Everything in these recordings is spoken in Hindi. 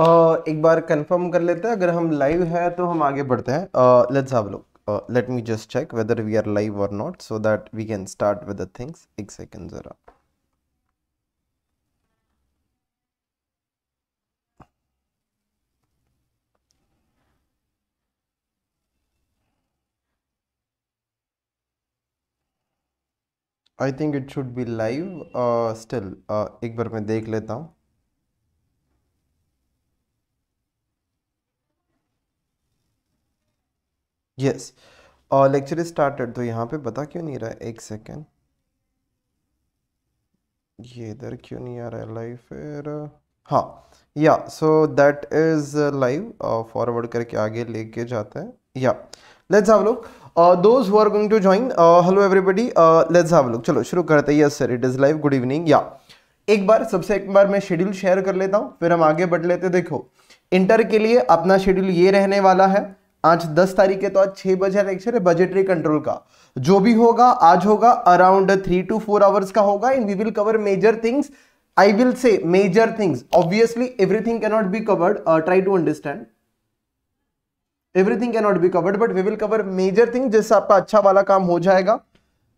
एक बार कंफर्म कर लेते हैं अगर हम लाइव है तो हम आगे बढ़ते हैं let's have look let me just check whether we are live और not so that we can start with the things एक सेकेंड ज़रा I think it should be live still एक बार मैं देख लेता हूँ यस और लेक्चर स्टार्टेड तो यहाँ पे बता क्यों नहीं रहा है एक सेकेंड ये इधर क्यों नहीं आ रहा है लाइव फिर हाँ या so that is live forward करके आगे लेके जाता है या let's have look those who are going to join hello everybody let's have look चलो शुरू करते हैं yes sir it is live good evening या एक बार सबसे एक बार मैं शेड्यूल शेयर कर लेता हूँ फिर हम आगे बढ़ लेते देखो इंटर के लिए अपना शेड्यूल ये रहने वाला है आज दस तारीख है तो आज छह बजे लेक्चर है बजेटरी कंट्रोल का जो भी होगा आज होगा around three two four hours का होगा and we will cover major things I will say major things obviously everything cannot be covered try to understand everything cannot be covered but we will cover major thing जिससे आपका अच्छा वाला काम हो जाएगा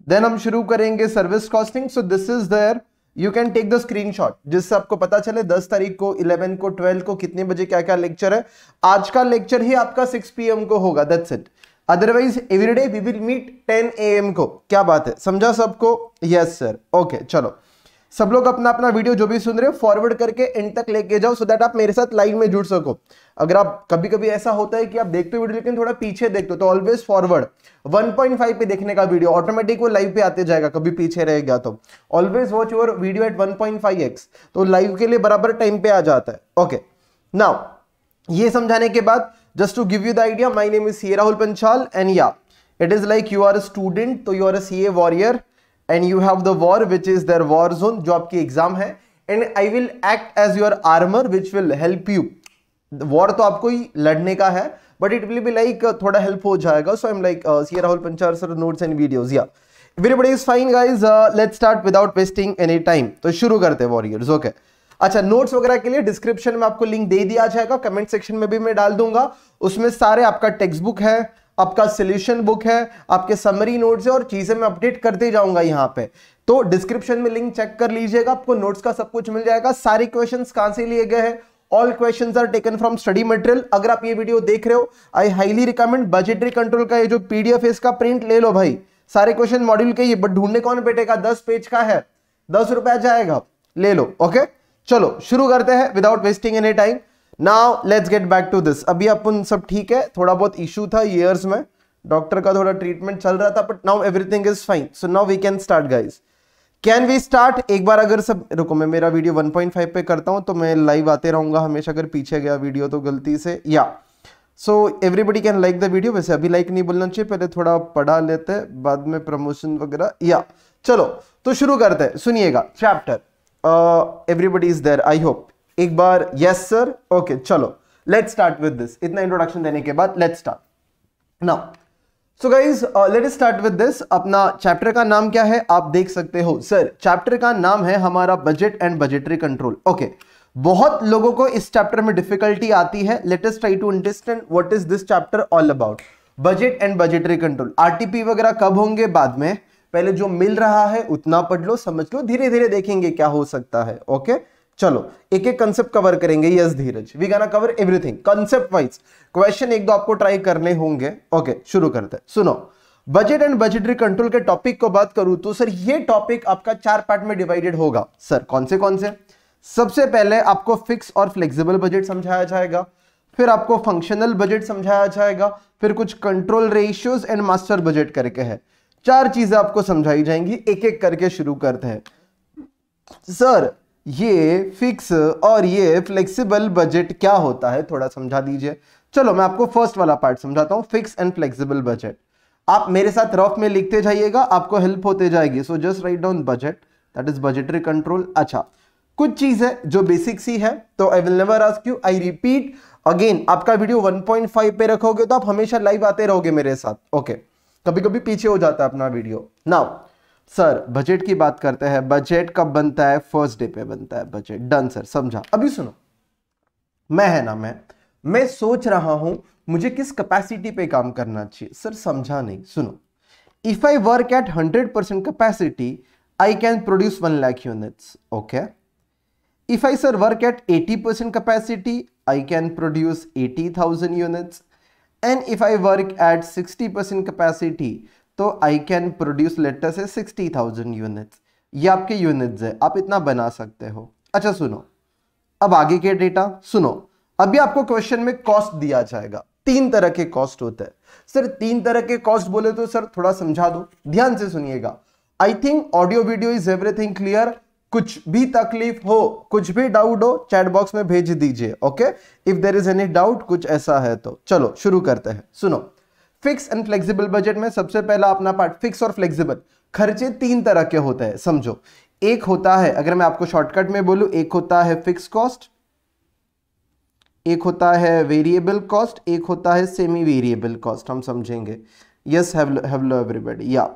देन हम शुरू करेंगे service costing so this is there you can take the screen shot जिससे आपको पता चले 10 तारीख को 11 को 12 को कितने बजे क्या क्या लेक्चर है आज का लेक्चर ही आपका 6 पीएम को होगा that's it otherwise everyday we will meet 10 AM को क्या बात है समझा सबको यस सर ओके चलो सब लोग अपना अपना वीडियो जो भी सुन रहे हो फॉरवर्ड करके एंड तक लेके जाओ सो दैट आप मेरे साथ लाइव में जुड़ सको अगर आप कभी कभी ऐसा होता है कि आप देखते हो वीडियो लेकिन थोड़ा पीछे देखते हो तो ऑलवेज फॉरवर्ड 1.5 पे देखने का वीडियो ऑटोमेटिक वो लाइव पे आते जाएगा कभी पीछे रह गया तो always watch your video at one तो लाइव के लिए बराबर टाइम पे आ जाता है ओके नाउ ये समझाने के बाद just to give you the idea my name is C Rahul Panchal and या it is like you are a student तो you are a C A warrior and you have the war which is there war zone जो आपकी एग्जाम है and I will act as your armour which will help you war तो आपको ही लड़ने का है but it will be like थोड़ा हेल्प हो जाएगा so I am like C Rahul Panchar sir notes and videos या everybody is fine guys let start without wasting any time तो शुरू करते हैं वॉरियर्स ओके अच्छा नोट्स वगैरह के लिए डिस्क्रिप्शन में आपको लिंक दे दिया जाएगा कमेंट सेक्शन में भी मैं डाल दूंगा उसमें सारे आपका टेक्स्ट बुक है आपका सोल्यूशन बुक है आपके समरी नोट्स है और चीज़ें मैं अपडेट करते जाऊंगा यहाँ पे तो डिस्क्रिप्शन में लिंक चेक कर लीजिएगा आपको नोट्स का सब कुछ मिल जाएगा सारे क्वेश्चन कहां से लिए गए हैं all question are taken from study material अगर आप ये वीडियो देख रहे हो I highly recommend budgetary control का ये जो पीडीएफ है इसका प्रिंट ले लो भाई सारे क्वेश्चन मॉड्यूल के ये बट ढूंढने कौन बैठेगा दस पेज का है दस रुपया जाएगा ले लो ओके चलो शुरू करते हैं without wasting any time now let's get back to this अभी अपन सब ठीक है थोड़ा बहुत इशू था ईयर्स में डॉक्टर का थोड़ा ट्रीटमेंट चल रहा था but now everything is fine so now we can start guys can we start एक बार अगर सब रुको मैं मेरा वीडियो 1.5 पे करता हूँ तो मैं लाइव आते रहूंगा हमेशा अगर पीछे गया वीडियो तो गलती से या so everybody can like the video वैसे अभी लाइक नहीं बोलना चाहिए पहले थोड़ा पढ़ा लेते हैं बाद में प्रमोशन वगैरह या चलो तो शुरू करते हैं सुनिएगा chapter everybody is there I hope एक बार यस सर ओके चलो लेट स्टार्ट विद दिस इतना इंट्रोडक्शन देने के बाद let start now so guys let start with this अपना चैप्टर का नाम क्या है आप देख सकते हो सर चैप्टर का नाम है हमारा budget and budgetary control okay बहुत लोगों को इस चैप्टर में डिफिकल्टी आती है latest try to understand what is this chapter all about budget and budgetary control RTP वगैरह कब होंगे बाद में पहले जो मिल रहा है उतना पढ़ लो समझ लो धीरे धीरे देखेंगे क्या हो सकता है ओके okay? चलो एक एक कंसेप्ट कवर करेंगे yes Dheeraj we gonna cover everything concept wise question एक दो आपको ट्राई करने होंगे ओके शुरू करते हैं सुनो बजट एंड बजटरी कंट्रोल के टॉपिक को बात करूं तो सर ये टॉपिक आपका चार पार्ट में डिवाइडेड होगा सर कौन से कौन से सबसे पहले आपको फिक्स और फ्लेक्सिबल बजट समझाया जाएगा फिर आपको फंक्शनल बजट समझाया जाएगा फिर कुछ control ratios and master budget करके है चार चीजें आपको समझाई जाएंगी एक एक करके शुरू करते हैं सर ये फिक्स और ये फ्लेक्सिबल बजट क्या होता है थोड़ा समझा दीजिए चलो मैं आपको फर्स्ट वाला पार्ट समझाता हूँ फिक्स एंड फ्लेक्सिबल बजट आप मेरे साथ रफ में लिखते जाइएगा आपको हेल्प होते जाएगी so just write down budget that is budgetary control अच्छा कुछ चीज है जो बेसिक सी है तो I will never ask you I repeat again आपका वीडियो 1.5 पे रखोगे तो आप हमेशा लाइव आते रहोगे मेरे साथ ओके okay. कभी कभी पीछे हो जाता है अपना वीडियो नाउ सर बजट की बात करते हैं बजट कब बनता है फर्स्ट डे पे बनता है बजट डन सर समझा अभी सुनो मैं है ना मैं मैं सोच रहा हूं मुझे किस कैपेसिटी पे काम करना चाहिए सर समझा नहीं सुनो if I work at hundred percent capacity I can produce one lakh units okay if I sir work at eighty percent capacity I can produce eighty thousand units and if I work at sixty percent capacity तो आई कैन प्रोड्यूस लेटर से सिक्सटी थाउजेंड यूनिट्स ये आपके यूनिट्स है आप इतना बना सकते हो अच्छा सुनो अब आगे के डेटा सुनो अभी आपको क्वेश्चन में कॉस्ट दिया जाएगा तीन तरह के कॉस्ट होते हैं सर तीन तरह के कॉस्ट बोले तो सर थोड़ा समझा दो ध्यान से सुनिएगा I think audio video is everything clear कुछ भी तकलीफ हो कुछ भी डाउट हो चैट बॉक्स में भेज दीजिए okay if there is any doubt कुछ ऐसा है तो चलो शुरू करते हैं सुनो फिक्स एंड फ्लेक्सिबल बजट में सबसे पहला अपना पार्ट फिक्स और फ्लेक्सिबल खर्चे तीन तरह के होते हैं समझो एक होता है अगर मैं आपको शॉर्टकट में बोलूं एक होता है फिक्स कॉस्ट एक होता है वेरिएबल कॉस्ट एक होता है सेमी वेरिएबल कॉस्ट हम समझेंगे यस हेलो एवरीबडी या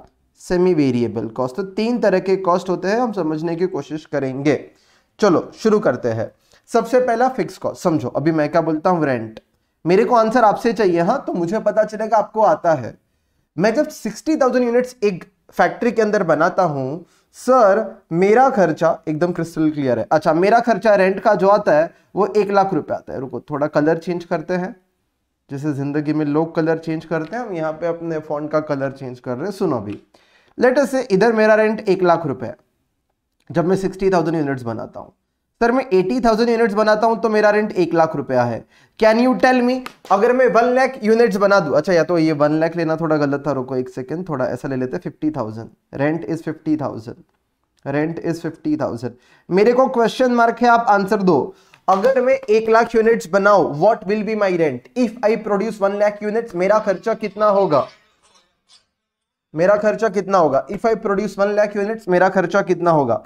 सेमी वेरिएबल कॉस्ट तो तीन तरह के कॉस्ट होते हैं हम समझने की कोशिश करेंगे चलो शुरू करते हैं सबसे पहला फिक्स कॉस्ट समझो अभी मैं क्या बोलता हूँ रेंट मेरे को आंसर आपसे चाहिए हाँ तो मुझे पता चलेगा आपको आता है मैं जब सिक्सटी थाउजेंड यूनिट्स एक फैक्ट्री के अंदर बनाता हूं सर मेरा खर्चा एकदम क्रिस्टल क्लियर है अच्छा मेरा खर्चा रेंट का जो आता है वो एक लाख रुपए आता है रुको थोड़ा कलर चेंज करते हैं जैसे जिंदगी में लोग कलर चेंज करते हैं हम यहाँ पे अपने फोन का कलर चेंज कर रहे हैं सुनो भी लेटर से इधर मेरा रेंट एक लाख रुपए है जब मैं सिक्सटी थाउजेंड यूनिट्स बनाता हूँ सर मैं एटी थाउजेंड यूनिट्स बनाता हूँ तो मेरा रेंट एक लाख रुपया है कैन यू टेल मी अगर मैं वन लैख यूनिट्स बना दूँ अच्छा या तो ये वन लैख लेना थोड़ा गलत था रुको एक सेकेंड थोड़ा ऐसा ले लेते fifty thousand rent is fifty thousand rent is fifty thousand मेरे को क्वेश्चन मार्क है आप आंसर दो अगर मैं एक लाख यूनिट्स बनाऊ what will be my rent if I produce one lakh units मेरा खर्चा कितना होगा मेरा खर्चा कितना होगा इफ I produce one lakh units मेरा खर्चा कितना होगा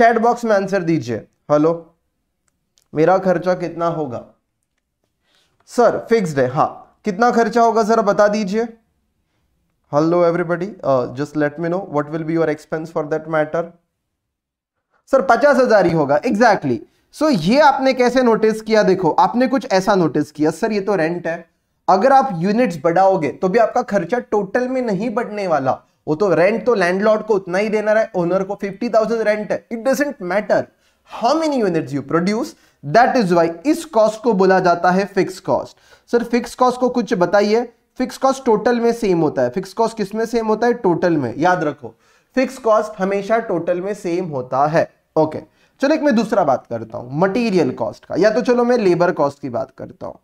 चैट बॉक्स में आंसर दीजिए हेलो मेरा खर्चा कितना होगा सर फिक्स्ड है हाँ कितना खर्चा होगा सर बता दीजिए hello everybody just let me know what will be your expense for that matter sir पचास हजार ही होगा एग्जैक्टली exactly. सो so, ये आपने कैसे नोटिस किया देखो आपने कुछ ऐसा नोटिस किया सर ये तो रेंट है अगर आप यूनिट्स बढ़ाओगे तो भी आपका खर्चा टोटल में नहीं बढ़ने वाला वो तो रेंट तो लैंडलॉर्ड को उतना ही देना है ओनर को फिफ्टी थाउजेंड रेंट है it doesn't matter how many units you produce that is why इस कॉस्ट को बोला जाता है fix cost sir fix cost को कुछ बताइए फिक्स कॉस्ट टोटल में सेम होता है फिक्स कॉस्ट किसमें सेम होता है टोटल में याद रखो फिक्स कॉस्ट हमेशा टोटल में सेम होता है ओके चलो एक मैं दूसरा बात करता हूं मटेरियल कॉस्ट का या तो चलो मैं लेबर कॉस्ट की बात करता हूं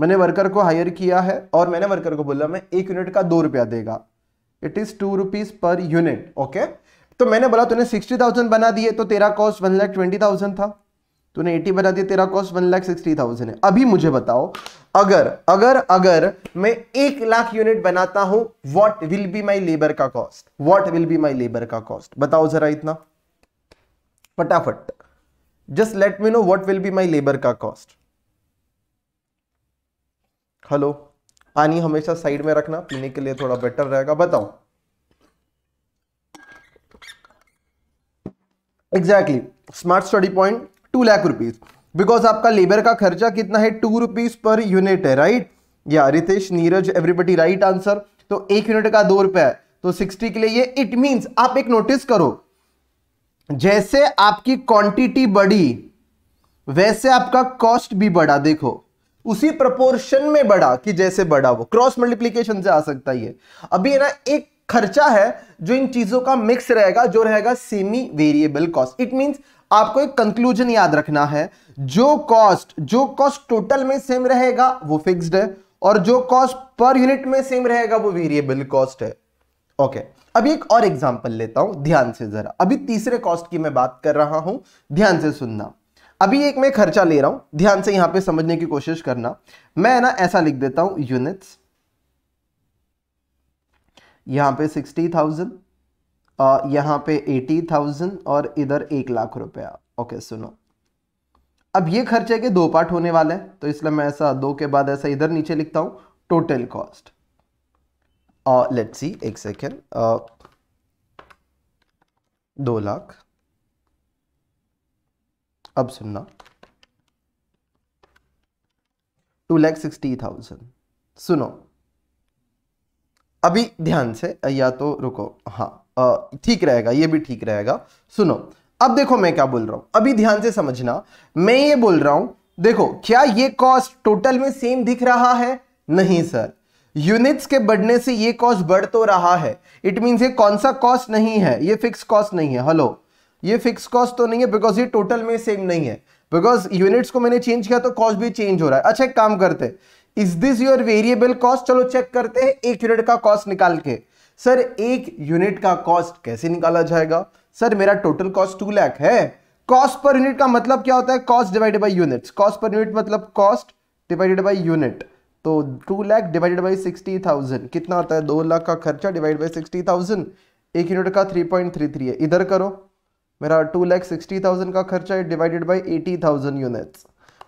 मैंने वर्कर को हायर किया है और मैंने वर्कर को बोला मैं एक यूनिट का दो रुपया देगा it is two rupees per unit okay तो मैंने बोला तूने सिक्सटी थाउजेंड बना दिए तो तेरा cost one lakh twenty thousand था तूने एटी बना दिया तेरा cost one lakh sixty thousand है अभी मुझे बताओ अगर अगर अगर मैं एक लाख यूनिट बनाता हूं what will be my labour का cost what will be my labour का कॉस्ट बताओ जरा इतना फटाफट just let me know what will be my labour का कॉस्ट हेलो पानी हमेशा साइड में रखना पीने के लिए थोड़ा बेटर रहेगा बताओ exactly smart study point two lakh rupees because आपका लेबर का खर्चा कितना है टू रुपीज़ पर यूनिट है राइट या Ritesh Neeraj everybody right answer तो एक यूनिट का दो रुपया है तो सिक्सटी के लिए ये इट मीन आप एक नोटिस करो जैसे आपकी क्वांटिटी बढ़ी वैसे आपका कॉस्ट भी बढ़ा देखो उसी प्रपोर्शन में बढ़ा कि जैसे बढ़ा वो क्रॉस मल्टीप्लीकेशन से आ सकता है अभी ना एक खर्चा है जो इन चीजों का मिक्स रहेगा जो रहेगा semi variable cost it means आपको एक कंक्लूजन याद रखना है जो कॉस्ट जो कॉस्ट टोटल में सेम रहेगा वो फिक्स्ड है और जो कॉस्ट पर यूनिट में सेम रहेगा वो वेरिएबल कॉस्ट है ओके okay. एक और एग्जांपल लेता हूं ध्यान से जरा अभी तीसरे कॉस्ट की मैं बात कर रहा हूं ध्यान से सुनना अभी एक मैं खर्चा ले रहा हूं ध्यान से यहां पर समझने की कोशिश करना मैं ना ऐसा लिख देता हूं यूनिट्स यहां पर सिक्सटी थाउजेंड यहाँ पे एटी थाउजेंड और इधर एक लाख रुपया ओके सुनो अब ये खर्चे के दो पार्ट होने वाले हैं तो इसलिए मैं ऐसा दो के बाद ऐसा इधर नीचे लिखता हूँ टोटल कॉस्ट लेट्स सी एक सेकेंड दो लाख अब सुनना टू लैख सिक्सटी थाउजेंड सुनो अभी ध्यान से या तो रुको हाँ ठीक रहेगा ये भी ठीक रहेगा सुनो अब देखो मैं क्या बोल रहा हूं अभी ध्यान से समझना मैं ये बोल रहा हूं देखो क्या ये कॉस्ट टोटल में सेम दिख रहा है नहीं सर यूनिट्स के बढ़ने से ये कॉस्ट बढ़ तो रहा है इट मींस ये कौन सा कॉस्ट नहीं है ये फिक्स कॉस्ट नहीं है हेलो ये फिक्स कॉस्ट तो नहीं है बिकॉज ये टोटल में सेम नहीं है बिकॉज यूनिट्स को मैंने चेंज किया तो कॉस्ट भी चेंज हो रहा है अच्छा एक काम करते is this your variable cost चलो चेक करते हैं एक यूनिट का कॉस्ट निकाल के सर एक यूनिट का कॉस्ट कैसे निकाला जाएगा सर मेरा टोटल कॉस्ट टू लैख है कॉस्ट पर यूनिट का मतलब क्या होता है cost divided by units cost per unit मतलब कॉस्ट डिवाइडेड बाई यूनिट तो two lakh divided by sixty thousand कितना आता है दो लाख का खर्चा डिवाइड बाई सिक्सटी थाउजेंड एक यूनिट का थ्री पॉइंट थ्री थ्री है इधर करो मेरा टू लैख सिक्सटी थाउजेंड का खर्चा है divided by eighty thousand units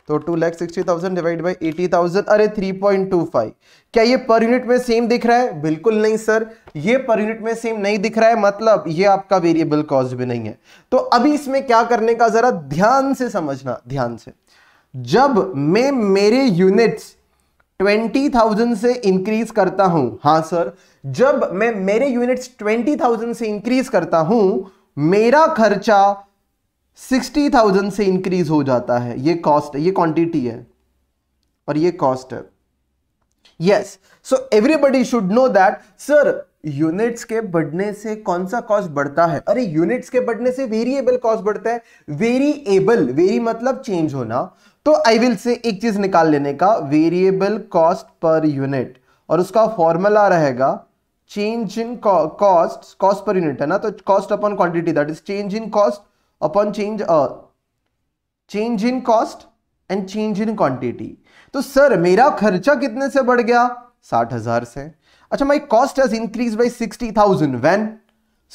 तो two lakh sixty thousand divide by eighty thousand अरे थ्री पॉइंट टू फाइव क्या ये पर यूनिट में सेम दिख रहा है बिल्कुल नहीं सर ये पर यूनिट में सेम नहीं दिख रहा है मतलब ये आपका वेरिएबल कॉस्ट भी नहीं है तो अभी इसमें क्या करने का जरा ध्यान से समझना ध्यान से जब मैं मेरे यूनिट्स ट्वेंटी थाउजेंड से इंक्रीज करता हूं हाँ सर जब मैं मेरे यूनिट्स ट्वेंटी थाउजेंड से इंक्रीज करता हूं मेरा खर्चा सिक्सटी थाउजेंड से इंक्रीज हो जाता है ये कॉस्ट है ये क्वांटिटी है और ये कॉस्ट है yes so everybody should know that sir units के बढ़ने से कौन सा कॉस्ट बढ़ता है अरे यूनिट्स के बढ़ने से वेरिएबल कॉस्ट बढ़ता है वेरिएबल वेरी मतलब चेंज होना तो आई विल से एक चीज निकाल लेने का वेरिएबल कॉस्ट पर यूनिट और उसका फॉर्मूला रहेगा change in cost cost per unit है ना तो cost upon quantity that is change in cost upon change change in cost and change in quantity तो सर मेरा खर्चा कितने से बढ़ गया साठ हजार से अच्छा my cost has increase by sixty thousand when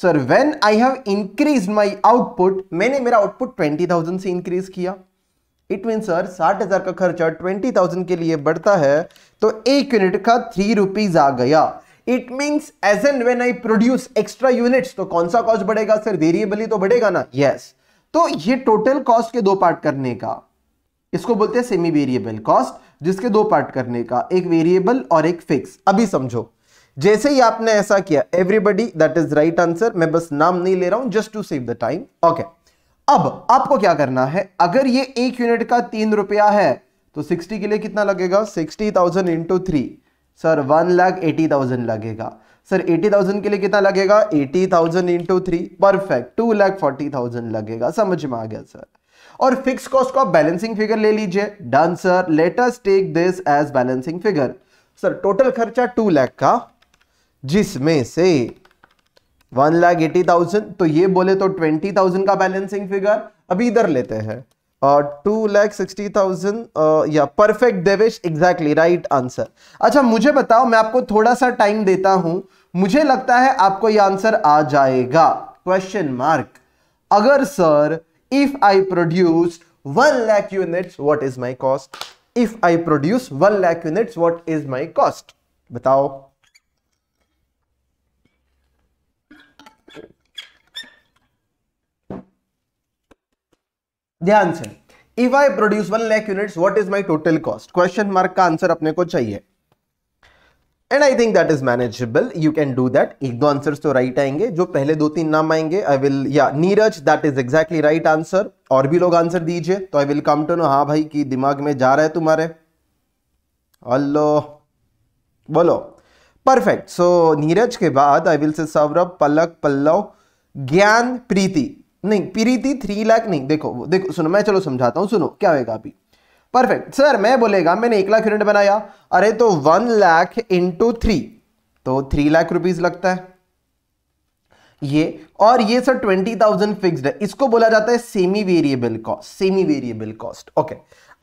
sir when I have increase my output मैंने मेरा आउटपुट ट्वेंटी थाउजेंड से इंक्रीज किया इट मीन सर साठ हजार का खर्चा ट्वेंटी थाउजेंड के लिए बढ़ता है तो एक यूनिट का थ्री रुपीज आ गया it means as an when I produce extra units तो कौन सा कॉस्ट बढ़ेगा सर वेरिएबल ही तो बढ़ेगा ना यस yes. तो ये टोटल कॉस्ट के दो पार्ट करने का इसको बोलते हैं सेमी वेरिएबल कॉस्ट जिसके दो पार्ट करने का एक वेरिएबल और एक फिक्स अभी समझो जैसे ही आपने ऐसा किया everybody that is right answer मैं बस नाम नहीं ले रहा हूं just to save the time okay अब आपको क्या करना है अगर ये एक यूनिट का तीन रुपया है तो सिक्सटी के लिए कितना लगेगा sixty thousand into three sir one lakh eighty thousand लगेगा सर एटी थाउजेंड के लिए कितना लगेगा eighty thousand into three perfect two lakh forty thousand लगेगा समझ में आ गया सर और फिक्स कॉस्ट को आप बैलेंसिंग फिगर ले लीजिए done sir let's take this as balancing figure sir total खर्चा टू लाख का जिसमें से वन लाख एटी थाउजेंड तो ये बोले तो ट्वेंटी थाउजेंड का बैलेंसिंग फिगर अभी इधर लेते हैं टू लैख सिक्सटी थाउजेंड या perfect Devesh exactly right answer अच्छा मुझे बताओ मैं आपको थोड़ा सा टाइम देता हूं मुझे लगता है आपको ये आंसर आ जाएगा क्वेश्चन मार्क अगर sir if I produce one lakh units what is my cost if I produce one lakh units what is my cost बताओ ध्यान से if I produce one lakh unit what is my total cost question mark का आंसर अपने को चाहिए and I think that is manageable you can do that एक दो आंसर तो राइट आएंगे जो पहले दो तीन नाम आएंगे आई विल या Neeraj that is exactly right answer और भी लोग आंसर दीजिए तो I will come to know हा भाई की दिमाग में जा रहा है तुम्हारे हलो बोलो परफेक्ट सो so, नीरज के बाद आई विल से सौरभ पलक पल्लव ज्ञान प्रीति नहीं प्रीति थ्री लाख नहीं देखो देखो सुनो मैं चलो समझाता हूँ सुनो क्या होगा अभी परफेक्ट सर मैं बोलेगा मैंने एक लाख यूनिट बनाया अरे तो वन लाख इंटू थ्री तो थ्री लाख रुपीज लगता है ये और ये सर ट्वेंटी थाउजेंड फिक्सड है इसको बोला जाता है semi variable cost semi variable cost okay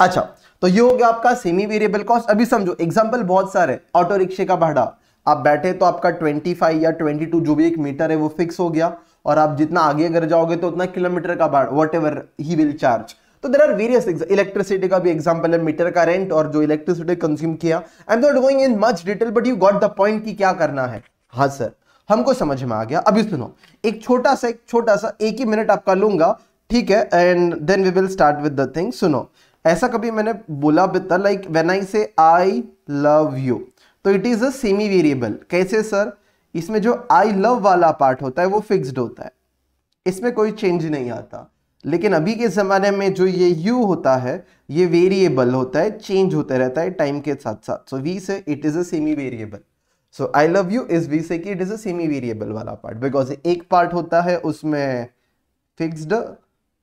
अच्छा तो ये हो गया आपका सेमी वेरिएबल कॉस्ट अभी समझो एग्जाम्पल बहुत सारे ऑटो रिक्शे का भाड़ा आप बैठे तो आपका ट्वेंटी या ट्वेंटी जो भी एक मीटर है वो फिक्स हो गया और आप जितना आगे अगर जाओगे तो उतना किलोमीटर का भाड़ा whatever he will charge तो देर आर वेरियस इलेक्ट्रिसिटी का भी एग्जाम्पल है मीटर का रेंट और जो इलेक्ट्रिसिटी कंज्यूम किया I am not going in much detail but you got the point कि क्या करना है हाँ सर हमको समझ में आ गया अभी सुनो एक छोटा सा एक छोटा सा एक ही मिनट आपका लूंगा ठीक है and then we will start with the thing सुनो ऐसा कभी मैंने बोला बिता like when I say I love you तो it is a semi variable कैसे सर इसमें जो आई लव वाला पार्ट होता है वो फिक्स्ड होता है इसमें कोई चेंज नहीं आता लेकिन अभी के ज़माने में जो ये यू होता है ये वेरिएबल होता है चेंज होता रहता है टाइम के साथ साथ so we say it is a semi variable so I love you is we say कि it is a semi variable वाला पार्ट बिकॉज एक पार्ट होता है उसमें फिक्स्ड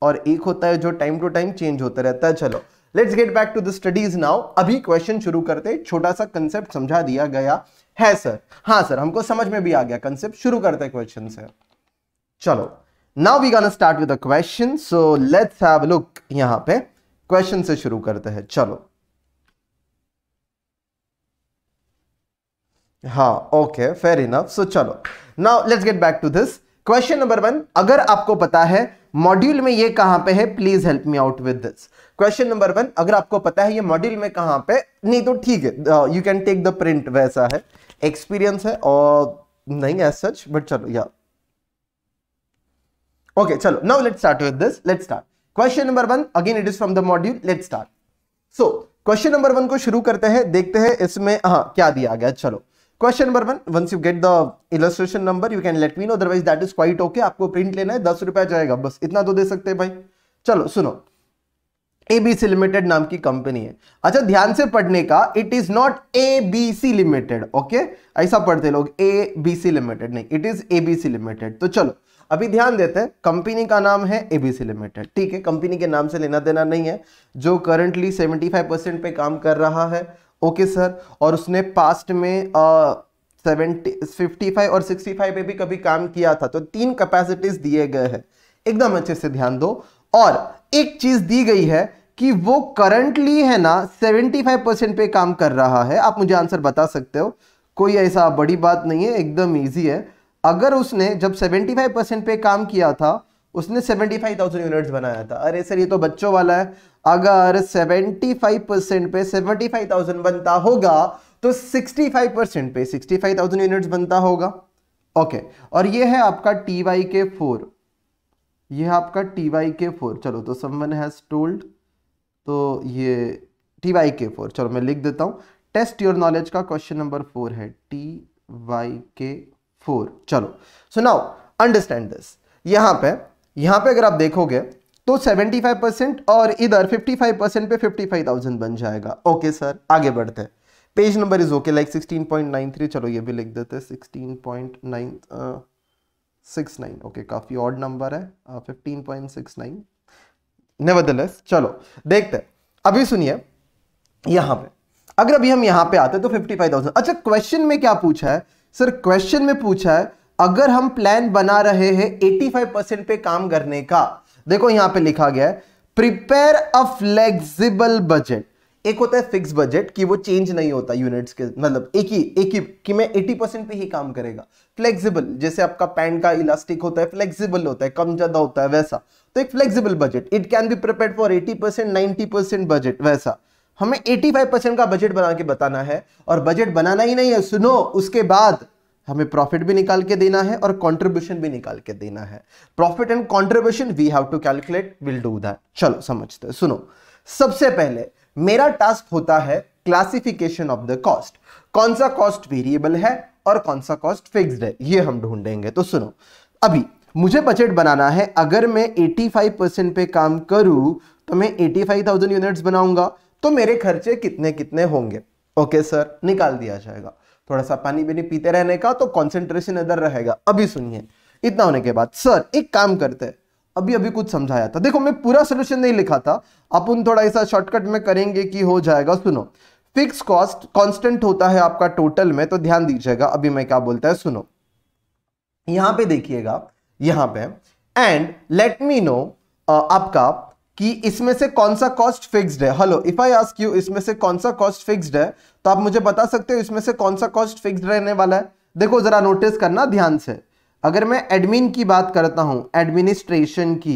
और एक होता है जो टाइम टू टाइम चेंज होता रहता है चलो let's get back to the studies now अभी क्वेश्चन शुरू करते छोटा सा कंसेप्ट समझा दिया गया है सर हाँ सर हमको समझ में भी आ गया कंसेप्ट शुरू करते हैं क्वेश्चन से चलो now we gonna start with question so let's have look यहां पे क्वेश्चन से शुरू करते हैं चलो हाँ ओके फेयर इनफ सो चलो now let's get back to this question number one अगर आपको पता है मॉड्यूल में ये कहां पे है please help me out with this question number one अगर आपको पता है ये मॉड्यूल में कहां पे नहीं तो ठीक है you can take the print वैसा है एक्सपीरियंस है और नहीं एज सच बट चलो या ओके चलो now let start with this let start question number one again it is from the module let start so question number one को शुरू करते हैं देखते हैं इसमें हाँ क्या दिया गया चलो question number one once you get the illustration number you can let me know otherwise that is quite okay आपको प्रिंट लेना है दस रुपया जाएगा बस इतना तो दे सकते हैं भाई चलो सुनो एबीसी लिमिटेड नाम की कंपनी है अच्छा ध्यान से पढ़ने का it is not A B C limited okay ऐसा पढ़ते लोग ए बी सी लिमिटेड नहीं it is A B C limited तो चलो अभी ध्यान देते हैं कंपनी का नाम है एबीसी लिमिटेड ठीक है कंपनी के नाम से लेना देना नहीं है जो करंटली 75 परसेंट पे काम कर रहा है ओके सर और उसने पास्ट में सेवेंटी फिफ्टी फाइव और सिक्सटी फाइव पे भी कभी काम किया था तो तीन कैपेसिटीज दिए गए हैं एकदम अच्छे से ध्यान दो और एक चीज दी गई है कि वो करंटली है ना 75 परसेंट पे काम कर रहा है आप मुझे आंसर बता सकते हो कोई ऐसा बड़ी बात नहीं है एकदम ईजी है अगर उसने जब 75 परसेंट पे काम किया था उसने 75,000 यूनिट्स बनाया था अरे सर ये तो बच्चों वाला है अगर 75 परसेंट पे 75,000 बनता होगा तो 65 परसेंट पे 65,000 यूनिट्स बनता होगा ओके और ये है आपका टी वाई के फोर ये है आपका टी वाई के फोर चलो तो समवन हैज़ टोल्ड तो ये टी वाई के फोर चलो मैं लिख देता हूँ टेस्ट योर नॉलेज का क्वेश्चन नंबर फोर है टी वाई के फोर चलो सो नाउ अंडरस्टैंड दिस यहाँ पे यहाँ पे अगर आप देखोगे तो 75 परसेंट और इधर 55 परसेंट पे 55,000 बन जाएगा ओके सर आगे बढ़ते हैं page number is okay like 16.93 चलो ये भी लिख देते हैं 16.9 सिक्स नाइन ओके काफ़ी ऑड नंबर है fifteen point six nine nevertheless चलो देखते हैं अभी सुनिए यहां पे अगर अभी हम यहां पे आते हैं तो फिफ्टी फाइव थाउजेंड अच्छा क्वेश्चन में क्या पूछा है सर क्वेश्चन में पूछा है अगर हम प्लान बना रहे हैं एटी फाइव परसेंट पे काम करने का देखो यहां पे लिखा गया है प्रिपेयर अ फ्लेक्सिबल बजट एक होता है फिक्स बजट कि वो चेंज नहीं होता यूनिट्स के मतलब एक ही एक ही कि मैं 80 परसेंट पे ही काम करेगा फ्लेक्सिबल जैसे आपका पैंट का इलास्टिक होता है फ्लेक्सिबल होता है कम ज़्यादा होता है वैसा तो एक flexible budget it can be prepare for 80 percent ninety percent budget वैसा हमें 85 परसेंट का बजट बना के बताना है और बजट बनाना ही नहीं है सुनो उसके बाद हमें प्रॉफिट भी निकाल के देना है और कॉन्ट्रीब्यूशन भी निकाल के देना है profit and contribution we have to calculate will do that चलो समझते सुनो सबसे पहले मेरा टास्क होता है क्लासिफिकेशन ऑफ द कॉस्ट कौन सा कॉस्ट वेरिएबल है और कौन सा कॉस्ट फिक्स्ड है ये हम ढूंढेंगे तो सुनो अभी मुझे बजट बनाना है अगर मैं 85 परसेंट पे काम करूं तो मैं 85,000 यूनिट्स बनाऊंगा तो मेरे खर्चे कितने कितने होंगे ओके सर निकाल दिया जाएगा थोड़ा सा पानी भी नहीं पीते रहने का तो कॉन्सेंट्रेशन इधर रहेगा अभी सुनिए इतना होने के बाद सर एक काम करते हैं अभी अभी कुछ समझाया था देखो मैं पूरा सोल्यूशन नहीं लिखा था अपन थोड़ा ऐसा शॉर्टकट में करेंगे कि हो जाएगा सुनो फिक्स कॉस्ट कॉन्स्टेंट होता है आपका टोटल में तो ध्यान दीजिएगा अभी मैं क्या बोलता है सुनो यहां पे देखिएगा यहां पे एंड लेट मी नो आपका कि इसमें से कौन सा कॉस्ट फिक्स्ड है hello if I ask you इसमें से कौन सा कॉस्ट फिक्स्ड है तो आप मुझे बता सकते हो इसमें से कौन सा कॉस्ट फिक्स्ड रहने वाला है देखो जरा नोटिस करना ध्यान से अगर मैं एडमिन की बात करता हूं एडमिनिस्ट्रेशन की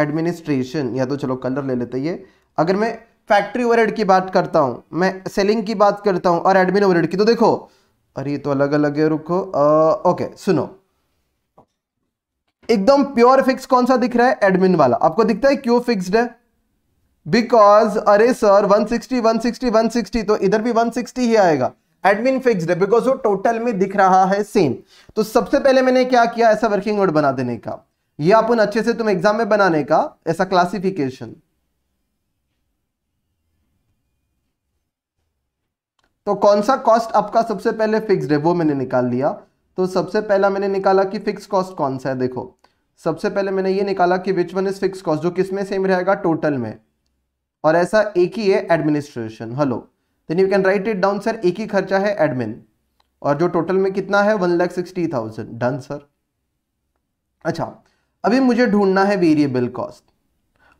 एडमिनिस्ट्रेशन या तो चलो कलर ले लेते ये अगर मैं फैक्ट्री ओवरहेड की बात करता हूं मैं सेलिंग की बात करता हूं और एडमिन ओवरहेड की तो देखो अरे ये तो अलग अलग है रुको आ, ओके सुनो एकदम प्योर फिक्स कौन सा दिख रहा है एडमिन वाला आपको दिखता है क्यों फिक्सड है बिकॉज अरे सर 160 160 160 तो इधर भी 160 ही आएगा एडमिन फिक्स्ड है बिकॉज वो टोटल में दिख रहा है सेम तो सबसे पहले मैंने क्या किया ऐसा वर्किंग नोट बना देने का ये अपन अच्छे से तुम एग्जाम में बनाने का ऐसा क्लासिफिकेशन तो कौन सा कॉस्ट आपका सबसे पहले फिक्स्ड है वो मैंने निकाल लिया तो सबसे पहला मैंने निकाला कि फिक्स कॉस्ट कौन सा है देखो सबसे पहले मैंने ये निकाला कि which one is fix cost जो किसमें सेम रहेगा टोटल में और ऐसा एक ही है administration hello then you can write it down sir एक ही खर्चा है एडमिन और जो टोटल में कितना है one lakh sixty thousand done sir अच्छा अभी मुझे ढूंढना है वेरिएबल कॉस्ट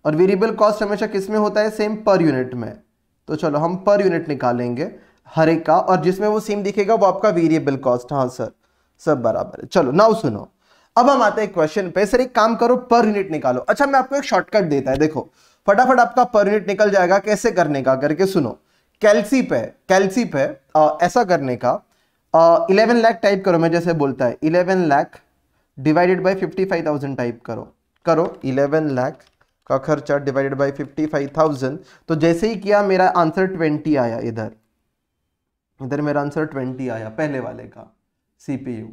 और वेरिएबल कॉस्ट हमेशा किस में होता है सेम पर यूनिट में तो चलो हम पर यूनिट निकालेंगे हर एक का और जिसमें वो सेम दिखेगा वो आपका वेरिएबल कॉस्ट हाँ सर सब बराबर है चलो नाउ सुनो अब हम आते हैं क्वेश्चन पे सर एक काम करो पर यूनिट निकालो अच्छा मैं आपको एक शॉर्टकट देता है देखो फटाफट आपका पर यूनिट निकल जाएगा कैसे करने का करके सुनो कैल्सिप है कैल्सिप है आ, ऐसा करने का इलेवन लाख टाइप करो मैं जैसे बोलता है eleven lakh divided by fifty five thousand type करो करो इलेवन लाख का खर्चा divided by fifty five thousand तो जैसे ही किया मेरा आंसर ट्वेंटी आया इधर इधर मेरा आंसर ट्वेंटी आया पहले वाले का सीपीयू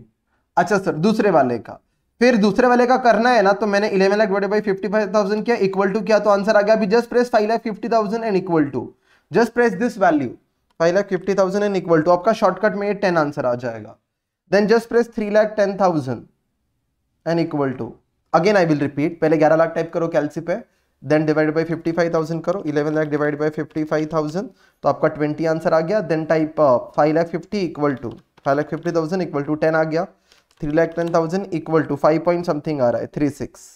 अच्छा सर दूसरे वाले का फिर दूसरे वाले का करना है ना तो मैंने eleven lakh divide by fifty five thousand किया इक्वल टू किया तो आंसर आ गया अभी just press five lakh fifty thousand and equal to just press this value five lakh fifty thousand and equal to आपका शॉर्टकट में ये टेन आंसर आ जाएगा then just press three lakh ten thousand and equal to again I will repeat पहले ग्यारह लाख टाइप करो कैलसी पे then divide by fifty five thousand करो eleven lakh divide by fifty five thousand तो आपका ट्वेंटी आंसर आ गया then type five lakh fifty equal to five lakh fifty thousand equal to ten आ गया three lakh ten thousand equal to five point something आ रहा है three six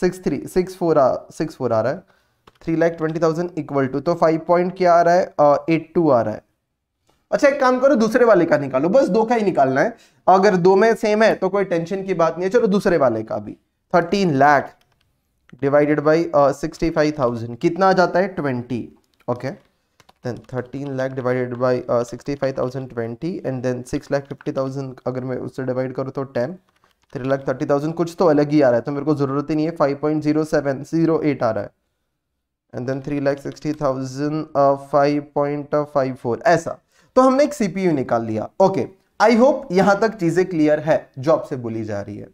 six three six four six four आ रहा है three lakh twenty thousand equal to तो फाइव पॉइंट क्या आ रहा है एट uh, टू आ रहा है अच्छा एक काम करो दूसरे वाले का निकालो बस दो का ही निकालना है अगर दो में सेम है तो कोई टेंशन की बात नहीं है चलो दूसरे वाले का भी thirteen lakh divided by sixty five thousand कितना आ जाता है twenty okay then thirteen lakh divided by sixty five thousand twenty and then six lakh fifty thousand अगर मैं उससे डिवाइड करूँ तो ten three lakh thirty thousand कुछ तो अलग ही आ रहा है तो मेरे को ज़रूरत ही नहीं है five point zero seven zero eight आ रहा है and then three lakh sixty thousand five point five four ऐसा तो हमने एक सीपीयू निकाल लिया ओके आई होप यहां तक चीजें क्लियर है जो आपसे बोली जा रही है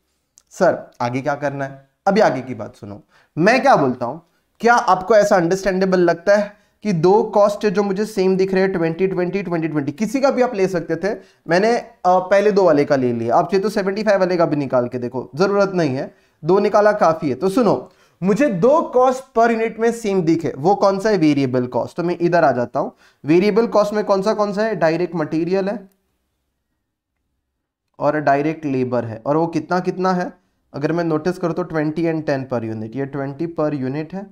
सर आगे क्या करना है अभी आगे की बात सुनो मैं क्या बोलता हूं क्या आपको ऐसा अंडरस्टैंडेबल लगता है कि दो कॉस्ट जो मुझे सेम दिख रहे हैं ट्वेंटी ट्वेंटी ट्वेंटी ट्वेंटी किसी का भी आप ले सकते थे मैंने पहले दो वाले का ले लिया आप चाहिए तो सेवेंटी फाइव वाले का भी निकाल के देखो जरूरत नहीं है दो निकाला काफी है तो सुनो मुझे दो कॉस्ट पर यूनिट में सेम दिखे वो कौन सा है वेरिएबल कॉस्ट तो मैं इधर आ जाता हूं वेरिएबल कॉस्ट में कौन सा कौन सा है डायरेक्ट मटेरियल है और डायरेक्ट लेबर है और वो कितना कितना है अगर मैं नोटिस करूं तो ट्वेंटी एंड टेन पर यूनिट ये ट्वेंटी पर यूनिट है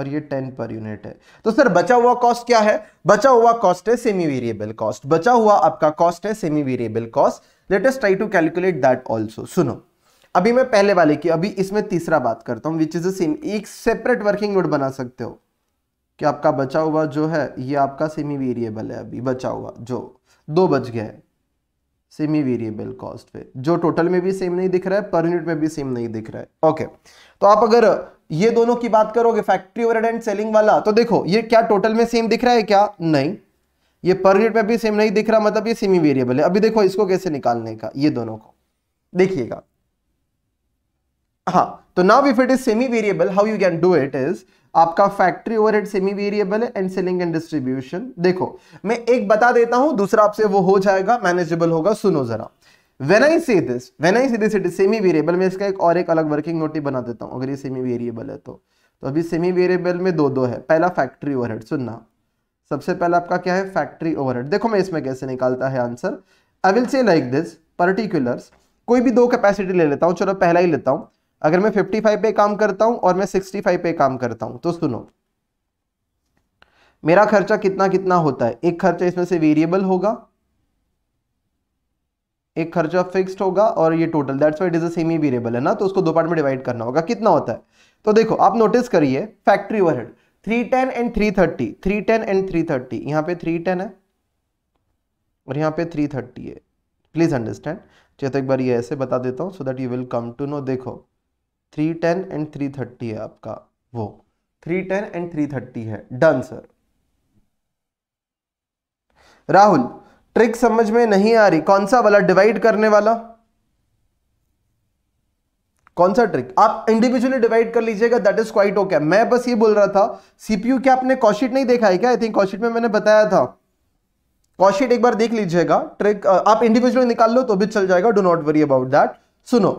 और ये टेन पर यूनिट है तो सर बचा हुआ कॉस्ट क्या है बचा हुआ कॉस्ट है सेमी वेरिएबल कॉस्ट बचा हुआ आपका कॉस्ट है semi variable cost latest try to calculate that also सुनो अभी मैं पहले वाले की अभी इसमें तीसरा बात करता हूँ विच इज द सेम एक सेपरेट वर्किंग नोट बना सकते हो कि आपका बचा हुआ जो है ये आपका सेमी वेरिएबल है अभी बचा हुआ जो दो बच गए सेमी वेरिएबल कॉस्ट पे जो टोटल में भी सेम नहीं दिख रहा है पर यूनिट में भी सेम नहीं दिख रहा है ओके okay. तो आप अगर ये दोनों की बात करोगे फैक्ट्री ओवर एंड सेलिंग वाला तो देखो ये क्या टोटल में सेम दिख रहा है क्या नहीं ये पर यूनिट में भी सेम नहीं दिख रहा मतलब ये सेमी वेरिएबल है अभी देखो इसको कैसे निकालने का ये दोनों को देखिएगा हाँ तो now if it is semi variable how you can do it is आपका फैक्ट्री ओवरहेड सेमी वेरिएबल है एंड सेलिंग एंड डिस्ट्रीब्यूशन देखो मैं एक बता देता हूं दूसरा आपसे वो हो जाएगा मैनेजेबल होगा सुनो जरा when I see this when I see this it is semi variable मैं इसका एक और एक अलग वर्किंग नोट ही बना देता हूं अगर ये सेमी वेरिएबल है तो तो अभी सेमी वेरिएबल में दो दो है पहला फैक्ट्री ओवरहेड सुनना सबसे पहला आपका क्या है फैक्ट्री ओवरहेड देखो मैं इसमें कैसे निकालता है answer I will say like this particular कोई भी दो कैपेसिटी ले लेता हूँ चलो पहला ही लेता हूँ अगर मैं 55 पे काम करता हूं और मैं 65 पे काम करता हूं तो सुनो मेरा खर्चा कितना कितना होता है एक खर्चा इसमें से वेरिएबल होगा एक खर्चा फिक्स्ड होगा और ये total that's why it is semi variable है ना तो उसको दो पार्ट में डिवाइड करना होगा कितना होता है तो देखो आप नोटिस करिए फैक्ट्री ओवरहेड 310 एंड 330 310 एंड 330 पर पे 310 है और यहाँ पे 330 है प्लीज अंडरस्टैंड चलिए तो एक बार ये ऐसे बता देता हूँ so that you will come to know देखो three ten and three thirty है आपका वो three ten and three thirty है डन सर राहुल ट्रिक समझ में नहीं आ रही कौन सा वाला डिवाइड करने वाला कौन सा ट्रिक आप इंडिविजुअली डिवाइड कर लीजिएगा दैट इज क्वाइट ओके मैं बस ये बोल रहा था सीपीयू क्या आपने कॉशिट नहीं देखा है क्या आई थिंक कॉशिट में मैंने बताया था कॉशिट एक बार देख लीजिएगा ट्रिक आप इंडिविजुअली निकाल लो तो भी चल जाएगा do not worry about that सुनो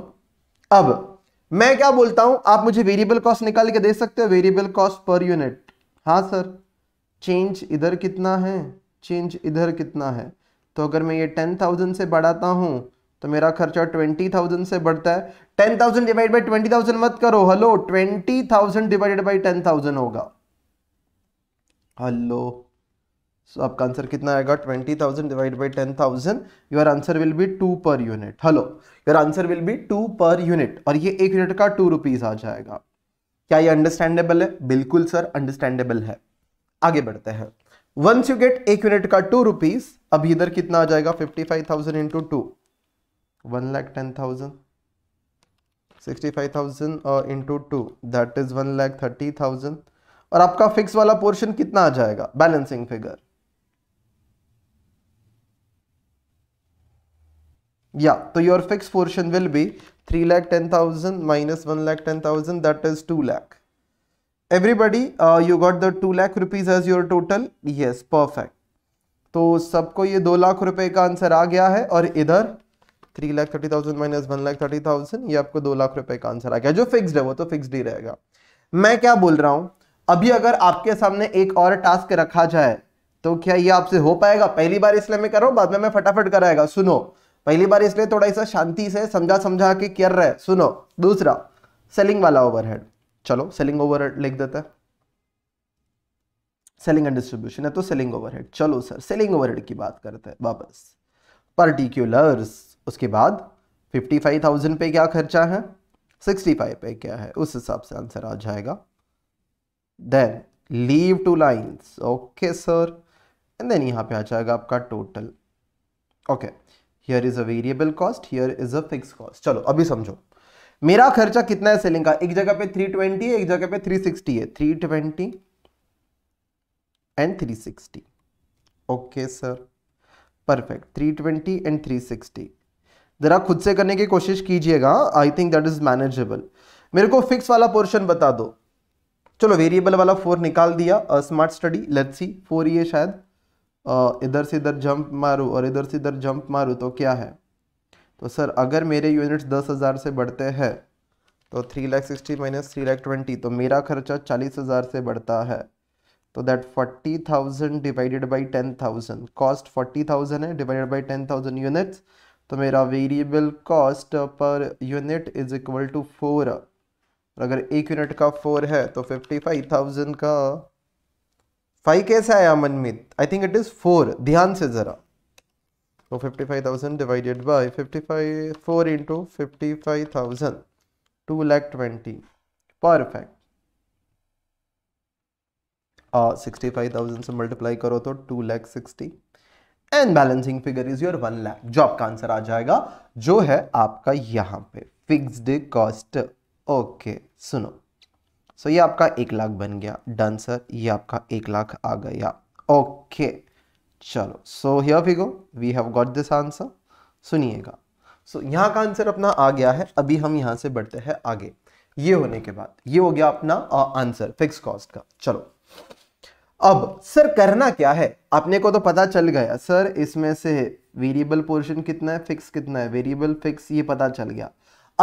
अब मैं क्या बोलता हूं आप मुझे वेरिएबल कॉस्ट निकाल के दे सकते हो वेरिएबल कॉस्ट पर यूनिट हाँ सर चेंज इधर कितना है चेंज इधर कितना है तो अगर मैं ये टेन थाउजेंड से बढ़ाता हूँ तो मेरा खर्चा ट्वेंटी थाउजेंड से बढ़ता है ten thousand divide by twenty thousand मत करो hello twenty thousand divided by ten thousand होगा हेलो सो so, आपका आंसर कितना आएगा twenty thousand divide by ten thousand your answer will be two per unit hello your answer will be two per unit और ये एक यूनिट का टू रुपीज आ जाएगा क्या ये अंडरस्टैंडेबल है बिल्कुल सर अंडरस्टैंडेबल है आगे बढ़ते हैं वंस यू गेट एक यूनिट का टू रुपीज अब इधर कितना आ जाएगा fifty five thousand into two one lakh ten thousand sixty five thousand into two that is one lakh thirty thousand और आपका फिक्स वाला पोर्शन कितना आ जाएगा balancing figure yeah so your fixed portion will be 3 lakh 10000 minus 1 lakh 10000 that is 2 lakh everybody uh, you got the 2 lakh rupees as your total yes perfect तो सबको ये दो लाख रुपए का आंसर आ गया है और इधर three lakh thirty thousand minus one lakh thirty thousand ये आपको दो लाख रुपए का आंसर आ गया जो फिक्स्ड है वो तो फिक्स्ड ही रहेगा मैं क्या बोल रहा हूं अभी अगर आपके सामने एक और टास्क रखा जाए तो क्या ये आपसे हो पाएगा पहली बार इसलिए मैं कर रहा हूं बाद में मैं फटाफट कराएगा सुनो पहली बार इसलिए थोड़ा सा शांति से समझा समझा के कर रहे सुनो दूसरा सेलिंग वाला ओवरहेड चलो सेलिंग ओवरहेड लिख देता है सेलिंग एंड डिस्ट्रीब्यूशन है तो सेलिंग ओवरहेड चलो सर सेलिंग ओवरहेड की बात करते हैं वापस पर्टिक्यूलर्स उसके बाद फिफ्टी फाइव थाउजेंड पे क्या खर्चा है सिक्सटी फाइव पे क्या है उस हिसाब से आंसर आ जाएगा then leave two lines okay sir and then यहां पे आ जाएगा आपका total okay okay. Here is a variable cost here is a fix cost चलो अभी समझो मेरा खर्चा कितना है सेलिंग का एक जगह पे 320 है एक जगह पे 360 है 320 and 360 okay sir perfect 320 and 360 ज़रा खुद से करने की कोशिश कीजिएगा I think that is manageable मेरे को फिक्स वाला पोर्शन बता दो चलो वेरिएबल वाला फोर निकाल दिया smart study let's see four ये शायद इधर से इधर जंप मारूँ और इधर से इधर जंप मारूँ तो क्या है तो सर अगर मेरे यूनिट्स दस हज़ार से बढ़ते हैं तो three lakh sixty minus three lakh twenty तो मेरा खर्चा चालीस हज़ार से बढ़ता है तो that forty thousand divided by ten thousand cost forty thousand है divided by ten thousand units तो मेरा variable cost per unit is equal to four अगर एक यूनिट का फोर है तो फिफ्टी फाइव थाउजेंड का फाइव कैसा आया Manmeet I think it is four ध्यान से ज़रा तो fifty five thousand divided by fifty five four into fifty five thousand two lakh twenty perfect sixty five thousand से मल्टीप्लाई करो तो two lakh sixty and balancing figure is your one lakh जो आपका आंसर आ जाएगा जो है आपका यहाँ पे फिक्सड कॉस्ट ओके सुनो सो ये आपका एक लाख बन गया डन सर ये आपका एक लाख आ गया ओके चलो so here we go we have got this answer सुनिएगा सो यहाँ का आंसर अपना आ गया है अभी हम यहाँ से बढ़ते हैं आगे ये होने के बाद ये हो गया अपना आंसर फिक्स कॉस्ट का चलो अब सर करना क्या है आपने को तो पता चल गया सर इसमें से वेरिएबल पोर्शन कितना है फिक्स कितना है वेरिएबल फिक्स ये पता चल गया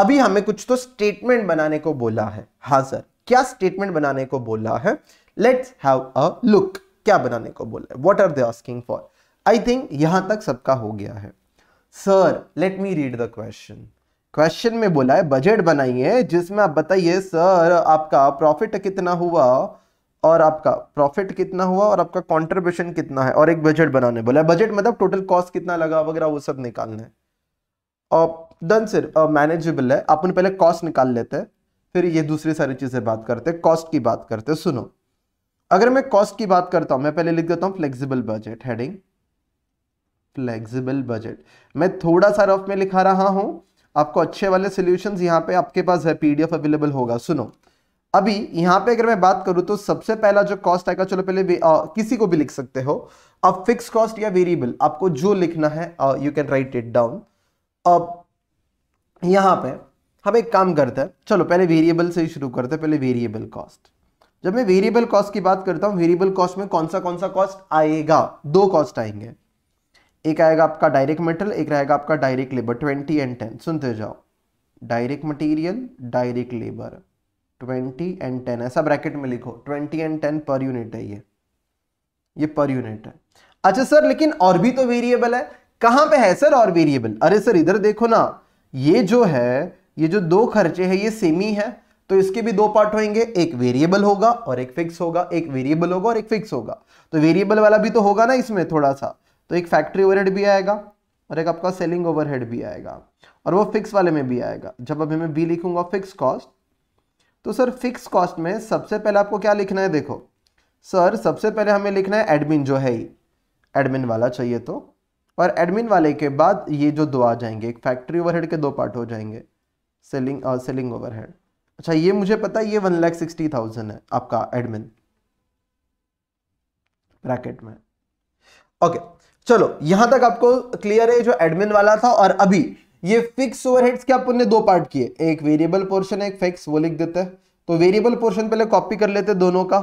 अभी हमें कुछ तो स्टेटमेंट बनाने को बोला है हाँ सर क्या स्टेटमेंट बनाने को बोला है लेट्स हैव अ लुक क्या बनाने को बोला है what are they asking for I think यहां तक सबका हो गया है sir let me read the question question में बोला है बजट बनाइए जिसमें आप बताइए सर आपका प्रॉफिट कितना हुआ और आपका प्रॉफिट कितना हुआ और आपका कंट्रीब्यूशन कितना है और एक बजट बनाने बोला है बजट मतलब टोटल कॉस्ट कितना लगा वगैरह वो सब निकालना है और डन सर मैनेजेबल है अपन पहले कॉस्ट निकाल लेते हैं फिर ये दूसरी सारी चीज़ें बात करते हैं कॉस्ट की बात करते हैं सुनो अगर मैं कॉस्ट की बात करता हूं मैं पहले लिख देता हूं flexible budget heading flexible budget मैं थोड़ा सा रफ में लिखा रहा हूं आपको अच्छे वाले सोल्यूशन यहाँ पे आपके पास है पीडीएफ अवेलेबल होगा सुनो अभी यहां पे अगर मैं बात करूं तो सबसे पहला जो कॉस्ट आएगा चलो पहले आ, किसी को भी लिख सकते हो अब फिक्स कॉस्ट या वेरिएबल आपको जो लिखना है you can write it down अब यहां पे हम एक काम करते हैं चलो पहले वेरिएबल से ही शुरू करते हैं पहले वेरिएबल कॉस्ट जब मैं वेरिएबल कॉस्ट की बात करता हूँ वेरिएबल कॉस्ट में कौन सा कौन सा कॉस्ट आएगा दो कॉस्ट आएंगे एक आएगा आपका डायरेक्ट मटेरियल एक रहेगा आपका direct labour twenty and ten सुनते जाओ direct material direct labour twenty and ten ऐसा ब्रैकेट में लिखो ट्वेंटी एंड टेन पर यूनिट है ये ये पर यूनिट है अच्छा सर लेकिन और भी तो वेरिएबल है कहां पे है सर और वेरिएबल अरे सर इधर देखो ना ये जो है ये जो दो खर्चे हैं ये सेमी है तो इसके भी दो पार्ट होंगे एक वेरिएबल होगा और एक फिक्स होगा एक वेरिएबल होगा और एक फिक्स होगा तो वेरिएबल वाला भी तो होगा ना इसमें थोड़ा सा तो एक फैक्ट्री ओवरहेड भी आएगा और एक आपका सेलिंग ओवरहेड भी आएगा और वो फिक्स वाले में भी आएगा जब अभी मैं बी लिखूंगा फिक्स कॉस्ट तो सर फिक्स कॉस्ट में सबसे पहले आपको क्या लिखना है देखो सर सबसे पहले हमें लिखना है एडमिन जो है एडमिन वाला चाहिए तो और एडमिन वाले के बाद ये जो दो आ जाएंगे एक फैक्ट्री ओवरहेड के दो पार्ट हो जाएंगे सेलिंग सेलिंग ओवरहेड अच्छा ये मुझे पता है ये वन लैख सिक्सटी थाउजेंड है आपका एडमिन ब्रैकेट में ओके चलो यहां तक आपको क्लियर है जो एडमिन वाला था और अभी ये फिक्स ओवरहेड्स के अपन दो पार्ट किए एक वेरिएबल पोर्शन एक फिक्स वो लिख देते हैं तो वेरिएबल पोर्शन पहले कॉपी कर लेते दोनों का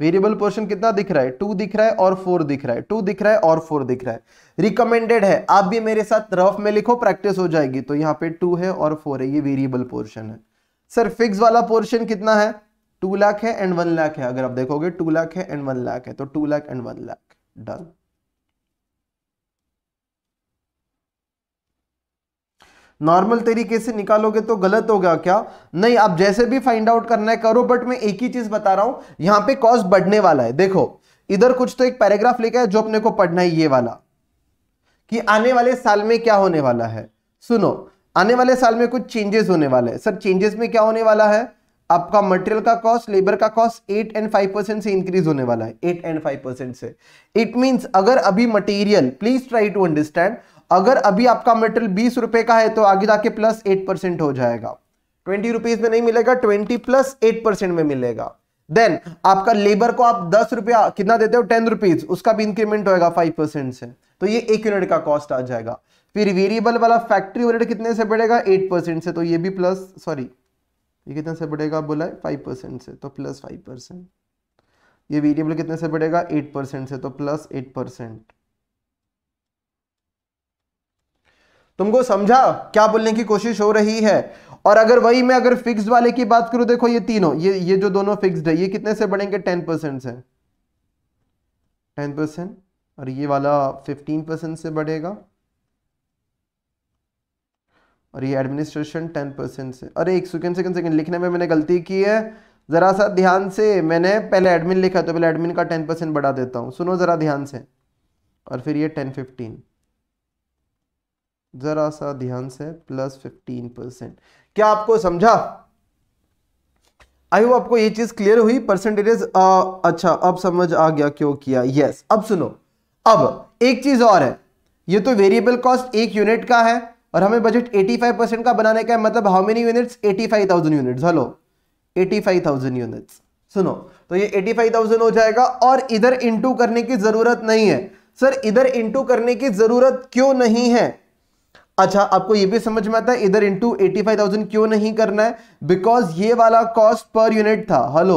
वेरिएबल पोर्शन कितना दिख रहा है टू दिख रहा है और फोर दिख रहा है टू दिख रहा है और फोर दिख रहा है रिकमेंडेड है आप भी मेरे साथ रफ में लिखो प्रैक्टिस हो जाएगी तो यहाँ पे टू है और फोर है ये वेरिएबल पोर्शन है सर फिक्स वाला पोर्शन कितना है टू लाख है एंड वन लाख है अगर आप देखोगे टू लाख है एंड वन लाख है तो two lakh and one lakh done normal तरीके से निकालोगे तो गलत होगा क्या नहीं आप जैसे भी फाइंड आउट करना है करो बट मैं एक ही चीज बता रहा हूं यहां पे कॉस्ट बढ़ने वाला है देखो इधर कुछ तो एक पैराग्राफ लेकर जो अपने को पढ़ना है ये वाला कि आने वाले साल में क्या होने वाला है सुनो आने वाले साल में कुछ चेंजेस होने वाले हैं सर चेंजेस में क्या होने वाला है आपका मटेरियल का कॉस्ट लेबर का cost eight and five percent से इंक्रीज होने वाला है एट एंड फाइव परसेंट से इट मींस अगर अभी material please try to understand अगर अभी आपका मटेरियल बीस रुपए का है तो आगे जाके प्लस एट परसेंट हो जाएगा ट्वेंटी रुपीज में नहीं मिलेगा ट्वेंटी प्लस एट परसेंट में मिलेगा देन आपका लेबर को आप दस रुपया कितना देते हो टेन रुपीज उसका भी इंक्रीमेंट होगा फाइव परसेंट से तो ये एक यूनिट का कॉस्ट आ जाएगा फिर वेरिएबल वाला फैक्ट्री ओवरहेड कितने से बढ़ेगा एट परसेंट से तो ये भी प्लस सॉरी ये कितने से बढ़ेगा बोला है फाइव परसेंट से तो प्लस फाइव परसेंट ये वेरिएबल कितने से बढ़ेगा एट परसेंट से तो प्लस एट परसेंट तुमको समझा क्या बोलने की कोशिश हो रही है और अगर वही मैं अगर फिक्स वाले की बात करूं देखो ये तीनों ये ये जो दोनों फिक्स है ये कितने से बढ़ेंगे टेन परसेंट से टेन परसेंट और ये वाला फिफ्टीन परसेंट से बढ़ेगा और ये एडमिनिस्ट्रेशन टेन परसेंट से अरे एक सेकंड सेकंड सेकंड लिखने में मैंने गलती की है ज़रा सा ध्यान से मैंने पहले एडमिन लिखा तो पहले एडमिन का टेन बढ़ा देता हूँ सुनो ज़रा ध्यान से और फिर ये टेन फिफ्टीन जरा सा ध्यान से प्लस फिफ्टीन परसेंट क्या आपको समझा आई हो आपको ये चीज क्लियर हुई परसेंटेज अच्छा अब समझ आ गया क्यों किया यस yes, अब सुनो अब एक चीज और है ये तो वेरिएबल कॉस्ट एक यूनिट का है और हमें बजट 85 परसेंट का बनाने का है मतलब how many units 85,000 units hello 85,000 units सुनो तो ये 85,000 हो जाएगा और इधर इंटू करने की जरूरत नहीं है सर इधर इंटू करने की जरूरत क्यों नहीं है अच्छा आपको ये भी समझ में आता है इधर इंटू एटी फाइव थाउजेंड क्यों नहीं करना है बिकॉज ये वाला कॉस्ट पर यूनिट था हेलो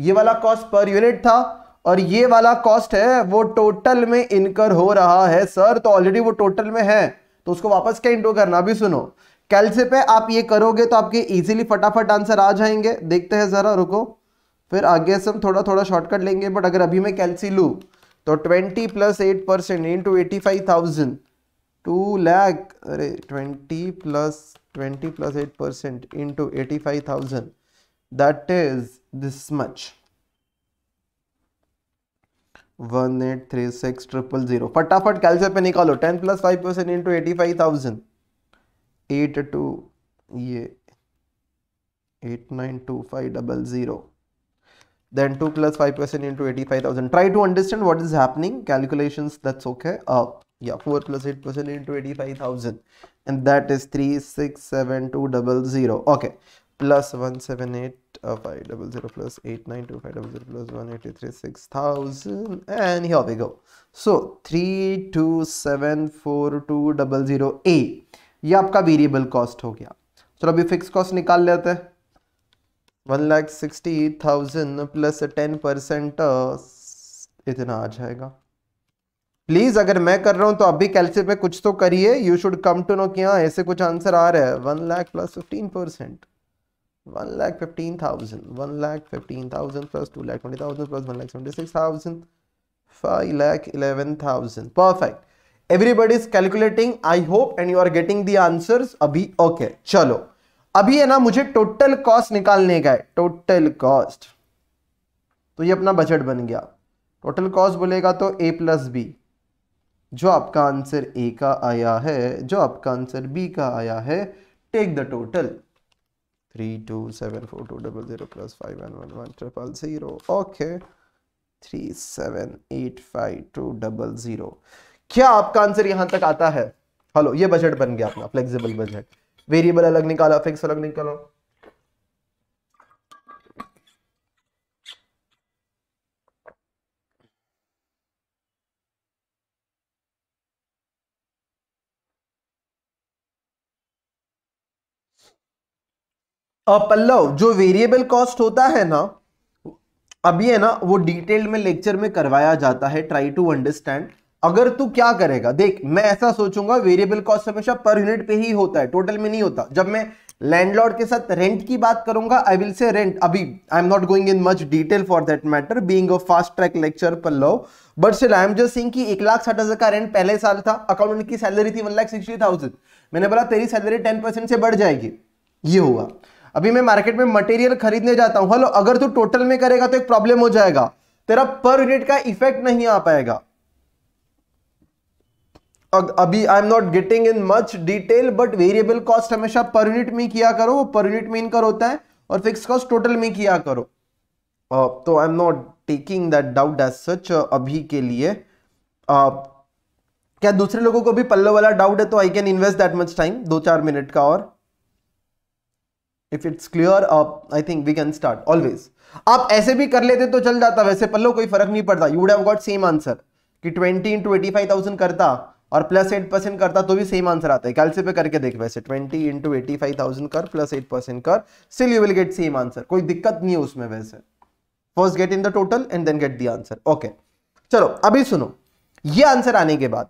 ये वाला कॉस्ट पर यूनिट था और ये वाला कॉस्ट है वो टोटल में इनकर हो रहा है सर तो ऑलरेडी वो टोटल में है तो उसको वापस क्या इंटू करना अभी सुनो कल से पे आप ये करोगे तो आपके इजीली फटाफट आंसर आ जाएंगे देखते हैं ज़रा रुको फिर आगे से हम थोड़ा थोड़ा शॉर्टकट लेंगे बट अगर अभी मैं कैलसी लूँ तो twenty plus eight percent into eighty five thousand 2 lakh 20 plus 20 plus 8 percent into 85,000 that is this much 1836000 triple zero फटाफट कैलकुलेटर पे निकालो 10 plus 5 percent into 85,000. Eight to eight Eight nine two five double zero. then 2 plus 5 percent into 85,000 try to understand what is happening calculations that's okay up yeah 4 plus 8 plus 8 into 85000 and that is 367200 okay plus 178500 plus 8925 plus 1836,000 and here we go so 32742000a ये आपका वेरिएबल कॉस्ट हो गया चलो अभी फिक्स कॉस्ट निकाल लेते हैं वन लाख सिक्सटी थाउजेंड इतना आ जाएगा प्लीज अगर मैं कर रहा हूं तो भी कैलसी में कुछ तो करिए you should come to know कि हाँ ऐसे कुछ आंसर आ रहा है one lakh plus fifteen percent one lakh fifteen thousand one lakh fifteen thousand plus two lakh twenty thousand plus one lakh seventy six thousand five lakh eleven thousand perfect everybody is calculating I hope and you are getting the answer अभी ओके okay, चलो अभी है ना मुझे टोटल कॉस्ट निकालने का है टोटल कॉस्ट तो ये अपना बजट बन गया टोटल कॉस्ट बोलेगा तो ए प्लस बी जो आपका आंसर ए का आया है जो आपका आंसर बी का आया है take the total three two seven four two double zero plus five one one one triple zero okay three seven eight five two double zero क्या आपका आंसर यहां तक आता है हेलो ये बजट बन गया अपना फ्लेक्सिबल बजट वेरिएबल अलग निकाला फिक्स अलग निकाला पल्लव जो वेरिएबल कॉस्ट होता है ना अभी है ना वो डिटेल में लेक्चर में करवाया जाता है ट्राई टू अंडरस्टैंड अगर तू क्या करेगा देख मैं ऐसा सोचूंगा वेरिएबल कॉस्ट हमेशा पर यूनिट पे ही होता है टोटल में नहीं होता जब मैं लैंडलॉर्ड के साथ रेंट की बात करूंगा आई विल से रेंट अभी I am not going in much detail for that matter being a fast track lecture पर लो बट सिल आई एम जस्ट सिंह की एक लाख साठ हज़ार का रेंट पहले साल था अकाउंट की सैलरी थी वन लाख सिक्सटी थाउजेंड मैंने बोला तेरी सैलरी टेन परसेंट से बढ़ जाएगी ये हुआ अभी मैं मार्केट में मटेरियल खरीदने जाता हूं हेलो अगर तू टोटल में करेगा तो एक प्रॉब्लम हो जाएगा तेरा पर यूनिट का इफेक्ट नहीं आ पाएगा अभी I am not getting in much detail but variable cost हमेशा पर यूनिट में किया करो वो पर यूनिट में इनकर होता है और फिक्स कॉस्ट टोटल में किया करो uh, तो I am not taking that doubt as such अभी के लिए uh, क्या दूसरे लोगों को भी पल्लो वाला डाउट है तो I can invest that much time दो चार मिनट का और if it's clear up I think we can start always आप ऐसे भी कर लेते तो चल जाता वैसे पल्लो कोई फर्क नहीं पड़ता you would have got same answer कि twenty into eighty five thousand करता और प्लस एट परसेंट करता तो भी सेम आंसर आता है कैलसी पे करके देख वैसे twenty into eighty five thousand कर प्लस एट परसेंट कर still you will get same answer कोई दिक्कत नहीं है उसमें वैसे first get in the total and then get the answer okay चलो अभी सुनो ये आंसर आने के बाद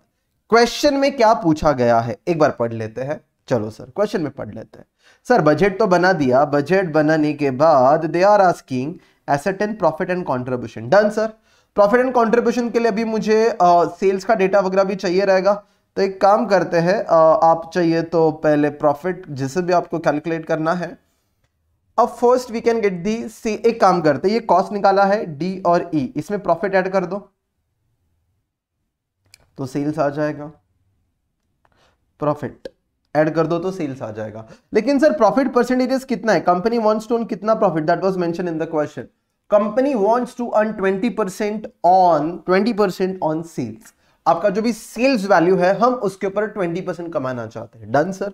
क्वेश्चन में क्या पूछा गया है एक बार पढ़ लेते हैं चलो सर क्वेश्चन में पढ़ लेते हैं सर बजट तो बना दिया बजट बनाने के बाद they are asking asset and profit and contribution done sir profit and contribution के लिए अभी मुझे सेल्स uh, का डेटा वगैरह भी चाहिए रहेगा तो एक काम करते हैं uh, आप चाहिए तो पहले प्रॉफिट जिसे भी आपको कैलकुलेट करना है अब first we can get the C एक काम करते हैं ये कॉस्ट निकाला है डी और ई e. इसमें प्रॉफिट ऐड कर दो तो सेल्स आ जाएगा प्रॉफिट ऐड कर दो तो सेल्स आ जाएगा लेकिन सर प्रॉफिट परसेंटेज कितना है कंपनी वॉन्ट्स टू अर्न कितना प्रॉफिट दैट वॉज मैं in the question company wants to earn twenty percent on twenty percent on sales आपका जो भी सेल्स वैल्यू है हम उसके ऊपर ट्वेंटी परसेंट कमाना चाहते हैं डन सर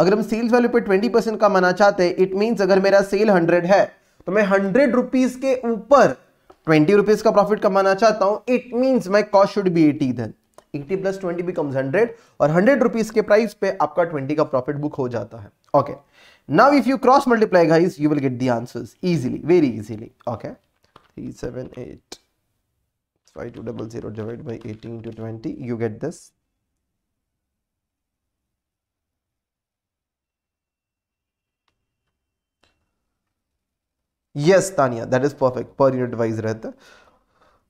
अगर हम सेल्स वैल्यू पे ट्वेंटी परसेंट कमाना चाहते हैं इट मीन अगर मेरा सेल हंड्रेड है तो मैं हंड्रेड रुपीज के ऊपर ट्वेंटी रुपीज का प्रॉफिट कमाना चाहता हूं it mean my cost should be eighty then eighty plus twenty becomes hundred और हंड्रेड रुपीज के प्राइस पे आपका ट्वेंटी का प्रॉफिट बुक हो जाता है okay now if you cross multiply guys you will get the answers easily very easily okay three seven eight five two double zero divide by eighteen to twenty you get this yes Tania that is perfect per unit wise रहता है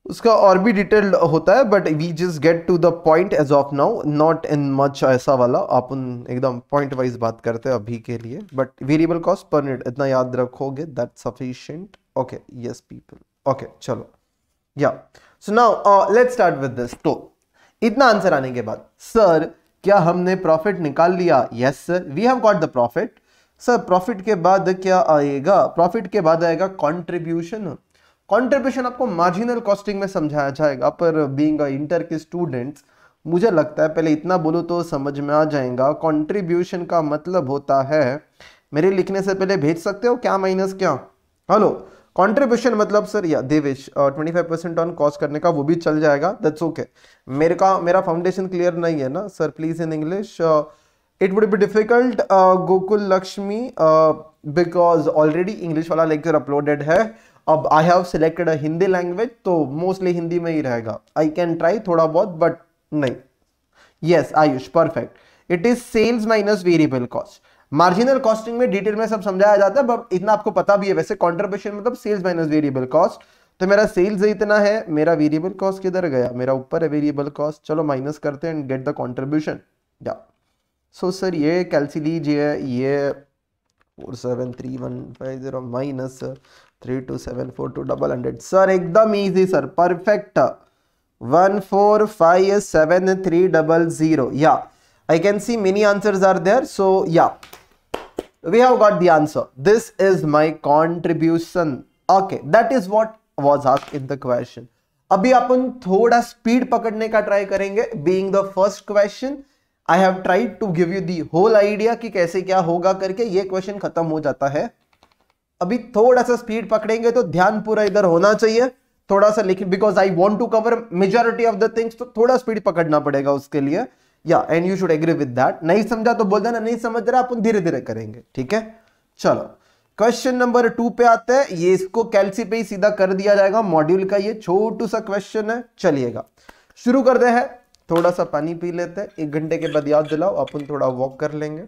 उसका और भी डिटेल्ड होता है but we just get to the point as of now not in much ऐसा वाला आप उन एकदम पॉइंट वाइज बात करते हैं अभी के लिए but variable cost per unit इतना याद रखोगे that sufficient okay yes people okay चलो yeah so now let's start with this तो इतना आंसर आने के बाद सर क्या हमने प्रॉफिट निकाल लिया yes sir we have got the profit sir profit के बाद क्या आएगा प्रॉफिट के बाद आएगा कॉन्ट्रीब्यूशन कॉन्ट्रीब्यूशन आपको मार्जिनल कॉस्टिंग में समझाया जाएगा पर बींग इंटर के स्टूडेंट्स मुझे लगता है पहले इतना बोलो तो समझ में आ जाएगा कॉन्ट्रीब्यूशन का मतलब होता है मेरे लिखने से पहले भेज सकते हो क्या माइनस क्या हेलो कॉन्ट्रीब्यूशन मतलब सर या Devesh twenty five percent on cost करने का वो भी चल जाएगा दैट्स ओके okay. मेरे का मेरा फाउंडेशन क्लियर नहीं है ना sir please in English it would be difficult Gokul Lakshmi because already English वाला लेक्चर अपलोडेड है अब I have selected a Hindi language तो मोस्टली हिंदी में ही रहेगा आई कैन ट्राई थोड़ा बहुत बट नहीं yes Ayush perfect it is sales minus variable cost marginal costing में डिटेल में सब समझाया जाता है बट इतना आपको पता भी है वैसे कॉन्ट्रीब्यूशन मतलब सेल्स माइनस वेरिएबल कॉस्ट तो मेरा सेल्स इतना है मेरा वेरिएबल कॉस्ट किधर गया मेरा ऊपर है वेरिएबल कॉस्ट चलो माइनस करते हैं एंड गेट द कॉन्ट्रीब्यूशन या सो सर ये कैलसी लीजिए ये four seven three one five zero minus three two seven four two double hundred sir एकदम easy sir perfect one four five seven three double zero yeah I can see many answers are there so yeah we have got the answer this is my contribution. Okay that is what was ask in the question अभी अपन थोड़ा स्पीड पकड़ने का ट्राई करेंगे being the first question I have tried to give you the whole idea कि कैसे क्या होगा करके ये क्वेश्चन खत्म हो जाता है अभी थोड़ा सा स्पीड पकड़ेंगे तो ध्यान पूरा इधर होना चाहिए थोड़ा सा लेकिन because I want to cover majority of the things तो थोड़ा स्पीड पकड़ना पड़ेगा उसके लिए yeah and you should agree with that नहीं समझा तो बोल देना नहीं समझ रहा अपन धीरे धीरे करेंगे ठीक है चलो क्वेश्चन नंबर टू पे आते हैं ये इसको कैलसी पे ही सीधा कर दिया जाएगा मॉड्यूल का ये छोटू सा क्वेश्चन है चलिएगा शुरू करते हैं थोड़ा सा पानी पी लेते हैं एक घंटे के बाद याद दिलाओ अपन थोड़ा वॉक कर लेंगे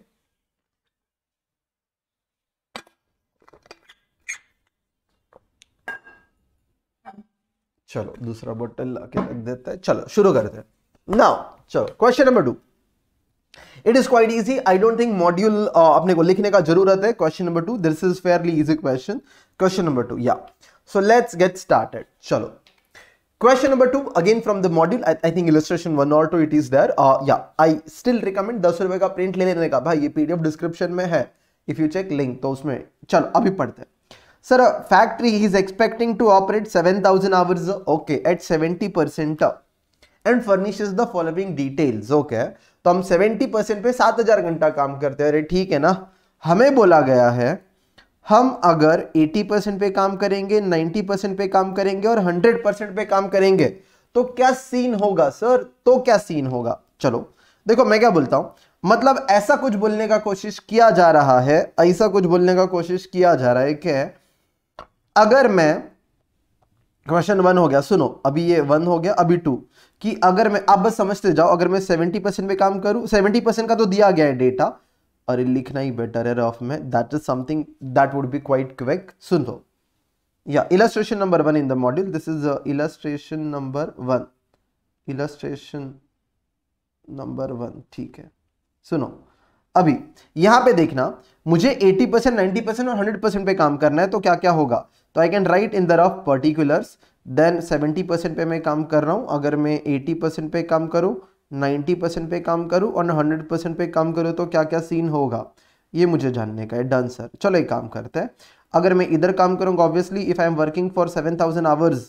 चलो दूसरा बोतल ला के रख देते हैं चलो शुरू करते हैं नाउ चलो question number two it is quite easy I don't think module अपने को लिखने का जरूरत है question number two this is fairly easy question question number two yeah so let's get started चलो question number two again from the module I think think one one two it is there yeah I still recommend दस रुपए का प्रिंट ले लेने का भाई ये पीडीएफ डिस्क्रिप्शन में है इफ यू चेक लिंक तो उसमें चलो अभी पढ़ते हैं factory is expecting to operate seven thousand hours okay at seventy percent and furnish the following details okay तो हम सेवेंटी परसेंट पे सात हजार घंटा काम करते हैं अरे ठीक है ना हमें बोला गया है हम अगर एटी परसेंट पे काम करेंगे नाइन्टी परसेंट पे काम करेंगे और हंड्रेड परसेंट पे काम करेंगे तो क्या सीन होगा सर तो क्या सीन होगा चलो देखो मैं क्या बोलता हूँ मतलब ऐसा कुछ बोलने का कोशिश किया जा रहा है ऐसा कुछ बोलने का कोशिश किया जा रहा है कि अगर मैं क्वेश्चन वन हो गया सुनो अभी ये वन हो गया अभी टू कि अगर मैं अब समझते जाओ अगर मैं सेवेंटी परसेंट पे काम करूं सेवेंटी परसेंट का तो दिया गया है डेटा और लिखना ही बेटर है रफ में that is something that would be quite quick सुन लो yeah illustration number one in the module this is illustration number one illustration number one ठीक है सुनो अभी यहां पे देखना मुझे 80 परसेंट नाइन्टी परसेंट और 100 परसेंट पे काम करना है तो क्या क्या होगा तो I can write in the rough particulars then 70 percent पे मैं काम कर रहा हूँ अगर मैं 80 परसेंट पे काम करूँ 90 परसेंट पे काम करूँ और 100 परसेंट पे काम करूँ तो क्या क्या सीन होगा ये मुझे जानने का है डन सर चलो एक काम करते हैं अगर मैं इधर काम करूँगा obviously if I am working for seven thousand hours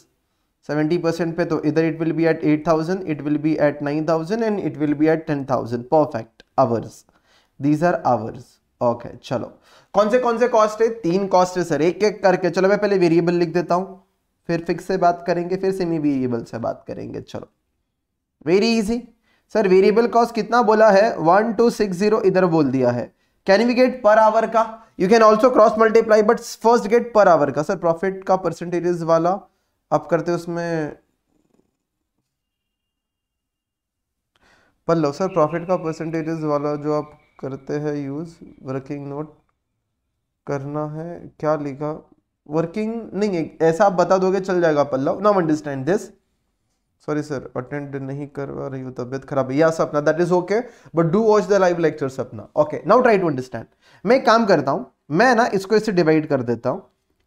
seventy percent पे तो इधर it will be at eight thousand it will be at nine thousand and it will be at ten thousand perfect hours these are hours okay चलो कौन से कौन से कॉस्ट है तीन कॉस्ट है सर एक एक करके चलो मैं पहले वेरिएबल लिख देता हूं फिर फिक्स से बात करेंगे फिर सेमी वेरिएबल से बात करेंगे चलो very easy sir variable cost कितना बोला है वन टू सिक्स जीरो इधर बोल दिया है can we get per hour का you can also cross multiply but first get per hour का सर प्रॉफिट का परसेंटेज वाला आप करते उसमें पर लो सर प्रॉफिट का परसेंटेज वाला जो आप करते हैं यूज़ वर्किंग नोट करना है क्या लिखा वर्किंग नहीं है ऐसा आप बता दोगे चल जाएगा Pallav now understand this sorry sir attend नहीं करवा रही हूँ तबियत खराब है yeah Sapna that is okay but do watch the live lecture Sapna okay now try to understand मैं काम करता हूँ मैं ना इसको इससे डिवाइड कर देता हूँ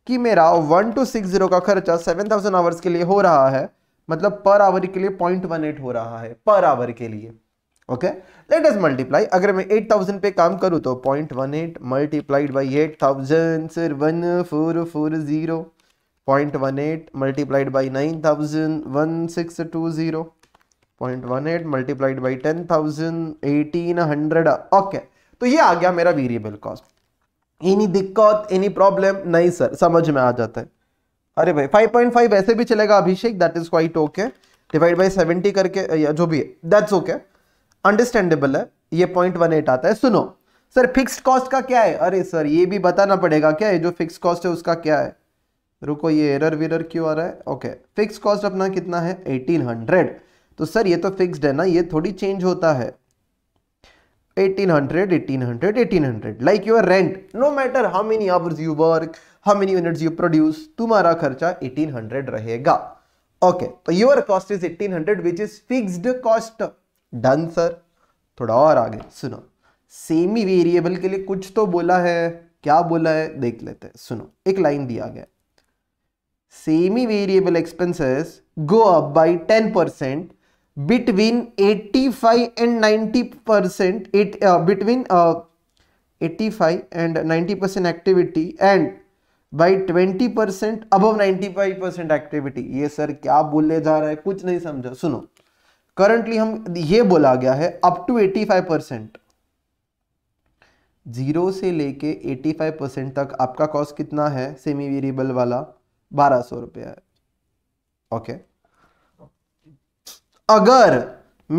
कि मेरा वन टू सिक्स जीरो का खर्चा सेवन थाउजेंड आवर्स के लिए हो रहा है मतलब पर आवर के लिए पॉइंट वन एट हो रहा है पर आवर के लिए ओके लेट अस मल्टीप्लाई अगर मैं एट थाउजेंड पे काम करूँ तो point one eight multiplied by eight thousand sir one four four zero point one eight multiplied by nine thousand one six two zero point one eight multiplied by ten thousand eighteen hundred okay तो ये आ गया मेरा वेरिएबल कॉस्ट एनी दिक्कत एनी प्रॉब्लम नहीं सर समझ में आ जाता है अरे भाई फाइव पॉइंट फाइव ऐसे भी चलेगा Abhishek that is quite okay divide by seventy करके या जो भी है दैट्स ओके okay. अंडरस्टैंडेबल है ये पॉइंट वन एट आता है सुनो सर फिक्स्ड कॉस्ट का क्या है अरे सर ये भी बताना पड़ेगा क्या है जो फिक्स कॉस्ट है उसका क्या है रुको ये एरर विरर क्यों आ रहा है ओके फिक्स कॉस्ट अपना कितना है 1800 तो सर ये तो फिक्स्ड है ना ये थोड़ी चेंज होता है 1800 1800 1800 like your rent no matter how many hours you work how many units you produce तुम्हारा खर्चा 1800 रहेगा ओके तो your cost is 1800 which is fixed cost done sir थोड़ा और आगे सुनो सेमी वेरिएबल के लिए कुछ तो बोला है क्या बोला है देख लेते हैं सुनो एक लाइन दिया गया semi variable expenses go up by ten percent between eighty five and ninety percent at between eighty five and ninety percent activity and by twenty percent above ninety five percent activity ये सर क्या बोले जा रहा है कुछ नहीं समझो सुनो करंटली हम ये बोला गया है अप टू 85 परसेंट जीरो से लेके 85 परसेंट तक आपका कॉस्ट कितना है सेमी वेरिएबल वाला बारह सौ रुपया है ओके okay. अगर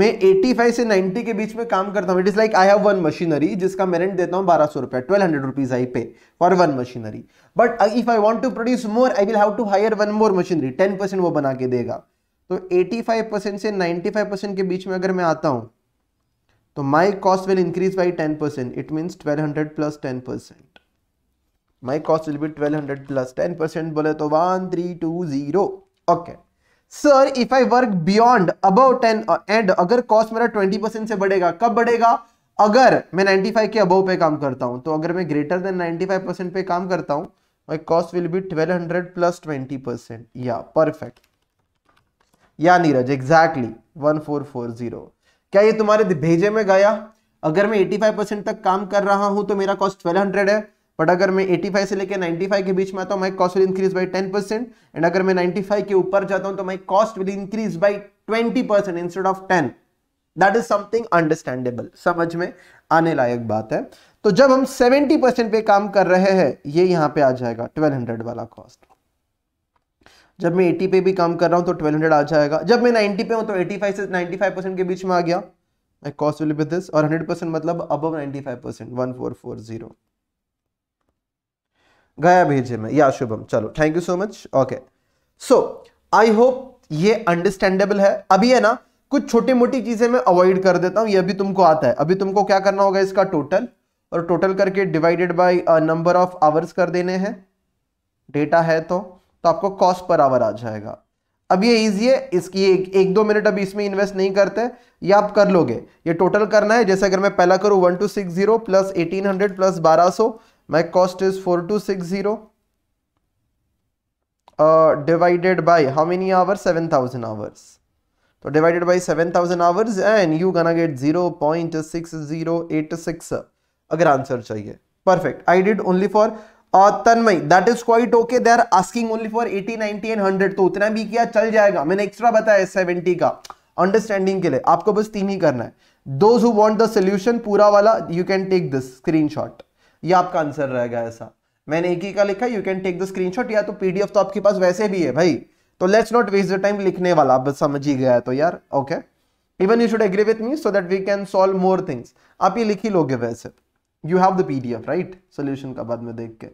मैं 85 से 90 के बीच में काम करता हूं it is like I have one machinery जिसका मैं रेंट देता हूं बारह सौ रुपया twelve hundred rupees I pay for one machinery but if I want to produce more I will have to hire one more machinery ten percent वो बना के देगा तो 85 परसेंट से 95 परसेंट के बीच में अगर मैं आता हूं तो my cost will increase by 10 percent it means 1200 plus 10 percent my cost will be 1200 plus 10 percent बोले तो one three two zero okay sir if I work beyond अब टेन एंड अगर कॉस्ट मेरा 20 परसेंट से बढ़ेगा कब बढ़ेगा अगर मैं 95 के अब पे काम करता हूं तो अगर मैं ग्रेटर देन 95 परसेंट पे काम करता हूं my cost will be 1200 plus 20 percent yeah perfect yeah Neeraj exactly one four four zero क्या ये तुम्हारे भेजे में गया अगर मैं एटी फाइव परसेंट तक काम कर रहा हूं तो मेरा कॉस्ट ट्वेल्व हंड्रेड है बट अगर मैं एटी फाइव से लेकर नाइनटी फाइव के बीच में आता हूं my cost will increase by ten percent and अगर मैं नाइनटी फाइव के ऊपर जाता हूं तो my cost will increase by twenty percent instead of ten that is something understandable समझ में आने लायक बात है तो जब हम सेवेंटी परसेंट पे काम कर रहे हैं ये यहाँ पे आ जाएगा ट्वेल्व हंड्रेड वाला कॉस्ट जब मैं एटी पे भी काम कर रहा हूँ तो हंड्रेड आ जाएगा जब मैं 90 पे हूँ तो फाइव से फाइव परसेंट के बीच में आ गया my cost will be this और हंड्रेड परसेंट मतलब above five percent one four four zero गया भेजे में या शुभम चलो thank you so much okay so I hope ये अंडरस्टैंडेबल है अभी है ना कुछ छोटी मोटी चीज़ें मैं अवॉइड कर देता हूँ ये अभी तुमको आता है अभी तुमको क्या करना होगा इसका टोटल और टोटल करके divided by number of hours कर देने हैं डेटा है तो तो आपको कॉस्ट पर आवर आ जाएगा अब ये इजी है इसकी एक, एक दो मिनट अभी इसमें इन्वेस्ट नहीं करते ये आप कर लोगे ये टोटल करना है जैसे अगर मैं पहला करूं one two six zero plus eighteen hundred plus बारह so my cost is four two six zero divided by how many hours seven thousand hours तो divided by seven thousand hours and you gonna get zero point six zero eight six अगर आंसर चाहिए perfect I did only for Tanmay that is quite okay they are asking only for 80 90 and 100 तो उतना भी किया चल जाएगा मैंने एक्स्ट्रा बताया 70 का अंडरस्टैंडिंग के लिए आपको बस तीन ही करना है दोज हु द सोल्यूशन पूरा वाला you can take this shot ये आपका आंसर रहेगा ऐसा मैंने एक ही का लिखा you can take the shot yeah तो पीडीएफ तो आपके पास वैसे भी है भाई तो let's not waste the time लिखने वाला आप समझ ही गया है तो यार okay even you should agree with me so that we can solve more things आप ये लिख ही लोगे वैसे you have the PDF right solution का बाद में देख के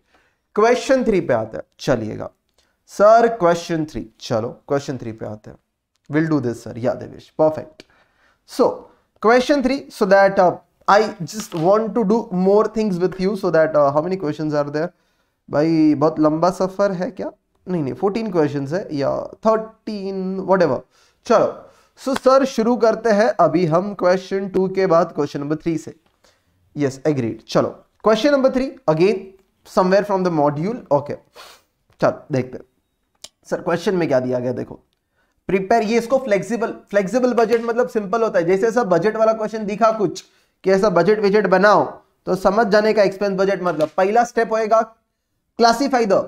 क्वेश्चन थ्री पे आते हैं चलिएगा सर क्वेश्चन थ्री चलो क्वेश्चन थ्री पे आते हैं विल डू दिस सर या Devesh perfect so question three so that I just want to do more things with you so that how many questions are there भाई बहुत लंबा सफर है क्या नहीं नहीं फोर्टीन क्वेश्चन है या थर्टीन वट चलो सो so, सर शुरू करते हैं अभी हम क्वेश्चन टू के बाद क्वेश्चन नंबर थ्री से यस yes, एग्रीड चलो question number three again somewhere from the module okay चल देखते सर क्वेश्चन में क्या दिया गया देखो प्रिपेयर ये इसको फ्लेक्सिबल फ्लेक्सिबल बजट मतलब सिंपल होता है जैसे ऐसा बजट वाला क्वेश्चन दिखा कुछ कि ऐसा बजट विजेट बनाओ तो समझ जाने का एक्सपेंस बजट मतलब पहला स्टेप होएगा क्लासीफाई द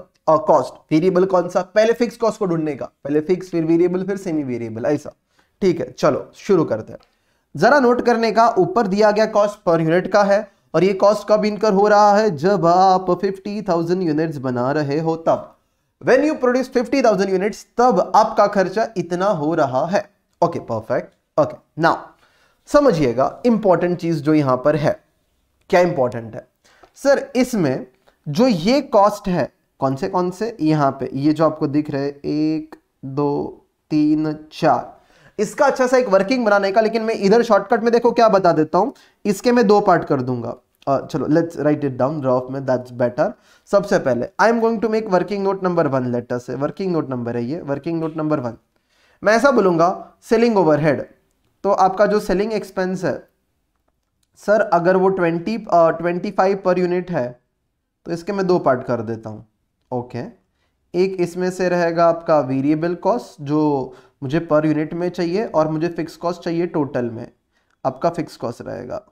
कॉस्ट वेरिएबल कौन सा पहले फिक्स कॉस्ट को ढूंढने का पहले फिक्स फिर वेरिएबल फिर सेमी वेरिएबल ऐसा ठीक है चलो शुरू करते हैं जरा नोट करने का ऊपर दिया गया कॉस्ट पर यूनिट का है और ये कॉस्ट कब इनकर हो रहा है जब आप 50,000 यूनिट्स बना रहे हो तब वेन यू प्रोड्यूस 50,000 यूनिट्स तब आपका खर्चा इतना हो रहा है ओके परफेक्ट ओके नाउ समझिएगा इंपॉर्टेंट चीज जो यहां पर है क्या इंपॉर्टेंट है सर इसमें जो ये कॉस्ट है कौन से कौन से यहां पे ये जो आपको दिख रहे एक दो तीन चार इसका अच्छा सा एक वर्किंग बनाने का लेकिन मैं इधर शॉर्टकट में देखो क्या बता देता हूँ इसके मैं दो पार्ट कर दूंगा चलो let's write it down draft में दैट्स बेटर सबसे पहले I am going to make working note number one later से वर्किंग नोट नंबर है ये वर्किंग नोट नंबर वन मैं ऐसा बोलूंगा सेलिंग ओवर तो आपका जो सेलिंग एक्सपेंस है सर अगर वो twenty twenty five per unit है तो इसके मैं दो पार्ट कर देता हूँ ओके okay. एक इसमें से रहेगा आपका वेरिएबल कॉस्ट जो मुझे पर यूनिट में चाहिए और मुझे फिक्स कॉस्ट चाहिए टोटल में आपका फिक्स कॉस्ट रहेगा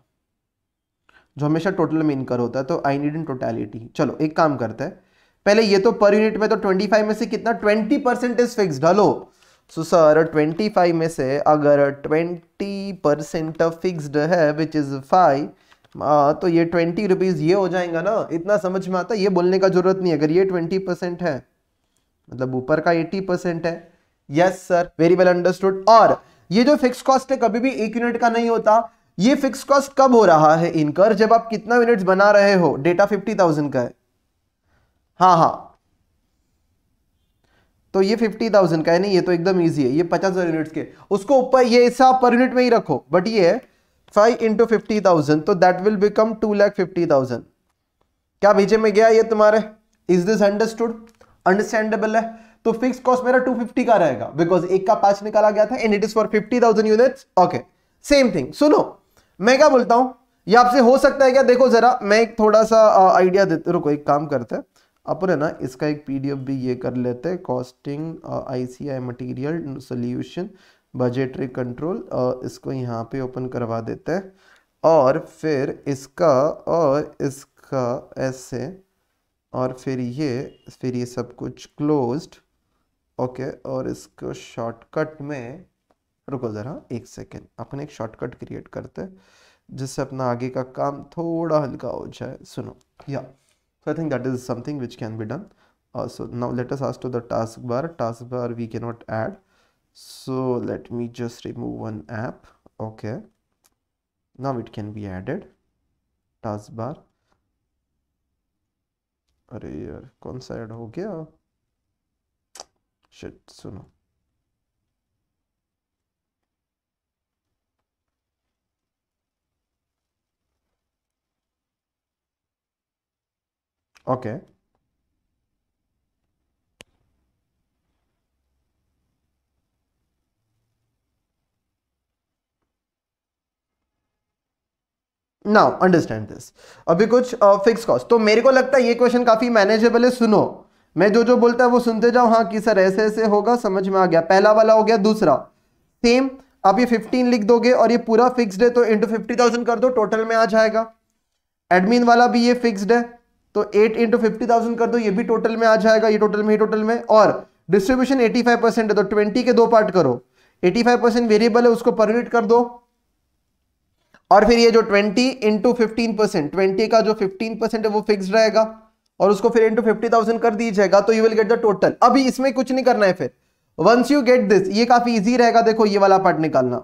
जो हमेशा टोटल में इनकर होता है तो आई नीड इन टोटैलिटी चलो एक काम करते हैं पहले ये तो पर यूनिट में तो 25 में से कितना 20 percent is fix hello so sir 25 में से अगर 20 परसेंट फिक्सड है विच इज फाइव तो ये ट्वेंटी रुपीज़ ये हो जाएगा ना इतना समझ में आता है ये बोलने का जरूरत नहीं है अगर ये ट्वेंटी परसेंट है मतलब ऊपर का एट्टी परसेंट है yes sir very well understood और ये जो फिक्स कॉस्ट है कभी भी एक यूनिट का नहीं होता ये फिक्स कॉस्ट कब हो रहा है इनकर जब आप कितना यूनिट बना रहे हो डेटा फिफ्टी थाउजेंड का है हाँ हाँ तो ये फिफ्टी थाउजेंड का है नहीं ये तो एकदम ईजी है ये पचास हजार यूनिट के उसको ऊपर ये हिस्सा पर यूनिट में ही रखो बट ये फाइव इंटू फिफ्टी थाउजेंड तो that will become two lakh fifty thousand क्या भेजे में गया ये तुम्हारे इज दिस अंडरस्टूड अंडरस्टैंडेबल है तो फिक्स कॉस्ट मेरा 250 का रहेगा बिकॉज एक का पांच निकाला गया था and it is for 50,000 unit okay same thing सुनो मैं क्या बोलता हूं ये आपसे हो सकता है क्या देखो जरा मैं एक थोड़ा सा आइडिया देते रुको एक काम करते हैं अपन है ना इसका एक पीडीएफ भी ये कर लेते हैं costing ICI material solution budgetary control इसको यहाँ पे ओपन करवा देते हैं और फिर इसका और इसका ऐसे और फिर ये फिर ये सब कुछ क्लोज्ड ओके और इसको शॉर्टकट में रुको ज़रा एक सेकेंड अपन एक शॉर्टकट क्रिएट करते हैं जिससे अपना आगे का काम थोड़ा हल्का हो जाए सुनो या so I think that is something which can be done so so to the task bar task bar we can not add so let me just remove one app okay now it can be added task bar अरे यार कौन सा ऐड हो गया शिट सुनो okay okay. Now understand this अभी कुछ फिक्स uh, कॉस्ट तो मेरे को लगता है ये क्वेश्चन काफी मैनेजेबल है सुनो मैं जो जो बोलता है वो सुनते जाओ हाँ कि सर ऐसे ऐसे होगा समझ में आ गया पहला वाला हो गया दूसरा सेम आप ये 15 लिख दोगे और ये पूरा फिक्स्ड है तो इंटू फिफ्टी थाउजेंड कर दो टोटल में आ जाएगा एडमिन वाला भी ये फिक्स्ड है तो 8 इंटू फिफ्टी थाउजेंड कर दो ये भी टोटल में आ जाएगा ये टोटल में ही टोटल में और डिस्ट्रीब्यूशन 85 परसेंट है तो 20 के दो पार्ट करो 85 परसेंट वेरिएबल है उसको परमिट कर दो और फिर ये जो 20 इंटू फिफ्टीन परसेंट ट्वेंटी का जो फिफ्टीन परसेंट है वो फिक्स रहेगा और उसको फिर इंटू फिफ्टी थाउजेंड कर दीजिएगा तो you will get the total अभी इसमें कुछ नहीं करना है फिर वंस यू गेट दिस ये काफी इजी रहेगा देखो ये वाला पार्ट निकालना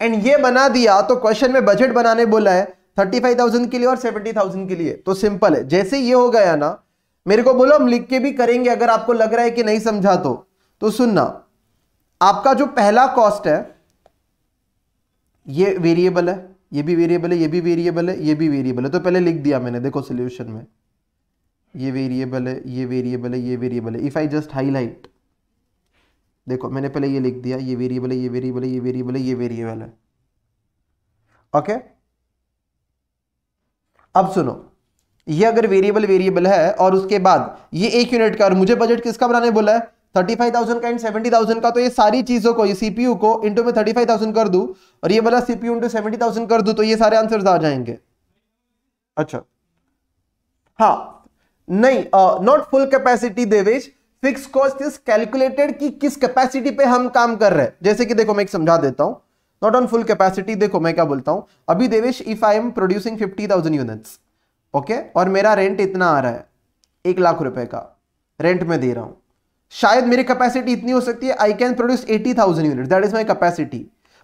एंड ये बना दिया तो क्वेश्चन में बजट बनाने बोला है थर्टी फाइव थाउजेंड के लिए और सेवेंटी थाउजेंड के लिए तो सिंपल है जैसे ये हो गया ना मेरे को बोलो हम लिख के भी करेंगे अगर आपको लग रहा है कि नहीं समझा तो तो सुनना आपका जो पहला कॉस्ट है ये वेरिएबल है ये भी वेरिएबल है ये भी वेरिएबल है ये भी वेरिएबल है तो पहले लिख दिया मैंने देखो सोल्यूशन में ये वेरिएबल है ये वेरिएबल है ये वेरिएबल है इफ़ आई जस्ट हाईलाइट देखो मैंने पहले ये लिख दिया ये वेरिएबल है ये वेरिएबल है ये वेरिएबल है ये वेरिएबल है ओके अब सुनो ये अगर वेरिएबल वेरिएबल है और उसके बाद ये एक यूनिट का और मुझे बजट किसका बनाने बोला है थर्टी फाइव थाउजेंड का एंड सेवेंटी थाउजेंड का तो ये सारी चीजों को ये सीपीयू को इंटू में थर्टी फाइव थाउजेंड कर दूं और ये वाला सीपीयू इंटू सेवेंटी थाउजेंड कर दूं तो ये सारे आंसर आ जाएंगे अच्छा हाँ नहीं not full capacity Devesh fix cost is calculated कि किस कैपेसिटी पे हम काम कर रहे हैं जैसे कि देखो मैं एक समझा देता हूं नॉट ऑन फुल कैपेसिटी देखो मैं क्या बोलता हूं अभी Devesh if I am producing fifty thousand units okay और मेरा रेंट इतना आ रहा है एक लाख रुपए का रेंट में दे रहा हूं शायद मेरी कैपेसिटी इतनी हो सकती है I can produce eighty thousand unit that is my capacity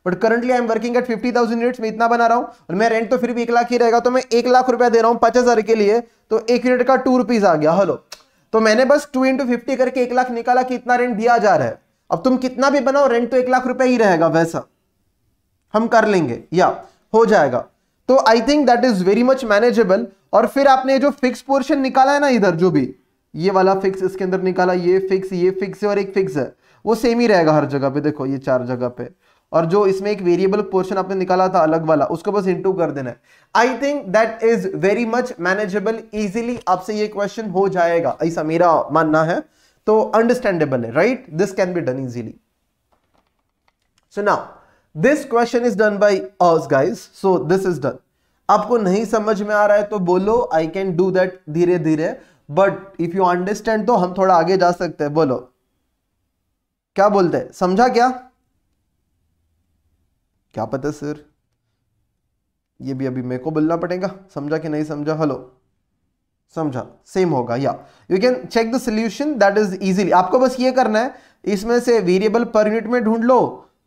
but currently I am working at fifty thousand units में इतना बना रहा हूं और मैं रेंट तो फिर भी एक लाख ही रहेगा तो मैं एक लाख रुपया दे रहा हूँ पचास हज़ार के लिए तो एक यूनिट का टू रुपीज़ आ गया हेलो तो मैंने बस टू इंटू फिफ्टी करके एक लाख निकाला कि इतना रेंट दिया जा रहा है अब तुम कितना भी बनाओ रेंट तो एक लाख रुपया ही रहेगा वैसा हम कर लेंगे या हो जाएगा तो I think that is very much manageable और फिर आपने जो फिक्स पोर्शन निकाला है ना इधर जो भी ये वाला फिक्स इसके अंदर निकाला ये फिक्स ये फिक्स है और एक फिक्स है वो सेम ही रहेगा हर जगह पे देखो ये चार जगह पे और जो इसमें एक वेरिएबल पोर्शन आपने निकाला था अलग वाला उसको बस इंटू कर देना है I think that is very much manageable easily आपसे ये क्वेश्चन हो जाएगा ऐसा मेरा मानना है तो अंडरस्टैंडेबल है right this can be done easily so now this question is done by us guys so this is done आपको नहीं समझ में आ रहा है तो बोलो आई कैन डू दैट धीरे धीरे बट इफ यू अंडरस्टैंड तो हम थोड़ा आगे जा सकते हैं बोलो क्या बोलते हैं समझा क्या क्या पता सर ये भी अभी मेरे को बोलना पड़ेगा समझा कि नहीं समझा हेलो समझा सेम होगा या you can check the solution that is easily आपको बस ये करना है इसमें से वेरिएबल पर यूनिट में ढूंढ लो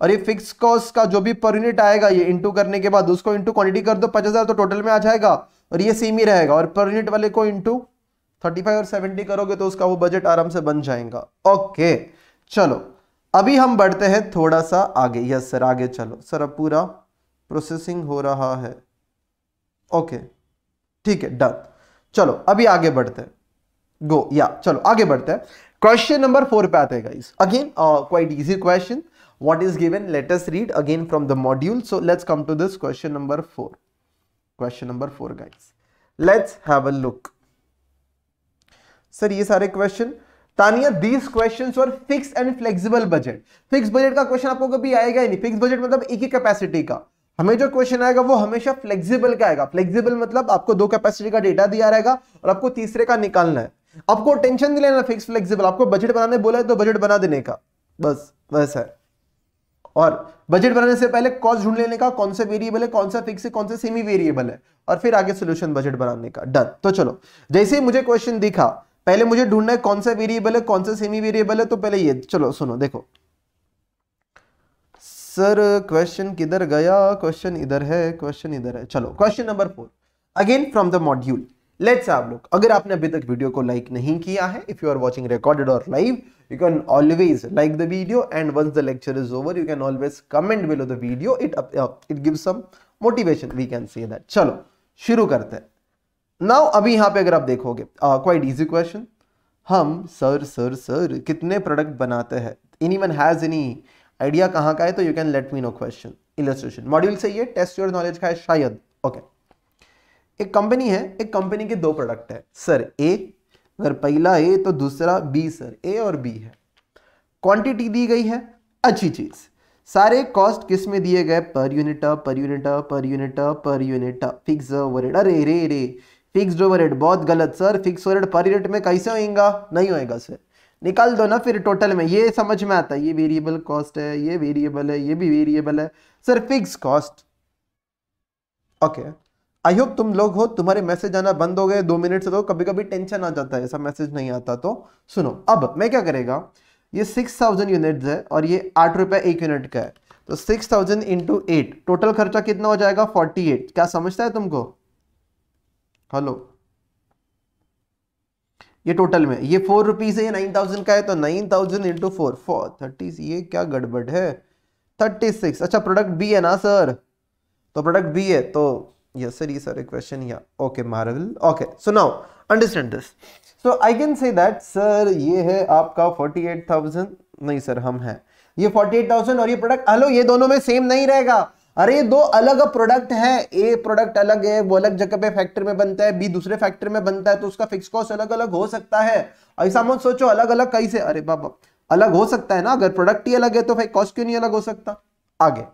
और ये फिक्स कॉस्ट का जो भी पर यूनिट आएगा ये इनटू करने के बाद उसको इंटू क्वांटिटी कर दो पचास हजार तो टोटल में आ जाएगा और ये सेम ही रहेगा और पर यूनिट वाले को इंटू थर्टी फाइव और सेवेंटी करोगे तो उसका वो बजट आराम से बन जाएगा ओके चलो अभी हम बढ़ते हैं थोड़ा सा आगे यस सर आगे चलो सर अब पूरा प्रोसेसिंग हो रहा है ओके ठीक है डन चलो अभी आगे बढ़ते हैं गो या चलो आगे बढ़ते हैं क्वेश्चन नंबर फोर पे आते हैं again quite easy question what is given let read again from the module so let's come to this question number four question number four 4 let's let's have look sir ये सारे क्वेश्चन तानिया दीज क्वेश्चन और fix and flexible budget fix budget का क्वेश्चन आपको कभी आएगा ही नहीं फिक्स बजट मतलब एक ही कैपेसिटी का हमें जो क्वेश्चन आएगा वो हमेशा फ्लेक्सिबल का आएगा फ्लेक्सिबल मतलब आपको दो कैपेसिटी का डेटा दिया रहेगा और आपको तीसरे का निकालना है आपको टेंशन नहीं लेना फिक्स फ्लेक्सिबल आपको बजट बनाने बोला है तो बजट बना देने का बस बस है और बजट बनाने से पहले कॉस्ट ढूंढ लेने का कौन सा वेरिएबल है कौन सा फिक्स है कौन सा सेमी वेरिएबल है और फिर आगे सोल्यूशन बजट बनाने का डन तो चलो जैसे ही मुझे क्वेश्चन दिखा पहले मुझे ढूंढना है कौन सा वेरिएबल है कौन सा सेमी वेरिएबल है तो पहले ये चलो सुनो देखो सर क्वेश्चन किधर गया क्वेश्चन इधर है क्वेश्चन इधर है चलो question number four again from the module let's आप लुक अगर आपने अभी तक वीडियो को लाइक नहीं किया है if you are watching recorded और live you can always like the video and once the lecture is over you can always comment below the video it it gives some motivation we can see that चलो शुरू करते हैं नाउ अभी यहां पे अगर आप देखोगे क्वाइट इजी क्वेश्चन हम सर सर सर कितने प्रोडक्ट बनाते हैं any one has any idea कहां का है तो you can let me know question illustration module से ये टेस्ट योर नॉलेज का है शायद ओके okay. एक कंपनी है एक कंपनी के दो प्रोडक्ट है सर ए अगर पहला ए तो दूसरा बी सर ए और बी है क्वांटिटी दी गई है अच्छी चीज़ सारे कॉस्ट किस में दिए गए per unit per unit per unit per unit fix अरे रे रे फिक्स ओवरहेड बहुत गलत sir fix overhead per unit में कैसे होएगा नहीं होएगा सर निकाल दो ना फिर टोटल में ये समझ में आता है ये वेरिएबल कॉस्ट है ये वेरिएबल है ये भी वेरिएबल है sir fix cost okay I hope तुम लोग हो तुम्हारे मैसेज आना बंद हो गए दो मिनट से तो कभी कभी टेंशन आ जाता है ऐसा मैसेज नहीं आता तो सुनो अब मैं क्या करेगा ये सिक्स थाउजेंड यूनिट है और ये आठ रुपए एक यूनिट का है तो six thousand into eight total खर्चा कितना हो जाएगा फोर्टी एट क्या समझता है तुमको हेलो ये टोटल में ये फोर रुपीज़ है ये नाइन थाउजेंड का है तो nine thousand into four four thirty ये क्या गड़बड़ है थर्टी सिक्स अच्छा प्रोडक्ट बी है ना सर तो प्रोडक्ट बी है तो यस सर ये सर क्वेश्चन या okay Marvel okay so now understand this so I can say that sir ये है आपका फोर्टी एट थाउजेंड नहीं सर हम हैं ये फोर्टी एट थाउजेंड और ये प्रोडक्ट हेलो ये दोनों में सेम नहीं रहेगा अरे दो अलग प्रोडक्ट है ए प्रोडक्ट अलग है वो अलग जगह पे फैक्ट्री में बनता है बी दूसरे फैक्ट्री में बनता है तो उसका फिक्स कॉस्ट अलग अलग हो सकता है ऐसा मत सोचो अलग अलग कहीं से अरे बाबा अलग हो सकता है ना अगर प्रोडक्ट ही अलग है तो भाई कॉस्ट क्यों नहीं अलग हो सकता आगे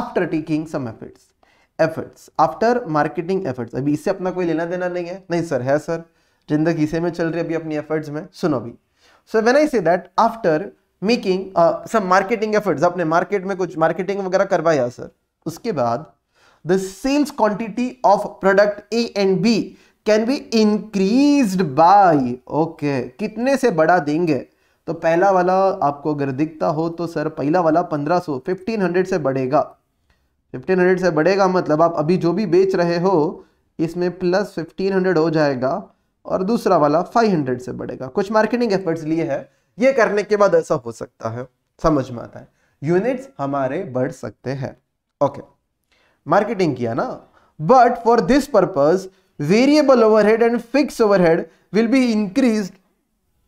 after taking some efforts efforts after marketing efforts अभी इससे अपना कोई लेना देना नहीं है नहीं सर है सर जिंदगी से में चल रही अभी अपनी एफर्ट्स में सुनो भी सो when I say that after making some marketing efforts आपने मार्केट में कुछ मार्केटिंग वगैरह करवाया सर उसके बाद the sales quantity of product A and B can be increase by okay कितने से बढ़ा देंगे तो पहला वाला आपको अगर दिखता हो तो सर पहला वाला 1500 1500 से बढ़ेगा 1500 से बढ़ेगा मतलब आप अभी जो भी बेच रहे हो इसमें प्लस 1500 हो जाएगा और दूसरा वाला 500 से बढ़ेगा कुछ मार्केटिंग एफर्ट्स लिए है ये करने के बाद ऐसा हो सकता है समझ में आता है यूनिट्स हमारे बढ़ सकते हैं ओके मार्केटिंग किया ना but for this purpose variable overhead and fix overhead will be increase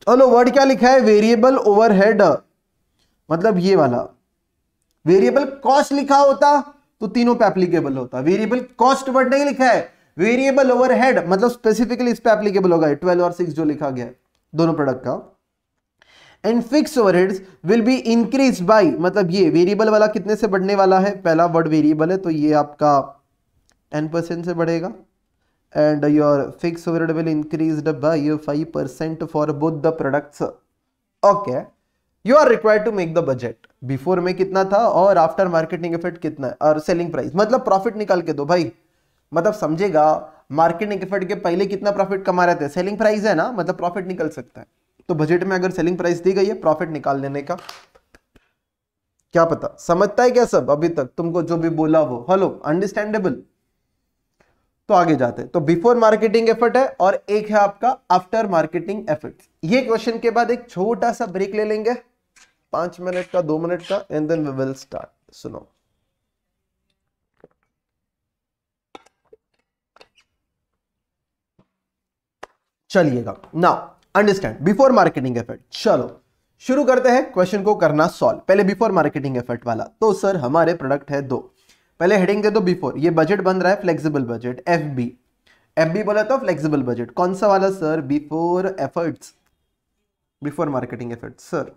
चलो वर्ड क्या लिखा है वेरिएबल ओवरहेड मतलब ये वाला वेरिएबल कॉस्ट लिखा होता तो तीनों पे एप्लीकेबल होता वेरिएबल कॉस्ट वर्ड नहीं लिखा है वेरिएबल ओवरहेड मतलब स्पेसिफिकली इस पे एप्लीकेबल होगा ट्वेल्व और सिक्स जो लिखा गया है दोनों प्रोडक्ट का and fix overheads will be increase by मतलब ये वेरिएबल वाला कितने से बढ़ने वाला है पहला वर्ड वेरिएबल है तो ये आपका टेन परसेंट से बढ़ेगा and your fix overhead will increase by five percent for both the products okay you are required to make the budget before में कितना था और आफ्टर मार्केटिंग इफेक्ट कितना है और सेलिंग प्राइस मतलब प्रॉफिट निकाल के दो भाई मतलब समझेगा मार्केटिंग इफेक्ट के पहले कितना प्रॉफिट कमा रहे थे सेलिंग प्राइस है ना मतलब प्रॉफिट निकल सकता है तो बजट में अगर सेलिंग प्राइस दी गई है प्रॉफिट निकाल लेने का क्या पता समझता है क्या सब अभी तक तुमको जो भी बोला वो हेलो अंडरस्टैंडेबल तो आगे जाते हैं तो बिफोर मार्केटिंग एफर्ट है और एक है आपका आफ्टर मार्केटिंग एफर्ट ये क्वेश्चन के बाद एक छोटा सा ब्रेक ले लेंगे पांच मिनट का दो मिनट का and then we will start सुनो चलिएगा now understand before marketing effort चलो शुरू करते हैं क्वेश्चन को करना सॉल्व पहले बिफोर मार्केटिंग एफर्ट वाला तो सर हमारे प्रोडक्ट है दो पहले हेडिंग दे दो बिफोर ये बजट बन रहा है flexible budget F B F B बोला तो फ्लेक्सिबल बजट कौन सा वाला sir before efforts before marketing effort sir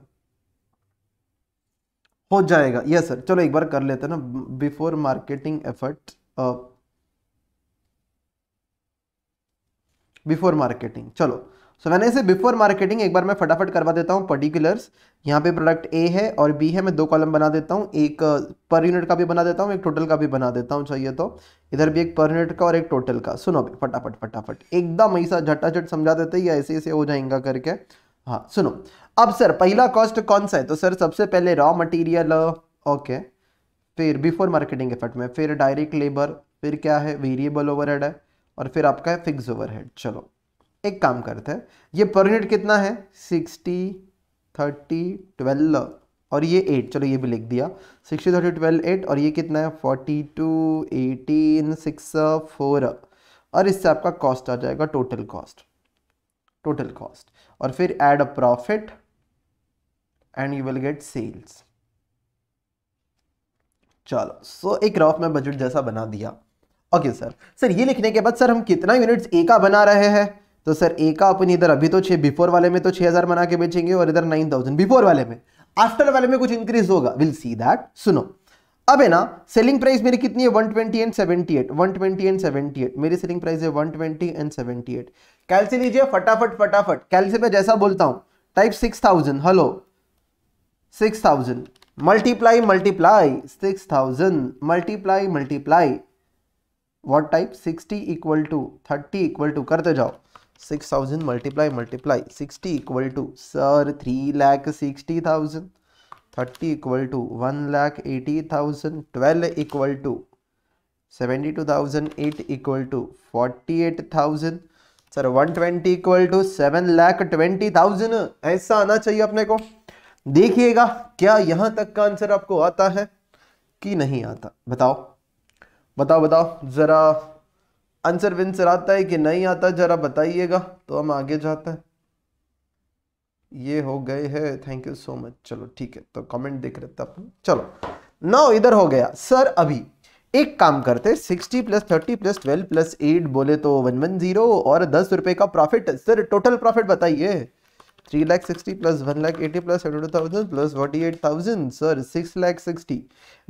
हो जाएगा यस सर चलो एक बार कर लेते ना before marketing effort before marketing चलो सो so, मैंने इसे बिफोर मार्केटिंग एक बार मैं फटाफट करवा देता हूँ पर्टिकुलर्स यहाँ पे प्रोडक्ट ए है और बी है मैं दो कॉलम बना देता हूँ एक पर uh, यूनिट का भी बना देता हूँ एक टोटल का भी बना देता हूँ चाहिए तो इधर भी एक पर यूनिट का और एक टोटल का सुनो भी फटाफट फटाफट एकदम ऐसा झटाझट समझा देते या ऐसे ऐसे हो जाएगा करके हाँ सुनो अब सर पहला कॉस्ट कौन सा है तो सर सबसे पहले रॉ मटीरियल ओके फिर बिफोर मार्केटिंग इफेक्ट में फिर डायरेक्ट लेबर फिर क्या है वेरिएबल ओवर है और फिर आपका है फिक्स ओवर चलो एक काम करते हैं ये पर यूनिट कितना है सिक्सटी थर्टी ट्वेल्व और ये एट चलो ये भी लिख दिया सिक्सटी थर्टी ट्वेल्व एट और ये कितना है forty two eighteen six four और इससे आपका कॉस्ट आ जाएगा टोटल कॉस्ट टोटल कॉस्ट और फिर add a profit and you will get sales चलो सो एक रफ में बजट जैसा बना दिया ओके सर सर ये लिखने के बाद सर हम कितना यूनिट्स ए का बना रहे हैं तो सर ए का अपन इधर अभी तो छः बिफोर वाले में तो छह हज़ार बना के बेचेंगे और इधर नाइन थाउजेंड बिफोर वाले में आफ्टर वाले में कुछ इंक्रीज होगा विल सी दैट सुनो अब है ना सेलिंग प्राइस मेरी कितनी है one twenty and seventy eight one twenty and seventy eight मेरी सेलिंग प्राइस है वन ट्वेंटी एंड 78 कैल से लीजिए फटाफट फटाफट कैल से मैं जैसा बोलता हूं type six 6000 hello thousand multiply multiply six thousand multiply multiply what type sixty equal to thirty equal to करते जाओ six thousand multiply multiply sixty equal to sir three lakh sixty thousand thirty equal to one lakh eighty thousand twelve equal to seventy two thousand eight equal to forty eight thousand sir one twenty equal to seven lakh twenty thousand ऐसा आना चाहिए अपने को देखिएगा क्या यहाँ तक का आंसर आपको आता है कि नहीं आता बताओ बताओ बताओ ज़रा आंसर विंसर आता है कि नहीं आता जरा बताइएगा तो हम आगे जाते हैं ये हो गए है थैंक यू सो मच चलो ठीक है तो कमेंट देख रहे थे अपन चलो नौ इधर हो गया सर अभी एक काम करते sixty plus thirty plus twelve plus eight बोले तो वन वन जीरो और दस रुपए का प्रॉफिट सर टोटल प्रॉफिट बताइए three lakh sixty plus one lakh eighty plus seventy two thousand plus forty eight thousand sir six lakh sixty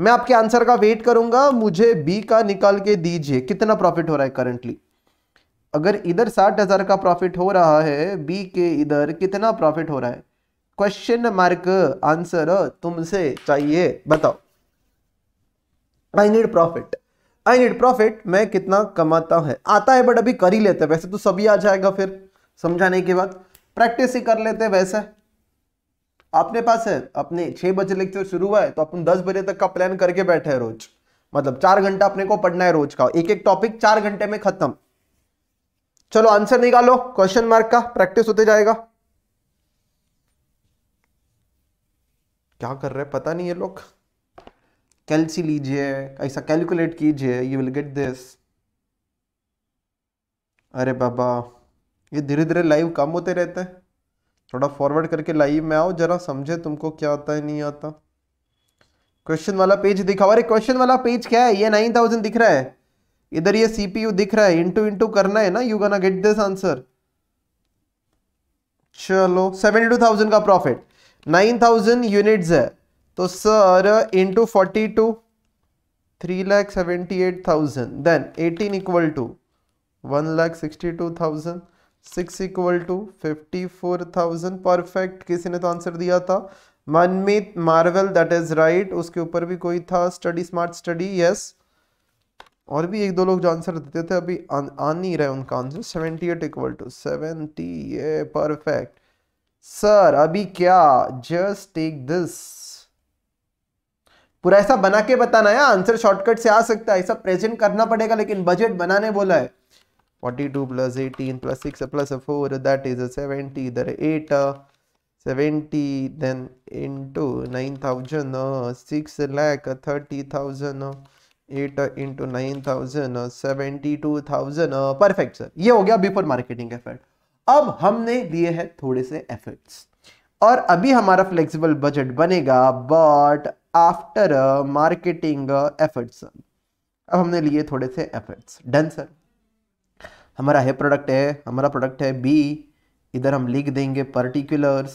मैं आपके आंसर का वेट करूंगा मुझे बी का निकाल के दीजिए कितना प्रॉफिट हो रहा है करंटली अगर इधर साठ हजार का प्रॉफिट हो रहा है बी के इधर कितना प्रॉफिट हो रहा है क्वेश्चन मार्क आंसर तुमसे चाहिए बताओ I need profit I need profit मैं कितना कमाता है आता है बट अभी कर ही लेते वैसे तो सभी आ जाएगा फिर समझाने के बाद प्रैक्टिस ही कर लेते हैं वैसे आपने पास है अपने छह बजे लेक्चर शुरू हुआ है तो अपन दस बजे तक का प्लान करके बैठे हैं रोज मतलब चार घंटा अपने को पढ़ना है रोज का एक एक टॉपिक चार घंटे में खत्म चलो आंसर निकालो क्वेश्चन मार्क का प्रैक्टिस होते जाएगा क्या कर रहे हैं पता नहीं ये लोग कैलसी लीजिए ऐसा कैलकुलेट कीजिए यू विल गेट दिस अरे बाबा ये धीरे धीरे लाइव कम होते रहते हैं थोड़ा फॉरवर्ड करके लाइव में आओ जरा समझे तुमको क्या आता है नहीं आता क्वेश्चन वाला पेज दिखाओ अरे क्वेश्चन वाला पेज क्या है ये नाइन थाउजेंड दिख रहा है इधर ये सीपीयू दिख रहा है इनटू इनटू करना है ना you gonna get this answer चलो सेवेंटी टू थाउजेंड का प्रॉफिट नाइन थाउजेंड यूनिट है तो sir into forty two three lakh seventy eight thousand then eighteen equal to one lakh sixty two thousand six equal to fifty four thousand perfect किसी ने तो आंसर दिया था Manmeet Marvel that is right उसके ऊपर भी कोई था स्टडी स्मार्ट स्टडी यस और भी एक दो लोग जो आंसर देते थे अभी आ, नहीं रहे उनका answer seventy eight equal to seventy A perfect sir अभी क्या जस्ट टेक दिस पूरा ऐसा बना के बताना है आंसर शॉर्टकट से आ सकता है ऐसा प्रेजेंट करना पड़ेगा लेकिन बजट बनाने बोला है 42 plus 18 plus 6 plus 4 that is a 70 there 8 70 then into 9000 uh, 6 lakh 30000 uh, 8 into 9000 uh, 72000 uh, perfect sir ये हो गया बिफोर मार्केटिंग एफर्ट अब हमने लिए है थोड़े से एफर्ट्स और अभी हमारा फ्लेक्सिबल बजट बनेगा बट आफ्टर मार्केटिंग एफर्ट्स अब हमने लिए थोड़े से एफर्ट्स डन सर हमारा है प्रोडक्ट है हमारा प्रोडक्ट है बी इधर हम लिख देंगे पर्टिकुलर्स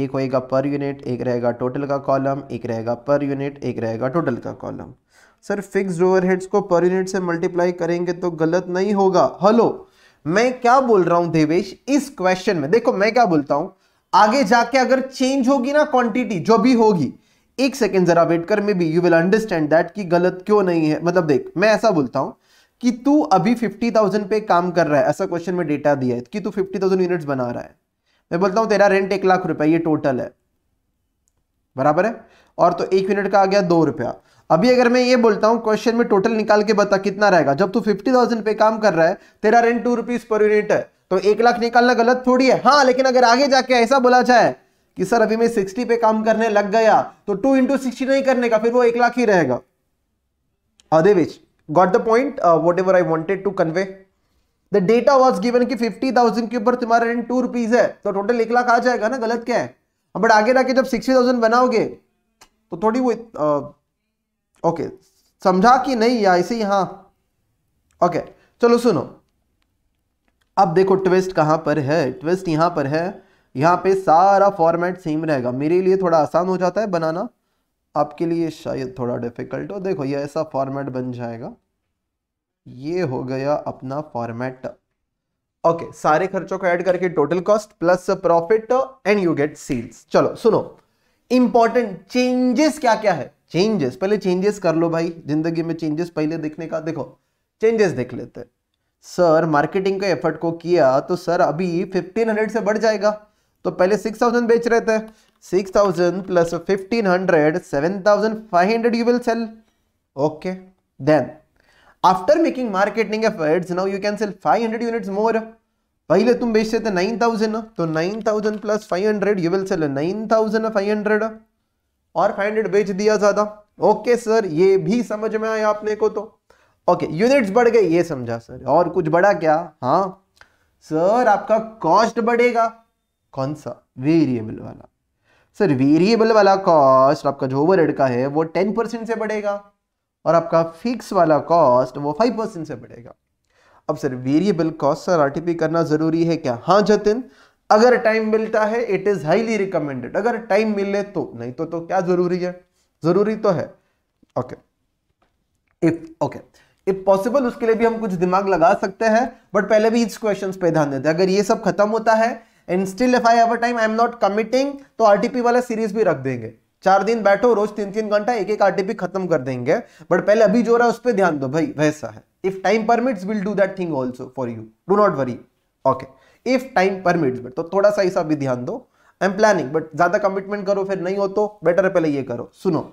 एक होएगा पर यूनिट एक रहेगा टोटल का कॉलम एक रहेगा पर यूनिट एक रहेगा टोटल का कॉलम सर फिक्स ओवरहेड्स को पर यूनिट से मल्टीप्लाई करेंगे तो गलत नहीं होगा हेलो मैं क्या बोल रहा हूं देवेश इस क्वेश्चन में देखो मैं क्या बोलता हूं आगे जाके अगर चेंज होगी ना क्वांटिटी जो भी होगी एक सेकेंड जरा वेट कर maybe you will understand that कि गलत क्यों नहीं है मतलब देख मैं ऐसा बोलता हूं कि तू अभी फिफ्टी थाउजेंड पे काम कर रहा है ऐसा क्वेश्चन में डेटा दिया है कि तू फिफ्टी थाउजेंड यूनिट्स बना रहा है मैं बोलता हूँ तेरा रेंट एक लाख रुपया ये टोटल है बराबर है और तो एक यूनिट का आ गया दो रुपया अभी अगर मैं ये बोलता हूँ क्वेश्चन में टोटल निकाल के बता कितना रहेगा जब तू फिफ्टी थाउजेंड पे काम कर रहा है तेरा rent two rupees per unit है तो एक लाख निकालना गलत थोड़ी है हाँ लेकिन अगर आगे जाके ऐसा बोला जाए कि सर अभी मैं सिक्सटी पे काम करने लग गया तो टू इंटू सिक्सटी नहीं करने का फिर वो एक लाख ही रहेगा अदेविच got the point whatever I wanted to convey the data was given की फिफ्टी थाउजेंड के ऊपर तुम्हारा रेंट टू रुपीज है तो टोटल एक लाख आ जाएगा ना गलत क्या है बट हाँ, आगे जाके जब सिक्सटी थाउजेंड बनाओगे तो थोड़ी वो ओके uh, okay, समझा कि नहीं या ऐसे यहां ओके okay, चलो सुनो अब देखो ट्विस्ट कहां पर है ट्विस्ट यहां पर है यहां पे सारा फॉर्मेट सेम रहेगा मेरे लिए थोड़ा आसान हो जाता है बनाना आपके लिए शायद थोड़ा डिफ़िकल्ट हो देखो ये ऐसा फॉर्मेट बन जाएगा ये हो गया अपना फॉर्मेट ओके okay, सारे खर्चों को ऐड करके total cost plus profit and you get sales चलो सुनो इंपॉर्टेंट चेंजेस क्या क्या है चेंजेस पहले चेंजेस कर लो भाई जिंदगी में चेंजेस पहले देखने का देखो चेंजेस देख लेते हैं सर मार्केटिंग के एफर्ट को किया तो सर अभी 1500 से बढ़ जाएगा तो पहले 6000 बेच रहे थे 6,000 plus 1500, 7,500 you will sell. Okay. Then, after making marketing efforts, now you can sell 500 units more. पहले तुम बेचते थे 9,000 तो 9,000 प्लस 500 यू विल सेल 9,500 और 500 बेच दिया ज़्यादा ओके सर ये भी समझ में आया आपने को तो ओके यूनिट्स बढ़ गए ये समझा सर और कुछ बढ़ा क्या हाँ सर आपका कॉस्ट बढ़ेगा कौन सा वेरिएबल वाला सर वेरिएबल वाला कॉस्ट आपका जो ओवर का है वो टेन परसेंट से बढ़ेगा और आपका फिक्स वाला कॉस्ट वो फाइव परसेंट से बढ़ेगा अब sir variable cost sir RTP करना ज़रूरी है क्या हाँ जतिन अगर टाइम मिलता है इट इज़ हाईली रिकमेंडेड अगर टाइम मिले तो नहीं तो तो क्या ज़रूरी है ज़रूरी तो है okay if okay if possible उसके लिए भी हम कुछ दिमाग लगा सकते हैं बट पहले भी इस क्वेश्चन पे ध्यान देते हैं अगर ये सब खत्म होता है and still if I have a time I am not committing तो आरटीपी वाला सीरीज भी रख देंगे चार दिन बैठो रोज तीन तीन घंटा एक एक आरटीपी खत्म कर देंगे बट पहले अभी जो रहा है उस पर ध्यान दो भाई वैसा है if time permits will do that thing also for you do not worry okay if time permits but तो थोड़ा सा ऐसा भी ध्यान दो आई एम प्लानिंग बट ज्यादा कमिटमेंट करो फिर नहीं हो तो बेटर है पहले ये करो सुनो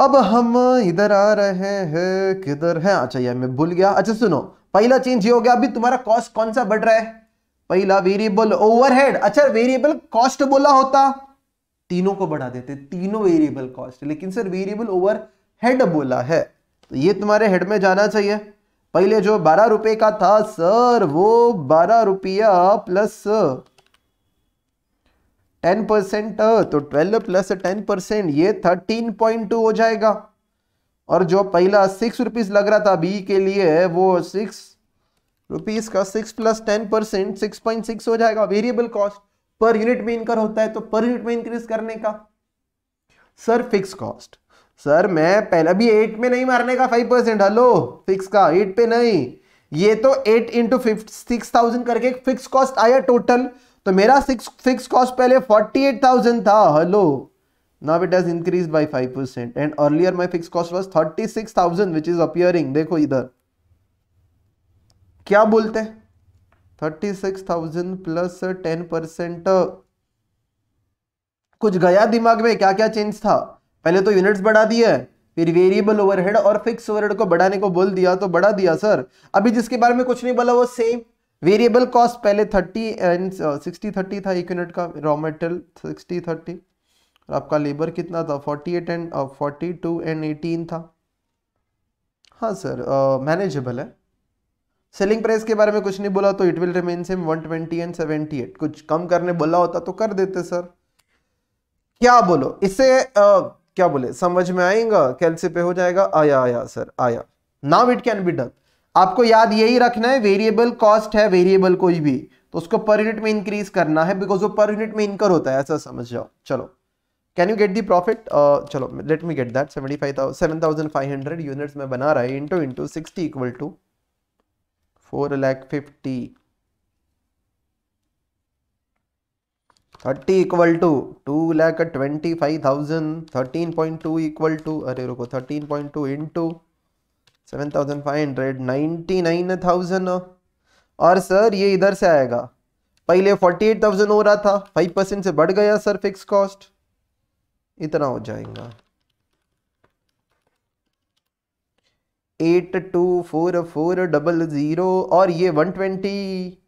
अब हम इधर आ रहे हैं किधर है अच्छा यार मैं भूल गया अच्छा सुनो पहला चेंज ये हो गया अभी तुम्हारा कॉस्ट कौन सा बढ़ रहा है पहला वेरिएबल ओवरहेड अच्छा वेरिएबल कॉस्ट बोला होता तीनों को बढ़ा देते तीनों वेरिएबल कॉस्ट लेकिन सर वेरिएबल ओवर हेड बोला है तो ये तुम्हारे हेड में जाना चाहिए पहले जो बारह रुपए का था सर वो बारह रुपया प्लस टेन परसेंट तो ट्वेल्व प्लस टेन परसेंट ये थर्टीन पॉइंट टू हो जाएगा और जो पहला सिक्स रुपीज लग रहा था बी के लिए वो सिक्स रुपीज का six plus ten percent six point six हो जाएगा वेरिएबल कॉस्ट पर यूनिट में इनकर होता है तो पर यूनिट में इंक्रीज करने का सर फिक्स कॉस्ट सर मैं पहले अभी एट में नहीं मारने का फाइव परसेंट हेलो फिक्स का एट पे नहीं ये तो एट इंटू सिक्स थाउजेंड करके फिक्स कॉस्ट आया टोटल तो मेरा सिक्स फिक्स कॉस्ट पहले फोर्टी एट थाउजेंड था hello increase by five percent and earlier my fix cost was thirty six thousand which is appearing देखो इधर क्या बोलते हैं thirty six thousand plus ten percent कुछ गया दिमाग में क्या क्या चेंज था पहले तो यूनिट्स बढ़ा दिए फिर वेरिएबल ओवरहेड और फिक्स ओवरहेड को बढ़ाने को बोल दिया तो बढ़ा दिया सर अभी जिसके बारे में कुछ नहीं बोला वो सेम वेरिएबल कॉस्ट पहले थर्टी एंड सिक्सटी थर्टी था एक यूनिट का रॉ मेटेरियल सिक्सटी थर्टी और आपका लेबर कितना था forty eight and forty two and eighteen था हाँ सर मैनेजेबल uh, है सेलिंग प्राइस के बारे में कुछ नहीं बोला तो it will remain same 120 and 78 कुछ कम करने बोला होता तो कर देते सर क्या बोलो इससे क्या बोले समझ में आएगा कैल से पे हो जाएगा आया आया सर आया now it can be done आपको याद यही रखना है वेरिएबल कॉस्ट है वेरिएबल कोई भी तो उसको पर यूनिट में इंक्रीज करना है बिकॉज वो पर यूनिट में इनकर होता है ऐसा समझ जाओ चलो can you get the profit चलो let me get that seventy five seven thousand five hundred units में बना रहा है into into sixty equal to four lakh fifty thirty equal to two lakh twenty five thousand thirteen point two equal to अरे रुको thirteen point two into seven thousand five hundred ninety nine thousand और सर ये इधर से आएगा पहले फोर्टी एट थाउजेंड हो रहा था फाइव परसेंट से बढ़ गया सर फिक्स कॉस्ट इतना हो जाएगा eight two four four double zero और ये one twenty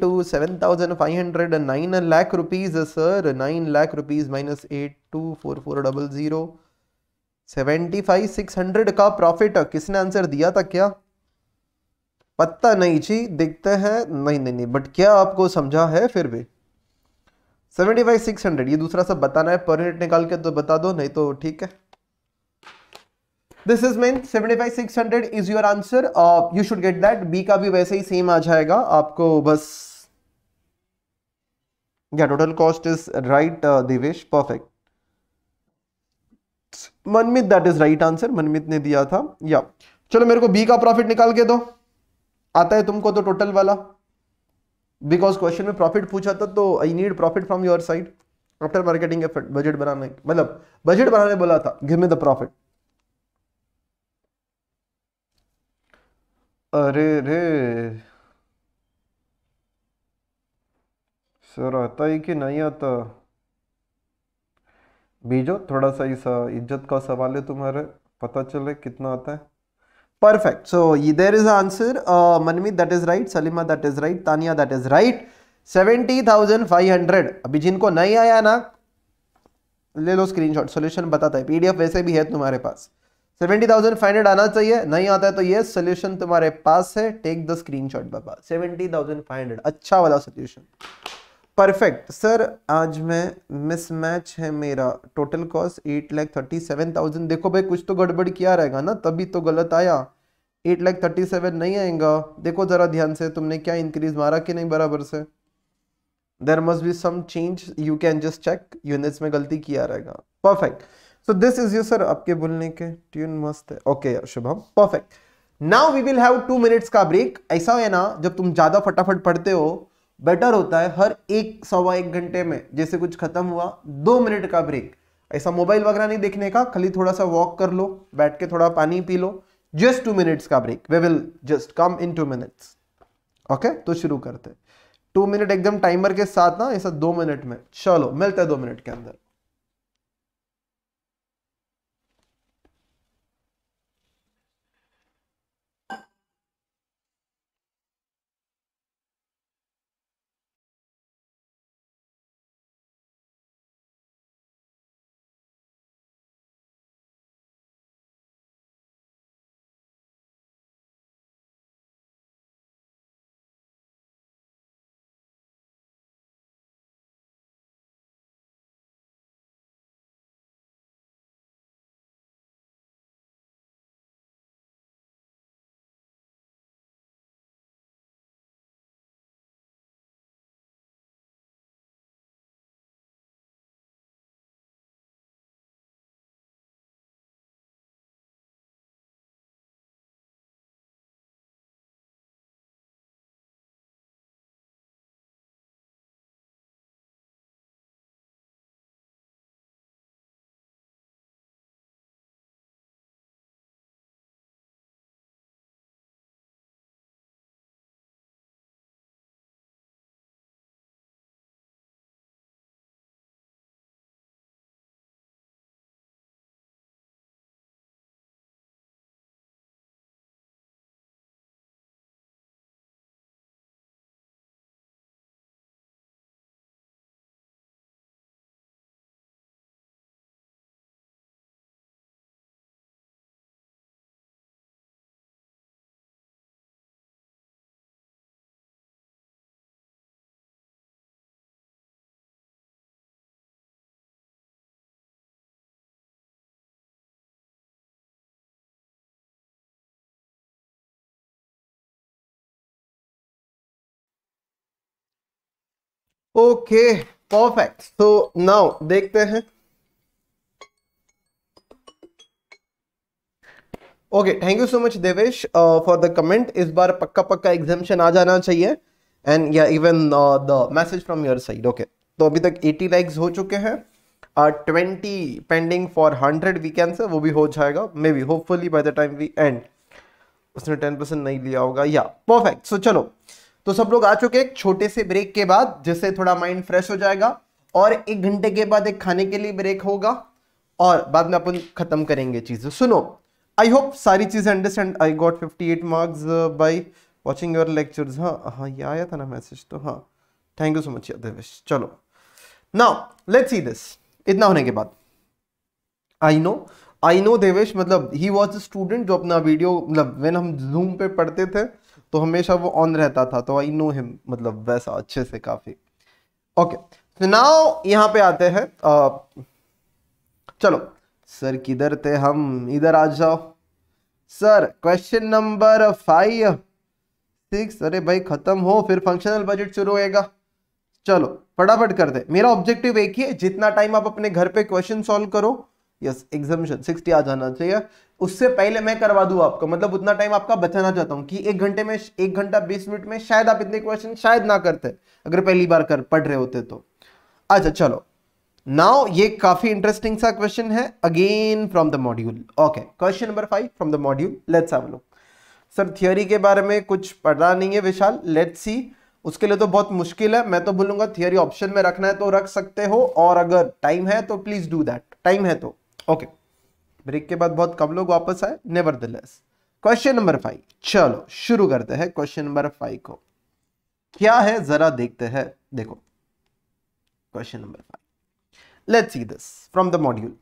two seven thousand five hundred nine lakh rupees sir nine lakh rupees minus eight two four four double zero seventy five six hundred का प्रॉफिट किसने आंसर दिया था क्या पता नहीं जी देखते हैं नहीं नहीं नहीं बट क्या आपको समझा है फिर भी सेवेंटी फाइव सिक्स हंड्रेड ये दूसरा सब बताना है पर हेड निकाल के तो बता दो नहीं तो ठीक है this is six hundred is your answer you should get that B का भी वैसे ही सेम आ जाएगा आपको बस या total cost is right Devesh perfect Manmit that is right answer Manmit ने दिया था या yeah. चलो मेरे को बी का प्रॉफिट निकाल के दो आता है तुमको तो टोटल वाला बिकॉज क्वेश्चन में प्रॉफिट पूछा था तो I need profit from your side after marketing effort budget बनाने मतलब बजट बनाने बोला था गिव मी द प्रॉफिट अरे रे सर आता ही कि नहीं आता भेजो थोड़ा सा इस इज्जत का सवाल है तुम्हारे पता चले कितना आता है perfect so there is answer Manmit that is right Salima that is right Tania that is right seventy thousand five hundred अभी जिनको नहीं आया ना ले लो स्क्रीनशॉट सॉल्यूशन बताता है पीडीएफ वैसे भी है तुम्हारे पास सेवेंटी थाउजेंड फाइव हंड्रेड आना चाहिए नहीं आता है तो ये सोल्यूशन तुम्हारे पास है टेक द स्क्रीन शॉट बाबा सेवेंटी थाउजेंड फाइव हंड्रेड अच्छा वाला सोल्यूशन परफेक्ट सर आज मैं मिसमैच है मेरा total cost eight lakh thirty seven thousand देखो भाई कुछ तो गड़बड़ किया रहेगा ना तभी तो गलत आया एट लैख थर्टी सेवन नहीं आएगा देखो ज़रा ध्यान से तुमने क्या इंक्रीज मारा कि नहीं बराबर से there must be some change you can just check units में गलती किया रहेगा perfect so this is you sir आपके बोलने के ट्यून मस्त है okay okay, Shubham perfect now we will have two minutes का ब्रेक ऐसा है ना जब तुम ज्यादा फटाफट पढ़ते हो बेटर होता है हर एक सवा एक घंटे में जैसे कुछ खत्म हुआ दो मिनट का ब्रेक ऐसा मोबाइल वगैरह नहीं देखने का खाली थोड़ा सा वॉक कर लो बैठ के थोड़ा पानी पी लो जस्ट टू मिनट्स का break we will just come in two minutes okay तो शुरू करते टू मिनट एकदम टाइमर के साथ ना ऐसा दो मिनट में चलो मिलता है दो मिनट के अंदर ओके परफेक्ट सो नाउ देखते हैं okay thank you so much Devesh for the comment इस बार पक्का पक्का एग्जामेशन आ जाना चाहिए एंड या even the message from your side okay तो अभी तक 80 लाइक्स हो चुके हैं twenty pending for hundred we है वो भी हो जाएगा maybe hopefully by the time we end उसने टेन परसेंट नहीं लिया होगा या परफेक्ट सो चलो तो सब लोग आ चुके हैं छोटे से ब्रेक के बाद जिससे थोड़ा माइंड फ्रेश हो जाएगा और एक घंटे के बाद एक खाने के लिए ब्रेक होगा और बाद में अपन खत्म करेंगे चीज़ें सुनो आई होप सारी चीज़ें understand I got eight marks by watching your lecture हाँ हाँ ये आया था ना मैसेज तो हाँ thank you so much Devesh चलो ना लेट सी दिस इतना होने के बाद I know I know Devesh मतलब ही वॉज अ स्टूडेंट जो अपना वीडियो मतलब वेन हम जूम पे पढ़ते थे तो हमेशा वो ऑन रहता था तो आई नो हिम मतलब वैसा अच्छे से काफ़ी ओके तो नाउ यहाँ पे आते हैं चलो सर किधर थे हम इधर आ जाओ sir question number five six अरे भाई खत्म हो फिर फंक्शनल बजट शुरू होएगा चलो फटाफट कर दे मेरा ऑब्जेक्टिव एक ही है जितना टाइम आप अपने घर पे क्वेश्चन सॉल्व करो यस एग्जामिशन सिक्सटी आ जाना चाहिए उससे पहले मैं करवा दू आपको मतलब उतना टाइम आपका बचाना चाहता हूँ कि एक घंटे में एक घंटा बीस मिनट में शायद आप इतने क्वेश्चन शायद ना करते अगर पहली बार कर पढ़ रहे होते तो अच्छा चलो नाउ ये काफी इंटरेस्टिंग सा क्वेश्चन है again from the module okay question number five from the module let's have look sir theory के बारे में कुछ पढ़ा नहीं है विशाल लेट्स सी उसके लिए तो बहुत मुश्किल है मैं तो बोलूंगा थियोरी ऑप्शन में रखना है तो रख सकते हो और अगर टाइम है तो प्लीज डू दैट टाइम है तो ओके ब्रेक के बाद बहुत कम लोग वापस आए नेवर क्वेश्चन नंबर फाइव चलो शुरू करते हैं क्वेश्चन नंबर फाइव को क्या है जरा देखते हैं देखो question number five let's see this from the module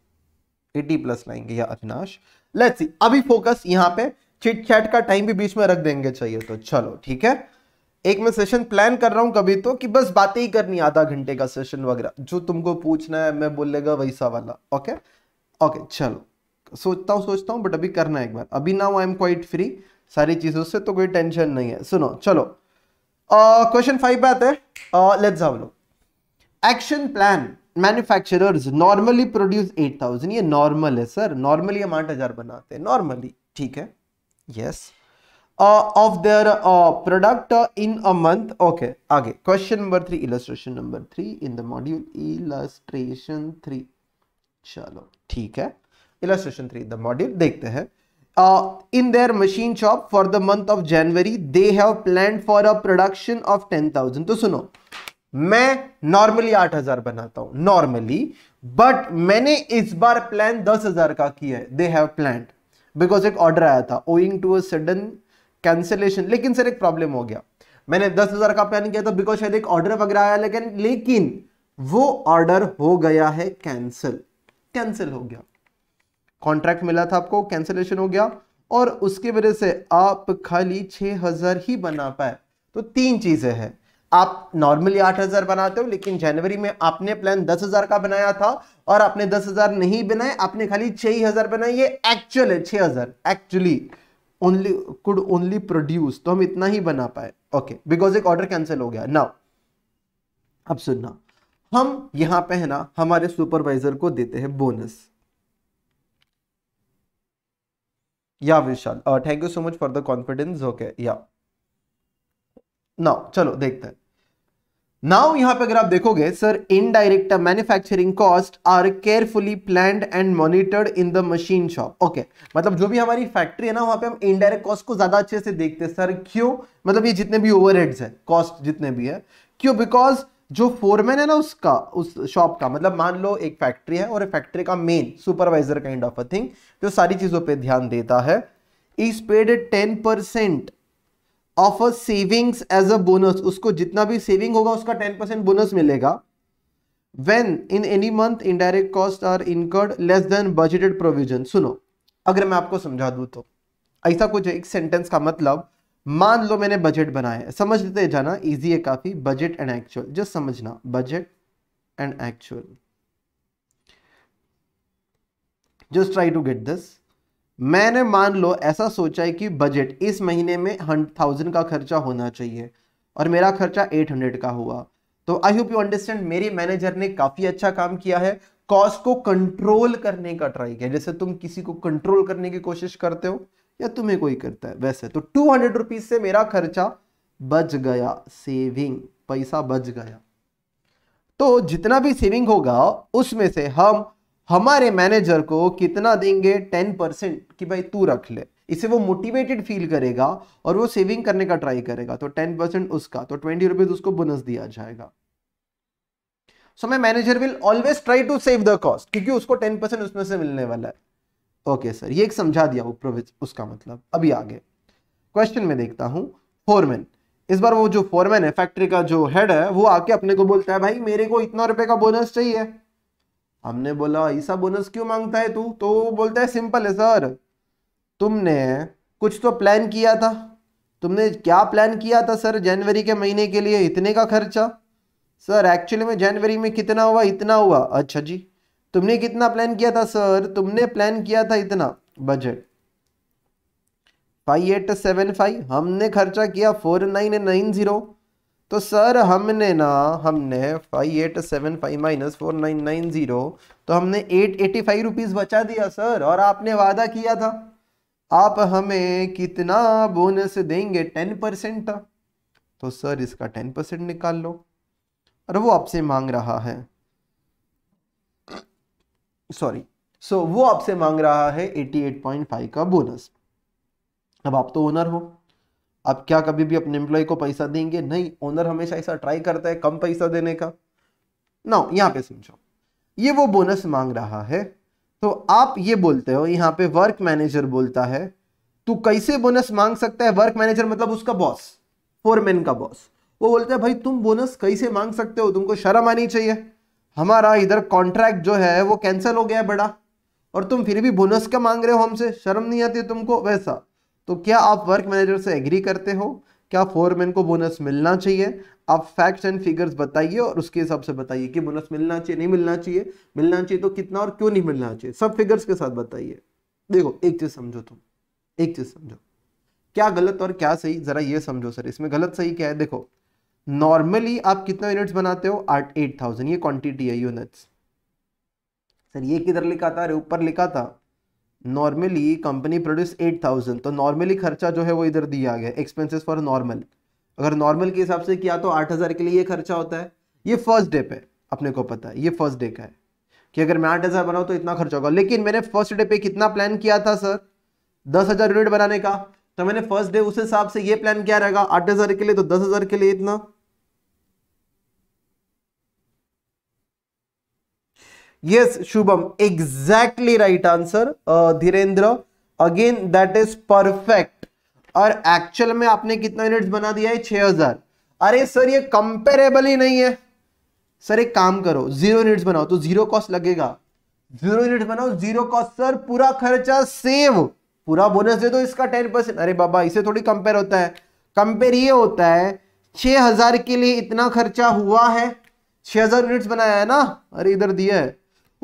80 plus लाएंगे या अविनाश लेट्स सी अभी फोकस यहां पे चिट चैट का टाइम भी बीच में रख देंगे चाहिए तो चलो ठीक है एक मैं सेशन प्लान कर रहा हूं कभी तो कि बस बातें ही करनी आधा घंटे का सेशन वगैरह जो तुमको पूछना है मैं बोलेगा वैसा वाला ओके ओके चलो सोचता हूँ सोचता हूँ बट अभी करना है एक बार अभी now I am quite free सारी चीज़ों से तो कोई टेंशन नहीं है सुनो चलो क्वेश्चन फाइव पे आते हैं let's have low action plan manufacturers normally produce eight thousand ये नॉर्मल है सर नॉर्मली हम आठ हज़ार बनाते हैं नॉर्मली ठीक है yes of their product in a month okay आगे question number three illustration number three in the module illustration three चलो ठीक है इलास्ट्रेशन थ्री द मॉड्यूल देखते हैं in there machine shop for the month of January they have plan for a production of ten thousand तो सुनो मैं नॉर्मली आठ हजार बनाता हूं नॉर्मली बट मैंने इस बार प्लान दस हजार का किया है दे हैव प्लान बिकॉज एक ऑर्डर आया था owing to a sudden cancellation लेकिन सर एक प्रॉब्लम हो गया मैंने दस हजार का प्लान किया था बिकॉज शायद एक ऑर्डर वगैरह आया लेकिन लेकिन वो ऑर्डर हो गया है कैंसिल कैंसिल हो गया कॉन्ट्रैक्ट मिला था आपको कैंसिलेशन हो गया और उसके वजह से आप खाली छः हज़ार ही बना पाए तो तीन चीज़ें हैं आप नॉर्मली आठ हज़ार बनाते हो लेकिन जनवरी में आपने प्लान दस हज़ार का बनाया था और आपने दस हज़ार नहीं बनाए आपने खाली छः हज़ार बनाए ये एक्चुअल है छः हज़ार actually only could only produce तो हम इतना ही बना पाए ओके बिकॉज एक ऑर्डर कैंसिल हो गया नाउ अब सुनना हम यहां पे है ना हमारे सुपरवाइजर को देते हैं बोनस या Vishal thank you so much for the confidence okay या नाउ चलो देखते हैं नाउ यहां पे अगर आप देखोगे sir indirect manufacturing cost are carefully planned and monitored in the machine shop okay मतलब जो भी हमारी फैक्ट्री है ना वहां पे हम इनडायरेक्ट कॉस्ट को ज्यादा अच्छे से देखते हैं सर क्यों मतलब ये जितने भी ओवरहेड्स है कॉस्ट जितने भी है क्यों बिकॉज जो फोरमैन है ना उसका उस शॉप का मतलब मान लो एक फैक्ट्री है और फैक्ट्री का main supervisor kind of a thing जो सारी चीजों पे ध्यान देता है is paid ten percent of a savings as a bonus उसको जितना भी सेविंग होगा उसका टेन परसेंट बोनस मिलेगा when in any month indirect cost are incurred less than budgeted provision सुनो अगर मैं आपको समझा दू तो ऐसा कुछ एक सेंटेंस का मतलब मान लो मैंने बजट बनाया समझ लेते जाना इजी है काफ़ी बजट एंड एक्चुअल जस्ट समझना budget and actual just try to get this मैंने मान लो ऐसा सोचा है कि बजट इस महीने में थाउजेंड का खर्चा होना चाहिए और मेरा खर्चा एट हंड्रेड का हुआ तो आई होप यू अंडरस्टैंड मेरी मैनेजर ने काफ़ी अच्छा काम किया है कॉस्ट को कंट्रोल करने का ट्राई किया जैसे तुम किसी को कंट्रोल करने की कोशिश करते हो या तुम्हें कोई करता है वैसे तो टू हंड्रेड रुपीज से मेरा खर्चा बच गया सेविंग पैसा बच गया तो जितना भी सेविंग होगा उसमें से हम हमारे मैनेजर को कितना देंगे टेन परसेंट कि भाई तू रख ले इसे वो मोटिवेटेड फील करेगा और वो सेविंग करने का ट्राई करेगा तो टेन परसेंट उसका तो ट्वेंटी रुपीज उसको बोनस दिया जाएगा सो मैं manager will always try to save the cost क्योंकि उसको टेन परसेंट उसमें से मिलने वाला है ओके सर ये एक समझा दिया वो प्रोविज उसका मतलब अभी आगे क्वेश्चन में देखता हूँ फोरमैन इस बार वो जो फोरमैन है फैक्ट्री का जो हेड है वो आके अपने को बोलता है भाई मेरे को इतना रुपए का बोनस चाहिए हमने बोला ऐसा बोनस क्यों मांगता है तू तो वो बोलता है सिंपल है सर तुमने कुछ तो प्लान किया था तुमने क्या प्लान किया था सर जनवरी के महीने के लिए इतने का खर्चा सर एक्चुअली में जनवरी में कितना हुआ इतना हुआ अच्छा जी तुमने कितना प्लान किया था सर तुमने प्लान किया था इतना budget five eight seven five हमने खर्चा किया फोर नाइन नाइन ज़ीरो तो सर हमने ना हमने five eight seven five minus four nine nine zero तो हमने एट एटी फाइव रुपीज़ बचा दिया सर और आपने वादा किया था आप हमें कितना बोनस देंगे टेन परसेंट था तो सर इसका टेन परसेंट निकाल लो और वो आपसे मांग रहा है सॉरी सो वो आपसे मांग रहा है 88.5 का बोनस अब आप तो ओनर हो आप क्या कभी भी अपने एम्प्लॉय को पैसा देंगे नहीं ओनर हमेशा ऐसा ट्राई करता है कम पैसा देने का ना यहाँ पे समझो ये वो बोनस मांग रहा है तो आप ये बोलते हो यहाँ पे वर्क मैनेजर बोलता है तू कैसे बोनस मांग सकता है वर्क मैनेजर मतलब उसका बॉस फोरमैन का बॉस वो बोलता है भाई तुम बोनस कैसे मांग सकते हो तुमको शर्म आनी चाहिए हमारा इधर कॉन्ट्रैक्ट जो है वो कैंसिल हो गया है बड़ा और तुम फिर भी बोनस का मांग रहे हो हमसे शर्म नहीं आती तुमको वैसा तो क्या आप वर्क मैनेजर से एग्री करते हो क्या फोरमैन को बोनस मिलना चाहिए आप फैक्ट्स एंड फिगर्स बताइए और उसके हिसाब से बताइए कि बोनस मिलना चाहिए नहीं मिलना चाहिए मिलना चाहिए तो कितना और क्यों नहीं मिलना चाहिए सब फिगर्स के साथ बताइए देखो एक चीज़ समझो तुम एक चीज़ समझो क्या गलत और क्या सही ज़रा ये समझो सर इसमें गलत सही क्या है देखो नॉर्मली आप कितना यूनिट्स बनाते हो आठ एट थाउजेंड ये क्वांटिटी है यूनिट्स सर ये किधर लिखा था अरे ऊपर लिखा था normally company produce eight thousand तो नॉर्मली खर्चा जो है वो इधर दिया गया एक्सपेंसेस फॉर नॉर्मल अगर नॉर्मल के हिसाब से किया तो आठ हज़ार के लिए ये खर्चा होता है ये फर्स्ट डे पे अपने को पता है ये फर्स्ट डे का है कि अगर मैं आठ हज़ार बनाऊँ तो इतना खर्चा होगा लेकिन मैंने फर्स्ट डे पे कितना प्लान किया था सर दस हज़ार यूनिट बनाने का तो मैंने फर्स्ट डे उस हिसाब से ये प्लान किया रहेगा आठ हज़ार के लिए तो दस हज़ार के लिए इतना yes Shubham exactly right answer Dhirendra again that is perfect और एक्चुअल में आपने कितना यूनिट्स बना दिया है 6000 अरे सर ये कंपेरेबल ही नहीं है सर एक काम करो जीरो यूनिट्स बनाओ तो जीरो कॉस्ट लगेगा जीरो यूनिट बनाओ जीरो कॉस्ट सर पूरा खर्चा सेव पूरा बोनस दे दो इसका टेन परसेंट अरे बाबा इसे थोड़ी कंपेयर होता है कंपेयर ये होता है छ हजार के लिए इतना खर्चा हुआ है छह हजार यूनिट्स बनाया है ना अरे इधर दिया है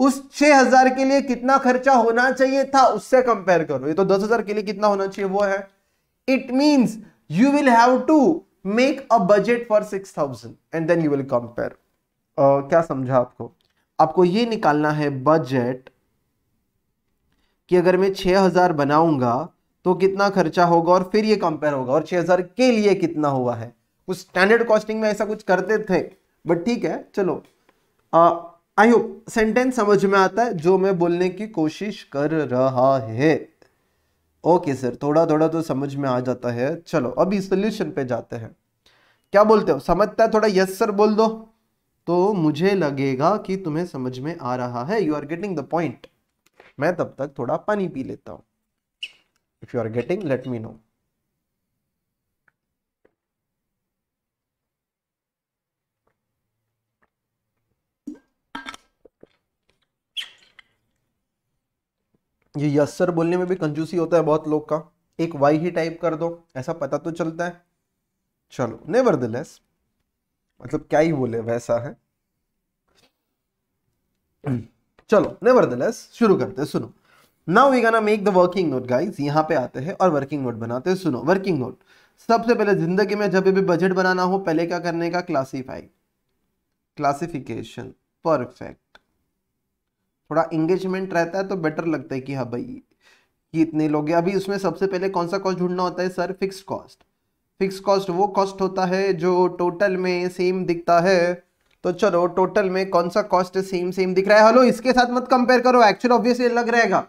उस 6000 के लिए कितना खर्चा होना चाहिए था उससे कंपेयर करो ये तो 10000 के लिए कितना होना चाहिए वो है it means you will have to make a budget for 6000 and then you will compare क्या समझा आपको आपको ये निकालना है बजट कि अगर मैं 6000 बनाऊंगा तो कितना खर्चा होगा और फिर ये कंपेयर होगा और 6000 के लिए कितना हुआ है उस स्टैंडर्ड कॉस्टिंग में ऐसा कुछ करते थे बट ठीक है चलो आ, आई होप सेंटेंस समझ में आता है जो मैं बोलने की कोशिश कर रहा है ओके सर थोड़ा थोड़ा तो समझ में आ जाता है चलो अभी सोल्यूशन पे जाते हैं क्या बोलते हो समझता है थोड़ा यस सर बोल दो तो मुझे लगेगा कि तुम्हें समझ में आ रहा है you are getting the point मैं तब तक थोड़ा पानी पी लेता हूं if you are getting let me know ये यस सर बोलने में भी कंजूसी होता है बहुत लोग का एक वाई ही टाइप कर दो ऐसा पता तो चलता है चलो नेवर द लेस मतलब क्या ही बोले वैसा है चलो नेवर द लेस शुरू करते हैं सुनो now we gonna make the working note guys यहाँ पे आते हैं और वर्किंग नोट बनाते हैं सुनो वर्किंग नोट सबसे पहले जिंदगी में जब भी बजट बनाना हो पहले क्या करने का क्लासीफाई क्लासिफिकेशन परफेक्ट थोड़ा इंगेजमेंट रहता है तो बेटर लगता है कि हाँ भाई ये इतने लोग हैं अभी उसमें सबसे पहले कौन सा कॉस्ट ढूंढना होता है sir fix cost fix cost वो कॉस्ट होता है जो टोटल में सेम दिखता है तो चलो टोटल में कौन सा कॉस्ट सेम सेम दिख रहा है हेलो इसके साथ मत कंपेयर करो एक्चुअल ऑब्वियसली अलग रहेगा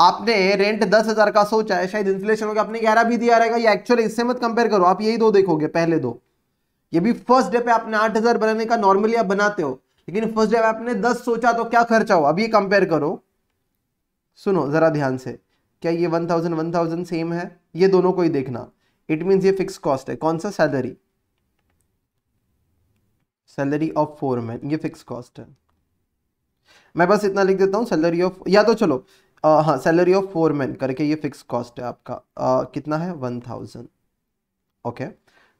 आपने रेंट दस हजार का सोचा है शायद इन्फ्लेशन हो गया आपने ग्यारह भी दिया रहेगा ये एक्चुअल इससे मत कंपेयर करो आप यही दो देखोगे पहले दो ये भी फर्स्ट डे पे आपने आठ हजार बनाने का नॉर्मली आप बनाते हो लेकिन फर्स्ट जब आपने दस सोचा तो क्या खर्चा हुआ अभी कंपेयर करो सुनो जरा ध्यान से क्या ये one thousand one thousand same है ये दोनों को ही देखना इट मीन ये फिक्स कॉस्ट है कौन सा salary salary of foreman ये फिक्स कॉस्ट है मैं बस इतना लिख देता हूँ सैलरी ऑफ या तो चलो आ, हाँ सैलरी ऑफ फोर मैन करके ये फिक्स कॉस्ट है आपका आ, कितना है one thousand okay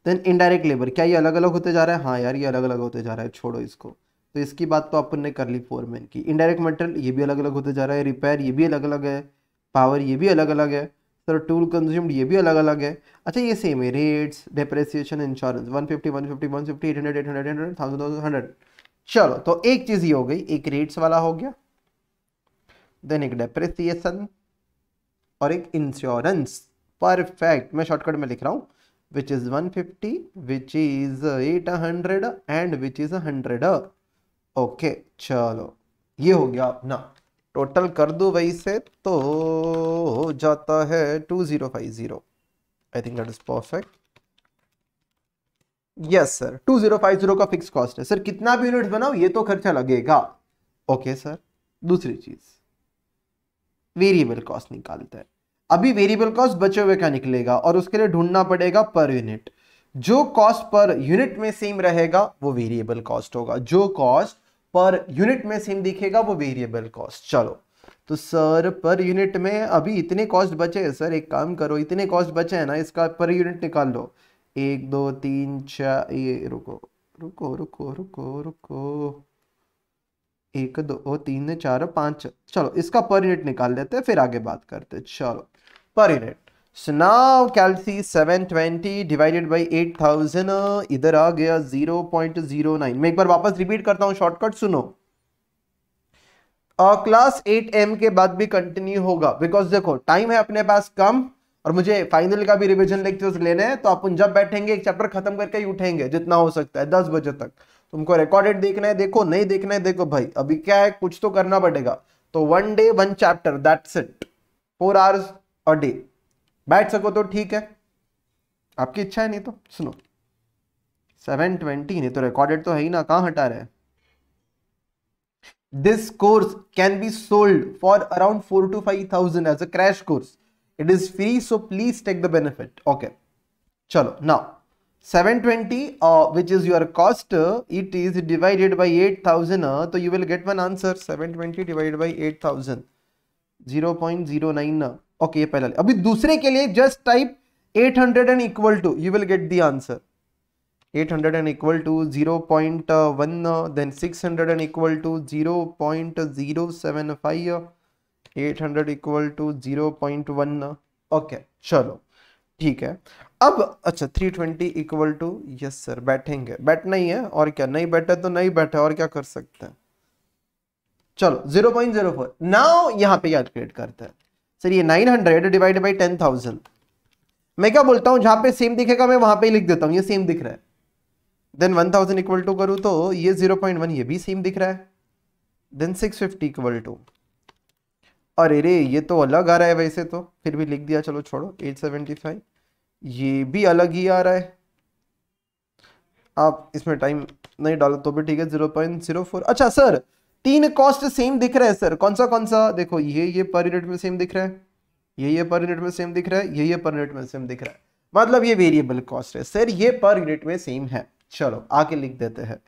then indirect labour क्या ये अलग अलग होते जा रहा है हाँ यार ये अलग अलग होते जा रहा है छोड़ो इसको तो इसकी बात तो अपन ने कर ली फोरमैन की इनडायरेक्ट मटेरियल ये भी अलग अलग होते जा रहा है रिपेयर ये भी अलग अलग है पावर ये भी अलग अलग है सर टूल कंज्यूम्ड ये भी अलग अलग है अच्छा ये सेम है rates depreciation insurance one fifty one fifty one fifty eight hundred eight hundred hundred thousand thousand hundred चलो तो एक चीज़ ये हो गई एक रेट्स वाला हो गया देन एक डेप्रेसिएशन और एक इंश्योरेंस परफेक्ट मैं शॉर्टकट में लिख रहा हूँ which is one fifty which is eight hundred and which is hundred okay चलो ये हो गया अपना टोटल कर दो वही से तो हो जाता है two zero five zero I think that is perfect yes sir two zero five zero का फिक्स कॉस्ट है सर कितना भी यूनिट बनाओ ये तो खर्चा लगेगा ओके सर दूसरी चीज वेरिएबल कॉस्ट निकालते हैं अभी वेरिएबल कॉस्ट बचे हुए क्या निकलेगा और उसके लिए ढूंढना पड़ेगा पर यूनिट जो कॉस्ट पर यूनिट में सेम रहेगा वो वेरिएबल कॉस्ट होगा जो कॉस्ट पर यूनिट में सेम दिखेगा वो वेरिएबल कॉस्ट चलो तो सर पर यूनिट में अभी इतने कॉस्ट बचे हैं सर एक काम करो इतने कॉस्ट बचे हैं ना इसका पर यूनिट निकाल लो एक दो तीन चार ये रुको रुको रुको रुको रुको एक दो तीन चार पाँच चलो इसका पर यूनिट निकाल लेते हैं फिर आगे बात करते चलो पर यूनिट सो नाउ कैलसी 720 डिवाइडेड बाय 8000 इधर आ गया 0.09 मैं एक बार वापस रिपीट करता हूँ शॉर्टकट सुनो क्लास एट एम के बाद भी कंटिन्यू होगा बिकॉज देखो टाइम है अपने पास कम और मुझे फाइनल का भी रिविजन लेक्चर्स लेने हैं तो अपन जब बैठेंगे एक चैप्टर खत्म करके ही उठेंगे जितना हो सकता है दस बजे तक तुमको रिकॉर्डेड देखना है देखो नहीं देखना है देखो भाई अभी क्या है कुछ तो करना पड़ेगा तो one day one chapter that's it four hours a day बैठ सको तो ठीक है आपकी इच्छा है नहीं तो सुनो सेवन ट्वेंटी नहीं तो रिकॉर्डेड तो है ही ना कहां हटा रहे this course can be sold for around four to five thousand as a crash course it is free so please take the benefit okay चलो now 720 uh, which is your cost uh, it is divided by 8000 uh, so तो you will get one answer 720 divided by 8000 0.09 uh, okay ये पहला अभी दूसरे के लिए just type 800 hundred and equal to you will get the answer 800 hundred and equal to zero point one then six hundred and equal to zero point zero seven five eight hundred equal to zero point one okay चलो ठीक है अब अच्छा three twenty equal to yes sir बैठेंगे बैठ नहीं है और क्या नहीं बैठे तो नहीं बैठे और क्या कर सकते हैं चलो zero point zero four now यहाँ पे याद क्रिएट करते हैं सर ये nine hundred divide by ten thousand मैं क्या बोलता हूँ जहाँ पे सेम दिखेगा मैं वहाँ पे ही लिख देता हूँ ये सेम दिख रहा है then one thousand equal to करूँ तो ये जीरो पॉइंट वन ये भी सेम दिख रहा है then six fifty equal to अरे रे ये तो अलग आ रहा है वैसे तो फिर भी लिख दिया चलो छोड़ो एट सेवेंटी फाइव ये भी अलग ही आ रहा है आप इसमें टाइम नहीं डालो तो भी ठीक है जीरो पॉइंट जीरो फोर अच्छा सर तीन कॉस्ट सेम दिख रहा है सर कौन सा कौन सा देखो ये ये पर यूनिट में सेम दिख रहा है ये ये पर यूनिट में सेम दिख रहा है ये ये पर यूनिट में सेम दिख रहा है मतलब ये वेरिएबल कॉस्ट है सर ये पर यूनिट में सेम है चलो आके लिख देते हैं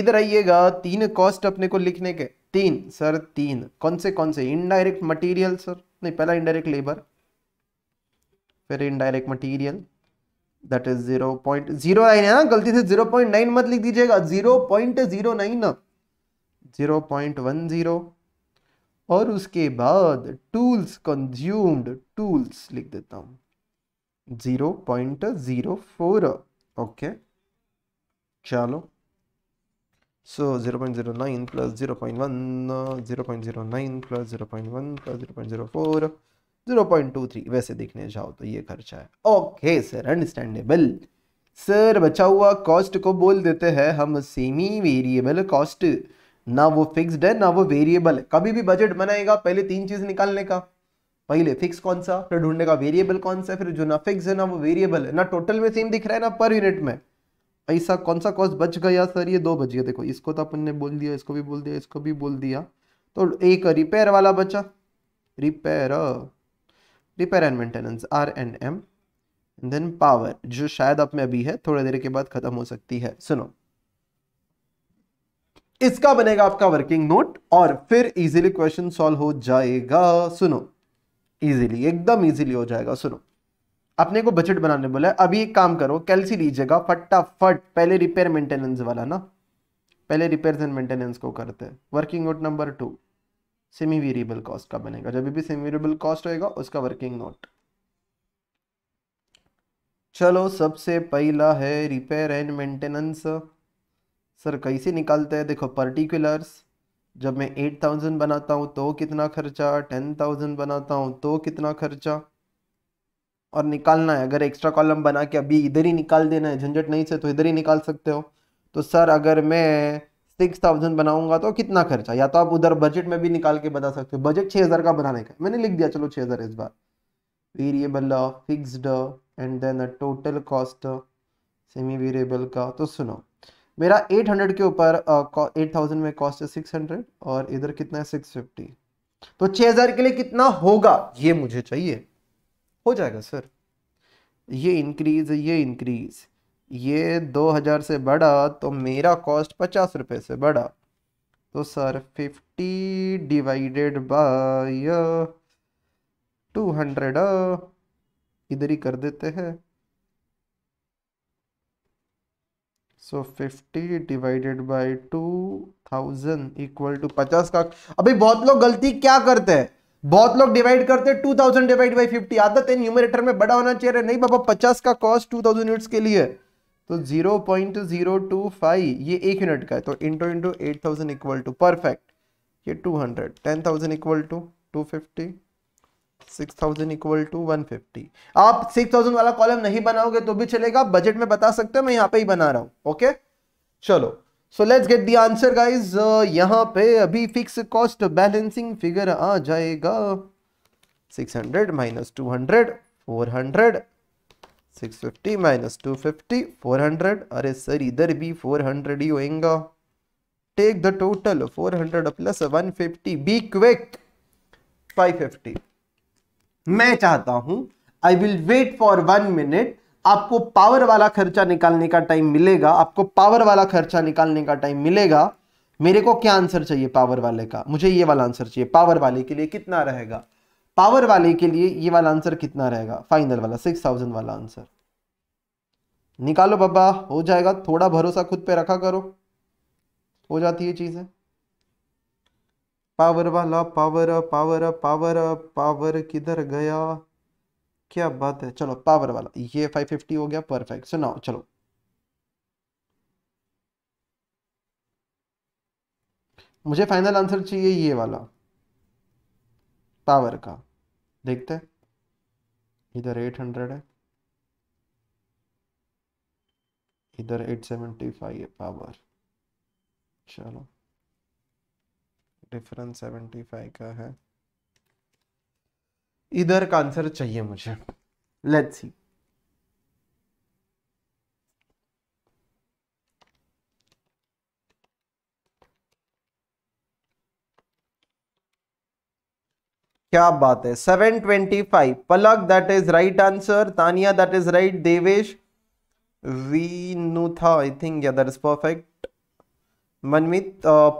इधर आइएगा तीन कॉस्ट अपने को लिखने के तीन सर तीन कौन से कौन से इनडायरेक्ट मटीरियल सर नहीं पहला इनडायरेक्ट लेबर फिर indirect material that is zero point zero nine है ना गलती से जीरो पॉइंट नाइन मत लिख दीजिएगा zero point zero nine zero point one zero और उसके बाद टूल्स कंज्यूम्ड टूल्स लिख देता हूँ zero point zero four okay चलो so zero point zero nine plus zero point one zero point zero nine plus zero point one plus zero point zero four zero point two three वैसे देखने जाओ तो ये खर्चा है ओके सर अंडरस्टैंडेबल सर बचा हुआ कॉस्ट को बोल देते हैं हम सेमी वेरिएबल कॉस्ट ना वो फिक्स्ड है ना वो वेरिएबल है कभी भी बजट बनाएगा पहले तीन चीज निकालने का पहले फिक्स कौन सा फिर ढूंढने का वेरिएबल कौन सा फिर जो ना फिक्स है ना वो वेरिएबल है ना टोटल में सेम दिख रहा है ना पर यूनिट में ऐसा कौन सा कॉस्ट बच गया सर ये दो बच गया देखो इसको तो अपन ने बोल दिया इसको भी बोल दिया इसको भी बोल दिया तो एक रिपेयर वाला बचा repair repair and maintenance R and M then power जो शायद आप में अभी है थोड़ी देर के बाद खत्म हो सकती है सुनो इसका बनेगा आपका वर्किंग नोट और फिर इजीली क्वेश्चन सॉल्व हो जाएगा सुनो इजीली एकदम इजीली हो जाएगा सुनो अपने को बजट बनाने बोला है अभी एक काम करो कैलसी लीजिएगा फटाफट पहले रिपेयर मेंटेनेंस वाला ना पहले रिपेयर एंड मेंटेनेंस को करते हैं working note number two semi variable cost का बनेगा जब भी सेमी वेरिएबल कॉस्ट होएगा उसका वर्किंग नोट चलो सबसे पहला है रिपेयर एंड मेंटेनेंस सर कैसे निकालते हैं देखो पर्टिकुलर्स जब मैं एट थाउजेंड बनाता हूँ तो कितना खर्चा टेन थाउजेंड बनाता हूँ तो कितना खर्चा और निकालना है अगर एक्स्ट्रा कॉलम बना के अभी इधर ही निकाल देना है झंझट नहीं से तो इधर ही निकाल सकते हो तो सर अगर मैं सिक्स थाउजेंड बनाऊंगा तो कितना खर्चा या तो आप उधर बजट में भी निकाल के बता सकते हो बजट छः हज़ार का बनाने का मैंने लिख दिया चलो छः हज़ार इस बार variable fixed and then total cost semi variable का तो सुनो मेरा 800 के ऊपर एट थाउजेंड में कॉस्ट है 600 और इधर कितना है 650 तो 6000 के लिए कितना होगा ये मुझे चाहिए हो जाएगा सर ये इंक्रीज ये इंक्रीज ये 2000 से बढ़ा तो मेरा कॉस्ट पचास रुपये से बढ़ा तो सर 50 डिवाइडेड बाय 200 इधर ही कर देते हैं so fifty divided by two thousand equal to पचास का अभी बहुत लोग गलती क्या करते हैं बहुत लोग डिवाइड करते हैं two thousand divide by fifty आदत है न्यूमिनेटर में बड़ा होना चाहिए नहीं बाबा पचास का कॉस्ट टू थाउजेंड यूनिट्स के लिए तो zero point zero two five ये एक यूनिट का है तो into into eight thousand equal to perfect ये two hundred ten thousand equal to two fifty six equal to one आप सिक्स वाला कॉलम नहीं बनाओगे तो भी चलेगा बजट में बता सकते हो मैं यहाँ पे ही बना रहा हूँ ओके चलो so let's get the answer guys यहाँ पे अभी फिक्स कॉस्ट बैलेंसिंग फिगर आ जाएगा six hundred minus two hundred four hundred six fifty minus two fifty four hundred अरे सर इधर भी फोर हंड्रेड ही होएगा take the total four hundred plus one fifty be quick five fifty मैं चाहता हूं I will wait for one minute आपको पावर वाला खर्चा निकालने का टाइम मिलेगा आपको पावर वाला खर्चा निकालने का टाइम मिलेगा मेरे को क्या आंसर चाहिए पावर वाले का मुझे ये वाला आंसर चाहिए पावर वाले के लिए कितना रहेगा पावर वाले के लिए ये वाला आंसर कितना रहेगा फाइनल वाला सिक्स थाउजेंड वाला आंसर निकालो बाबा हो जाएगा थोड़ा भरोसा खुद पे रखा करो हो जाती है चीज़ें पावर वाला पावर पावर पावर पावर किधर गया क्या बात है चलो पावर वाला ये 550 हो गया परफेक्ट सुनाओ चलो मुझे फाइनल आंसर चाहिए ये वाला पावर का देखते हैं इधर 800 है इधर 875 है पावर चलो डिफरेंस सेवेंटी फाइव का है इधर का आंसर चाहिए मुझे लेट्स सी क्या बात है seven twenty five Palak that is right answer Tania that is right Devesh था I think yeah that is perfect Manmeet,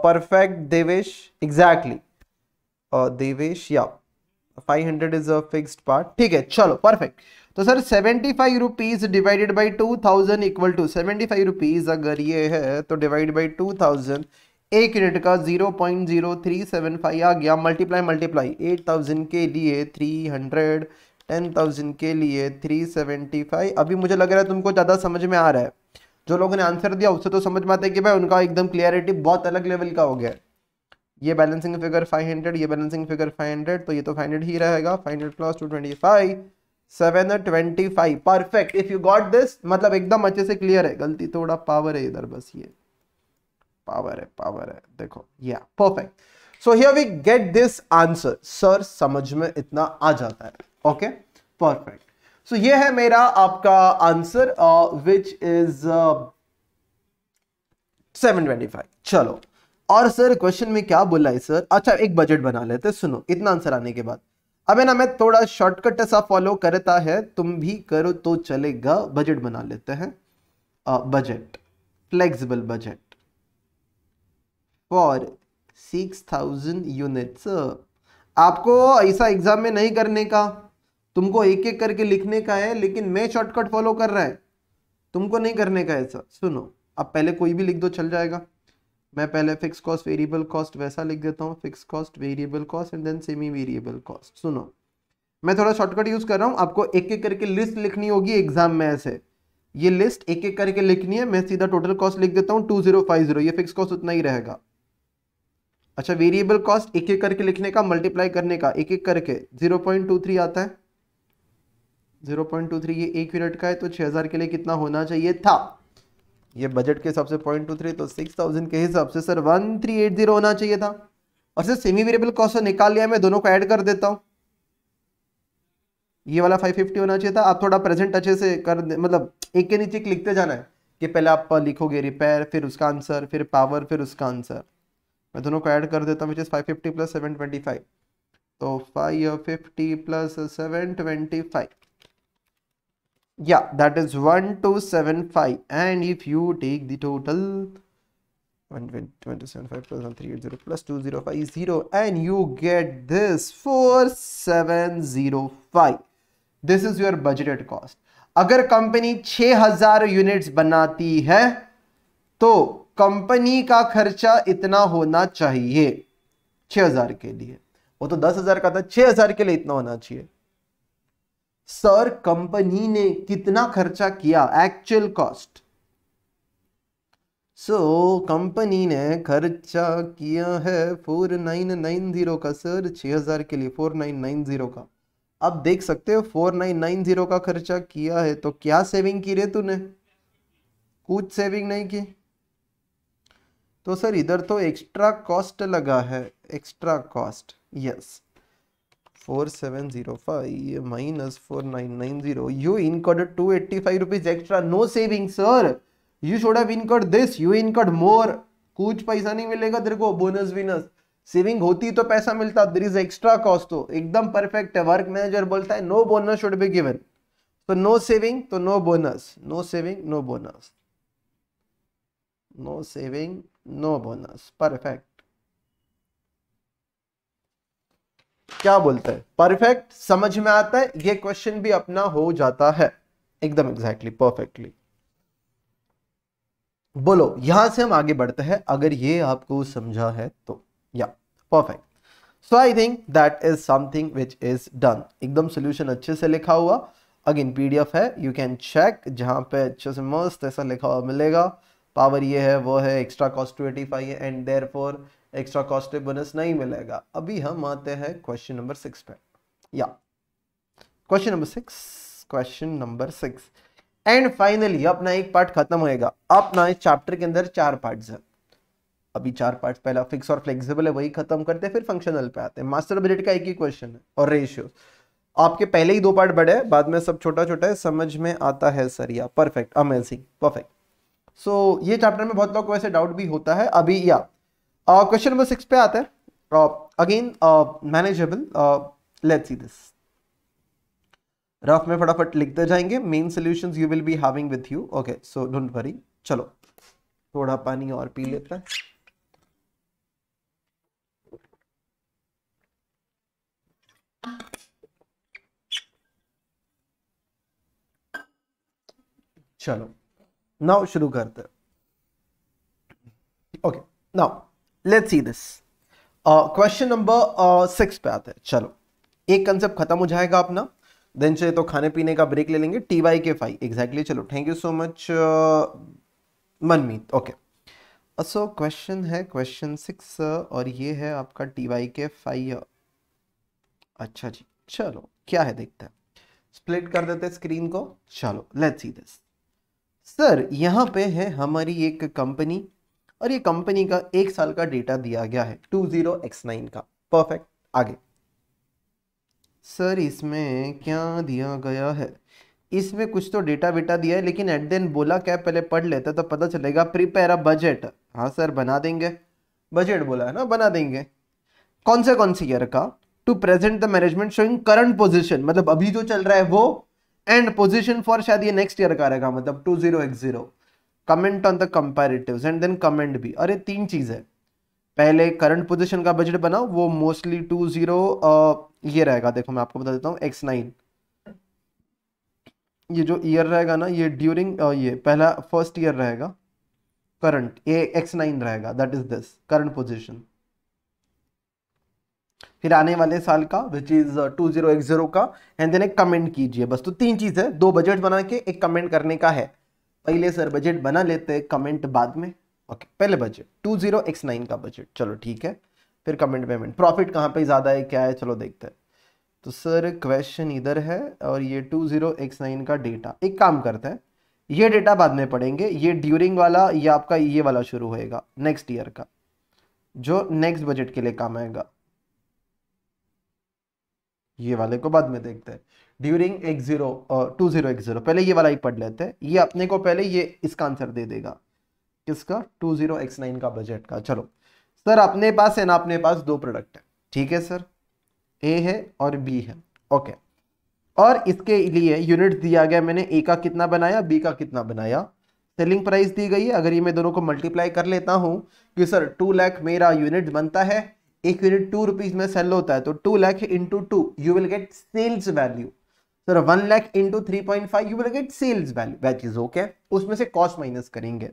perfect Devesh exactly Devesh yeah 500 is a fixed part ठीक है चलो परफेक्ट तो sir 75 rupees divided two thousand equal to five rupees अगर ये है तो डिवाइड टू थाउजेंड एक यूनिट का 0.0375 आ गया मल्टीप्लाई मल्टीप्लाई 8000 के लिए 300 10000 के लिए 375 अभी मुझे लग रहा है तुमको ज़्यादा समझ में आ रहा है जो लोगों ने आंसर दिया उससे तो समझ में आता है कि भाई उनका एकदम क्लियरिटी बहुत अलग लेवल का हो गया ये बैलेंसिंग फिगर 500 ये बैलेंसिंग फिगर 500 तो ये तो 500 ही रहेगा 500 plus 225 twenty five perfect if you got this मतलब एकदम अच्छे से क्लियर है गलती थोड़ा पावर है इधर बस ये पावर है पावर है देखो yeah perfect so here we get this answer sir समझ में इतना आ जाता है ओके परफेक्ट सो so, ये है मेरा आपका answer which is seven twenty five चलो और सर क्वेश्चन में क्या बोला है सर अच्छा एक बजट बना लेते सुनो इतना आंसर आने के बाद अब है ना मैं थोड़ा शॉर्टकट ऐसा फॉलो करता है तुम भी करो तो चलेगा बजट बना लेते हैं budget flexible budget for six thousand units आपको ऐसा एग्जाम में नहीं करने का तुमको एक एक करके लिखने का है लेकिन मैं शॉर्टकट फॉलो कर रहा है तुमको नहीं करने का ऐसा सुनो अब पहले कोई भी लिख दो चल जाएगा मैं पहले फिक्स कॉस्ट वेरिएबल कॉस्ट वैसा लिख देता हूँ fix cost variable cost and then semi variable cost सुनो मैं थोड़ा शॉर्टकट यूज कर रहा हूँ आपको एक एक करके लिस्ट लिखनी होगी एग्जाम में ऐसे ये लिस्ट एक एक करके लिखनी है मैं सीधा टोटल कॉस्ट लिख देता हूँ टू जीरो फाइव जीरो ये फिक्स कॉस्ट उतना ही रहेगा अच्छा वेरिएबल कॉस्ट एक एक करके लिखने का मल्टीप्लाई करने का एक एक करके जीरो पॉइंट टू थ्री आता है जीरो पॉइंट टू थ्री ये एक यूनिट का है तो छः हज़ार के लिए कितना होना चाहिए था ये बजट के हिसाब से पॉइंट टू थ्री तो सिक्स थाउजेंड के हिसाब से sir one three eight zero होना चाहिए था और सर सेमी वेरिएबल कॉस्ट निकाल लिया मैं दोनों को ऐड कर देता हूँ ये वाला फाइव फिफ्टी होना चाहिए था आप थोड़ा प्रेजेंट अच्छे से कर मतलब एक के नीचे लिखते जाना है कि पहले आप लिखोगे रिपेयर फिर उसका आंसर फिर पावर फिर उसका आंसर मैं दोनों को ऐड कर देता हूँ which is five fifty plus seven twenty five तो five fifty plus seven twenty five yeah that is 1275 and if you take the total 1275 plus 1380 plus 2050 and you get this 4705 this is your budgeted cost agar company 6000 units banati hai to company ka kharcha itna hona chahiye 6000 ke liye wo to 10000 ka tha 6000 ke liye itna hona chahiye sir company ने कितना खर्चा किया एक्चुअल कॉस्ट सो कंपनी ने खर्चा किया है फोर नाइन नाइन जीरो का सर छ हज़ार के लिए फोर नाइन नाइन जीरो का अब देख सकते हो फोर नाइन नाइन जीरो का खर्चा किया है तो क्या सेविंग की रे तूने कुछ सेविंग नहीं की तो सर इधर तो एक्स्ट्रा कॉस्ट लगा है extra cost yes four seven zero five minus four nine nine zero you incurred two eighty five rupees extra no saving sir you should have incurred this you incurred more कुछ पैसा नहीं मिलेगा तेरे को बोनस विनस सेविंग होती तो पैसा मिलता देर इज एक्स्ट्रा कॉस्ट तो एकदम परफेक्ट है वर्क मैनेजर बोलता है no bonus should be given तो नो सेविंग तो no bonus no saving no bonus no saving no bonus perfect क्या बोलते हैं परफेक्ट समझ में आता है ये क्वेश्चन भी अपना हो जाता है एकदम एग्जैक्टली परफेक्टली बोलो यहां से हम आगे बढ़ते हैं अगर ये आपको समझा है तो yeah perfect so I think that is something which is done एकदम सोल्यूशन अच्छे से लिखा हुआ अगेन पीडीएफ है यू कैन चेक जहाँ पे अच्छे से मस्त ऐसा लिखा हुआ मिलेगा पावर ये है वो है एक्स्ट्रा कॉस्टुएटिव आई है and there extra cost bonus नहीं मिलेगा अभी हम आते हैं क्वेश्चन नंबर सिक्स पे yeah question number six question number six and finally अपना एक पार्ट खत्म होएगा अपना इस चैप्टर के अंदर चार पार्ट्स हैं अभी चार पार्ट पहला फिक्स और फ्लेक्सिबल है वही खत्म करते हैं फिर फंक्शनल पे आते हैं मास्टर बजट का एक ही क्वेश्चन है और रेशियो आपके पहले ही दो पार्ट बड़े हैं बाद में सब छोटा छोटा है समझ में आता है सर या परफेक्ट अमेजिंग परफेक्ट सो ये चैप्टर में बहुत लोग वैसे डाउट भी होता है अभी या क्वेश्चन नंबर सिक्स पे आता है again manageable let see this rough में फटाफट लिखते जाएंगे main solution you will be having with you okay so don't worry चलो थोड़ा पानी और पी लेते हैं चलो नाउ शुरू करते okay now let's see this question number six पे आते हैं चलो एक कंसेप्ट खत्म हो जाएगा अपना देन चले तो खाने पीने का ब्रेक ले लेंगे T Y K five exactly exactly, चलो thank you so much Manmeet okay so question है क्वेश्चन सिक्स और ये है आपका टी वाई के फाइव अच्छा जी चलो क्या है देखते हैं स्प्लिट कर देते स्क्रीन को चलो लेट्स सी दिस सर यहाँ पे है हमारी एक कंपनी और ये कंपनी का एक साल का डेटा दिया गया है टू जीरो एक्स नाइन का परफेक्ट आगे सर इसमें क्या दिया गया है इसमें कुछ तो डेटा वेटा दिया है लेकिन एट देन बोला क्या पहले पढ़ लेते तो पता चलेगा प्रिपेयर अ बजट हाँ सर बना देंगे बजट बोला है ना बना देंगे कौन से कौन से ईयर का to present the management showing current position मतलब अभी जो चल रहा है वो एंड पोजिशन फॉर शायद ये नेक्स्ट ईयर का रहेगा मतलब two zero X zero comment on the comparative and then comment भी अरे तीन चीज़ है पहले करंट पोजिशन का बजट बनाओ वो मोस्टली टू जीरो ये रहेगा देखो मैं आपको बता देता हूँ एक्स नाइन ये जो ईयर रहेगा ना ये ड्यूरिंग ये पहला फर्स्ट ईयर रहेगा करंट ये एक्स नाइन रहेगा that is this current position फिर आने वाले साल का which is two zero X zero का एंड देन एक कमेंट कीजिए बस तो तीन चीज़ है दो बजट बना के एक कमेंट करने का है पहले सर बजट बना लेते हैं कमेंट बाद में ओके पहले budget two zero X nine का बजट चलो ठीक है फिर कमेंट पेमेंट प्रॉफिट कहाँ पे ज़्यादा है क्या है चलो देखते हैं तो सर क्वेश्चन इधर है और ये टू जीरो एक्स नाइन का डेटा एक काम करते हैं ये डेटा बाद में पढ़ेंगे ये ड्यूरिंग वाला या आपका ये वाला शुरू होएगा नेक्स्ट ईयर का जो नेक्स्ट बजट के लिए काम आएगा ये वाले को बाद में देखते हैं ड्यूरिंग एक जीरो टू जीरो एक जीरो पहले ये वाला ही पढ़ लेते हैं ये अपने को पहले ये इसका आंसर दे देगा किसका टू जीरो एक्स नाइन का बजट का चलो सर अपने पास है ना अपने पास दो प्रोडक्ट है ठीक है सर ए है और बी है ओके और इसके लिए यूनिट दिया गया मैंने ए का कितना बनाया बी का कितना बनाया सेलिंग प्राइस दी गई है अगर ये मैं दोनों को मल्टीप्लाई कर लेता हूँ कि सर टू लाख मेरा यूनिट बनता है एक यूनिट टू रुपीज में सेल होता है तो two lakh into two you will get sales value sir one lakh into three point five you will get sales value that is okay उसमें से कॉस्ट माइनस करेंगे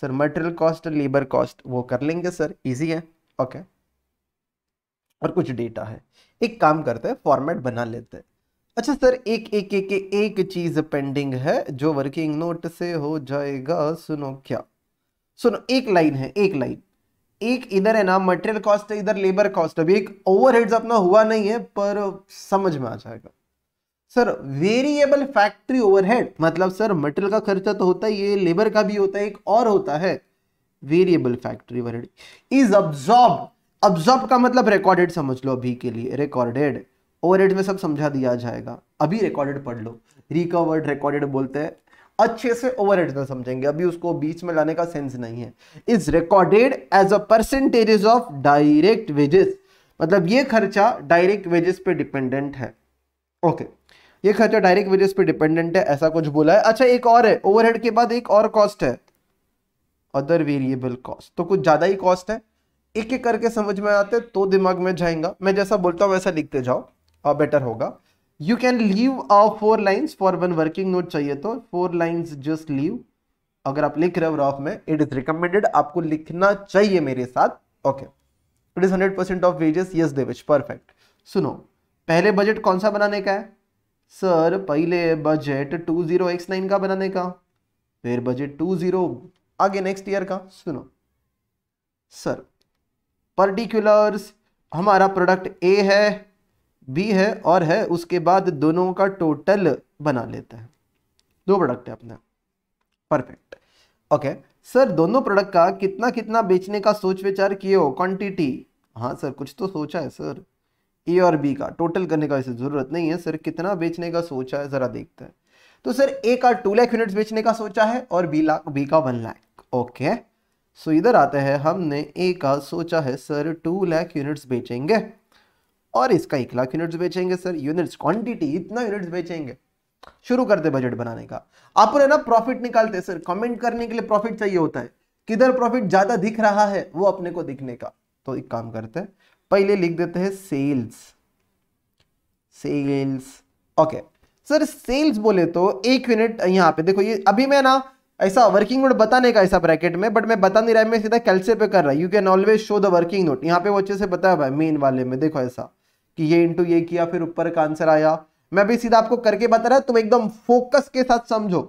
sir material cost labour cost वो कर लेंगे सर इजी है ओके okay. और कुछ डेटा है एक काम करते हैं फॉर्मेट बना लेते हैं अच्छा सर एक एक एक एक, एक चीज पेंडिंग है जो वर्किंग नोट से हो जाएगा सुनो क्या सुनो एक लाइन है एक लाइन एक इधर है ना मटेरियल कॉस्ट है इधर लेबर कॉस्ट अभी एक ओवरहेड्स अपना हुआ नहीं है पर समझ में आ जाएगा सर वेरिएबल फैक्ट्री ओवरहेड मतलब सर मटेरियल का खर्चा तो होता ही है लेबर का भी होता है एक और होता है variable factory overhead is absorb absorb का मतलब रिकॉर्डेड समझ लो अभी के लिए रिकॉर्डेड ओवरहेड में सब समझा दिया जाएगा अभी रिकॉर्डेड पढ़ लो रिकवर्ड रिकॉर्डेड बोलते हैं अच्छे से ओवरहेड में समझेंगे अभी उसको बीच में लाने का सेंस नहीं है is recorded as a percentage of direct wages मतलब ये खर्चा डायरेक्ट वेजेस पे डिपेंडेंट है ओके okay. ये खर्चा डायरेक्ट वेजेस पे डिपेंडेंट है ऐसा कुछ बोला है अच्छा एक और है ओवरहेड के बाद एक और कॉस्ट है अदर वेरिएबल कॉस्ट तो कुछ ज़्यादा ही कॉस्ट है एक एक करके समझ में आते तो दिमाग में जाएगा मैं जैसा बोलता हूँ वैसा लिखते जाओ और बेटर होगा you can leave a four lines for one working note चाहिए तो फोर लाइन्स जस्ट लीव अगर आप लिख रहे हो रॉफ में इट इज रिकमेंडेड आपको लिखना चाहिए मेरे साथ okay it is hundred percent of wages yes देविज परफेक्ट सुनो पहले बजट कौन सा बनाने का है सर पहले budget two zero X nine का बनाने का फिर बजट टू जीरो आगे नेक्स्ट ईयर का सुनो सर पर्टिकुलर्स हमारा प्रोडक्ट ए है बी है और है उसके बाद दोनों का टोटल बना लेते हैं दो प्रोडक्ट है अपना परफेक्ट ओके सर दोनों प्रोडक्ट का कितना कितना बेचने का सोच विचार किए हो क्वांटिटी हाँ सर कुछ तो सोचा है सर ए और बी का टोटल करने का ज़रूरत नहीं है सर कितना बेचने का सोचा है ज़रा देखते हैं तो सर ए का टू लाख यूनिट्स बेचने का सोचा है और बी लाख बी का वन लाख ओके सो इधर आते हैं हमने ए का सोचा है सर टू लाख यूनिट्स बेचेंगे और इसका एक लाख यूनिट्स बेचेंगे सर यूनिट्स क्वांटिटी इतना यूनिट्स बेचेंगे शुरू करते बजट बनाने का आप ना प्रॉफिट निकालते सर कमेंट करने के लिए प्रॉफिट चाहिए होता है किधर प्रॉफिट ज़्यादा दिख रहा है वो अपने को दिखने का तो एक काम करते हैं पहले लिख देते हैं sales sales okay sir sales बोले तो एक यूनिट यहां पे देखो ये अभी मैं ना ऐसा वर्किंग नोट बताने का ऐसा ब्रैकेट में बट मैं बता नहीं रहा मैं सीधा कैलसे पे कर रहा you can always show the working note यहाँ पे वो अच्छे से बताया भाई मेन वाले में देखो ऐसा कि ये इंटू ये किया फिर ऊपर का आंसर आया मैं भी सीधा आपको करके बता रहा तुम एकदम फोकस के साथ समझो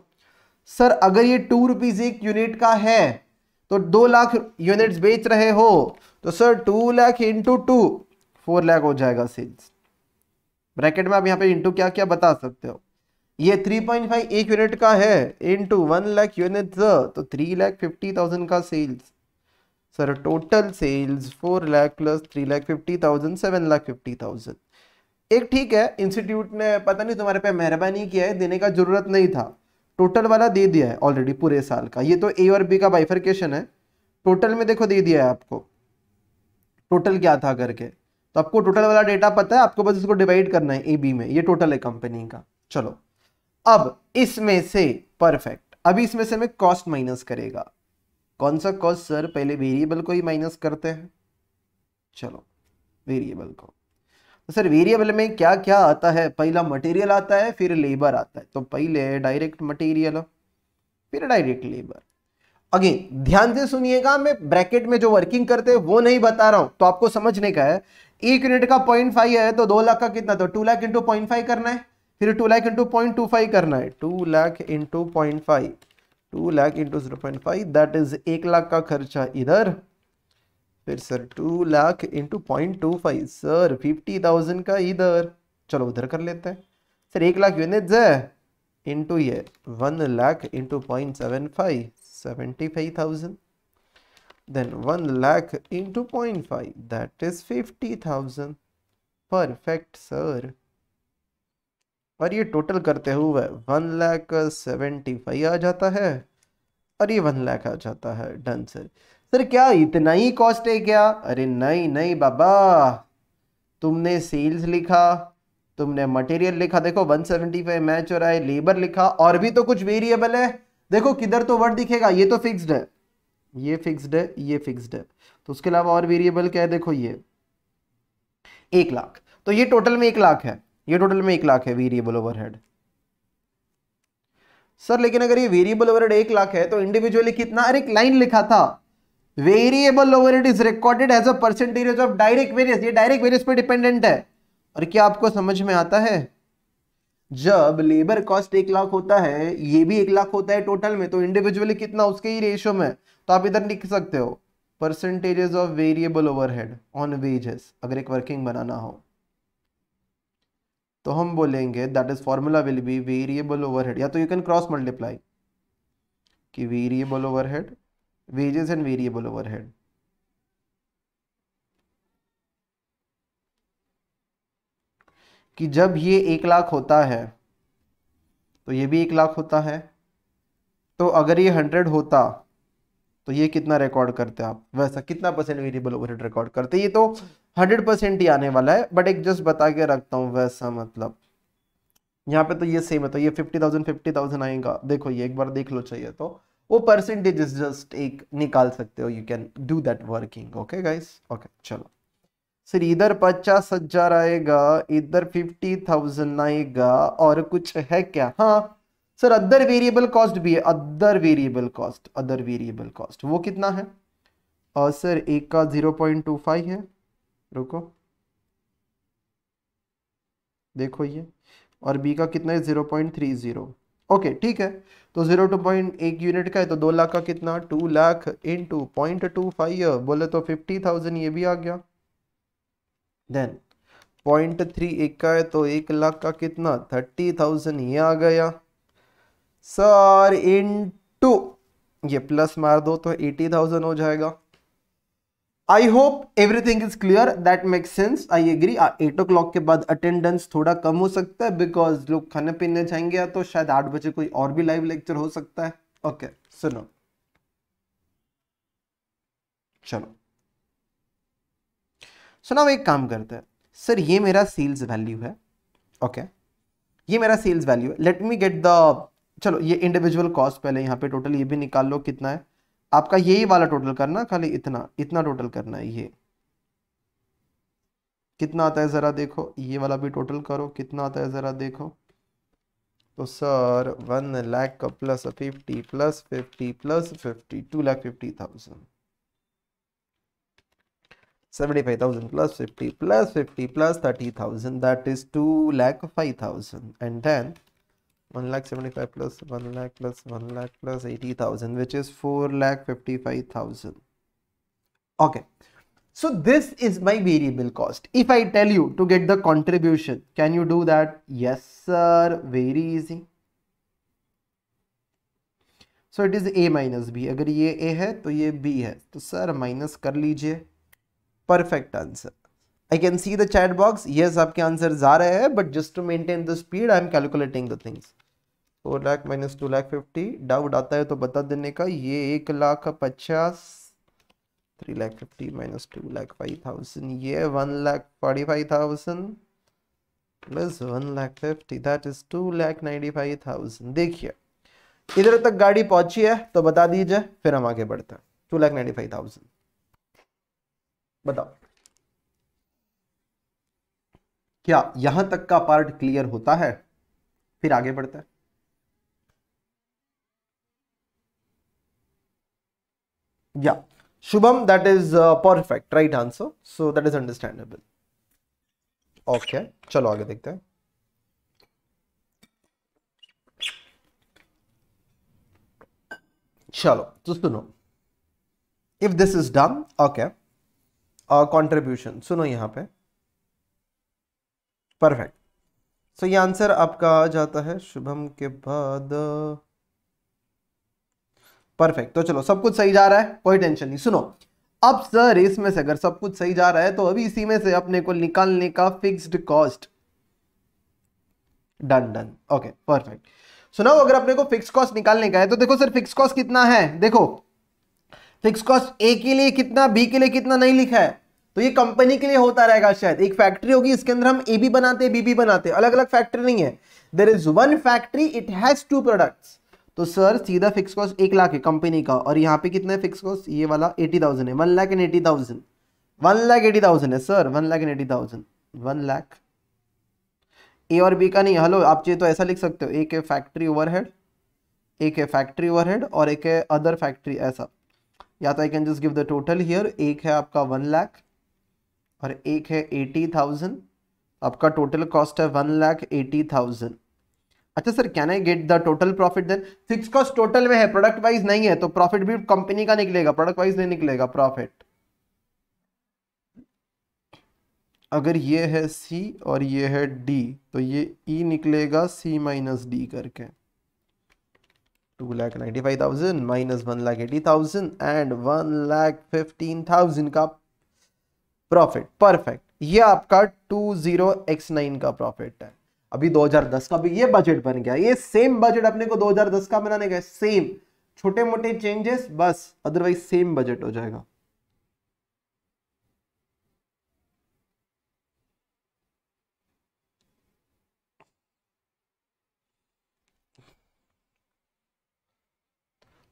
सर अगर ये टू रुपीज एक यूनिट का है तो दो लाख यूनिट्स बेच रहे हो तो sir two lakh into two four lakh हो जाएगा सेल्स ब्रैकेट में आप यहाँ पे इंटू क्या क्या बता सकते हो ये थ्री पॉइंट फाइव एक यूनिट का है इंटू वन लाख यूनिट तो थ्री लाख फिफ्टी थाउजेंड का sales sir total sales four lakh plus three lakh fifty thousand seven lakh fifty thousand एक ठीक है इंस्टीट्यूट ने पता नहीं तुम्हारे पे मेहरबानी किया है देने का जरूरत नहीं था टोटल वाला दे दिया है ऑलरेडी पूरे साल का ये तो ए और बी का बाइफरकेशन है टोटल में देखो दे दिया है आपको टोटल क्या था करके तो आपको टोटल वाला डेटा पता है आपको बस इसको डिवाइड करना है ए बी में ये टोटल है कंपनी का चलो अब इसमें से परफेक्ट अभी इसमें से हमें कॉस्ट माइनस करेगा कौन सा कॉस्ट सर पहले वेरिएबल को ही माइनस करते हैं चलो वेरिएबल को तो सर वेरिएबल में क्या क्या आता है पहला मटेरियल आता है फिर लेबर आता है तो पहले डायरेक्ट मटेरियल फिर डायरेक्ट लेबर अगेन ध्यान से सुनिएगा मैं ब्रैकेट में जो वर्किंग करते हैं वो नहीं बता रहा हूं तो आपको समझने का है एक यूनिट का पॉइंट फाइव है तो दो लाख का कितना तो two lakh into point five करना है फिर two lakh into point two five करना है two lakh into point five two lakh into zero point five that is एक लाख का खर्चा इधर फिर sir two lakh into point two five sir fifty thousand का इधर चलो उधर कर लेते हैं सर एक लाख यूनिट्स है इंटू ये one lakh into point seven five 75,000. Then 1 lakh into 0.5 that is 50,000. Perfect sir और ये टोटल करते हुए वन लाख सेवेंटी फाइव आ जाता है और ये वन लाख आ जाता है डन सर सर क्या इतना ही कॉस्ट है क्या अरे नहीं नहीं बाबा तुमने सेल्स लिखा तुमने मटेरियल लिखा देखो वन सेवेंटी फाइव मैच हो रहा है लेबर लिखा और भी तो कुछ वेरिएबल है देखो किधर तो वर्ड दिखेगा ये तो फिक्स्ड है ये फिक्स्ड है ये फिक्स्ड है तो उसके अलावा और वेरिएबल क्या है देखो ये एक लाख तो ये टोटल में एक लाख है ये टोटल में एक लाख है वेरिएबल ओवरहेड सर लेकिन अगर ये वेरिएबल ओवरहेड एक लाख है तो इंडिविजुअली कितना अरे एक लाइन लिखा था variable overhead is recorded as a percentage of direct various ये डायरेक्ट वेरियस पर डिपेंडेंट है और क्या आपको समझ में आता है जब लेबर कॉस्ट एक लाख होता है ये भी एक लाख होता है टोटल में तो इंडिविजुअली कितना उसके ही रेशियो में तो आप इधर लिख सकते हो percentages of variable overhead on wages अगर एक वर्किंग बनाना हो तो हम बोलेंगे that is formula will be variable overhead या तो यू कैन क्रॉस मल्टीप्लाई कि variable overhead wages and variable overhead कि जब ये एक लाख होता है तो ये भी एक लाख होता है तो अगर ये हंड्रेड होता तो ये कितना रिकॉर्ड करते आप वैसा कितना परसेंट वेरिएबल ओवरहेड रिकॉर्ड करते ये तो हंड्रेड परसेंट ही आने वाला है बट एक जस्ट बता के रखता हूँ वैसा मतलब यहाँ पे तो ये सेम है तो ये फिफ्टी थाउजेंड फिफ्टी थाउजेंड आएगा देखो ये एक बार देख लो चाहिए तो वो परसेंटेज जस्ट एक निकाल सकते हो you can do that working okay guys okay चलो सर इधर पचास हजार आएगा इधर फिफ्टी थाउजेंड आएगा और कुछ है क्या हाँ सर अदर वेरिएबल कॉस्ट भी है other variable cost other variable cost वो कितना है और सर एक का जीरो पॉइंट टू फाइव है रुको देखो ये और बी का कितना है zero point three zero okay ठीक है तो जीरो टू पॉइंट एक यूनिट का है तो दो लाख का कितना two lakh into point two five बोले तो फिफ्टी थाउजेंड ये भी आ गया देन पॉइंट थ्री एक का है तो एक लाख का कितना थर्टी थाउजेंड ये आ गया सर इन टू ये प्लस मार दो तो एटी थाउजेंड हो जाएगा I hope everything is clear that makes sense I agree eight o'clock के बाद अटेंडेंस थोड़ा कम हो सकता है बिकॉज लोग खाने पीने जाएंगे तो शायद आठ बजे कोई और भी लाइव लेक्चर हो सकता है ओके okay, सुनो चलो सो ना एक काम करते हैं सर ये मेरा सेल्स वैल्यू है ओके okay. ये मेरा सेल्स वैल्यू है लेट मी गेट द चलो ये इंडिविजुअल कॉस्ट पहले यहाँ पे टोटल ये भी निकाल लो कितना है आपका यही वाला टोटल करना खाली इतना इतना टोटल करना है ये कितना आता है ज़रा देखो ये वाला भी टोटल करो कितना आता है ज़रा देखो तो sir one lakh plus fifty plus fifty plus fifty two lakh fifty thousand 75,000 plus 50 plus 50 plus 30,000 that is 2 lakh 5,000 and then 1 lakh 75 plus 1 lakh plus 1 lakh plus 80,000 which is 4 lakh 55,000 okay so this is my variable cost if I tell you to get the contribution can you do that yes sir very easy so it is a minus b अगर ये a है तो ये b है तो sir minus कर लीजिए perfect answer I can see the chat box ये आपके आंसर आ रहे हैं but just to maintain the speed I am calculating the things four lakh minus two lakh fifty doubt आता है तो बता देने का ये एक लाख पचास three lakh fifty minus two lakh five thousand ये one lakh forty five thousand plus one lakh fifty that is two lakh ninety five thousand देखिए इधर तक गाड़ी पहुंची है तो बता दीजिए फिर हम आगे बढ़ते हैं two lakh ninety five thousand बताओ क्या यहां तक का पार्ट क्लियर होता है फिर आगे बढ़ता है या Shubham that is perfect right answer so that is understandable okay चलो आगे देखते हैं चलो तो सुनो if this is done okay contribution सुनो यहां पे परफेक्ट सो so, ये आंसर आपका आ जाता है शुभम के बाद परफेक्ट तो चलो सब कुछ सही जा रहा है कोई टेंशन नहीं सुनो अब सर इसमें से अगर सब कुछ सही जा रहा है तो अभी इसी में से अपने को निकालने का fixed cost done done okay perfect सुनाओ अगर अपने को फिक्स कॉस्ट निकालने का है तो देखो सर फिक्स कॉस्ट कितना है देखो फिक्स कॉस्ट ए के लिए कितना बी के लिए कितना नहीं लिखा है तो ये कंपनी के लिए होता रहेगा शायद एक फैक्ट्री होगी इसके अंदर हम ए बी बनाते बी बी बनाते अलग अलग फैक्ट्री नहीं है there is one factory it has two products तो सर सीधा फिक्स कॉस्ट एक लाख है कंपनी का और यहाँ पे कितना है फिक्स कॉस्ट ये वाला एटी थाउजेंड है one lakh and eighty thousand one lakh eighty thousand है sir one lakh and eighty thousand one lakh A और बी का नहीं हेलो आप चाहिए तो ऐसा लिख सकते हो एक है फैक्ट्री ओवरहेड एक है फैक्ट्री ओवरहेड और एक है अदर फैक्ट्री ऐसा या तो I can just give the total here एक है आपका वन लाख और एक है एटी थाउजेंड आपका टोटल कॉस्ट है वन लाख एटी थाउजेंड अच्छा sir can I get the total profit then fix cost total में है प्रोडक्ट वाइज नहीं है तो प्रॉफिट भी कंपनी का निकलेगा प्रोडक्ट वाइज नहीं निकलेगा प्रॉफिट अगर ये है सी और ये है डी तो ये ई e निकलेगा सी माइनस डी करके two lakh ninety five thousand minus one lakh eighty thousand and one lakh fifteen thousand का प्रॉफिट परफेक्ट ये आपका टू जीरो एक्स नाइन का प्रॉफिट है अभी 2010 का भी ये बजट बन गया ये सेम बजट अपने को 2010 का बनाने का सेम छोटे मोटे चेंजेस बस अदरवाइज सेम बजट हो जाएगा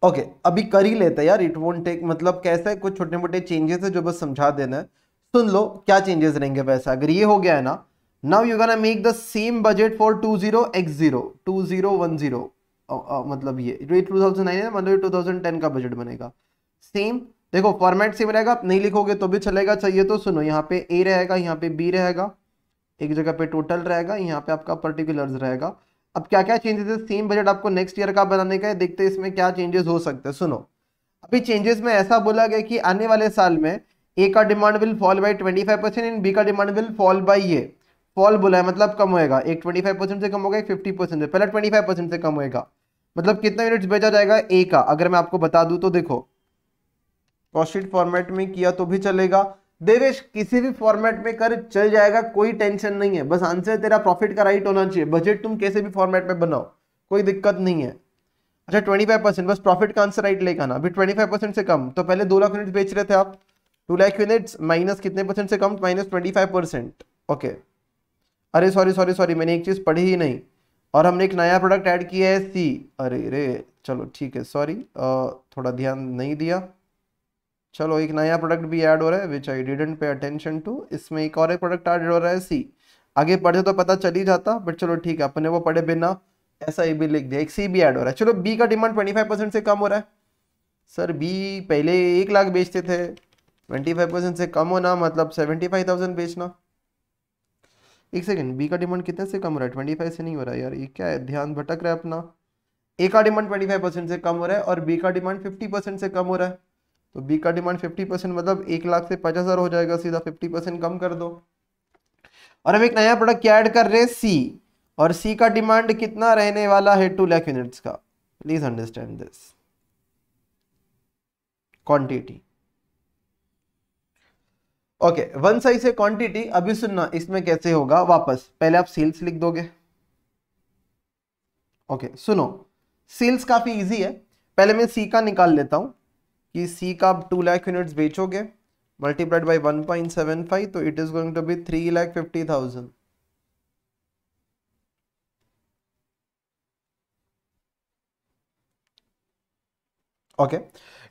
ओके okay, अभी कर ही लेते हैं यार इट वोंट टेक मतलब कैसा है कुछ छोटे मोटे चेंजेस है जो बस समझा देना है सुन लो क्या चेंजेस रहेंगे वैसे अगर ये हो गया है ना now you can make the same budget for two zero X zero two zero one zero मतलब ये टू थाउजेंड नाइन मतलब टू थाउजेंड टेन का बजट बनेगा सेम देखो फॉर्मेट सेम रहेगा आप नहीं लिखोगे तो भी चलेगा चाहिए तो सुनो यहाँ पे ए रहेगा यहाँ पे बी रहेगा एक जगह पे टोटल रहेगा यहाँ पे आपका पर्टिकुलर्स रहेगा अब क्या क्या चेंजेस है सेम बजट आपको नेक्स्ट ईयर का बनाने का है देखते हैं इसमें क्या चेंजेस हो सकते हैं सुनो अभी चेंजेस में ऐसा बोला गया कि आने वाले साल में ए का demand will fall by twenty five percent and B का डिमांड विल फॉल बाई ये फॉल बोला है मतलब कम होएगा एक ट्वेंटी फाइव परसेंट से कम होगा एक फिफ्टी परसेंट से पहले ट्वेंटी फाइव परसेंट से कम होएगा मतलब कितना यूनिट्स बेचा जाएगा ए का अगर मैं आपको बता दूं तो देखो कॉस्टिट फॉर्मेट में किया तो भी चलेगा देवेश किसी भी फॉर्मेट में कर चल जाएगा कोई टेंशन नहीं है बस आंसर तेरा प्रॉफिट का राइट होना चाहिए बजट तुम कैसे भी फॉर्मेट में बनाओ कोई दिक्कत नहीं है अच्छा ट्वेंटी फाइव परसेंट बस प्रॉफिट का आंसर राइट लेकर आना अभी ट्वेंटी फाइव परसेंट से कम तो पहले दो लाख यूनिट बेच रहे थे आप टू लाख यूनिट्स माइनस कितने परसेंट से कम minus twenty five percent okay अरे सॉरी सॉरी सॉरी मैंने एक चीज़ पढ़ी ही नहीं और हमने एक नया प्रोडक्ट ऐड किया है सी अरे रे चलो ठीक है सॉरी थोड़ा ध्यान नहीं दिया चलो एक नया प्रोडक्ट भी ऐड हो रहा है which I didn't pay attention to इसमें एक और एक प्रोडक्ट ऐड हो रहा है सी आगे पढ़े तो पता चल ही जाता बट चलो ठीक है अपने वो पढ़े बिना ऐसा ही भी लिख दिया एक सी भी ऐड हो रहा है चलो बी का डिमांड ट्वेंटी फाइव परसेंट से कम हो रहा है सर बी पहले एक लाख बेचते थे ट्वेंटी फाइव परसेंट से कम होना मतलब सेवेंटी फाइव थाउजेंड बेचना एक सेकेंड बी का डिमांड कितने से कम हो रहा है ट्वेंटी फाइव से नहीं हो रहा है यार ये क्या है ध्यान भटक रहा है अपना ए का डिमांड ट्वेंटी फाइव परसेंट से कम हो रहा है और बी का डिमांड फिफ्टी परसेंट से कम हो रहा है तो बी का डिमांड फिफ्टी परसेंट मतलब एक लाख से पचास हज़ार हो जाएगा सीधा फिफ्टी परसेंट कम कर दो और हम एक नया प्रोडक्ट क्या ऐड कर रहे हैं सी और सी का डिमांड कितना रहने वाला है टू लाख यूनिट्स का please understand this quantity okay one size है क्वांटिटी अभी सुनना इसमें कैसे होगा वापस पहले आप सेल्स लिख दोगे ओके okay, सुनो सेल्स काफी इजी है पहले मैं सी का निकाल लेता हूं कि सी का आप टू लैख यूनिट्स बेचोगे multiplied by one point seven five तो it is going to be three lakh fifty thousand okay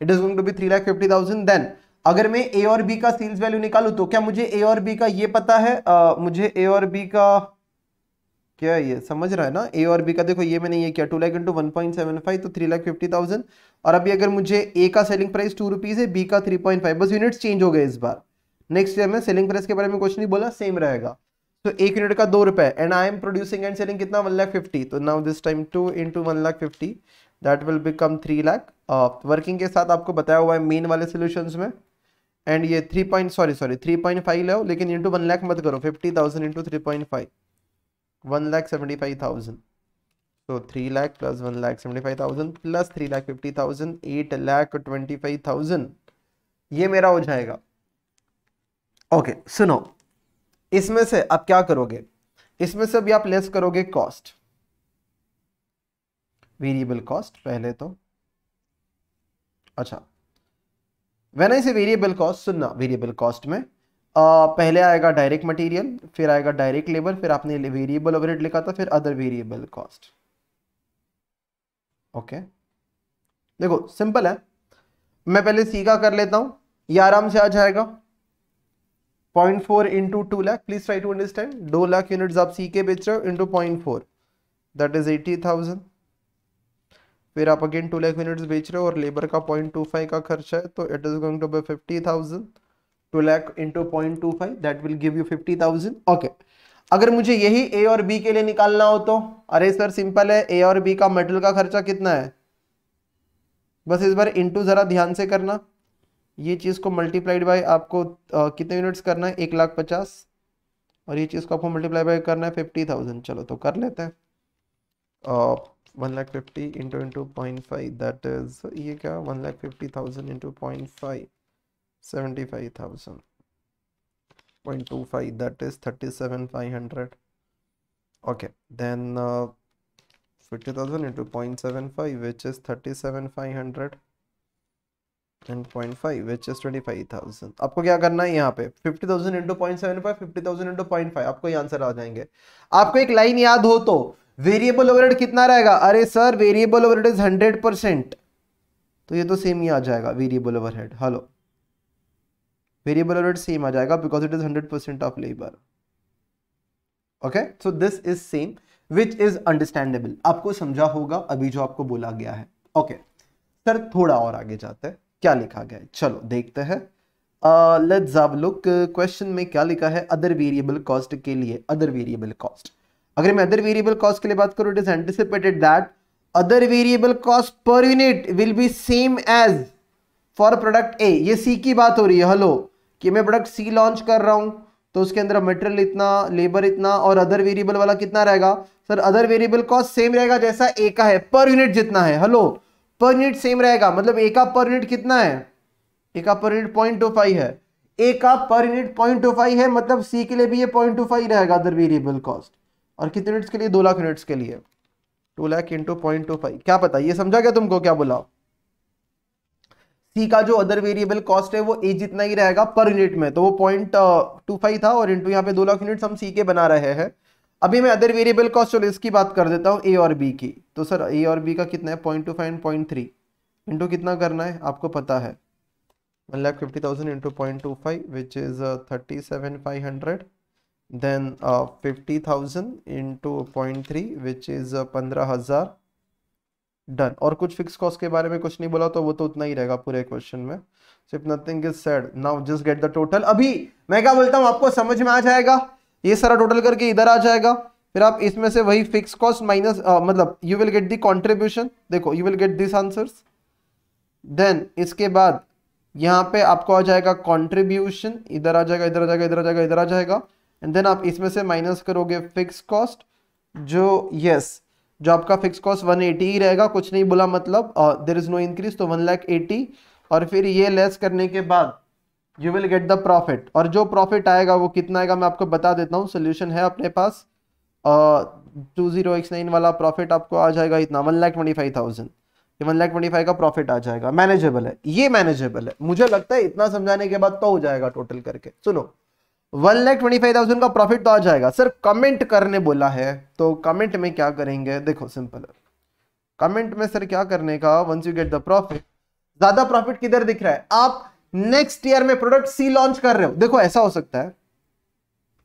it is going to be three lakh fifty thousand then अगर मैं ए और बी का सेल्स वैल्यू निकालू तो क्या मुझे ए और बी का ये पता है आ, मुझे ए और बी का क्या है ये समझ रहा है ना ए और बी का देखो ये मैंने ये किया two lakh into one point seven five तो थ्री लाख फिफ्टी थाउजेंड और अभी अगर मुझे ए का सेलिंग प्राइस टू रुपीज़ है बी का थ्री पॉइंट फाइव बस यूनिट्स चेंज हो गए इस बार नेक्स्ट ईयर में सेलिंग प्राइस के बारे में कुछ नहीं बोला सेम रहेगा तो एक यूनिट का दो रुपए and I am producing and selling कितना वन लाख फिफ्टी तो now this time two into one lakh fifty that will become three lakh working के साथ आपको बताया हुआ है मेन वाले सोल्यूशन में एंड ये three point sorry sorry three point five लो लेकिन इंटू वन लाख मत करो fifty thousand into three point five one lakh seventy five thousand so seventy five thousand plus three 75,000 fifty thousand at 50,000 twenty five thousand ये मेरा हो जाएगा ओके okay, सुनो इसमें से आप क्या करोगे इसमें से भी आप लेस करोगे कॉस्ट वेरिएबल कॉस्ट पहले तो अच्छा when I say variable cost सुनना वेरिएबल कॉस्ट में आ, पहले आएगा डायरेक्ट मटेरियल फिर आएगा डायरेक्ट लेबर फिर आपने वेरिएबल ओवरहेड लिखा था फिर अदर वेरिएबल कॉस्ट ओके देखो सिंपल है मैं पहले सीखा कर लेता हूं ये आराम से आ जाएगा point four into two lakh please try to understand दो लाख यूनिट्स आप सी के बेच रहे हो into point four that is eighty thousand फिर आप अगेन टू लैख यूनिट्स बेच रहे हो और लेबर का पॉइंट टू फाइव का खर्चा है तो it is going to be fifty thousand two lakh into point two five that will give you fifty thousand okay अगर मुझे यही ए और बी के लिए निकालना हो तो अरे सर सिंपल है ए और बी का मेटल का खर्चा कितना है बस इस बार इंटू ज़रा ध्यान से करना ये चीज़ को मल्टीप्लाइड बाय आपको आ, कितने यूनिट्स करना है एक लाख पचास और ये चीज़ को आपको मल्टीप्लाई बाय करना है फिफ्टी थाउजेंड चलो तो कर लेते हैं one lakh fifty into into point five that is ये क्या one lakh fifty thousand into point five seventy five thousand point two five hundred okay then fifty thousand into point seven five which is thirty seven five hundred and point five which is twenty five thousand आपको क्या करना है यहाँ पे five fifty thousand into point five आपको ये आंसर आ जाएंगे आपको एक लाइन याद हो तो वेरिएबल ओवरहेड कितना रहेगा अरे sir variable overhead is hundred percent तो ये तो सेम ही आ जाएगा variable overhead hello variable overhead same आ जाएगा because it is hundred percent of labour okay so this is same which is understandable आपको समझा होगा अभी जो आपको बोला गया है ओके okay. सर थोड़ा और आगे जाते हैं क्या लिखा गया है चलो देखते हैं लेट्स हैव लुक क्वेश्चन में क्या लिखा है अदर वेरिएबल कॉस्ट के लिए अदर वेरिएबल कॉस्ट अगर मैं अदर वेरिएबल कॉस्ट के लिए बात करूं it is anticipated that other variable cost per unit will be same as for product A ये सी की बात हो रही है हेलो कि मैं प्रोडक्ट सी लॉन्च कर रहा हूँ तो उसके अंदर मटेरियल इतना लेबर इतना और अदर वेरिएबल वाला कितना रहेगा sir other variable cost same रहेगा जैसा ए का है पर यूनिट जितना है हेलो पर यूनिट सेम रहेगा मतलब ए का पर यूनिट कितना है ए का per unit point two five है ए का per unit point two five है मतलब सी के लिए भी ये पॉइंट टू फाइव रहेगा अदर वेरिएबल कॉस्ट और कितने यूनिट्स के लिए दो लाख यूनिट्स के लिए two lakh into point two five क्या पता ये समझा गया तुमको क्या बोला सी का जो अदर वेरिएबल कॉस्ट है वो ए जितना ही रहेगा पर यूनिट में तो वो पॉइंट टू फाइव था और इंटू यहाँ पे दो लाख यूनिट हम सी के बना रहे हैं अभी मैं अदर वेरिएबल कॉस्ट चलो इसकी बात कर देता हूँ ए और बी की तो सर ए और बी का कितना है point two five point three into कितना करना है आपको पता है one lakh fifty thousand into point two five which is thirty seven five hundred then fifty thousand into point three which is पंद्रह हज़ार डन और कुछ फिक्स कॉस्ट के बारे में कुछ नहीं बोला तो वो तो उतना ही रहेगा पूरे क्वेश्चन में सिर्फ nothing is said now just get the total अभी मैं क्या बोलता हूँ आपको समझ में आ जाएगा ये सारा टोटल करके इधर आ जाएगा फिर आप इसमें से वही फिक्स कॉस्ट माइनस मतलब you will get the contribution देखो you will get this answer then इसके बाद यहाँ पे आपको आ जाएगा कॉन्ट्रीब्यूशन इधर आ जाएगा इधर आ जाएगा इधर आ जाएगा इधर आ जाएगा एंड देन आप इसमें से माइनस करोगे फिक्स कॉस्ट जो यस yes, जो आपका फिक्स कॉस्ट वन एटी ही रहेगा कुछ नहीं बोला मतलब देर इज़ नो इंक्रीज तो वन लैख एटी और फिर ये लेस करने के बाद you will get the profit और जो प्रॉफिट आएगा वो कितना आएगा मैं आपको बता देता हूँ सोल्यूशन है अपने पास टू जीरो एक्स नाइन वाला प्रॉफिट आपको आ जाएगा इतना one lakh twenty five thousand ये वन लैख ट्वेंटी फाइव का प्रॉफिट आ जाएगा मैनेजेबल है ये मैनेजेबल है मुझे लगता है इतना समझाने के बाद तो हो जाएगा टोटल करके सुनो one lakh twenty five thousand का प्रॉफिट तो आ जाएगा सर कमेंट करने बोला है तो कमेंट में क्या करेंगे देखो सिंपल कमेंट में सर क्या करने का once you get the profit ज्यादा प्रॉफिट किधर दिख रहा है आप नेक्स्ट ईयर में प्रोडक्ट सी लॉन्च कर रहे हो देखो ऐसा हो सकता है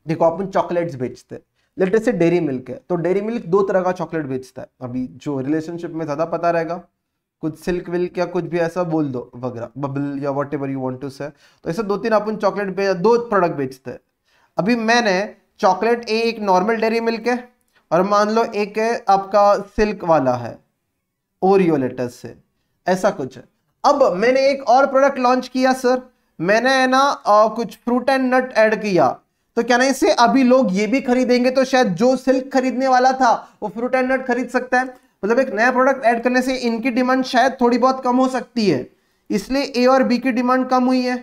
देखो अपन चॉकलेट्स बेचते हैं लेटेस्ट डेरी मिल्क है तो डेरी मिल्क दो तरह का चॉकलेट बेचता है अभी जो रिलेशनशिप में ज्यादा पता रहेगा कुछ सिल्क विल्क या कुछ भी ऐसा बोल दो वगैरह बबल या whatever you want to say तो ऐसे दो तीन अपन चॉकलेट बेच दो प्रोडक्ट बेचते हैं अभी मैंने चॉकलेट ए एक नॉर्मल डेरी मिल्क है और मान लो एक है आपका सिल्क वाला है ओरियो से ऐसा कुछ है अब मैंने एक और प्रोडक्ट लॉन्च किया सर मैंने है ना आ, कुछ फ्रूट एंड नट ऐड किया तो क्या ना इसे अभी लोग ये भी खरीदेंगे तो शायद जो सिल्क खरीदने वाला था वो फ्रूट एंड नट खरीद सकता है मतलब एक नया प्रोडक्ट ऐड करने से इनकी डिमांड शायद थोड़ी बहुत कम हो सकती है इसलिए ए और बी की डिमांड कम हुई है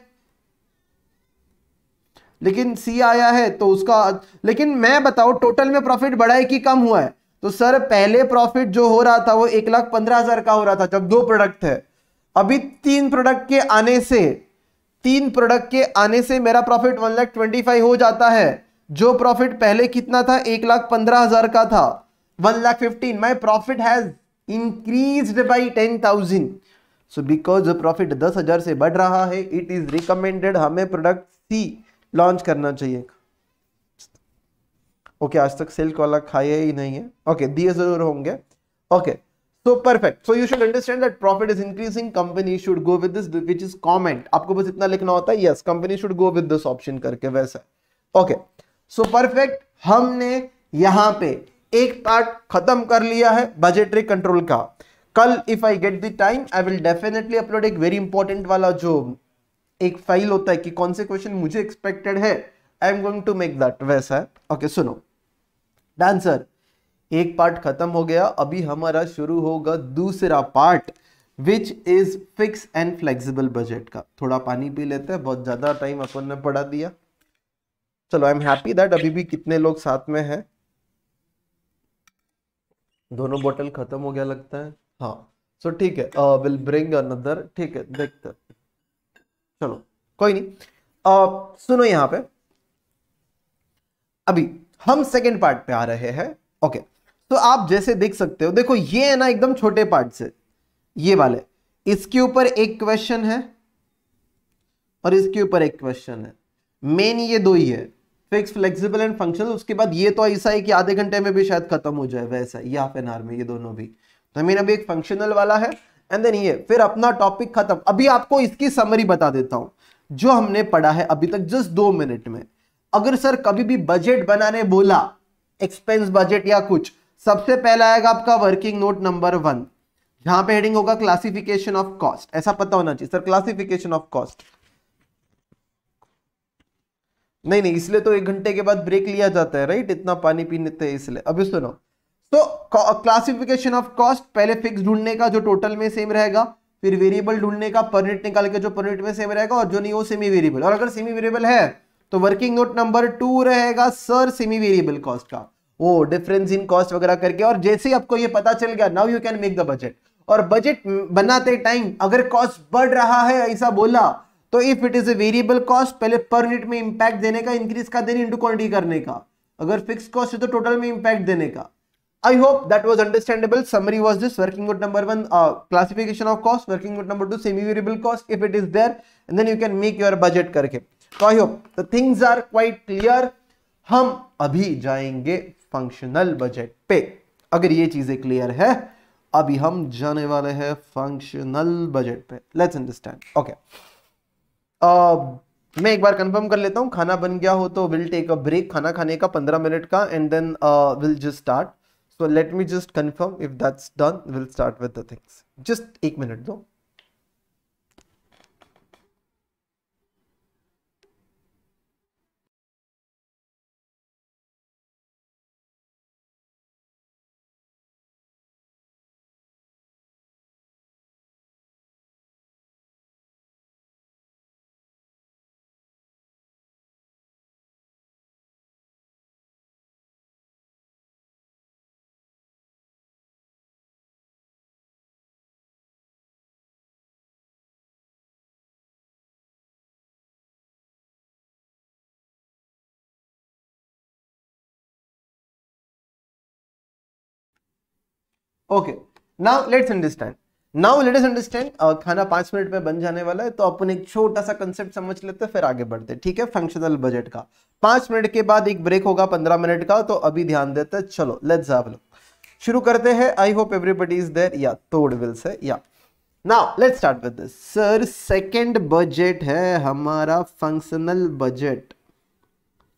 लेकिन सी आया है तो उसका लेकिन मैं बताऊं टोटल में प्रॉफिट बढ़ा है कि कम हुआ है तो सर पहले प्रॉफिट जो हो रहा था वो एक लाख पंद्रह हजार का हो रहा था जब दो प्रोडक्ट है अभी तीन प्रोडक्ट के आने से तीन प्रोडक्ट के आने से मेरा profit one lakh twenty five हो जाता है जो प्रॉफिट पहले कितना था एक लाख पंद्रह हजार का था one lakh fifteen my profit has increase by ten thousand so because profit दस हजार से बढ़ रहा है इट इज रिकमेंडेड हमें प्रोडक्ट सी लॉन्च करना चाहिए ओके okay, आज तक सिल्क वाला खाया ही नहीं है ओके दिए जरूर होंगे okay so perfect so you should understand that profit is increasing company should go with this which is comment आपको बस इतना लिखना होता है yes company should go with this option करके वैसा ओके सो परफेक्ट हमने यहां पे एक पार्ट खत्म कर लिया है बजेटरी कंट्रोल का कल if I get the time I will definitely upload एक वेरी इंपॉर्टेंट वाला जो एक फाइल होता है कि कौन से क्वेश्चन मुझे एक्सपेक्टेड है I am going to make that वैसा ओके सुनो डांसर एक पार्ट खत्म हो गया अभी हमारा शुरू होगा दूसरा part which is fix and flexible budget का थोड़ा पानी पी लेते हैं बहुत ज्यादा टाइम अपन ने पढ़ा दिया चलो आई एम हैप्पी दैट अभी भी कितने लोग साथ में हैं दोनों बोतल खत्म हो गया लगता है हाँ सो ठीक है विल ब्रिंग अनदर ठीक है देखते चलो कोई नहीं uh, सुनो यहां पे अभी हम सेकेंड पार्ट पे आ रहे हैं ओके तो आप जैसे देख सकते हो देखो ये है ना एकदम छोटे पार्ट से ये वाले इसके ऊपर एक क्वेश्चन है और इसके ऊपर एक क्वेश्चन है मेन ये दो ही है फिक्स फ्लेक्सिबल एंड फंक्शनल उसके बाद ये तो ऐसा है कि आधे घंटे में भी शायद खत्म हो जाए वैसा ये हाफ एन आर में ये दोनों भी तो मेरा अभी एक फंक्शनल वाला है एंड देन ये फिर अपना टॉपिक खत्म अभी आपको इसकी समरी बता देता हूं जो हमने पढ़ा है अभी तक जस्ट दो मिनट में अगर सर कभी भी बजट बनाने बोला एक्सपेंस बजट या कुछ सबसे पहला आएगा आपका वर्किंग नोट नंबर वन जहां पे हेडिंग होगा क्लासिफिकेशन ऑफ कॉस्ट ऐसा पता होना चाहिए सर क्लासिफिकेशन ऑफ कॉस्ट नहीं नहीं इसलिए तो एक घंटे के बाद ब्रेक लिया जाता है राइट इतना पानी पीते हैं इसलिए अभी सुनो तो क्लासिफिकेशन ऑफ कॉस्ट पहले फिक्स ढूंढने का जो टोटल में सेम रहेगा फिर वेरिएबल ढूंढने का पर यूनिट निकाल के जो पर यूनिट में सेम रहेगा और जो नहीं वो सेमी वेरिएबल और अगर सेमी वेरिएबल है तो वर्किंग नोट नंबर टू रहेगा सर सेमी वेरिएबल कॉस्ट का वो डिफरेंस इन कॉस्ट वगैरह करके और जैसे ही आपको ये पता चल गया now you can make the budget और बजट बनाते टाइम अगर कॉस्ट बढ़ रहा है ऐसा बोला तो if it is a variable cost पहले पर यूनिट में इंपैक्ट देने का इंक्रीज का देन इंटू क्वांटिटी करने का अगर फिक्स कॉस्ट है तो टोटल में इंपैक्ट देने का I hope that was understandable summary was this working good number one classification of cost working good number two semi variable cost if it is there and then you can make your budget करके तो I hope the things are quite clear हम अभी जाएंगे फंक्शनल बजट पे अगर ये चीजें क्लियर है अभी हम जाने वाले हैं फंक्शनल बजट पे लेट्स अंडरस्टैंड ओके okay. मैं एक बार कंफर्म कर लेता हूँ खाना बन गया हो तो विल टेक अ ब्रेक खाना खाने का पंद्रह मिनट का and then will just start so let me just confirm if that's done will start with the things just एक मिनट दो okay now let's understand now let understand खाना पांच मिनट में बन जाने वाला है तो अपन एक छोटा सा कंसेप्ट समझ लेते हैं फिर आगे बढ़ते हैं ठीक है फंक्शनल बजट का पांच मिनट के बाद एक ब्रेक होगा पंद्रह मिनट का तो अभी ध्यान देते हैं चलो लेट्स हैव लुक शुरू करते हैं I hope everybody is there या तोड़ विल से या now let's start with this sir second budget है हमारा फंक्शनल बजट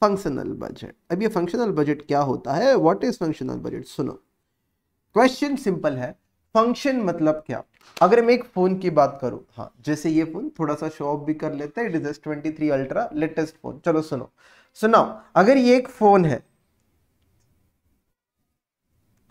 फंक्शनल बजट अब ये फंक्शनल बजट क्या होता है व्हाट इज फंक्शनल बजट सुनो क्वेश्चन सिंपल है फंक्शन मतलब क्या अगर मैं एक फोन की बात करूं हाँ जैसे ये फोन थोड़ा सा शो ऑफ भी कर लेते हैं it is S twenty three ultra latest phone चलो सुनो सुनाओ अगर ये एक फोन है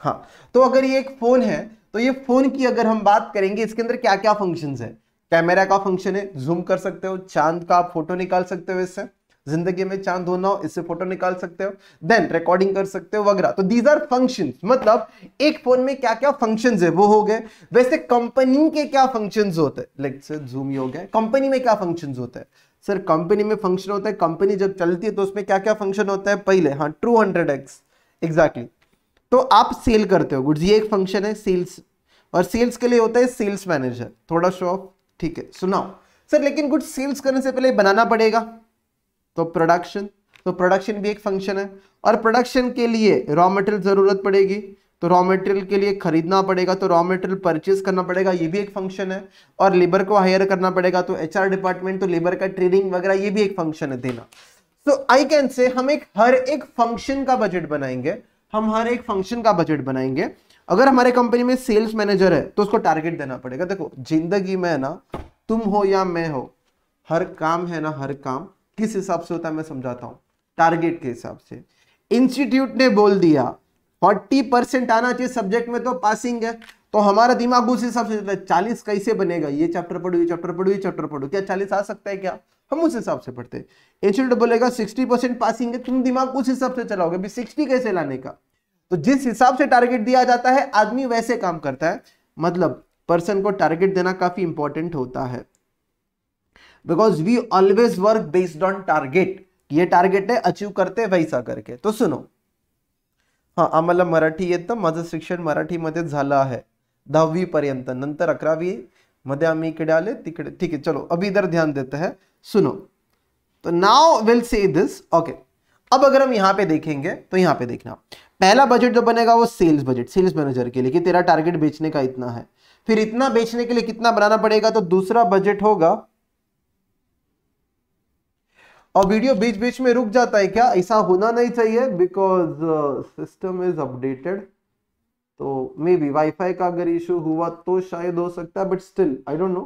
हाँ तो अगर ये एक फोन है तो ये फोन की अगर हम बात करेंगे इसके अंदर क्या क्या फंक्शन है कैमरा का फंक्शन है जूम कर सकते हो चांद का फोटो निकाल सकते हो इससे जिंदगी में चांद होना हो इससे फोटो निकाल सकते हो देन रिकॉर्डिंग कर सकते हो वगैरह तो दीज आर फंक्शन मतलब एक फोन में क्या क्या फंक्शन है वो हो गए वैसे कंपनी के क्या फंक्शन होते हैं लाइक सर जूम ही हो गए कंपनी में क्या फंक्शन होते हैं सर कंपनी में फंक्शन होता है कंपनी जब चलती है तो उसमें क्या क्या फंक्शन होता है पहले हाँ ट्रू हंड्रेड एक्स एग्जैक्टली तो आप सेल करते हो गुड्स ये एक फंक्शन है सेल्स और सेल्स के लिए होता है सेल्स मैनेजर थोड़ा शो ऑफ ठीक है सुनाओ सर लेकिन गुड सेल्स करने से पहले बनाना पड़ेगा तो प्रोडक्शन तो प्रोडक्शन भी एक फंक्शन है और प्रोडक्शन के लिए रॉ मटेरियल ज़रूरत पड़ेगी तो रॉ मटेरियल के लिए खरीदना पड़ेगा तो रॉ मटेरियल परचेज करना पड़ेगा ये भी एक फंक्शन है और लेबर को हायर करना पड़ेगा तो एच डिपार्टमेंट तो लेबर का ट्रेनिंग वगैरह ये भी एक फंक्शन है देना तो आई कैन से हम एक हर एक फंक्शन का बजट बनाएंगे हम हर एक फंक्शन का बजट बनाएंगे अगर हमारे कंपनी में सेल्स मैनेजर है तो उसको टारगेट देना पड़ेगा देखो जिंदगी में ना तुम हो या मैं हो हर काम है ना हर काम किस हिसाब से होता है मैं समझाता हूं टारगेट के हिसाब से इंस्टीट्यूट ने बोल दिया फोर्टी परसेंट आना चाहिए सब्जेक्ट में तो पासिंग है तो हमारा दिमाग उस हिसाब से चलता है चालीस कैसे बनेगा ये चैप्टर पढ़ो ये चैप्टर पढ़ो ये चैप्टर पढ़ो क्या चालीस आ सकता है क्या हम उस हिसाब से पढ़ते इंस्टीट्यूट बोलेगा सिक्सटी परसेंट पासिंग है तुम दिमाग उस हिसाब से चलाओगे अभी सिक्सटी कैसे लाने का तो जिस हिसाब से टारगेट दिया जाता है आदमी वैसे काम करता है मतलब पर्सन को टारगेट देना काफी इंपॉर्टेंट होता है because we always work based on target ये टारगेट है अचीव करते वैसा करके तो सुनो हाँ आम मराठी येतं मज शिक्षण मराठी मध्य है आहे पर्यत नंतर अकरावी मध्य आम्ही इकडे आले तक ठीक है चलो अभी इधर ध्यान देते हैं सुनो तो now will say this okay अब अगर हम यहाँ पे देखेंगे तो यहाँ पे देखना पहला बजट जो बनेगा वो सेल्स बजट सेल्स मैनेजर के लिए कि तेरा टारगेट बेचने का इतना है फिर इतना बेचने के लिए कितना बनाना पड़ेगा तो दूसरा बजट होगा और वीडियो बीच बीच में रुक जाता है क्या ऐसा होना नहीं चाहिए बिकॉज सिस्टम इज अपडेटेड तो मे बी वाईफाई का अगर इशू हुआ तो शायद हो सकता है but still I don't know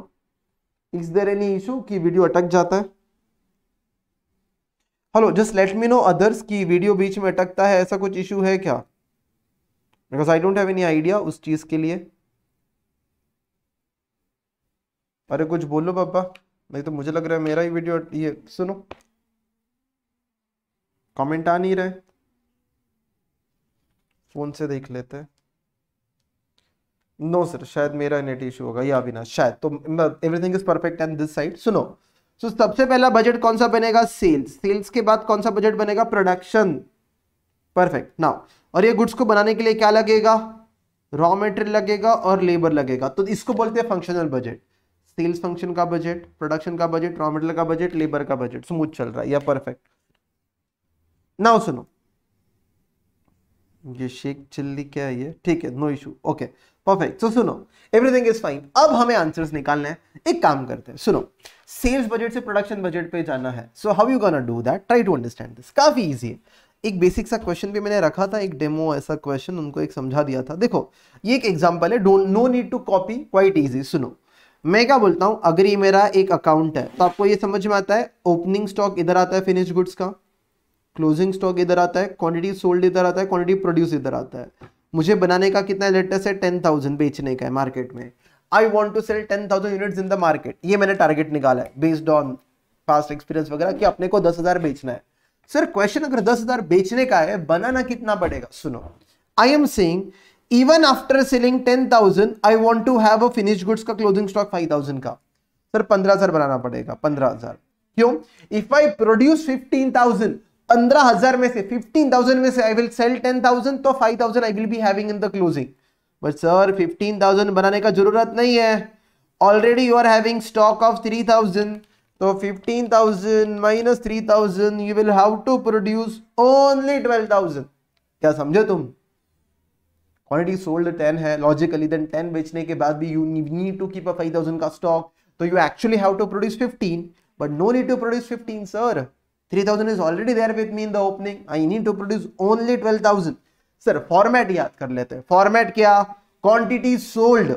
is there any issue कि वीडियो अटक जाता है hello just let me know others की वीडियो बीच में अटकता है ऐसा कुछ इशू है क्या because I don't have any idea उस चीज़ के लिए अरे कुछ बोलो पापा नहीं तो मुझे लग रहा है मेरा ही वीडियो ये सुनो कमेंट आ नहीं रहे फोन से देख लेते नो नो सर शायद मेरा नेट इशू होगा या बिना शायद तो everything is perfect and this side सुनो सो so, सबसे पहला बजट कौन सा बनेगा सेल्स सेल्स के बाद कौन सा बजट बनेगा प्रोडक्शन परफेक्ट नाउ और ये गुड्स को बनाने के लिए क्या लगेगा रॉ मेटेरियल लगेगा और लेबर लगेगा तो इसको बोलते हैं फंक्शनल बजट सेल्स फंक्शन का बजट प्रोडक्शन का बजट रॉ मेटेरियल का बजट लेबर का बजट स्मूथ चल रहा है या परफेक्ट नाउ सुनो ये शेख चिल्ली क्या है ये ठीक है नो इशू ओके परफेक्ट तो सुनो एवरीथिंग इज फाइन अब हमें आंसर्स निकालने हैं एक काम करते हैं सुनो सेल्स बजट से प्रोडक्शन बजट पे जाना है so how you gonna do that try to understand this काफी इजी है एक बेसिक सा क्वेश्चन भी मैंने रखा था एक डेमो ऐसा क्वेश्चन उनको एक समझा दिया था देखो ये एक एग्जांपल है don't no need to copy quite easy सुनो मैं क्या बोलता हूँ अगर ये मेरा एक अकाउंट है तो आपको ये समझ में आता है ओपनिंग स्टॉक इधर आता है फिनिश गुड्स का क्लोजिंग स्टॉक इधर आता है क्वांटिटी सोल्ड इधर आता है क्वांटिटी प्रोड्यूस इधर आता है मुझे बनाने का कितना लेटेस्ट है टेन थाउजेंड बेचने का है मार्केट में I want to sell ten thousand unit in the market ये मैंने टारगेट निकाला है बेस्ड ऑन पास्ट एक्सपीरियंस वगैरह कि अपने को दस हजार बेचना है सर क्वेश्चन अगर दस हजार बेचने का है बनाना कितना पड़ेगा सुनो I am saying even after selling ten thousand I want to have a finish goods का क्लोजिंग स्टॉक फाइव थाउजेंड का सर पंद्रह हजार बनाना पड़ेगा पंद्रह हजार क्यों if I produce fifteen thousand पंद्रह हजार में से फिफ्टीन थाउजेंड में से I will sell ten thousand तो five thousand I will be having in the closing but sir fifteen thousand बनाने का जरूरत नहीं है already you are having stock of three thousand तो fifteen thousand minus three thousand you will have to produce only twelve thousand क्या समझे तुम क्वांटिटी सोल्ड टेन है लॉजिकली देन टेन बेचने के बाद भी you need to keep a five thousand का स्टॉक तो you actually have to produce fifteen but no need to produce fifteen sir 3000 is already there with me in the opening. I need to produce only 12,000. Sir format याद कर लेते हैं फॉर्मेट क्या quantity sold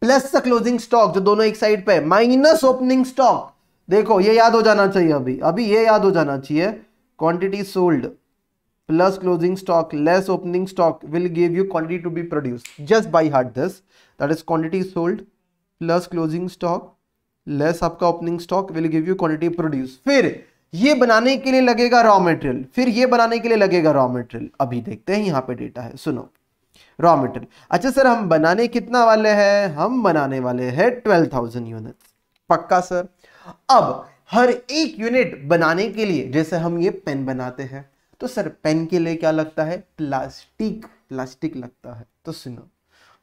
plus the closing stock जो दोनों एक साइड पे माइनस ओपनिंग स्टॉक देखो ये याद हो जाना चाहिए अभी अभी ये याद हो जाना चाहिए quantity sold plus closing stock less opening stock will give you quantity to be produced just by heart this that is quantity sold plus closing stock less आपका opening stock will give you quantity produced फिर ये बनाने के लिए लगेगा रॉ मेटेरियल फिर ये बनाने के लिए लगेगा रॉ मेटेरियल अभी देखते हैं यहाँ पे डेटा है सुनो रॉ मेटेरियल अच्छा सर हम बनाने कितना वाले हैं हम बनाने वाले हैं ट्वेल्व थाउजेंड यूनिट पक्का सर अब हर एक यूनिट बनाने के लिए जैसे हम ये पेन बनाते हैं तो सर पेन के लिए क्या लगता है प्लास्टिक प्लास्टिक लगता है तो सुनो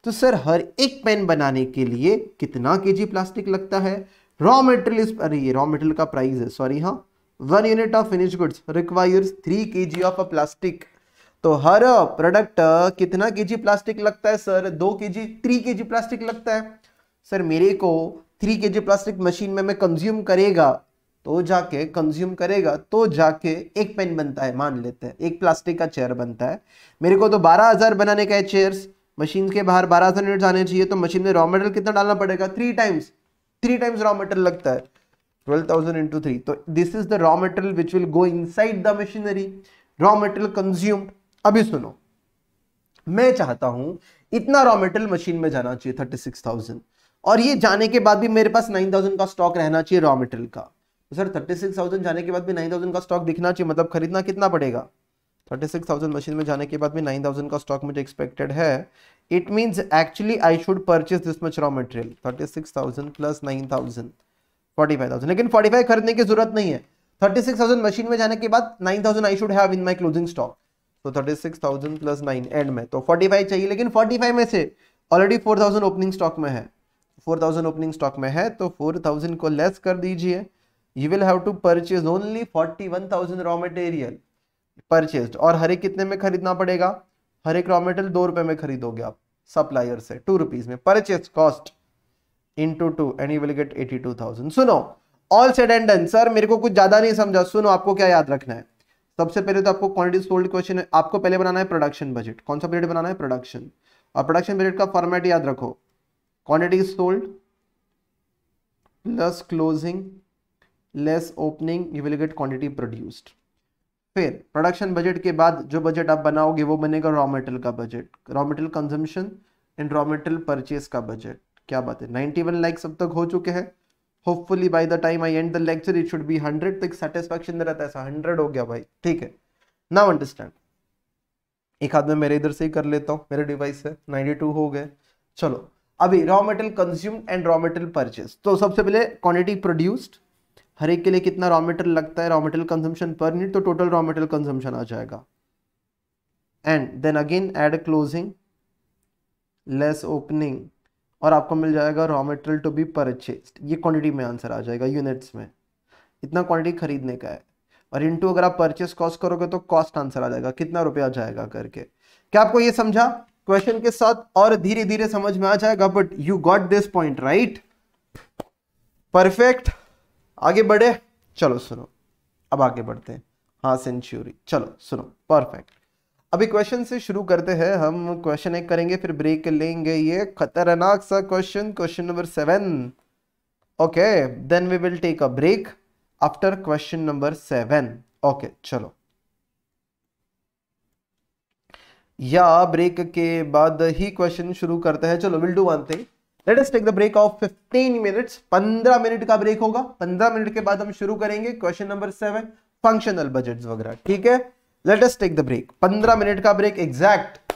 तो सर हर एक पेन बनाने के लिए कितना के प्लास्टिक लगता है रॉ मेटेरियल अरे ये रॉ मेटेरियल का प्राइस है सॉरी हाँ one unit of finish goods requires three K G of a plastic तो हर प्रोडक्ट कितना के जी प्लास्टिक लगता है सर दो के जी थ्री के जी प्लास्टिक लगता है सर मेरे को थ्री के जी प्लास्टिक मशीन में मैं कंज्यूम करेगा तो जाके कंज्यूम करेगा तो जाके एक पेन बनता है मान लेते हैं एक प्लास्टिक का चेयर बनता है मेरे को तो बारह हज़ार बनाने का है चेयर्स मशीन के बाहर बारह हज़ार यूनिट आने चाहिए तो मशीन में रॉ मेटेरियल कितना डालना पड़ेगा three times three times raw material लगता है 12,000 into 3. So this is the raw material which will go inside the machinery. Raw material consumed. अभी सुनो मैं चाहता हूं इतना रॉ मेटेरियल मशीन में जाना चाहिए 36,000 और ये जाने के बाद भी मेरे पास 9,000 का स्टॉक रहना चाहिए रॉ मेटेरियल का तो सर 36,000 जाने के बाद भी 9,000 का स्टॉक दिखना चाहिए मतलब खरीदना कितना पड़ेगा 36,000 मशीन में जाने के बाद भी 9,000 का स्टॉक मुझे एक्सपेक्टेड है it means actually I should purchase this much raw material material 36,000 plus 9,000 forty five thousand लेकिन फोर्टी फाइव खरीदने की जरूरत नहीं है थर्टी सिक्स थाउजेंड मशीन में जाने के बाद nine thousand I should have in my closing stock तो thirty six thousand plus nine end में तो फोर्टी फाइव चाहिए लेकिन फोर्टी फाइव में से already four thousand opening stock में है फोर थाउजेंड ओपनिंग स्टॉक में है तो फोर थाउजेंड को लेस कर दीजिए you will have to purchase only forty one thousand raw material purchase और हर एक कितने में खरीदना पड़ेगा हर एक रॉ मटेरियल दो रुपए में खरीदोगे आप सप्लायर से टू रुपीज में purchase cost into two and you will get eighty two thousand सुनो all said and done sir मेरे को कुछ ज्यादा नहीं समझा सुनो आपको क्या याद रखना है सबसे पहले तो आपको क्वानिटी सोल्ड क्वेश्चन आपको पहले बनाना है प्रोडक्शन बजट कौन सा बजट बनाना है प्रोडक्शन और प्रोडक्शन बजट का फॉर्मेट याद रखो quantity sold plus closing less opening you will get quantity produced फिर प्रोडक्शन बजट के बाद जो बजट आप बनाओगे वो बनेगा रॉ मेटेरियल का budget raw material consumption and raw material purchase का बजट क्या बात है वन लाइक्स अब तक हो चुके हैं hopefully by the time I end the lecture it should be hundred तक सेटिस्फेक्शन दे रहा था ऐसा हंड्रेड हो गया भाई ठीक है नाउ अंडरस्टैंड एक हाथ में मेरे इधर से ही कर लेता हूँ मेरे डिवाइस से टू हो गए चलो अभी raw material consume and raw material purchase तो सबसे पहले क्वांटिटी प्रोड्यूस्ड हर एक के लिए कितना रॉ मेटेरियल लगता है raw material consumption per unit तो टोटल रॉ मेटेरियल कंजम्पशन आ जाएगा and then again add closing less opening और आपको मिल जाएगा raw material to be purchase ये क्वांटिटी में आंसर आ जाएगा यूनिट्स में इतना क्वांटिटी खरीदने का है और इनटू अगर आप परचेज कॉस्ट करोगे तो कॉस्ट आंसर आ जाएगा कितना रुपया जाएगा करके क्या आपको ये समझा क्वेश्चन के साथ और धीरे धीरे समझ में आ जाएगा but you got this point right perfect आगे बढ़े चलो सुनो अब आगे बढ़ते हैं हाँ सेंचुरी चलो सुनो परफेक्ट अभी क्वेश्चन से शुरू करते हैं हम क्वेश्चन एक करेंगे फिर ब्रेक लेंगे ये खतरनाक सा question question number seven okay then we will take a break after question number seven okay चलो या ब्रेक के बाद ही क्वेश्चन शुरू करते हैं चलो will do one thing let us take the break of 15 minutes 15 minute का ब्रेक होगा 15 मिनट के बाद हम शुरू करेंगे question number seven functional budgets वगैरह ठीक है लेट टेक द ब्रेक पंद्रह मिनट का break exact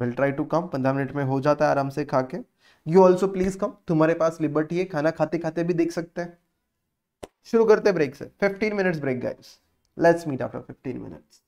will try to come पंद्रह मिनट में हो जाता है आराम से खा के यू ऑल्सो प्लीज कम तुम्हारे पास लिबर्टी है खाना खाते खाते भी देख सकते हैं शुरू करते ब्रेक से fifteen minutes break guys let's meet after fifteen minutes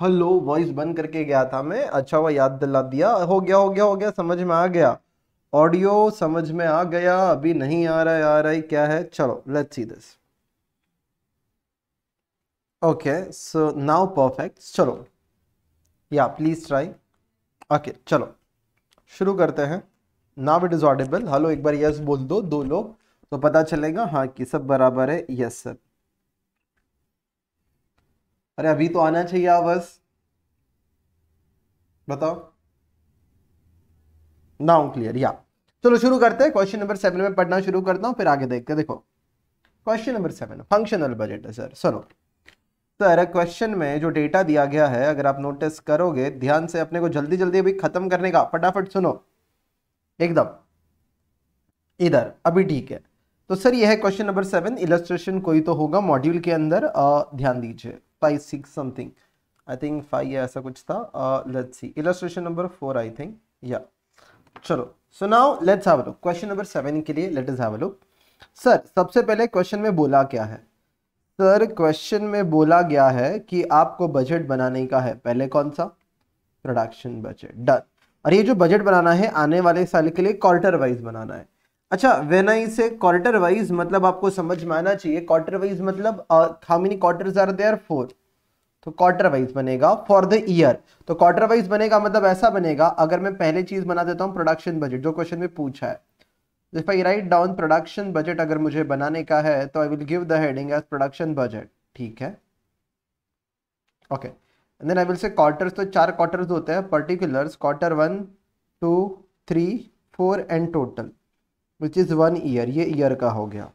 hello voice बंद करके गया था मैं अच्छा हुआ याद दिला दिया हो गया हो गया हो गया समझ में आ गया ऑडियो समझ में आ गया अभी नहीं आ रहा आ रहा है क्या है चलो let's see this okay so now perfect चलो या प्लीज ट्राई ओके चलो शुरू करते हैं now it is audible hello एक बार यस बोल दो दो लोग तो पता चलेगा हाँ कि सब बराबर है यस सर अरे अभी तो आना चाहिए आप बस बताओ नाउ क्लियर या चलो शुरू करते हैं क्वेश्चन नंबर सेवन में पढ़ना शुरू करता हूं फिर आगे देखते देखो question number seven functional budget है सर सुनो सर क्वेश्चन में जो डेटा दिया गया है अगर आप नोटिस करोगे ध्यान से अपने को जल्दी जल्दी अभी खत्म करने का फटाफट सुनो एकदम इधर अभी ठीक है तो सर यह है क्वेश्चन नंबर सेवन इलस्ट्रेशन कोई तो होगा मॉड्यूल के अंदर ध्यान दीजिए five six something I think five या ऐसा कुछ था let's see illustration number four I think या चलो so now let's have look question number seven के लिए let is have look sir सबसे पहले क्वेश्चन में बोला क्या है सर क्वेश्चन में बोला गया है कि आपको बजट बनाने का है पहले कौन सा प्रोडक्शन बजट डन और ये जो बजट बनाना है आने वाले साल के लिए क्वार्टर वाइज बनाना है अच्छा वेन आई से क्वार्टर वाइज मतलब आपको समझ में आना चाहिए क्वार्टर वाइज मतलब how many quarter are there four तो क्वार्टर वाइज बनेगा फॉर द ईयर तो क्वार्टर वाइज बनेगा मतलब ऐसा बनेगा अगर मैं पहले चीज बना देता हूँ प्रोडक्शन बजट जो क्वेश्चन में पूछा है if I write down production budget अगर मुझे बनाने का है तो I will give the heading as production budget ठीक है okay and then I will say quarters तो चार क्वार्टर्स होते हैं particulars quarter one two three four and total which is one year ये ईयर का हो गया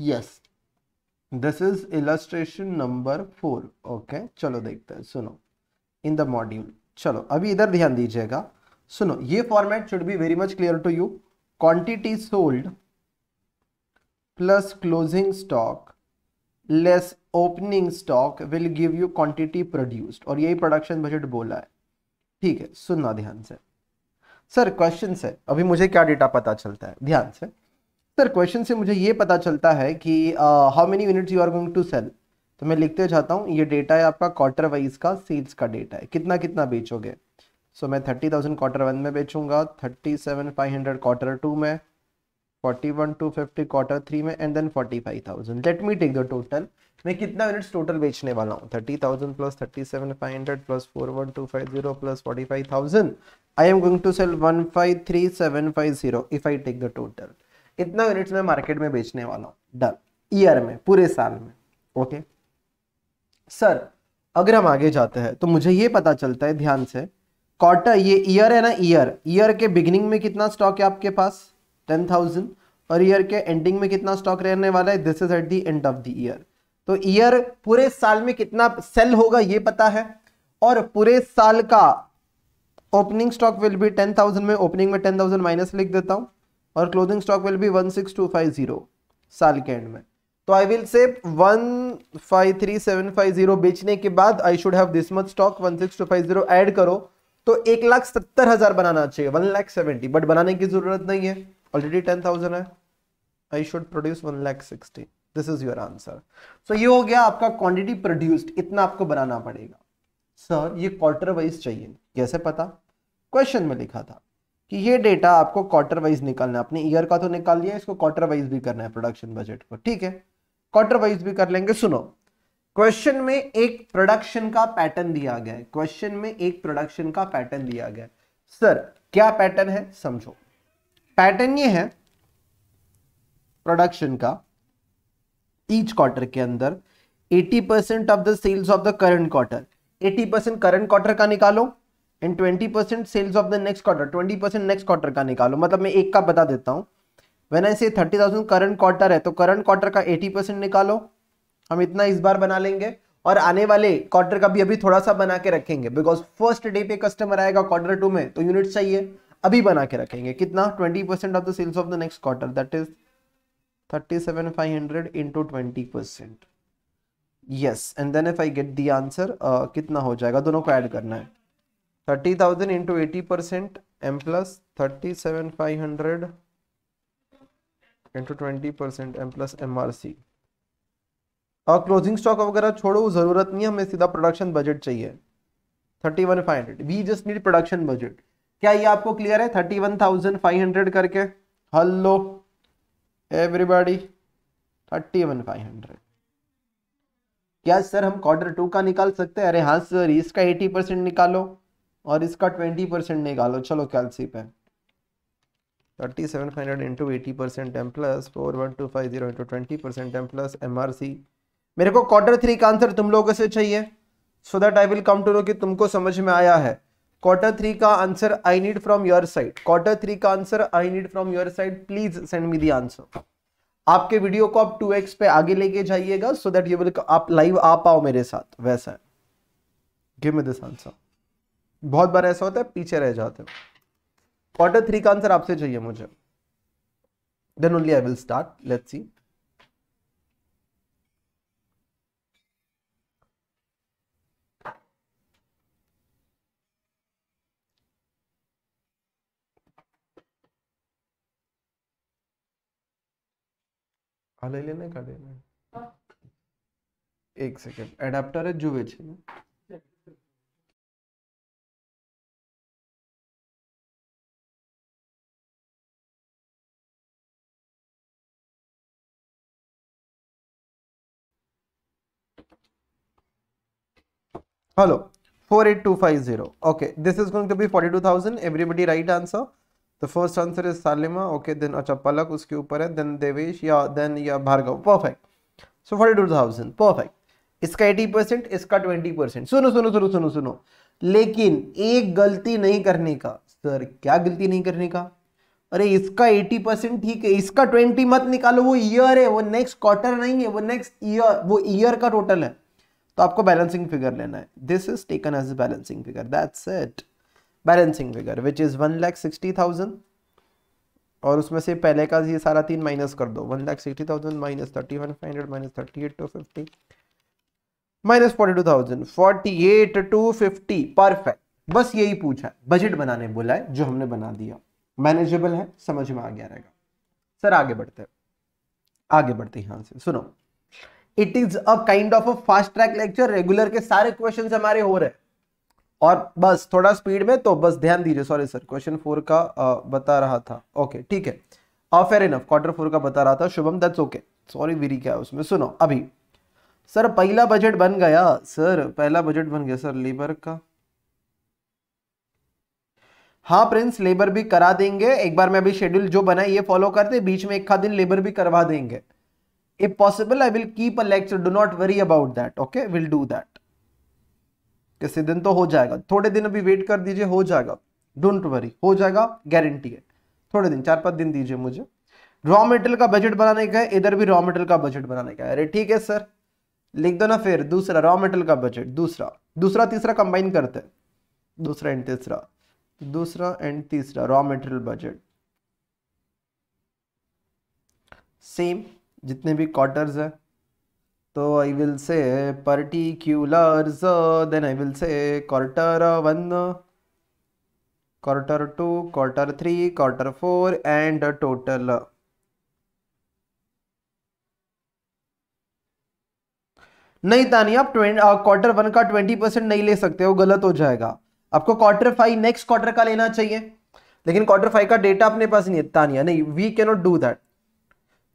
yes this is illustration number four okay चलो देखते हैं सुनो इन द मॉड्यूल चलो अभी इधर ध्यान दीजिएगा सुनो ये format should be very much clear to you quantity sold plus closing stock less opening stock will give you quantity produced और यही प्रोडक्शन बजट बोला है ठीक है सुनना ध्यान से सर क्वेश्चन से अभी मुझे क्या डेटा पता चलता है ध्यान से सर क्वेश्चन से मुझे ये पता चलता है कि how many units you are going to sell तो मैं लिखते जाता हूँ ये डेटा है आपका क्वार्टर वाइज का सेल्स का डेटा है कितना कितना बेचोगे सो so, मैं थर्टी थाउजेंड क्वार्टर वन में बेचूंगा thirty seven five hundred quarter two में क्वार्टर थ्री में and then 45,000 let me take the total मैं कितना यूनिट्स टोटल बेचने वाला हूँ 30,000 plus 37,500 plus 41,250 plus 45,000 I am going to sell 153,750 if I take the total इतना यूनिट्स मैं मार्केट में बेचने वाला हूँ डन ईयर में पूरे साल में ओके सर अगर हम आगे जाते हैं तो मुझे ये पता चलता है ध्यान से क्वार्टर ये ईयर है ना ईयर ईयर के बिगिनिंग में कितना स्टॉक है आपके पास टेन थाउजेंड और ईयर के एंडिंग में कितना स्टॉक रहने वाला है this is at the end of the year तो ईयर पूरे साल में कितना सेल होगा ये पता है और पूरे साल का opening stock will be ten thousand में ओपनिंग में टेन थाउजेंड माइनस लिख देता हूँ और closing stock will be one six two five zero साल के एंड में तो I will say one five three seven five zero बेचने के बाद I should have this much stock one six two five zero add करो तो एक लाख सत्तर हजार बनाना चाहिए वन लाख सेवेंटी बट बनाने की जरूरत नहीं है ऑलरेडी टेन थाउजेंड है I should produce one lakh sixty this is your answer so ये हो गया आपका क्वांटिटी प्रोड्यूस्ड इतना आपको बनाना पड़ेगा सर ये क्वार्टर वाइज चाहिए कैसे पता क्वेश्चन में लिखा था कि ये डेटा आपको क्वार्टर वाइज निकालना है अपने ईयर का तो निकाल लिया इसको क्वार्टर वाइज भी करना है प्रोडक्शन बजट को ठीक है क्वार्टर वाइज भी कर लेंगे सुनो क्वेश्चन में एक प्रोडक्शन का पैटर्न दिया गया है क्वेश्चन में एक प्रोडक्शन का पैटर्न दिया गया है सर क्या पैटर्न है समझो पैटर्न ये है प्रोडक्शन का ईच क्वार्टर के अंदर 80 percent of the sales of the current quarter 80 percent current quarter का निकालो and 20 percent sales of the next quarter 20 percent next quarter का निकालो मतलब मैं एक का बता देता हूं वेन आई से 30,000 करंट क्वार्टर है तो करंट क्वार्टर का 80 परसेंट निकालो हम इतना इस बार बना लेंगे और आने वाले क्वार्टर का भी अभी थोड़ा सा बना के रखेंगे बिकॉज फर्स्ट डे पे कस्टमर आएगा क्वार्टर टू में तो यूनिट चाहिए अभी बना के रखेंगे कितना twenty percent of the sales of the next quarter that is thirty seven five hundred into twenty percent yes and then if I get the answer कितना हो जाएगा दोनों को ऐड करना है thirty thousand into eighty percent M plus thirty seven five hundred into twenty percent M plus M R C और क्लोजिंग स्टॉक वगैरह छोड़ो ज़रूरत नहीं है हमें सीधा प्रोडक्शन बजट चाहिए thirty one five hundred we just need production budget क्या ये आपको क्लियर है thirty one thousand five hundred करके hello everybody thirty one five hundred क्या सर हम क्वार्टर टू का निकाल सकते हैं अरे हाँ सर इसका एटी परसेंट निकालो और इसका ट्वेंटी परसेंट निकालो चलो सी पे thirty seven five hundred into eighty percent M plus four one two five zero into twenty percent M plus M R C मेरे को क्वार्टर थ्री का आंसर तुम लोगों से चाहिए so that I will come to know कि तुमको समझ में आया है क्वार्टर थ्री का answer I need from your side quarter three का answer I need from your side please send me the answer आपके वीडियो को आप 2x पे आगे लेके जाइएगा सो दैट यू विल आप लाइव आ पाओ मेरे साथ वैसा है गिव मी दिस आंसर बहुत बार ऐसा होता है पीछे रह जाते हो क्वार्टर थ्री का आंसर आपसे चाहिए मुझे then only I will start let's see ले लेने का दे हाँ। एक सेकंड एडाप्टर है जुवे छे hello 48250 okay this is going to be forty two thousand everybody right answer The first answer is Salima okay then अच्छा पलक उसके ऊपर है देन देवेश या देन या Bhargav perfect so for two thousand perfect इसका एटी परसेंट इसका ट्वेंटी परसेंट सुनो सुनो सुनो सुनो सुनो लेकिन एक गलती नहीं करने का सर क्या गलती नहीं करने का अरे इसका एटी परसेंट ठीक है इसका ट्वेंटी मत निकालो वो ईयर है वो नेक्स्ट क्वार्टर नहीं है वो नेक्स्ट ईयर वो ईयर का टोटल है तो आपको बैलेंसिंग फिगर लेना है this is taken as balancing figure that's it balancing figure which is one lakh sixty thousand और उसमें से पहले का ये सारा तीन माइनस कर दो one lakh sixty thousand minus thirty one five hundred minus thirty eight two fifty minus forty two thousand forty eight two fifty perfect बस यही पूछा है बजट बनाने बोला है जो हमने बना दिया मैनेजेबल है समझ में आ गया रहेगा सर आगे बढ़ते हैं आगे बढ़ते हैं से हाँ सुनो it is a kind of a fast track lecture regular के सारे क्वेश्चन हमारे हो रहे हैं और बस थोड़ा स्पीड में तो बस ध्यान दीजिए सॉरी सर क्वेश्चन फोर का आ, बता रहा था ओके ठीक है फेयर इनफ क्वार्टर फोर का बता रहा था Shubham that's okay sorry very क्या है उसमें सुनो अभी सर पहला बजट बन गया सर पहला बजट बन गया सर लेबर का हाँ प्रिंस लेबर भी करा देंगे एक बार मैं अभी शेड्यूल जो बना ये फॉलो करते बीच में एक दिन लेबर भी करवा देंगे if possible I will keep a lecture do not worry about that okay will do that किसी दिन तो हो जाएगा थोड़े दिन अभी वेट कर दीजिए हो जाएगा डोंट वरी हो जाएगा गारंटी है थोड़े दिन चार पाँच दिन दीजिए मुझे रॉ मेटेरियल का बजट बनाने का है इधर भी रॉ मेटेरियल का बजट बनाने का है अरे ठीक है सर लिख दो ना फिर दूसरा रॉ मेटेरियल का बजट दूसरा दूसरा तीसरा कंबाइन करते हैं दूसरा एंड तीसरा दूसरा एंड तीसरा रॉ मेटेरियल बजट सेम जितने भी क्वार्टर्स हैं तो I will say particular then I will say quarter one quarter two quarter three quarter four and total नहीं तानी आप ट्वेंट क्वार्टर वन का ट्वेंटी परसेंट नहीं ले सकते हो गलत हो जाएगा आपको क्वार्टर फाइव नेक्स्ट क्वार्टर का लेना चाहिए लेकिन क्वार्टर फाइव का डेटा अपने पास नहीं है तानिया नहीं we cannot do that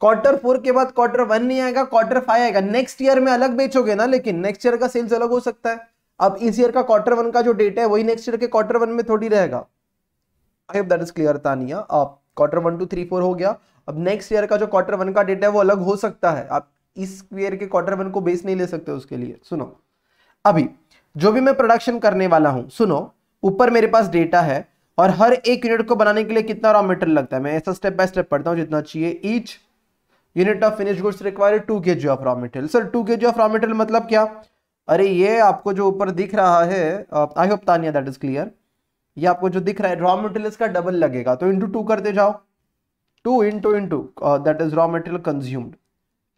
quarter four के बाद क्वार्टर वन नहीं आएगा क्वार्टर फाइव आएगा नेक्स्ट ईयर में अलग बेचोगे ना लेकिन नेक्स्ट ईयर का सेल्स अलग हो सकता है अब इस ईयर का क्वार्टर वन का जो डेट है वही नेक्स्ट ईयर के क्वार्टर वन में थोड़ी रहेगा I hope that is clear Tania आप quarter one two three four हो गया अब नेक्स्ट ईयर का जो क्वार्टर वन का डेट है वो अलग हो सकता है आप इस ईयर के क्वार्टर वन को बेस नहीं ले सकते उसके लिए सुनो अभी जो भी मैं प्रोडक्शन करने वाला हूँ सुनो ऊपर मेरे पास डेटा है और हर एक यूनिट को बनाने के लिए कितना रॉ मेटेरियल लगता है मैं ऐसा स्टेप बाय स्टेप पढ़ता हूँ जितना चाहिए each unit of finish goods required two K G of raw material sir two K G of raw material मतलब क्या अरे ये आपको जो ऊपर दिख रहा है I hope Tania that is clear ये आपको जो दिख रहा है रॉ मेटेरियल इसका डबल लगेगा तो इंटू टू करते जाओ two into into that is raw material consumed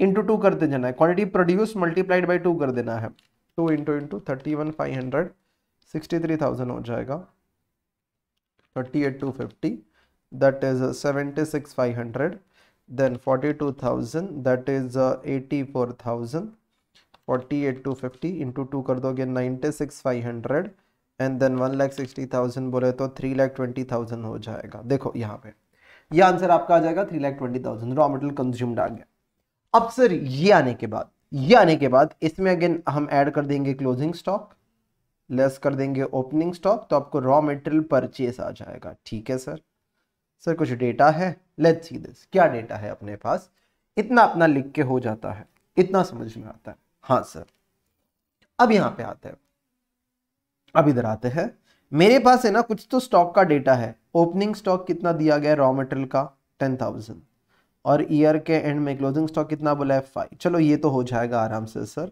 into two करते जाना है quantity produce multiplied by two कर देना है two into into thirty one five hundred sixty three thousand हो जाएगा thirty eight two fifty that is seventy six five hundred then 42,000 that is uh, 84,000 48 to 50 into 2 कर दोगे 96,500 and then one lakh sixty thousand बोले तो थ्री लाख ट्वेंटी थाउजेंड हो जाएगा देखो यहाँ पे ये यह आंसर आपका आ जाएगा three lakh twenty thousand raw material आ गया अब सर ये आने के बाद ये आने के बाद इसमें अगेन हम ऐड कर देंगे क्लोजिंग स्टॉक लेस कर देंगे ओपनिंग स्टॉक तो आपको रॉ मटेरियल परचेस आ जाएगा ठीक है सर सर कुछ डेटा है लेट्स सी दिस क्या डेटा है अपने पास इतना अपना लिख के हो जाता है इतना समझ में आता है हाँ सर अब यहाँ पे आते हैं अब इधर आते हैं मेरे पास है ना कुछ तो स्टॉक का डेटा है ओपनिंग स्टॉक कितना दिया गया रॉ मेटेरियल का टेन थाउजेंड और ईयर के एंड में क्लोजिंग स्टॉक कितना बोला है फाइव चलो ये तो हो जाएगा आराम से सर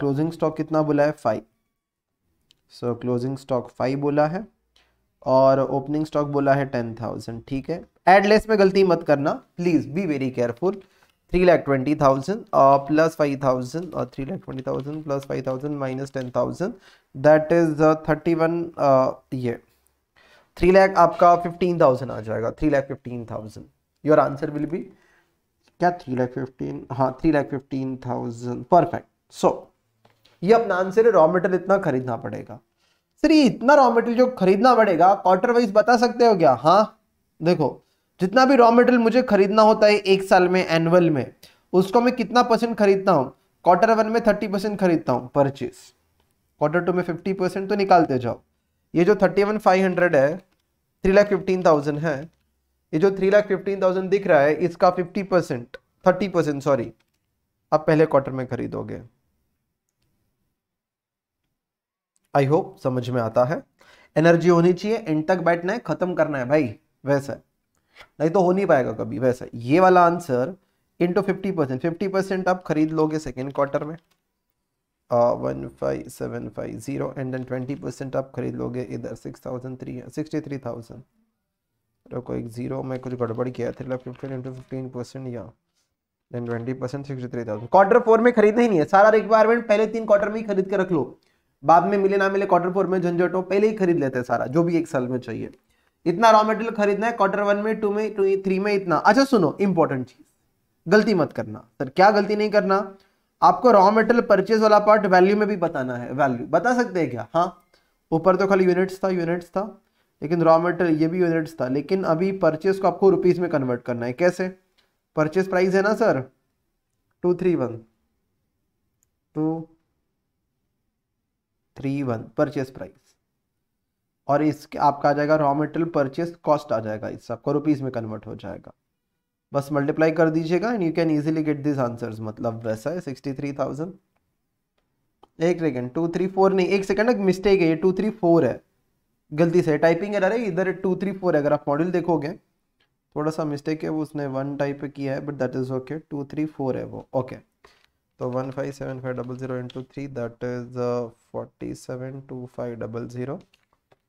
क्लोजिंग स्टॉक कितना बोला है five so closing stock five बोला है और ओपनिंग स्टॉक बोला है टेन थाउजेंड ठीक है एडलेस में गलती मत करना please be very careful three lakh twenty thousand plus five thousand और three lakh twenty thousand plus five thousand minus ten thousand that is thirty one ये थ्री लाख आपका फिफ्टीन थाउजेंड आ जाएगा three lakh fifteen thousand your answer will be क्या थ्री लाख फिफ्टीन हाँ three lakh fifteen thousand perfect so ये अपना आंसर है रॉ मेटेरियल इतना खरीदना पड़ेगा सर ये इतना रॉ मेटेरियल जो खरीदना पड़ेगा क्वार्टर वाइज बता सकते हो क्या हाँ देखो जितना भी रॉ मटेरियल मुझे खरीदना होता है एक साल में एनुअल में उसको मैं कितना परसेंट खरीदता हूँ क्वार्टर वन में थर्टी परसेंट खरीदता हूँ परचेज क्वार्टर टू में फिफ्टी परसेंट तो निकालते जाओ ये जो थर्टी वन फाइव हंड्रेड है थ्री लाख फिफ्टीन थाउजेंड है ये जो थ्री लाख फिफ्टीन थाउजेंड दिख रहा है इसका fifty percent thirty percent sorry आप पहले क्वार्टर में खरीदोगे आई होप समझ में आता है एनर्जी होनी चाहिए एंड तक बैठना है खत्म करना है भाई वैसा नहीं तो हो नहीं पाएगा कभी वैसा ये वाला answer into fifty percent fifty percent आप खरीद लोगे सेकेंड क्वार्टर में one five seven five zero and then twenty percent आप खरीद लोगे इधर six thousand three sixty three thousand रुको एक ज़ीरो में कुछ गड़बड़ किया three lakh fifteen into fifteen percent या then twenty percent sixty three thousand quarter four में खरीदना ही नहीं है सारा रिक्वायरमेंट पहले तीन क्वार्टर में ही खरीद के रख लो बाद में मिले ना मिले क्वार्टर फोर में झंझट हो पहले ही खरीद लेते हैं सारा जो भी एक साल में चाहिए इतना रॉ मेटेरियल खरीदना है क्वार्टर वन में टू में टू थ्री में इतना अच्छा सुनो इंपॉर्टेंट चीज गलती मत करना सर क्या गलती नहीं करना आपको रॉ मेटेरियल परचेज वाला पार्ट वैल्यू में भी बताना है वैल्यू बता सकते हैं क्या हाँ ऊपर तो खाली यूनिट्स था यूनिट्स था लेकिन रॉ मेटेरियल ये भी यूनिट्स था लेकिन अभी परचेज को आपको रुपीज में कन्वर्ट करना है कैसे परचेज प्राइस है ना sir two three one two three one purchase price और इसके आपका आ जाएगा रॉ मटेरियल परचेज कॉस्ट आ जाएगा इस सबको रुपीज़ में कन्वर्ट हो जाएगा बस मल्टीप्लाई कर दीजिएगा and you can easily get this answers मतलब वैसा है सिक्सटी थ्री थाउजेंड एक सेकेंड टू थ्री फोर नहीं एक सेकेंड एक मिस्टेक है ये टू थ्री फोर है गलती से टाइपिंग एरर है इधर टू थ्री फोर है अगर आप मॉडल देखोगे थोड़ा सा मिस्टेक है वो उसने वन टाइप किया है but that is okay two three four है वो ओके तो one five seven five double zero into three that is forty seven two five double zero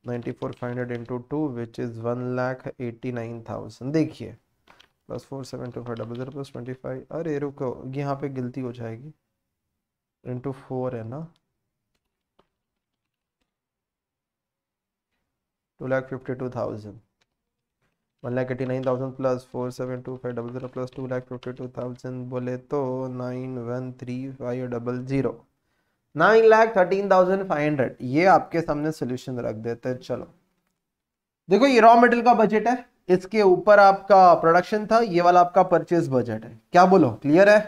ninety four five hundred into two which is one lakh eighty nine thousand देखिए plus four seven two five double zero plus twenty five अरे रुको यहाँ पे गलती हो जाएगी इंटू फोर है ना two lakh fifty two thousand one lakh eighty nine thousand plus four seven two five double zero plus two lakh fifty two thousand बोले तो nine one three five double zero nine lakh thirteen thousand five hundred ये आपके सामने सोल्यूशन रख देते हैं चलो देखो ये रॉ मेटेरियल का बजट है इसके ऊपर आपका प्रोडक्शन था ये वाला आपका परचेज बजट है क्या बोलो क्लियर है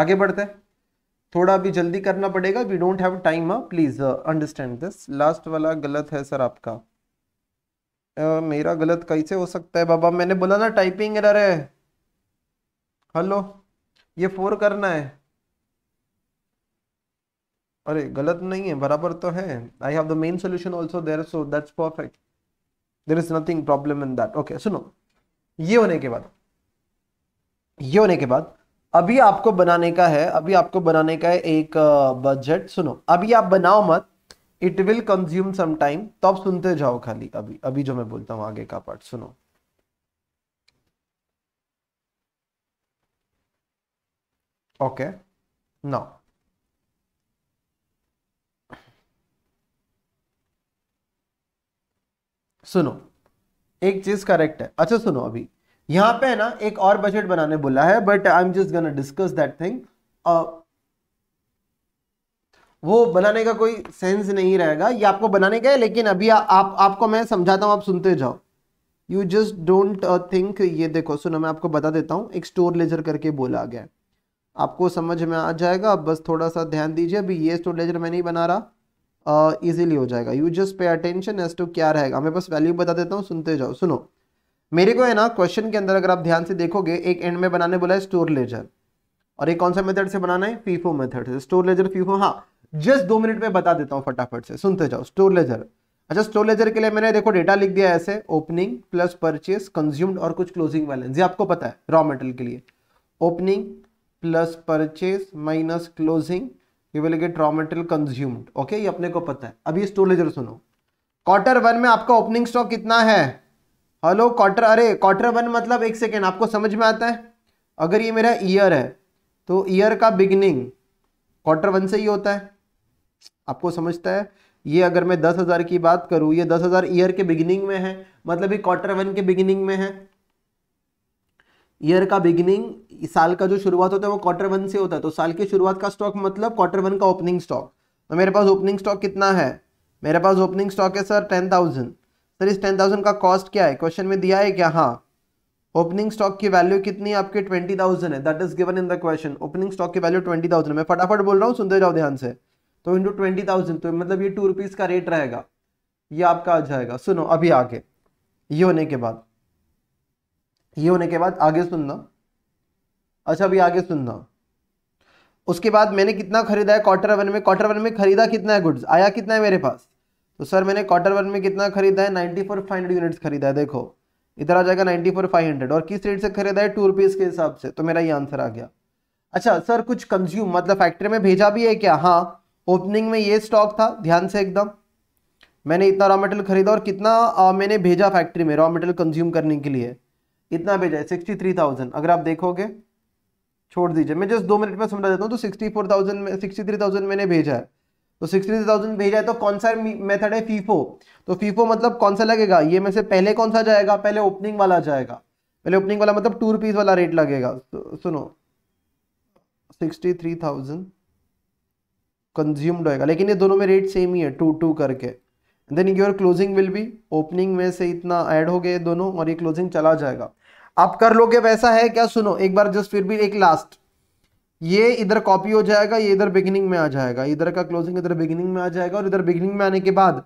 आगे बढ़ते थोड़ा अभी जल्दी करना पड़ेगा we don't have time please understand this last वाला गलत है सर आपका uh, मेरा गलत कैसे हो सकता है बाबा मैंने बोला ना टाइपिंग एरर है हेलो ये फोर करना है अरे गलत नहीं है बराबर तो है I have the main solution also there so that's perfect there is nothing problem in that okay सुनो ये होने के बाद ये होने के बाद अभी आपको बनाने का है अभी आपको बनाने का है एक बजट सुनो अभी आप बनाओ मत it will consume some time तो आप सुनते जाओ खाली अभी अभी जो मैं बोलता हूँ आगे का पार्ट सुनो ओके okay. नाउ सुनो एक चीज करेक्ट है अच्छा सुनो अभी यहां पे ना एक और बजट बनाने बोला है but I am just gonna discuss that thing वो बनाने का कोई सेंस नहीं रहेगा ये आपको बनाने का है लेकिन अभी आ, आप आपको मैं समझाता हूँ आप सुनते जाओ यू जस्ट डोंट थिंक ये देखो सुनो मैं आपको बता देता हूँ एक स्टोर लेजर करके बोला गया है आपको समझ में आ जाएगा बस थोड़ा सा ध्यान दीजिए अभी ये स्टोर लेजर मैं नहीं बना रहा ईजिली uh, हो जाएगा you just pay attention as to क्या रहेगा मैं बस वैल्यू बता देता हूँ सुनते जाओ सुनो मेरे को है ना क्वेश्चन के अंदर अगर आप ध्यान से देखोगे एक एंड में बनाने बोला है स्टोर लेजर और एक कौन सा मेथड से बनाना है फीफो मेथड से स्टोर लेजर फीफो हाँ जस्ट दो मिनट में बता देता हूँ फटाफट से सुनते जाओ स्टोर लेजर अच्छा स्टोर लेजर के लिए मैंने देखो डेटा लिख दिया ऐसे ओपनिंग प्लस परचेस कंज्यूम्ड और कुछ क्लोजिंग बैलेंस ये आपको पता है रॉ मेटेरियल के लिए opening plus purchase minus closing you will get raw material consumed okay ये अपने को पता है अभी स्टोर लेजर सुनो क्वार्टर वन में आपका ओपनिंग स्टॉक कितना है हेलो क्वार्टर अरे क्वार्टर वन मतलब एक सेकेंड आपको समझ में आता है अगर ये मेरा ईयर है तो ईयर का बिगिनिंग क्वार्टर वन से ही होता है आपको समझता है ये अगर मैं दस हज़ार की बात करूं ये दस हज़ार ईयर के बिगिनिंग में है मतलब ये क्वार्टर वन के बिगिनिंग में है ईयर का बिगिनिंग साल का जो शुरुआत होता है वो क्वार्टर वन से होता है तो साल की शुरुआत का स्टॉक मतलब क्वार्टर वन का ओपनिंग स्टॉक तो मेरे पास ओपनिंग स्टॉक कितना है मेरे पास ओपनिंग स्टॉक है सर टेन थाउजेंड सर इस टेन थाउजेंड का कॉस्ट क्या है क्वेश्चन में दिया है क्या हाँ ओपनिंग स्टॉक की वैल्यू कितनी आपके ट्वेंटी थाउजेंड है that is given in the question opening stock की वैल्यू ट्वेंटी थाउजेंड मैं फटाफट बोल रहा हूँ सुनते जाओ ध्यान से तो इंटू ट्वेंटी थाउजेंड तो मतलब ये टू रुपीज़ का रेट रहेगा ये आपका आ जाएगा सुनो अभी आके ये होने के बाद ये होने के बाद आगे सुनना अच्छा अभी आगे सुनना उसके बाद मैंने कितना खरीदा है क्वार्टर वन में क्वार्टर वन में खरीदा कितना है गुड्स आया कितना है मेरे पास तो सर मैंने क्वार्टर वन में कितना खरीदा है ninety four five hundred units खरीदा है देखो इधर आ जाएगा नाइन्टी फोर फाइव हंड्रेड और किस रेट से खरीदा है टू रुपीज़ के हिसाब से तो मेरा ये आंसर आ गया अच्छा सर कुछ कंज्यूम मतलब फैक्ट्री में भेजा भी है क्या हाँ ओपनिंग में ये स्टॉक था ध्यान से एकदम मैंने इतना रॉ मेटेरियल खरीदा और कितना आ, मैंने भेजा फैक्ट्री में रॉ मेटेरियल कंज्यूम करने के लिए इतना भेजा है सिक्सटी थ्री थाउजेंड अगर आप देखोगे छोड़ दीजिए मैं जस्ट दो मिनट में समझा देता हूँ तो सिक्सटी फोर थाउजेंड में सिक्सटी थ्री थाउजेंड मैंने भेजा है तो सिक्सटी थ्री थाउजेंड भेजा है तो कौन सा मेथड है फीफो तो फीफो मतलब कौन सा लगेगा ये में से पहले कौन सा जाएगा पहले ओपनिंग वाला जाएगा पहले ओपनिंग वाला मतलब टू रुपीज़ वाला रेट लगेगा तो, सुनो सिक्सटी थ्री थाउजेंड कंज्यूम्ड होएगा लेकिन ये दोनों में रेट सेम ही है टू टू करके then your closing will be opening में से इतना ऐड हो गए दोनों और ये क्लोजिंग चला जाएगा आप कर लोगे वैसा है क्या सुनो एक बार जस्ट फिर भी एक लास्ट ये इधर कॉपी हो जाएगा ये इधर बिगिनिंग में आ जाएगा इधर का क्लोजिंग इधर बिगिनिंग में आ जाएगा और इधर बिगिनिंग में आने के बाद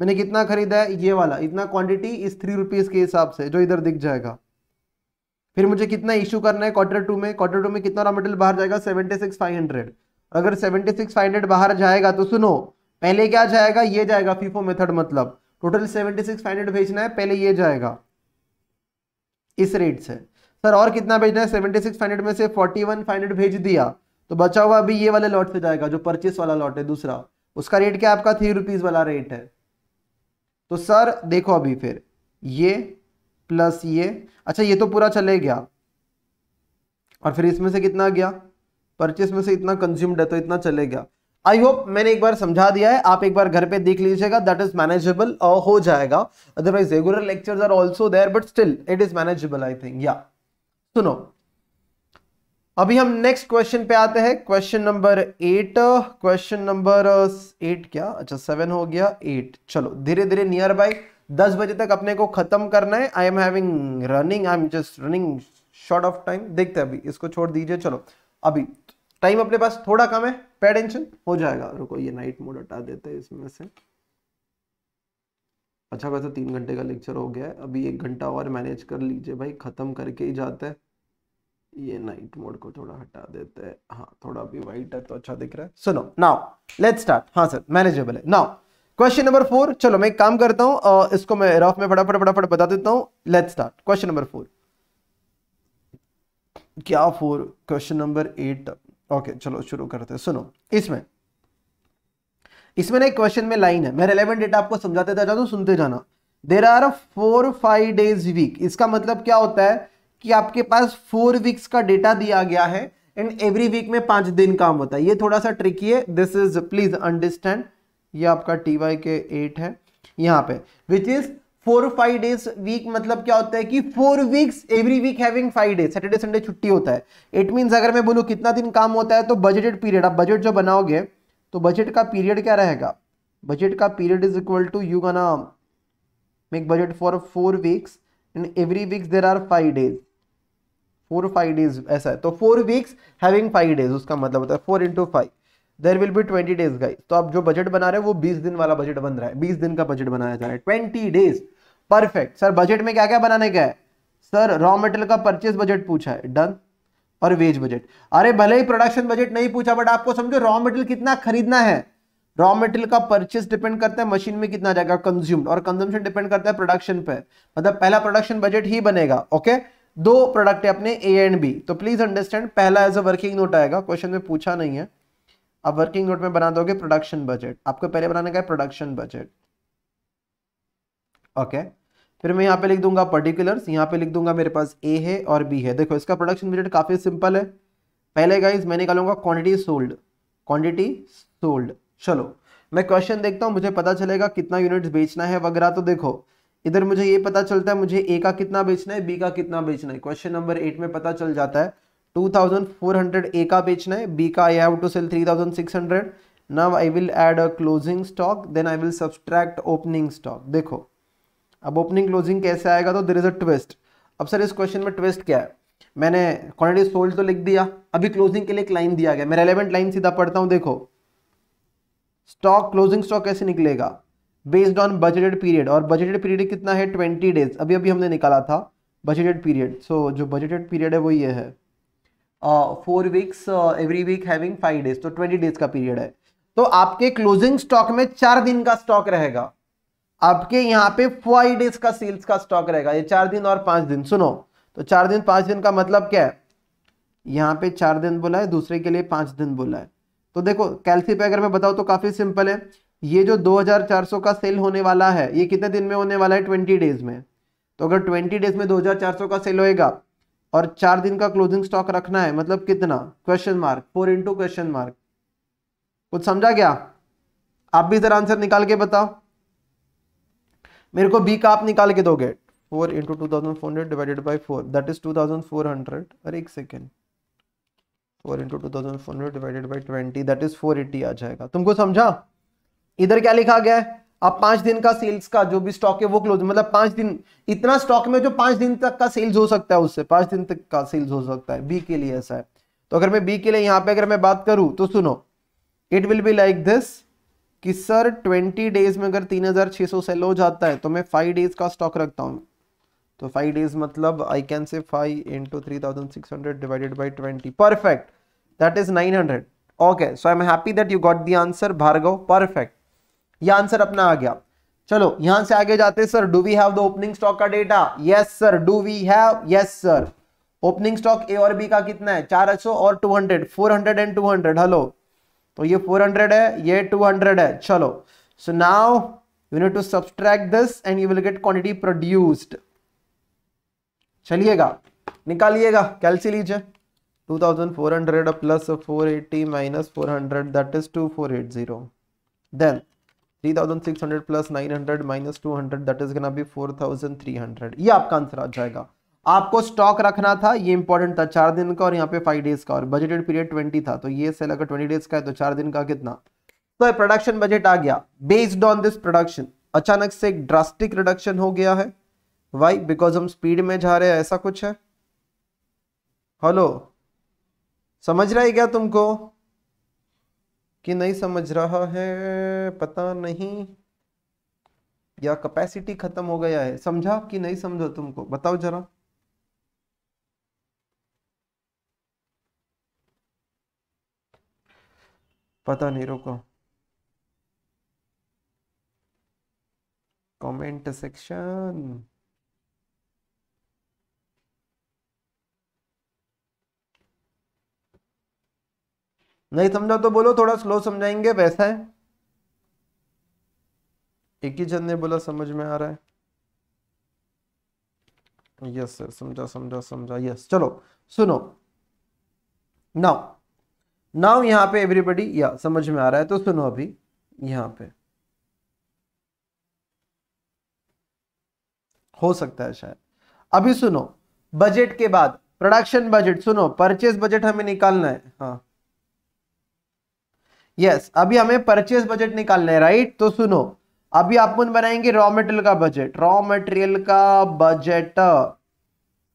मैंने कितना खरीदा है ये वाला इतना क्वांटिटी इस थ्री रुपीज़ के हिसाब से जो इधर दिख जाएगा फिर मुझे कितना इश्यू करना है क्वार्टर टू में क्वार्टर टू में कितना रॉ मेटेरियल बाहर जाएगा सेवेंटी सिक्स फाइव हंड्रेड अगर सेवेंटी सिक्स फाइव हंड्रेड बाहर जाएगा तो सुनो पहले क्या जाएगा ये जाएगा फीफो मेथड मतलब total seventy six five hundred भेजना है पहले ये जाएगा इस रेट से सर और कितना भेजना है सेवेंटी सिक्स हंड्रेड में से फोर्टी वन हंड्रेड भेज दिया तो बचा हुआ अभी ये वाले लॉट से जाएगा जो परचेस वाला लॉट है दूसरा उसका रेट क्या आपका थ्री रुपीज वाला रेट है तो सर देखो अभी फिर ये प्लस ये अच्छा ये तो पूरा चले गया और फिर इसमें से कितना गया परचेस में से इतना कंज्यूम्ड है तो इतना चले गया आई होप मैंने एक बार समझा दिया है आप एक बार घर पे देख लीजिएगा दैट इज मैनेजेबल हो जाएगा otherwise regular lectures are also there but still it is manageable I think या सुनो अभी हम नेक्स्ट क्वेश्चन पे आते हैं question number eight question number eight क्या अच्छा सेवन हो गया एट चलो धीरे धीरे नियर बाय दस बजे तक अपने को खत्म करना है I am having running I am just running short of time देखते हैं अभी इसको छोड़ दीजिए चलो अभी टाइम अपने पास थोड़ा कम है पेड टेंशन हो जाएगा रुको ये नाइट मोड हटा देते हैं इसमें से अच्छा खासा तीन घंटे का लेक्चर हो गया है अभी एक घंटा और मैनेज कर लीजिए भाई ख़त्म करके ही जाते हैं ये नाइट मोड को थोड़ा हटा देते हैं हाँ थोड़ा अभी वाइट है तो अच्छा दिख रहा है सुनो नाउ लेट स्टार्ट हाँ सर मैनेजेबल है नाउ क्वेश्चन नंबर फोर चलो मैं एक काम करता हूँ इसको मैं रफ में फटाफट फटाफट बता देता हूँ let start question number four क्या four question number eight okay चलो शुरू करते हैं सुनो इसमें इसमें ना एक क्वेश्चन में लाइन है मैं रेलेवेंट डेटा आपको समझाते जाता हूँ सुनते जाना there are four five days week इसका मतलब क्या होता है कि आपके पास फोर वीक्स का डेटा दिया गया है एंड एवरी वीक में पांच दिन काम होता है ये थोड़ा सा ट्रिकी है दिस इज प्लीज अंडरस्टैंड ये आपका टी वाई के एट है यहाँ पे which is four five days week मतलब क्या होता है कि four weeks every week having five days Saturday Sunday छुट्टी होता है इट मीन्स अगर मैं बोलूँ कितना दिन काम होता है तो बजटेड पीरियड आप बजट जो बनाओगे तो बजट का पीरियड क्या रहेगा बजट का period is equal to you का गाना make budget for four weeks and every weeks there are five days four five days ऐसा है तो four weeks having five days उसका मतलब होता है four into five there will be twenty days guys तो आप जो बजट बना रहे हो वो बीस दिन वाला बजट बन रहा है बीस दिन का बजट बनाया जा रहा है twenty days perfect sir budget में क्या क्या बनाने का है सर रॉ मेटेरियल का परचेज बजट पूछा है डन और वेज बजट अरे भले ही प्रोडक्शन बजट नहीं पूछा बट आपको समझो रॉ मेटेरियल कितना खरीदना है रॉ मेटेरियल का परचेस डिपेंड करता है मशीन में कितना जाएगा कंज्यूम्ड और कंजम्पशन डिपेंड करता है प्रोडक्शन पे मतलब पहला प्रोडक्शन बजट ही बनेगा ओके दो प्रोडक्ट है अपने ए एंड बी तो प्लीज अंडरस्टैंड पहला एज अ वर्किंग नोट आएगा क्वेश्चन में पूछा नहीं है आप वर्किंग नोट में बना दोगे प्रोडक्शन बजट आपको पहले बनाने का है प्रोडक्शन बजट ओके okay. फिर मैं यहाँ पे लिख दूंगा पर्टिकुलर्स यहाँ पे लिख दूंगा मेरे पास ए है और बी है देखो इसका प्रोडक्शन मेथड काफ़ी सिंपल है पहले गाइज मैं निकालूंगा क्वांटिटी सोल्ड क्वांटिटी सोल्ड चलो मैं क्वेश्चन देखता हूँ मुझे पता चलेगा कितना यूनिट्स बेचना है वगैरह तो देखो इधर मुझे ये पता चलता है मुझे ए का कितना बेचना है बी का कितना बेचना है क्वेश्चन नंबर एट में पता चल जाता है 2400 ए का बेचना है बी का I have to sell 3600 now I will add a closing stock then I will subtract opening stock देखो अब ओपनिंग क्लोजिंग कैसे आएगा तो देर इज़ अ ट्विस्ट अब सर इस क्वेश्चन में ट्विस्ट क्या है मैंने क्वान्टिटी सोल्ड तो लिख दिया अभी क्लोजिंग के लिए एक लाइन दिया गया मैं रेलेवेंट लाइन सीधा पढ़ता हूँ देखो स्टॉक क्लोजिंग स्टॉक कैसे निकलेगा बेस्ड ऑन बजटेड पीरियड और बजटेड पीरियड कितना है ट्वेंटी डेज अभी अभी हमने निकाला था बजटेड पीरियड सो जो बजटेड पीरियड है वो ये है four weeks every week having five days तो ट्वेंटी डेज का पीरियड है तो आपके क्लोजिंग स्टॉक में चार दिन का स्टॉक रहेगा आपके यहाँ पे फाइव डेज का सेल्स का स्टॉक रहेगा ये चार दिन और पांच दिन सुनो तो चार दिन पांच दिन का मतलब क्या है यहाँ पे चार दिन बोला है दूसरे के लिए पांच दिन बोला है तो देखो कैल्सी पे अगर मैं बताऊँ तो काफी सिंपल है ये जो 2400 का सेल होने वाला है ये कितने दिन में होने वाला है ट्वेंटी डेज में तो अगर ट्वेंटी डेज में सौ का सेल होएगा और चार दिन का क्लोजिंग स्टॉक रखना है मतलब कितना question mark four into question mark कुछ समझा क्या आप भी जरा आंसर निकाल के बताओ मेरे को बी का आप निकाल के दोगे four into two thousand four hundred divided by four that is two thousand four hundred अरे एक second four into two thousand four hundred divided by twenty that is four eighty आ जाएगा तुमको समझा इधर क्या लिखा गया है आप पांच दिन का सेल्स का जो भी स्टॉक है वो क्लोज मतलब पांच दिन इतना स्टॉक में जो पांच दिन तक का सेल्स हो सकता है उससे पांच दिन तक का सेल्स हो सकता है बी के लिए ऐसा है तो अगर मैं बी के लिए यहाँ पे अगर मैं बात करूं तो सुनो it will be like this कि सर ट्वेंटी डेज में अगर तीन हजार छः सौ सेल हो जाता है तो मैं फाइव डेज का स्टॉक रखता हूँ तो फाइव डेज मतलब I can say five into three thousand six hundred divided by twenty perfect that is nine hundred okay so I am happy that you got the answer Bhargav perfect ये आंसर अपना आ गया चलो यहां से आगे जाते sir do we have the opening stock का data yes sir do we have yes sir opening stock A और बी का कितना है 400 और 200 400 एंड 200 हेलो तो ये 400 है ये 200 है चलो so now you need to subtract this and you will get quantity produced चलिएगा निकालिएगा कैलसी लीजिए 2400 plus 480 minus 400 that is 2480 then 3600 plus 900 minus 200 that four thousand three 4300 ये आपका आंसर आ जाएगा आपको स्टॉक रखना था ये इंपॉर्टेंट था चार दिन का और यहाँ पे फाइव डेज का और बजटेड पीरियड ट्वेंटी था तो ये सेल अगर ट्वेंटी डेज का है तो चार दिन का कितना तो प्रोडक्शन बजट आ गया बेस्ड ऑन दिस प्रोडक्शन अचानक से एक ड्रास्टिक रिडक्शन हो गया है वाई बिकॉज हम स्पीड में जा रहे हैं ऐसा कुछ है हेलो समझ रहा है क्या तुमको कि नहीं समझ रहा है पता नहीं या कैपेसिटी खत्म हो गया है समझा कि नहीं समझो तुमको बताओ जरा पता नहीं रोको कमेंट सेक्शन नहीं समझा तो बोलो थोड़ा स्लो समझाएंगे वैसा है एक ही जन ने बोला समझ में आ रहा है यस सर समझा समझा समझा यस चलो सुनो नाउ नाउ यहां पे एवरीबडी या समझ में आ रहा है तो सुनो अभी यहां पे हो सकता है शायद अभी सुनो बजट के बाद प्रोडक्शन बजट सुनो परचेज बजट हमें निकालना है हाँ यस yes, अभी हमें परचेज बजट निकालना है राइट तो सुनो अभी आप बनाएंगे रॉ मटेरियल का बजट रॉ मटेरियल का बजट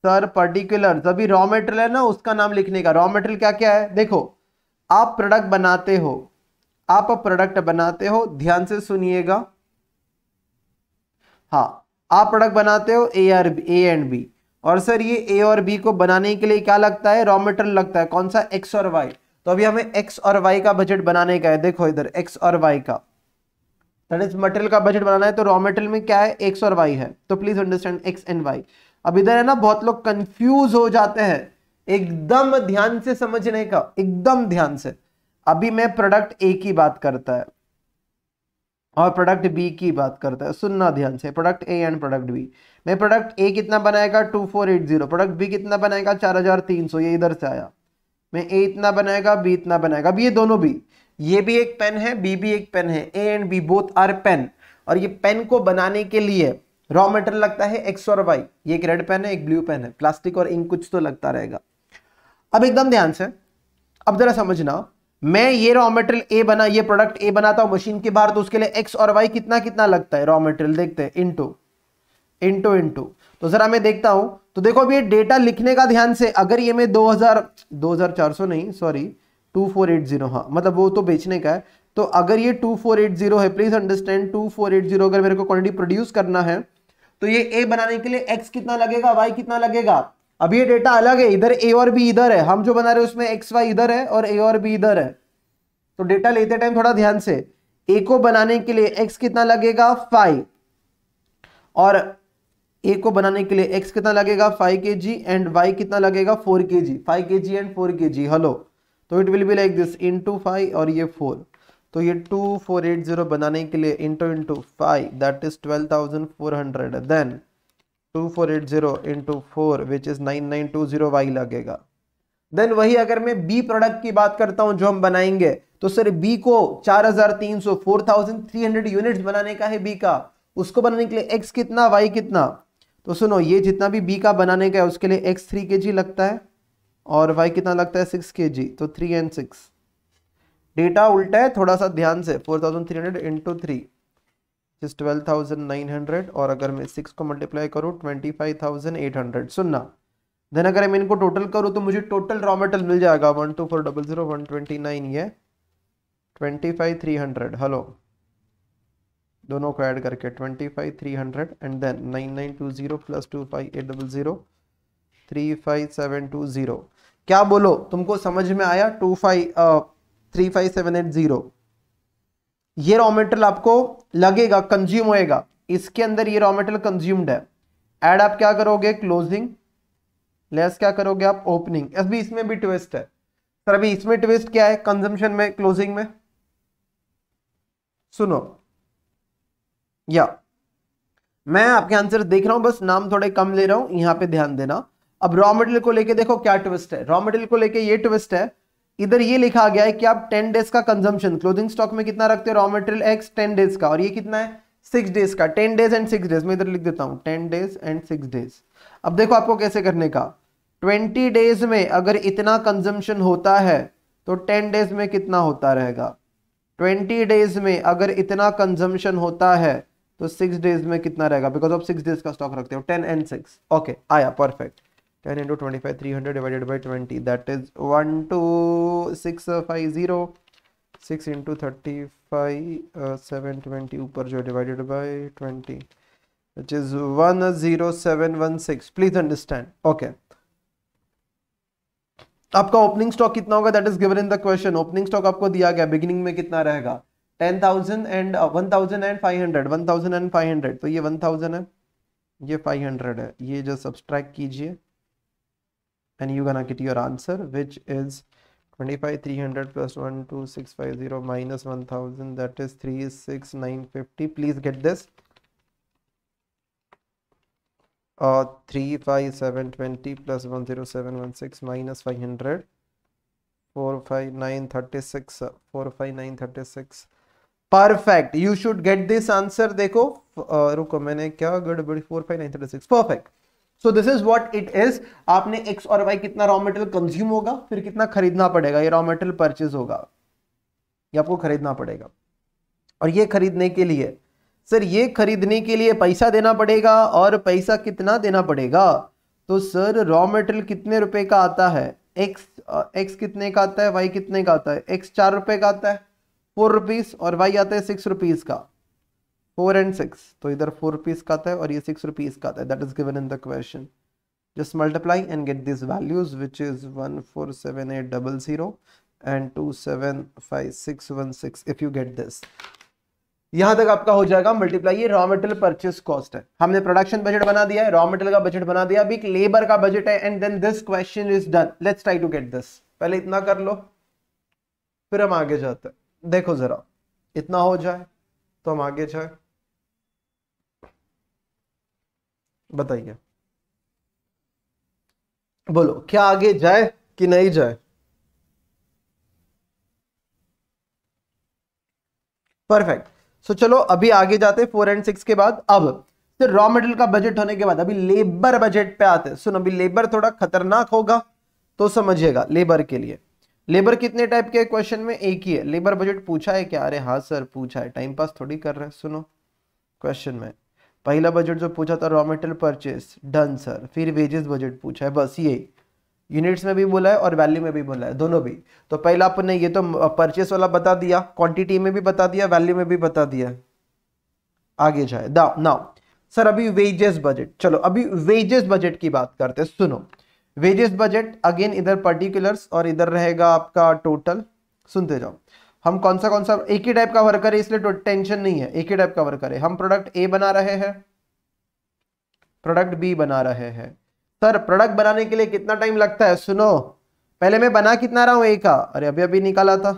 सर पर्टिकुलर अभी रॉ मटेरियल है ना उसका नाम लिखने का रॉ मटेरियल क्या क्या है देखो आप प्रोडक्ट बनाते हो आप प्रोडक्ट बनाते हो ध्यान से सुनिएगा हाँ आप प्रोडक्ट बनाते हो uh are A and B और सर ये ए और बी को बनाने के लिए क्या लगता है रॉ मेटेरियल लगता है कौन सा एक्स और वाई तो अभी हमें एक्स और वाई का बजट बनाने का है देखो इधर एक्स और वाई का दैट इज मटेरियल का बजट बनाना है तो रॉ मेटेरियल में क्या है एक्स और वाई है तो please understand X and Y अब इधर है ना बहुत लोग कंफ्यूज हो जाते हैं एकदम ध्यान से समझने का एकदम ध्यान से अभी मैं प्रोडक्ट ए की बात करता है और प्रोडक्ट बी की बात करता है सुनना ध्यान से product A and product B मैं प्रोडक्ट ए कितना बनाएगा two four eight zero product B कितना बनाएगा चार हजार तीन सौ ये इधर से आया मैं ए इतना बनाएगा बी इतना बनाएगा अब ये दोनों भी ये भी एक पेन है बी भी एक पेन है A and B both are pen और ये पेन को बनाने के लिए रॉ मेटेरियल लगता है एक्स और वाई ये एक रेड पेन है एक ब्लू पेन है प्लास्टिक और इंक कुछ तो लगता रहेगा अब एकदम ध्यान से अब जरा समझना मैं ये रॉ मटेरियल ए बना ये प्रोडक्ट ए बनाता हूं मशीन के बाहर तो उसके लिए एक्स और वाई कितना कितना लगता है रॉ मटेरियल देखते हैं इंटू इंटू इंटू तो जरा मैं देखता हूं तो देखो अभी ये डेटा लिखने का ध्यान से अगर ये मैं 2000 2400 नहीं सॉरी 2480 फोर हाँ मतलब वो तो बेचने का है तो अगर ये 2480 है प्लीज अंडरस्टैंड 2480 अगर मेरे को क्वान्टिटी प्रोड्यूस करना है तो ये ए बनाने के लिए एक्स कितना लगेगा वाई कितना लगेगा अब ये डेटा अलग है इधर ए और बी इधर है हम जो बना रहे हैं उसमें एक्स वाई इधर है और ए और बी इधर है तो डेटा लेते टाइम थोड़ा ध्यान से ए को बनाने के लिए एक्स कितना लगेगा फाइव और ए को बनाने के लिए एक्स कितना लगेगा फाइव के जी एंड वाई कितना लगेगा फोर के जी फाइव के जी and four K G hello तो it will be like this in two five और ये फोर तो ये टू फोर एट जीरो बनाने के लिए into into five that is twelve thousand four hundred then two four eight zero into four which is nine nine two zero Y लगेगा देन वही अगर मैं बी प्रोडक्ट की बात करता हूं जो हम बनाएंगे तो सर बी को चार हजार तीन सौ four thousand three hundred unit बनाने का है बी का उसको बनाने के लिए एक्स कितना वाई कितना तो सुनो ये जितना भी बी का बनाने का है उसके लिए एक्स थ्री के जी लगता है और वाई कितना लगता है सिक्स के जी तो थ्री एंड सिक्स डेटा उल्टा है थोड़ा सा ध्यान से four thousand three hundred into three is twelve thousand nine hundred और अगर मैं सिक्स को मल्टीप्लाई करूँ twenty five thousand eight hundred सुनना देन अगर मैं इनको टोटल करूँ तो मुझे टोटल रॉ मेटल मिल जाएगा one two four double zero one twenty nine ये twenty five three hundred hello दोनों को ऐड करके twenty five three hundred and then nine nine two zero plus two five eight double zero three five seven two zero क्या बोलो तुमको समझ में आया two five three five seven eight zero ये रॉ मेटेरियल आपको लगेगा कंज्यूम होएगा इसके अंदर ये रॉ मेटेरियल कंज्यूम्ड है एड आप क्या करोगे क्लोजिंग लेस क्या करोगे आप ओपनिंग अभी इसमें भी ट्विस्ट है सर अभी इसमें ट्विस्ट क्या है कंजम्पशन में क्लोजिंग में सुनो या मैं आपके आंसर देख रहा हूं बस नाम थोड़े कम ले रहा हूं यहां पे ध्यान देना अब रॉ मेटेरियल को लेके देखो क्या ट्विस्ट है रॉ मेटेरियल को लेके ये ट्विस्ट है इधर ये लिखा गया है कि आप टेन डेज का कंजम्पशन क्लोथिंग स्टॉक में कितना रखते हो raw material X ten days का और ये कितना है सिक्स डेज का ten days and six days मैं इधर लिख देता हूं ten days and six days अब देखो आपको कैसे करने का ट्वेंटी डेज में अगर इतना कंजम्पशन होता है तो टेन डेज में कितना होता रहेगा ट्वेंटी डेज में अगर इतना कंजम्पशन होता है तो सिक्स डेज में कितना रहेगा बिकॉज ऑफ सिक्स डेज का स्टॉक रखते हो टेन एंड सिक्स ओके आया perfect 10 into 25 300 divided by 20 that is 1 2 6 5 0 6 into 35 uh, 720 ऊपर जो divided by 20 which is 10716 please understand okay आपका ओपनिंग स्टॉक कितना होगा that is given in the question opening stock आपको दिया गया बिगिनिंग में कितना रहेगा ten thousand and one thousand and five hundred one thousand and five hundred तो ये वन थाउजेंड है ये फाइव हंड्रेड है ये जो सब्सट्रैक्ट कीजिए and you're gonna get your answer which is 25 300 plus 1 2 6 25300 plus 12650 minus 1000 that is 3 6 9 50. please get this uh, 3 5 7 20 plus 1 0 7 1 6 minus 500 4 4 5 5 9 36. Uh, 9 36. perfect you should get this answer dekho good uh, ruko 4 5 9 36 perfect so this is what it is आपने एक्स और वाई कितना रॉ मेटेरियल कंज्यूम होगा फिर कितना खरीदना पड़ेगा ये रॉ मेटेरियल परचेज होगा ये आपको खरीदना पड़ेगा और ये खरीदने के लिए सर ये खरीदने के लिए पैसा देना पड़ेगा और पैसा कितना देना पड़ेगा तो सर रॉ मेटेरियल कितने रुपए का आता है एक्स एक्स कितने का आता है वाई कितने का आता है एक्स चार रुपए का आता है फोर रुपीज़ और वाई आता है सिक्स रुपीज़ का फोर एंड सिक्स तो इधर फोर रुपीज़ का आता है और ये सिक्स रुपीज़ का आता है that is given in the question just multiply and get this values which is one four seven eight double zero and two seven five six one six if you get this यहां तक आपका हो जाएगा मल्टीप्लाई ये रॉ मेटेरियल परचेस कॉस्ट है हमने प्रोडक्शन बजट बना दिया है रॉ मेटेरियल का बजट बना दिया अभी लेबर का बजट है and then this question is done let's try to get this पहले इतना कर लो फिर हम आगे जाते हैं देखो जरा इतना हो जाए तो हम आगे जाए बताइए बोलो क्या आगे जाए कि नहीं जाए परफेक्ट सो so, चलो अभी आगे जाते फोर एंड सिक्स के बाद अब तो रॉ मेटेरियल का बजट होने के बाद अभी लेबर बजट पे आते हैं सुनो अभी लेबर थोड़ा खतरनाक होगा तो समझिएगा लेबर के लिए लेबर कितने टाइप के क्वेश्चन में एक ही है लेबर बजट पूछा है क्या अरे हाँ सर पूछा है टाइम पास थोड़ी कर रहे हैं सुनो क्वेश्चन में पहला बजट जो पूछा था raw material purchase done sir फिर वेजेस बजट पूछा है बस ये यूनिट्स में भी बोला है और वैल्यू में भी बोला है दोनों भी तो पहला आपने ये तो परचेस वाला बता दिया क्वांटिटी में भी बता दिया वैल्यू में भी बता दिया आगे जाए दा नाउ सर अभी वेजेस बजट चलो अभी वेजेस बजट की बात करते हैं सुनो वेजेस बजट अगेन इधर पर्टिकुलर्स और इधर रहेगा आपका टोटल सुनते जाओ हम कौन सा कौन सा एक ही टाइप का वर्कर है इसलिए टेंशन तो नहीं है एक ही टाइप का वर्कर है हम प्रोडक्ट ए बना रहे हैं प्रोडक्ट बी बना रहे हैं सर प्रोडक्ट बनाने के लिए कितना टाइम लगता है सुनो पहले मैं बना कितना रहा हूं ए का अरे अभी अभी निकाला था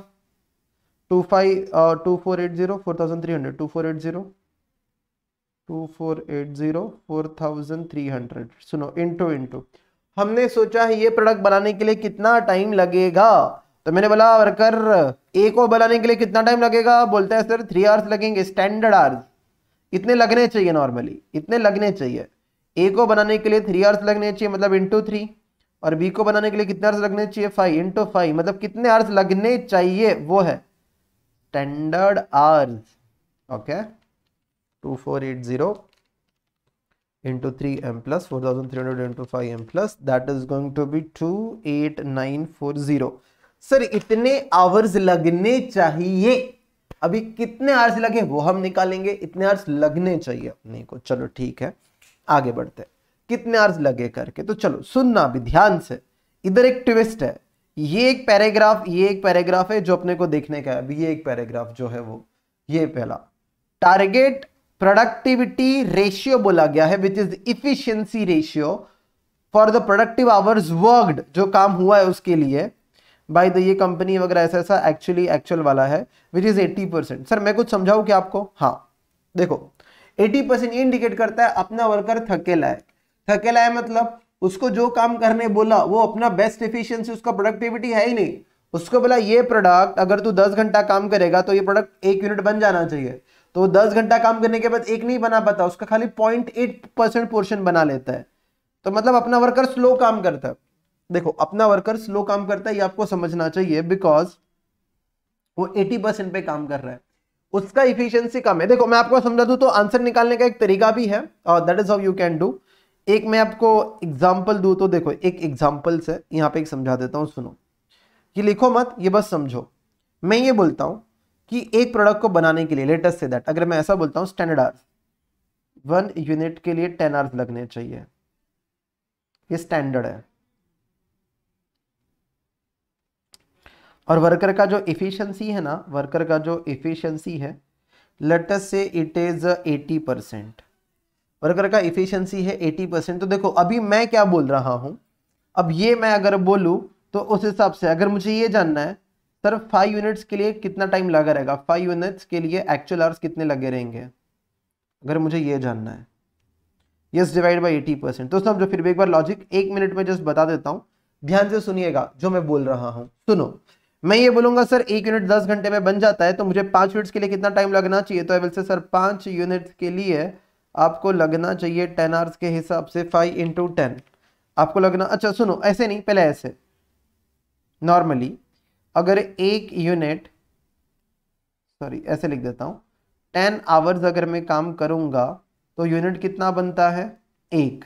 two five two four eight zero four thousand three hundred two four eight zero two four eight zero four thousand three hundred सुनो इंटू इंटू हमने सोचा है ये प्रोडक्ट बनाने के लिए कितना टाइम लगेगा तो मैंने बोला वर्कर ए को बनाने के लिए कितना टाइम लगेगा बोलता है सर थ्री आवर्स लगेंगे स्टैंडर्ड आवर्स इतने लगने चाहिए नॉर्मली इतने लगने चाहिए ए को बनाने के लिए थ्री आवर्स लगने चाहिए मतलब इंटू थ्री और बी को बनाने के लिए कितने आवर्स लगने चाहिए फाइव इंटू फाइव मतलब कितने आवर्स लगने चाहिए वो है standard hours okay two four eight zero into into three three M plus four thousand hundred five M plus that is going to be two eight nine four zero sir इतने आवर्स लगने चाहिए अभी कितने आवर्स लगे वो हम निकालेंगे इतने आवर्स लगने चाहिए अपने को चलो ठीक है आगे बढ़ते हैं कितने आवर्स लगे करके तो चलो सुनना अभी ध्यान से इधर एक ट्विस्ट है ये एक पैराग्राफ ये एक पैराग्राफ है जो अपने को देखने का है अभी ये एक पैराग्राफ जो है वो ये पहला टारगेट प्रोडक्टिविटी रेशियो बोला गया है which is efficiency ratio for the productive hours worked जो काम हुआ है उसके लिए भाई द ये कंपनी वगैरह ऐसा ऐसा एक्चुअली एक्चुअल वाला है which is eighty percent sir मैं कुछ समझाऊँ क्या आपको हाँ देखो एटी परसेंट ये इंडिकेट करता है अपना वर्कर थकेला है थकेला है मतलब उसको जो काम करने बोला वो अपना बेस्ट एफिशियंसी उसका प्रोडक्टिविटी है ही नहीं उसको बोला ये प्रोडक्ट अगर तू 10 घंटा काम करेगा तो ये प्रोडक्ट एक यूनिट बन जाना चाहिए तो वो 10 घंटा काम करने के बाद एक नहीं बना पाता उसका खाली 0.8 परसेंट पोर्शन बना लेता है तो मतलब अपना वर्कर स्लो काम करता है देखो अपना वर्कर स्लो काम करता है ये आपको समझना चाहिए बिकॉज वो 80 परसेंट पे काम कर रहा है उसका इफिशियंसी कम है देखो मैं आपको समझा दू तो आंसर निकालने का एक तरीका भी है और that is how you can do एक मैं आपको एग्जाम्पल दू तो देखो एक एग्जाम्पल से यहाँ पे एक समझा देता हूँ सुनो ये लिखो मत ये बस समझो मैं ये बोलता हूँ कि एक प्रोडक्ट को बनाने के लिए लेटेस्ट से दैट अगर मैं ऐसा बोलता हूँ स्टैंडर्ड आर्स वन यूनिट के लिए टेन आर्स लगने चाहिए ये स्टैंडर्ड है और वर्कर का जो इफिशियंसी है ना वर्कर का जो इफिशियंसी है let's say it is eighty percent worker का इफिशियंसी है एटी परसेंट तो देखो अभी मैं क्या बोल रहा हूँ अब ये मैं अगर बोलूं तो उस हिसाब से अगर मुझे ये जानना है सर फाइव यूनिट्स के लिए कितना टाइम लगा रहेगा फाइव यूनिट्स के लिए एक्चुअल आवर्स कितने लगे रहेंगे अगर मुझे ये जानना है yes divide by eighty percent तो समझो फिर भी एक बार लॉजिक एक मिनट में जस्ट बता देता हूँ ध्यान से सुनिएगा जो मैं बोल रहा हूँ सुनो मैं ये बोलूंगा सर एक यूनिट दस घंटे में बन जाता है तो मुझे पांच यूनिट्स के लिए कितना टाइम लगना चाहिए तो आई विल से सर पांच यूनिट्स के लिए आपको लगना चाहिए टेन आवर्स के हिसाब से फाइव इंटू टेन आपको लगना अच्छा सुनो ऐसे नहीं पहले ऐसे नॉर्मली अगर एक यूनिट सॉरी ऐसे लिख देता हूँ टेन आवर्स अगर मैं काम करूँगा तो यूनिट कितना बनता है एक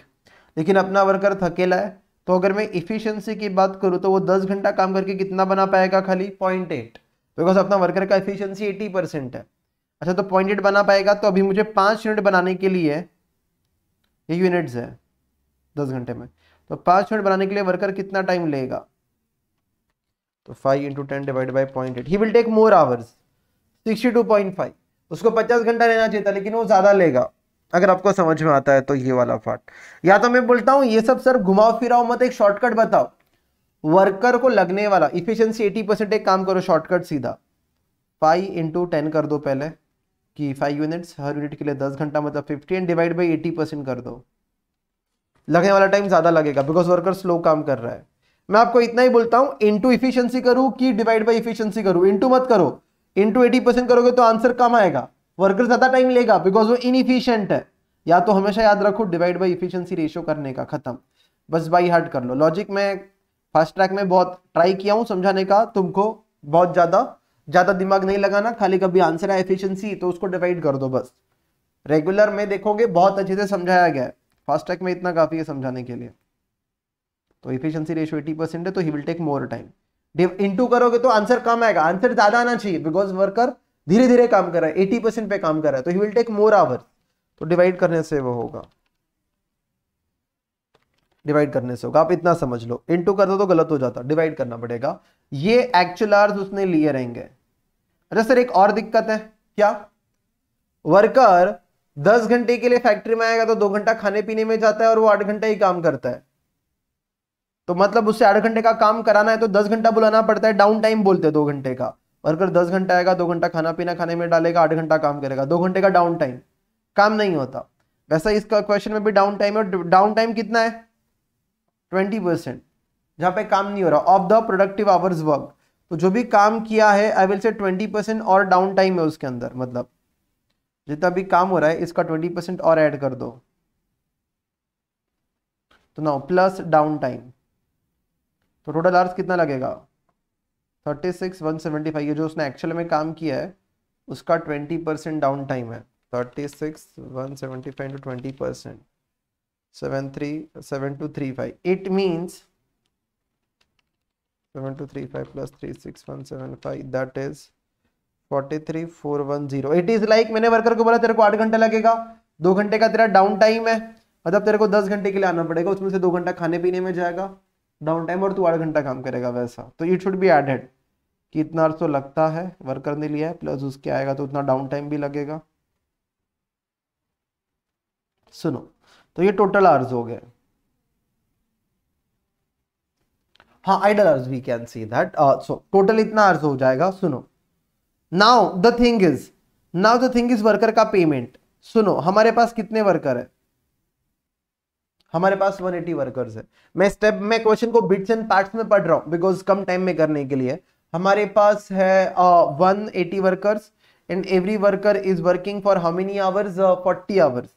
लेकिन अपना वर्कर थकेला है तो अगर मैं इफिशियंसी की बात करूँ तो वो दस घंटा काम करके कितना बना पाएगा खाली पॉइंट एट बिकॉज अपना वर्कर का इफिशियंसी एटी परसेंट है अच्छा तो पॉइंट एट बना पाएगा तो अभी मुझे पाँच यूनिट बनाने के लिए ये यूनिट्स है दस घंटे में तो पाँच यूनिट बनाने के लिए वर्कर कितना टाइम लेगा तो five into ten divide by point eight he will take more hours sixty two point five उसको पचास घंटा लेना चाहिए था लेकिन वो ज़्यादा लेगा अगर आपको समझ में आता है तो ये वाला पार्ट या तो मैं बोलता हूं ये सब सर घुमाओ फिराओ मत एक शॉर्टकट बताओ वर्कर को लगने वाला इफिशियंसी एटी परसेंट एक काम करो शॉर्टकट सीधा फाइव इंटू टेन कर दो पहले कि फाइव यूनिट्स हर यूनिट के लिए दस घंटा मतलब fifty and divide by eighty percent कर दो लगने वाला टाइम ज़्यादा लगेगा बिकॉज वर्कर स्लो काम कर रहा है मैं आपको इतना ही बोलता हूँ इंटू इफिशियंसी करूँ कि डिवाइड बाई इफिशियंसी करूँ इंटू मत करो इंटू एटी परसेंट करोगे तो आंसर कम आएगा वर्कर ज़्यादा टाइम लेगा बिकॉज वो इनफिशियंट है या तो हमेशा याद रखो डिवाइड बाई इफिशियंसी रेशियो करने का खत्म बस बाई हार्ट कर लो लॉजिक में फर्स्ट ट्रैक में बहुत ट्राई किया हूँ समझाने का तुमको बहुत ज़्यादा ज़्यादा दिमाग नहीं लगाना खाली कभी आंसर है एफिशिएंसी तो उसको डिवाइड कर दो बस रेगुलर में देखोगे बहुत अच्छे से समझाया गया है फास्ट ट्रैक में इतना काफ़ी है समझाने के लिए तो इफिशियंसी रेशो एटी परसेंट है तो he will take more time into करोगे तो आंसर कम आएगा आंसर ज़्यादा आना चाहिए बिकॉज वर्कर धीरे धीरे काम कर रहा है एटी परसेंट पे काम कर रहा है तो he will take more hour तो डिवाइड करने से वो होगा डिवाइड करने से होगा आप इतना समझ लो इंटू कर दो तो गलत हो जाता डिवाइड करना पड़ेगा ये एक्चुअल आवर्स उसने लिए रहेंगे अच्छा सर एक और दिक्कत है क्या वर्कर दस घंटे के लिए फैक्ट्री में आएगा तो दो घंटा खाने पीने में जाता है और वो आठ घंटे ही काम करता है तो मतलब उससे आठ घंटे का काम कराना है तो दस घंटा बुलाना पड़ता है डाउन टाइम बोलते हैं दो घंटे का वर्कर दस घंटा आएगा दो घंटा खाना पीना खाने में डालेगा आठ घंटा काम करेगा दो घंटे का डाउन टाइम काम नहीं होता वैसा इसका क्वेश्चन में भी डाउन टाइम है डाउन टाइम कितना है ट्वेंटी परसेंट जहाँ पे काम नहीं हो रहा off the productive hours work तो जो भी काम किया है I will say twenty percent और डाउन टाइम है उसके अंदर मतलब जितना भी काम हो रहा है इसका ट्वेंटी परसेंट और ऐड कर दो तो नाउ प्लस डाउन टाइम तो टोटल आवर्स कितना लगेगा thirty six one seventy five ये जो उसने एक्चुअल में काम किया है उसका ट्वेंटी परसेंट डाउन टाइम है thirty six one seventy five to twenty percent seven three seven two three five it means seven two three five plus three six one seven five that is forty three four one zero it is like मैंने वर्कर को बोला तेरे को आठ घंटे लगेगा दो घंटे का तेरा डाउन टाइम है मतलब तेरे को दस घंटे के लिए आना पड़ेगा उसमें से दो घंटा खाने पीने में जाएगा डाउन टाइम और तू आठ घंटा काम करेगा वैसा तो इट शुड बी एडेड कि इतना अर्थ तो लगता है वर्कर ने लिया है प्लस उसके आएगा तो उतना डाउन टाइम भी लगेगा सुनो तो ये टोटल आर्स हो गए हाँ idle hours we can see that so total इतना आर्स हो जाएगा सुनो now the thing is now the thing is worker का पेमेंट सुनो हमारे पास कितने वर्कर है हमारे पास 180 एटी वर्कर्स है मैं स्टेप में क्वेश्चन को बिट्स एंड पार्ट्स में पढ़ रहा हूँ बिकॉज कम टाइम में करने के लिए हमारे पास है one eighty workers and every worker is working for how many hours forty hours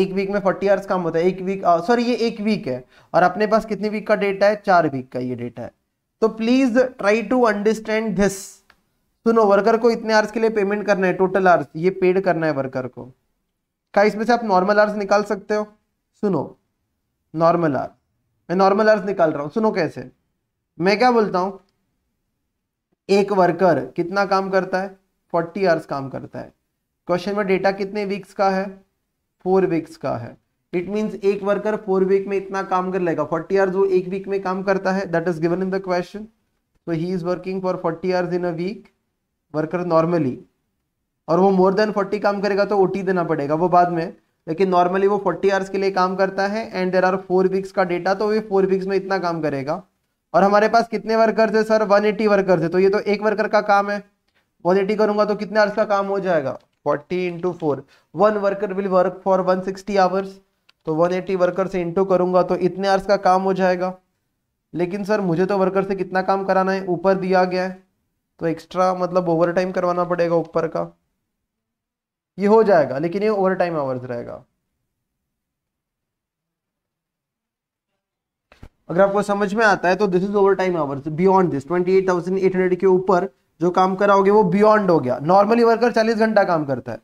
एक वीक में फोर्टी आवर्स काम होता है एक वीक सॉरी ये एक वीक है और अपने पास कितने वीक का डेटा है चार वीक का ये डेटा है तो please try to understand this सुनो वर्कर को इतने आवर्स के लिए पेमेंट करना है टोटल आवर्स ये पेड करना है वर्कर को क्या इसमें से आप नॉर्मल आर्स निकाल सकते हो सुनो नॉर्मल आर मैं नॉर्मल आर्स निकाल रहा हूँ सुनो कैसे मैं क्या बोलता हूँ एक वर्कर कितना काम करता है फोर्टी आवर्स काम करता है क्वेश्चन में डेटा कितने वीक्स का है फोर वीक्स का है इट मीन्स एक वर्कर फोर वीक में इतना काम कर लेगा फोर्टी आवर्स वो एक वीक में काम करता है that is given in the question so he is working for forty hours in a week worker normally और वो मोर देन फोर्टी काम करेगा तो ओ देना पड़ेगा वो बाद में लेकिन नॉर्मली वो फोर्टी आवर्स के लिए काम करता है and there are four weeks का डेटा तो वो फोर वीक्स में इतना काम करेगा और हमारे पास कितने वर्कर्स है सर 180 वर्कर्स है तो ये तो एक वर्कर का काम है वन एटी करूंगा तो कितने आवर्स का काम हो जाएगा forty into four one worker will work for one sixty hours तो वन एटी वर्कर से इंटू करूंगा तो इतने आवर्स का काम हो जाएगा लेकिन सर मुझे तो वर्कर से कितना काम कराना है ऊपर दिया गया है तो एक्स्ट्रा मतलब ओवर टाइम करवाना पड़ेगा ऊपर का ये हो जाएगा लेकिन ये ओवर टाइम आवर्स रहेगा अगर आपको समझ में आता है तो this is over time hours beyond this 28,800 के ऊपर जो काम कराओगे वो बियॉन्ड हो गया नॉर्मली वर्कर 40 घंटा काम करता है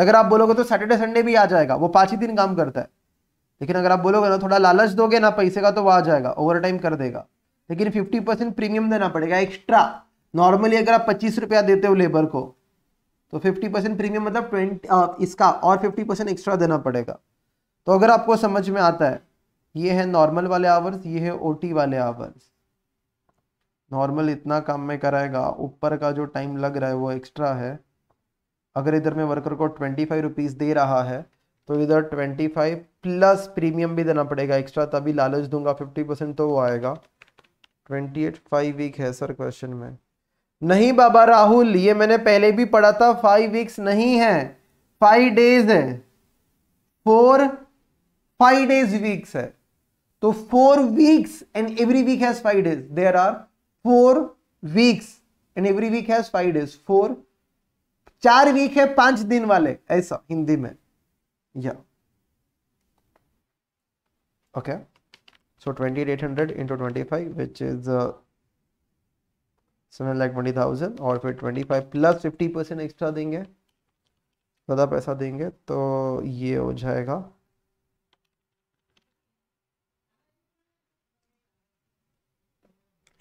अगर आप बोलोगे तो सैटरडे संडे भी आ जाएगा वो पांच ही दिन काम करता है लेकिन अगर आप बोलोगे ना थोड़ा लालच दोगे ना पैसे का तो वो आ जाएगा ओवर टाइम कर देगा लेकिन फिफ्टी परसेंट प्रीमियम देना पड़ेगा एक्स्ट्रा नॉर्मली अगर आप पच्चीस रुपया देते हो लेबर को तो 50 परसेंट प्रीमियम मतलब ट्वेंटी इसका और 50 परसेंट एक्स्ट्रा देना पड़ेगा तो अगर आपको समझ में आता है ये है नॉर्मल वाले आवर्स ये है ओटी वाले आवर्स नॉर्मल इतना काम में कराएगा ऊपर का जो टाइम लग रहा है वो एक्स्ट्रा है अगर इधर में वर्कर को ट्वेंटी फाइव रुपीज़ दे रहा है तो इधर ट्वेंटी फाइव प्लस प्रीमियम भी देना पड़ेगा एक्स्ट्रा तभी लालच दूंगा फिफ्टी परसेंट तो वो आएगा ट्वेंटी एट फाइव वीक है सर क्वेश्चन में नहीं बाबा राहुल ये मैंने पहले भी पढ़ा था फाइव वीक्स नहीं है फाइव डेज है फोर फाइव डेज वीक्स है तो four weeks and every week has five days there are four weeks and every week has five days four चार वीक है पांच दिन वाले ऐसा हिंदी में या okay so twenty eight hundred into twenty five which is seven lakh twenty thousand और फिर twenty five plus fifty percent extra देंगे ज़्यादा पैसा देंगे तो ये हो जाएगा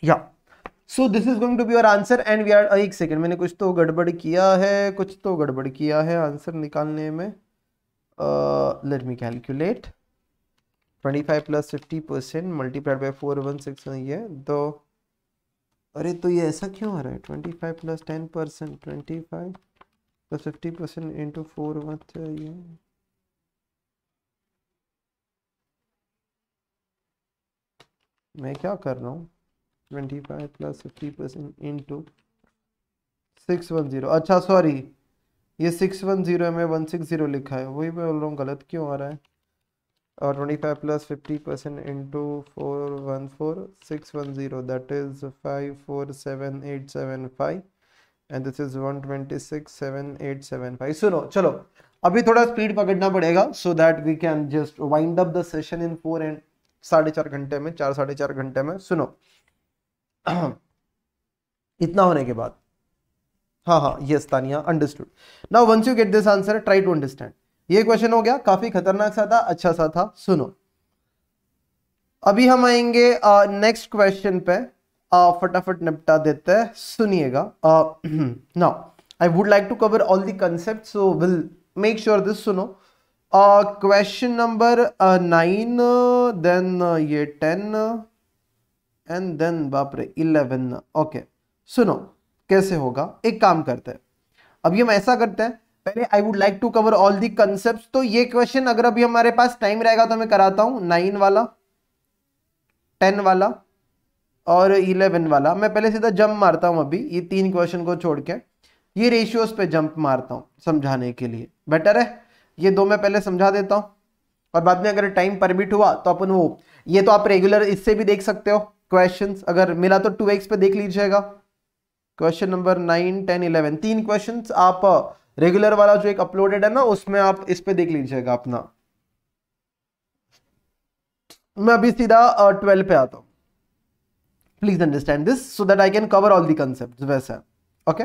या so this is going to be your answer and we are एक सेकेंड मैंने कुछ तो गड़बड़ किया है कुछ तो गड़बड़ किया है आंसर निकालने में let me calculate twenty five plus fifty percent multiplied by four one six ये दो अरे तो ये ऐसा क्यों आ रहा है twenty five plus ten percent twenty five plus fifty percent into four होना चाहिए मैं क्या कर रहा हूँ twenty five plus fifty percent into six one zero अच्छा सॉरी ये सिक्स वन ज़ीरो है मैं वन सिक्स ज़ीरो लिखा है वही मैं बोल रहा हूँ गलत क्यों आ रहा है seven eight seven five and this is one twenty six seven eight seven five सुनो चलो अभी थोड़ा स्पीड पकड़ना पड़ेगा so that we can just wind up the session in four and साढ़े चार घंटे में चार साढ़े चार घंटे में सुनो इतना होने के बाद हाँ हाँ yes Tania understood now once you get this answer try to understand ये क्वेश्चन हो गया काफी खतरनाक सा था अच्छा सा था सुनो अभी हम आएंगे नेक्स्ट क्वेश्चन पे आ, फटाफट निपटा देते हैं सुनिएगा now I would like to cover all the concept so will make sure this सुनो क्वेश्चन नंबर नाइन देन ये टेन एंड देन बापरे इलेवन ओके सुनो कैसे होगा एक काम करते हैं अभी हम ऐसा करते हैं पहले I would like to cover all the concept तो ये क्वेश्चन अगर अभी हमारे पास टाइम रहेगा तो मैं कराता हूं नाइन वाला टेन वाला और इलेवन वाला मैं पहले सीधा जंप मारता हूं अभी ये तीन क्वेश्चन को छोड़ के ये रेशियोज पे जंप मारता हूं समझाने के लिए बेटर है ये दो मैं पहले समझा देता हूं और बाद में अगर टाइम परमिट हुआ तो अपन वो ये तो आप रेगुलर इससे भी देख सकते हो क्वेश्चन अगर मिला तो टू एक्स पे देख लीजिएगा question number nine ten eleven तीन क्वेश्चन आप रेगुलर वाला जो एक अपलोडेड है ना उसमें आप इस पर देख लीजिएगा अपना मैं अभी सीधा ट्वेल्व पे आता हूँ please understand this so that I can cover all the concept वैसा ओके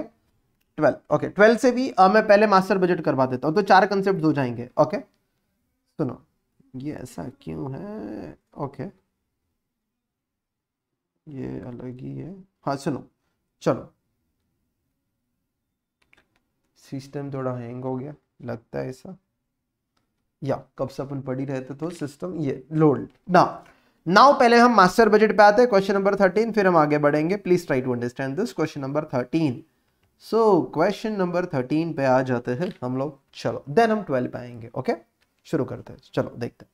ट्वेल्व ओके ट्वेल्व से भी आ, मैं पहले मास्टर बजट करवा देता हूँ तो चार कंसेप्ट हो जाएंगे ओके okay? सुनो ये ऐसा क्यों है ओके okay. ये अलग ही है हाँ सुनो चलो सिस्टम थोड़ा हैंग हो गया लगता है ऐसा या कब से अपन पढ़ी रहते तो सिस्टम ये लोड ना नाउ पहले हम मास्टर बजट पे आते हैं क्वेश्चन नंबर थर्टीन फिर हम आगे बढ़ेंगे please try to understand this question number thirteen so question number thirteen पे आ जाते हैं हम लोग चलो देन हम ट्वेल्व पे आएंगे ओके शुरू करते हैं चलो देखते हैं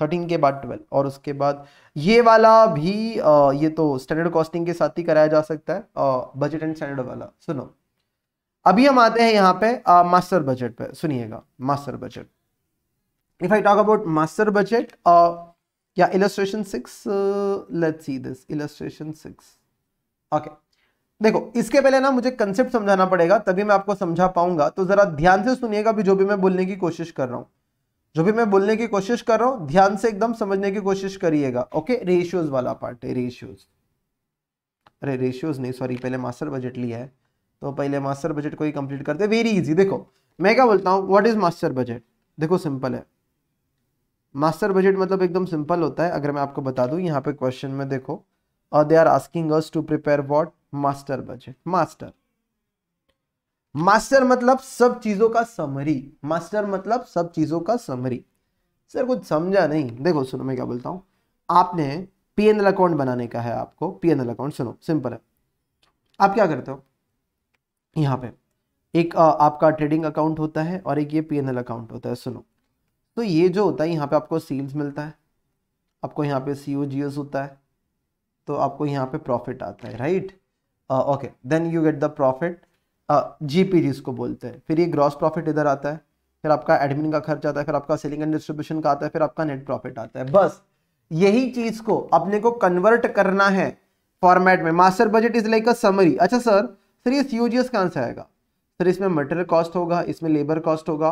थर्टीन के बाद ट्वेल्व और उसके बाद ये वाला भी आ, ये तो स्टैंडर्ड कॉस्टिंग के साथ ही कराया जा सकता है बजट एंड स्टैंडर्ड वाला सुनो अभी हम आते हैं यहां पे मास्टर बजट पे सुनिएगा master budget if I talk about master budget या illustration six let see this illustration six okay देखो इसके पहले ना मुझे कंसेप्ट समझाना पड़ेगा तभी मैं आपको समझा पाऊंगा तो जरा ध्यान से सुनिएगा भी जो भी मैं बोलने की कोशिश कर रहा हूं जो भी मैं बोलने की कोशिश कर रहा हूं ध्यान से एकदम समझने की कोशिश करिएगा ओके रेशियोज वाला पार्ट है रेशियोज अरे रेशियोज नहीं सॉरी पहले मास्टर बजट लिया है तो पहले मास्टर बजट को ही कंप्लीट करते वेरी इजी देखो मैं क्या बोलता हूँ व्हाट इज मास्टर बजट देखो सिंपल है मास्टर बजट मतलब एकदम सिंपल होता है अगर मैं आपको बता दूँ यहाँ पे क्वेश्चन में देखो they are asking us to prepare what master budget master master मतलब सब चीजों का समरी मास्टर मतलब सब चीजों का समरी सर कुछ समझा नहीं देखो सुनो मैं क्या बोलता हूँ आपने पीएनएल अकाउंट बनाने का है आपको पीएनएल अकाउंट सुनो सिंपल है आप क्या करते हो यहाँ पे एक आपका ट्रेडिंग अकाउंट होता है और एक ये पी अकाउंट होता है सुनो तो ये जो होता है यहाँ पे आपको सेल्स मिलता है आपको यहाँ पे सी ओ जी एस होता है तो आपको यहाँ पे प्रॉफिट आता है right okay then you get the profit G P जिसको बोलते हैं फिर ये ग्रॉस प्रॉफिट इधर आता है फिर आपका एडमिन का खर्च आता है फिर आपका सेलिंग एंड डिस्ट्रीब्यूशन का आता है फिर आपका नेट प्रॉफिट आता है बस यही चीज को अपने को कन्वर्ट करना है फॉर्मेट में master budget is like a summary अच्छा सर सर ये सी ओ जी एस कहाँ से आएगा सर इसमें मटेरियल कॉस्ट होगा इसमें लेबर कॉस्ट होगा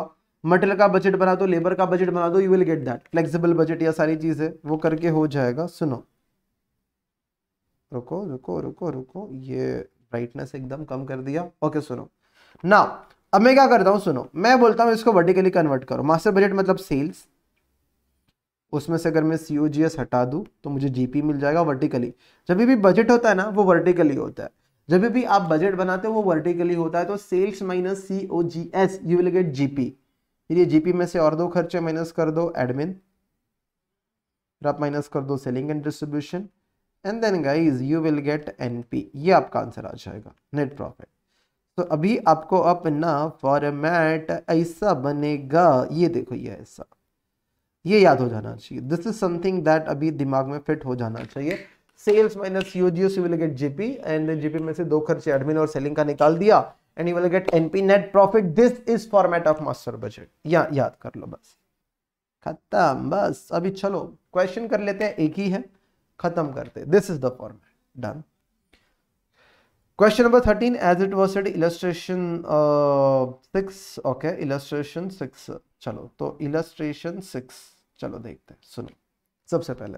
मटेरियल का बजट बना दो लेबर का बजट बना दो you will get that flexible budget या सारी चीज़ें वो करके हो जाएगा सुनो रुको रुको रुको रुको ये ब्राइटनेस एकदम कम कर दिया ओके सुनो ना अब मैं क्या करता हूँ सुनो मैं बोलता हूँ इसको वर्टिकली कन्वर्ट करो मास्टर बजट मतलब सेल्स उसमें से अगर मैं सी हटा दूँ तो मुझे जीपी मिल जाएगा वर्टिकली जब भी बजट होता है ना वो वर्टिकली होता है जब भी आप बजट बनाते हो वो वर्टिकली होता है तो sales minus C O G S you will get GP फिर ये जीपी में से और दो खर्चे माइनस कर दो एडमिन फिर आप माइनस कर दो selling and distribution and then guys you will get NP ये आपका आंसर आ जाएगा नेट प्रॉफिट तो अभी आपको अपना फॉर्मेट ऐसा बनेगा ये देखो ये ऐसा ये याद हो जाना चाहिए दिस इज समथिंग दैट अभी दिमाग में फिट हो जाना चाहिए sales minus COGS you will get GP and then GP में से दो खर्चे admin और selling का निकाल दिया and you will get NP net profit this is format of master budget या याद कर लो बस खत्म बस अभी चलो क्वेश्चन कर लेते हैं एक ही है खत्म करते this is the format done question number 13 as it was said illustration uh, 6 okay illustration 6 चलो तो illustration 6 चलो देखते हैं सुनो सबसे पहले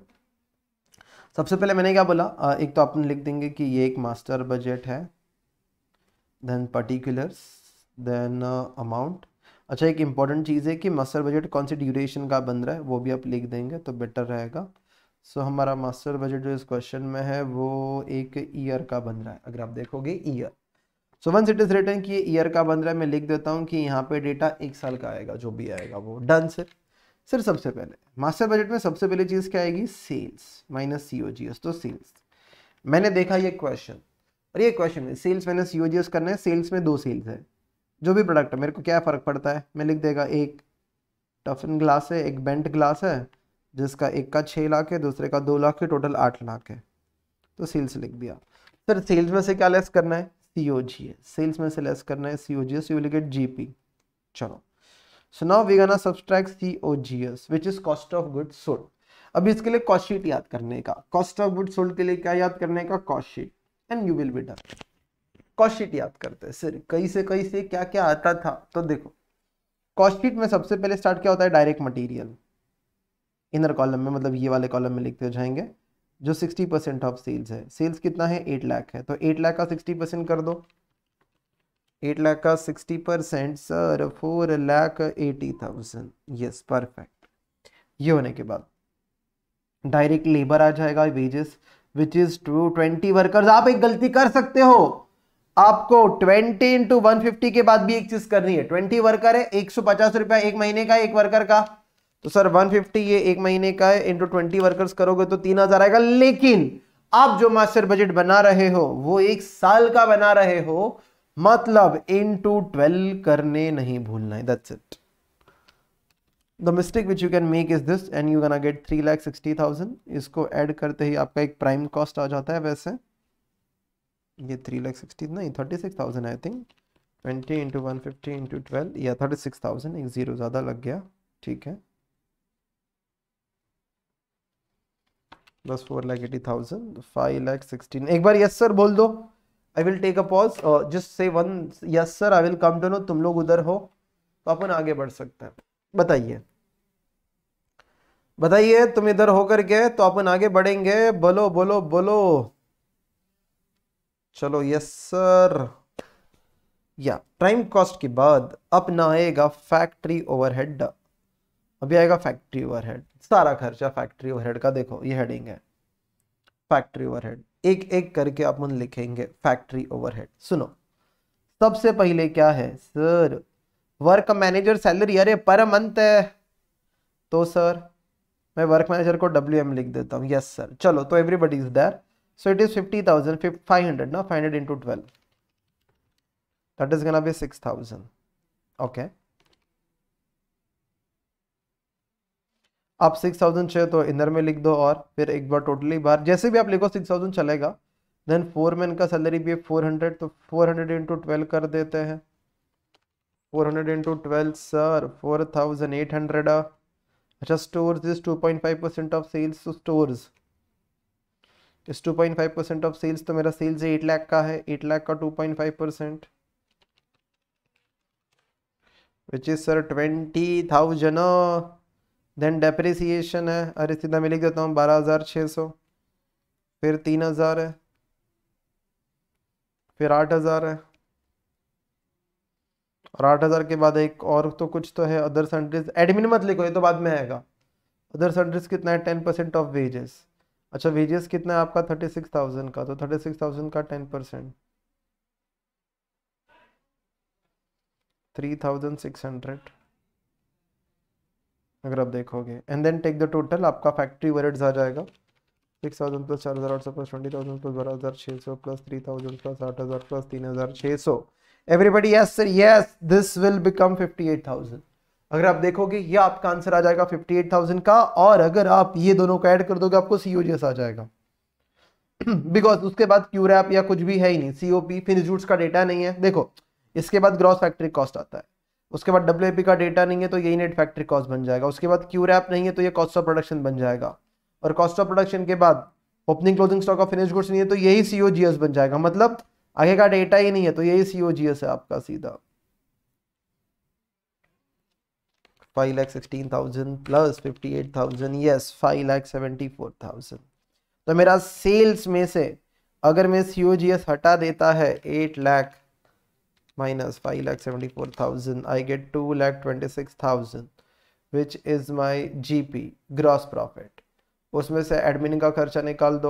सबसे पहले मैंने क्या बोला एक तो अपन लिख देंगे कि ये एक मास्टर बजट है देन पर्टिकुलर्स देन अमाउंट अच्छा एक इम्पॉर्टेंट चीज़ है कि मास्टर बजट कौन सी ड्यूरेशन का बन रहा है वो भी आप लिख देंगे तो बेटर रहेगा सो so, हमारा मास्टर बजट जो इस क्वेश्चन में है वो एक ईयर का बन रहा है अगर आप देखोगे year so once it is return कि ईयर का बन रहा है मैं लिख देता हूँ कि यहाँ पे डेटा एक साल का आएगा जो भी आएगा वो डन सर सर सबसे पहले मास्टर बजट में सबसे पहले चीज़ क्या आएगी sales minus C O G S तो सेल्स मैंने देखा ये क्वेश्चन और ये क्वेश्चन है sales minus C O G S करना है सेल्स में दो सेल्स है जो भी प्रोडक्ट है मेरे को क्या फ़र्क पड़ता है मैं लिख देगा एक टफन ग्लास है एक बेंट ग्लास है जिसका एक का छः लाख है दूसरे का दो लाख है टोटल आठ लाख है तो सेल्स लिख दिया सर सेल्स में से क्या लेस करना है सी ओ जी एस सेल्स में से लेस करना है सी ओ जी एस यू लिख जी पी चलो so now we gonna subtract C O G S which is cost of good sold अब इसके लिए कॉस्ट शीट याद करने का कॉस्ट ऑफ गुड सोल्ड के लिए क्या याद करने का cost sheet and you will be done cost sheet याद करते हैं सर कहीं से कहीं से क्या क्या आता था तो देखो कॉस्ट शीट में सबसे पहले स्टार्ट क्या होता है डायरेक्ट मटेरियल इनर कॉलम में मतलब ये वाले कॉलम में लिखते जाएंगे जो सिक्सटी परसेंट ऑफ सेल्स है सेल्स कितना है एट लाख है तो एट लाख का सिक्सटी परसेंट कर दो एट का sixty percent sir four lakh eighty thousand yes perfect ये होने के बाद डायरेक्ट लेबर आ जाएगा wages which is two twenty workers आप एक गलती कर सकते हो आपको ट्वेंटी इंटू वन फिफ्टी के बाद भी एक चीज करनी है ट्वेंटी वर्कर है एक सौ पचास रुपया एक महीने का एक वर्कर का तो सर वन फिफ्टी ये एक महीने का है इंटू ट्वेंटी वर्कर्स करोगे तो तीन हजार आएगा लेकिन आप जो मास्टर बजट बना रहे हो वो एक साल का बना रहे हो मतलब इन टू ट्वेल्व करने नहीं भूलना है that's it the mistake which you can make is this and you can get three lakh sixty thousand इसको एड करते ही आपका एक प्राइम कॉस्ट आ जाता है वैसे ये थ्री लैख सिक्सटी नहीं thirty six thousand I think twenty into one fifty into twelve या थर्टी सिक्स थाउजेंड एक ज़ीरो ज़्यादा लग गया ठीक है plus four lakh eighty thousand five lakh sixteen एक बार यस सर बोल दो I will take a pause just say one yes sir I will come to know तुम लोग उधर हो तो अपन आगे बढ़ सकते हैं बताइए बताइए तुम इधर होकर के तो अपन आगे बढ़ेंगे बोलो बोलो बोलो चलो यस सर या प्राइम कॉस्ट के बाद अपना आएगा फैक्ट्री ओवरहेड अभी आएगा फैक्ट्री ओवरहेड सारा खर्चा फैक्ट्री ओवरहेड का देखो ये हेडिंग है फैक्ट्री ओवरहेड एक एक करके अपन लिखेंगे फैक्ट्री ओवरहेड सुनो सबसे पहले क्या है सर वर्क मैनेजर सैलरी अरे पर मंथ है तो सर मैं वर्क मैनेजर को डब्ल्यू एम लिख देता हूँ यस सर चलो तो everybody is there so it is fifty thousand five hundred ना five hundred into twelve that is gonna be six thousand okay आप सिक्स थाउजेंड छः तो इनर में लिख दो और फिर एक बार टोटली बाहर जैसे भी आप लिखो सिक्स थाउजेंड चलेगा देन फोर मैन का सैलरी भी है फोर हंड्रेड तो फोर हंड्रेड इंटू ट्वेल्व कर देते हैं four hundred into twelve sir four thousand eight hundred अच्छा stores is two point five percent of sales to stores is two point five percent of sales तो मेरा सेल्स एट लाख का है एट लाख का two point five percent which is sir twenty thousand then depreciation है अरे सीधा मैं लिख देता हूँ बारह हज़ार छः सौ फिर तीन हज़ार है eh, फिर आठ हज़ार है eh, और आठ हज़ार के बाद एक और तो कुछ तो है अदर सेंट्रीज एडमिन मत लिखो ये तो बाद में आएगा अदर सेंट्रीज कितना है टेन परसेंट ऑफ वेजेस अच्छा वेजेस कितना है आपका थर्टी सिक्स थाउजेंड का तो थर्टी सिक्स थाउजेंड का ten percent three thousand six hundred अगर आप देखोगे and then take the total आपका फैक्ट्री वेरेट्स आ जाएगा सिक्स थाउजेंड प्लस चार हज़ार आठ सौ प्लस ट्वेंटी थाउजेंड प्लस बारह हज़ार छः सौ प्लस थ्री थाउजेंड प्लस आठ हज़ार प्लस तीन हज़ार छः सौ everybody yes sir yes this will become fifty eight thousand अगर आप देखोगे ये आपका आंसर आ जाएगा फिफ्टी एट थाउजेंड का और अगर आप ये दोनों को ऐड कर दोगे आपको सी ओ जी एस आ जाएगा बिकॉज उसके बाद क्यूरैप या कुछ भी है ही नहीं सी ओ पी फिर जूट्स का डेटा नहीं है देखो इसके बाद ग्रॉस फैक्ट्री कॉस्ट आता है उसके बाद डब्ल्यू का डेटा नहीं है तो यही नेट फैक्ट्री कॉस्ट बन जाएगा उसके बाद क्यू रैप नहीं है तो ये कॉस्ट ऑफ प्रोडक्शन बन जाएगा और कॉस्ट ऑफ प्रोडक्शन के बाद opening closing stock of finish goods नहीं है तो यही सी जी बन जाएगा मतलब आगे का डेटा ही नहीं है तो यही सी जी है आपका सीधा five lakh sixteen thousand plus fifty eight thousand yes five lakh seventy four thousand तो मेरा सेल्स में से अगर मैं सी हटा देता है eight lakh minus 5 lakh 74,000 I get 2 lakh 26,000 which is my GP gross profit उसमें से एडमिन का खर्चा निकाल दो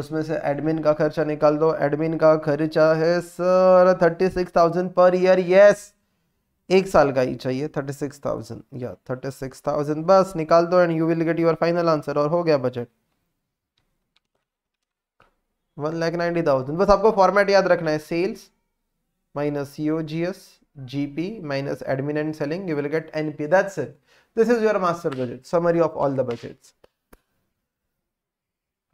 उसमें से एडमिन का खर्चा निकाल दो एडमिन का खर्चा है sir thirty six thousand per year yes एक साल का ही चाहिए थर्टी सिक्स थाउजेंड या थर्टी सिक्स थाउजेंड बस निकाल दो and you will get your final answer और हो गया budget one lakh ninety thousand बस आपको फॉर्मेट याद रखना है sales minus COGS, GP minus admin and selling, you will get NP. That's it. This is your master budget, summary of all the budgets.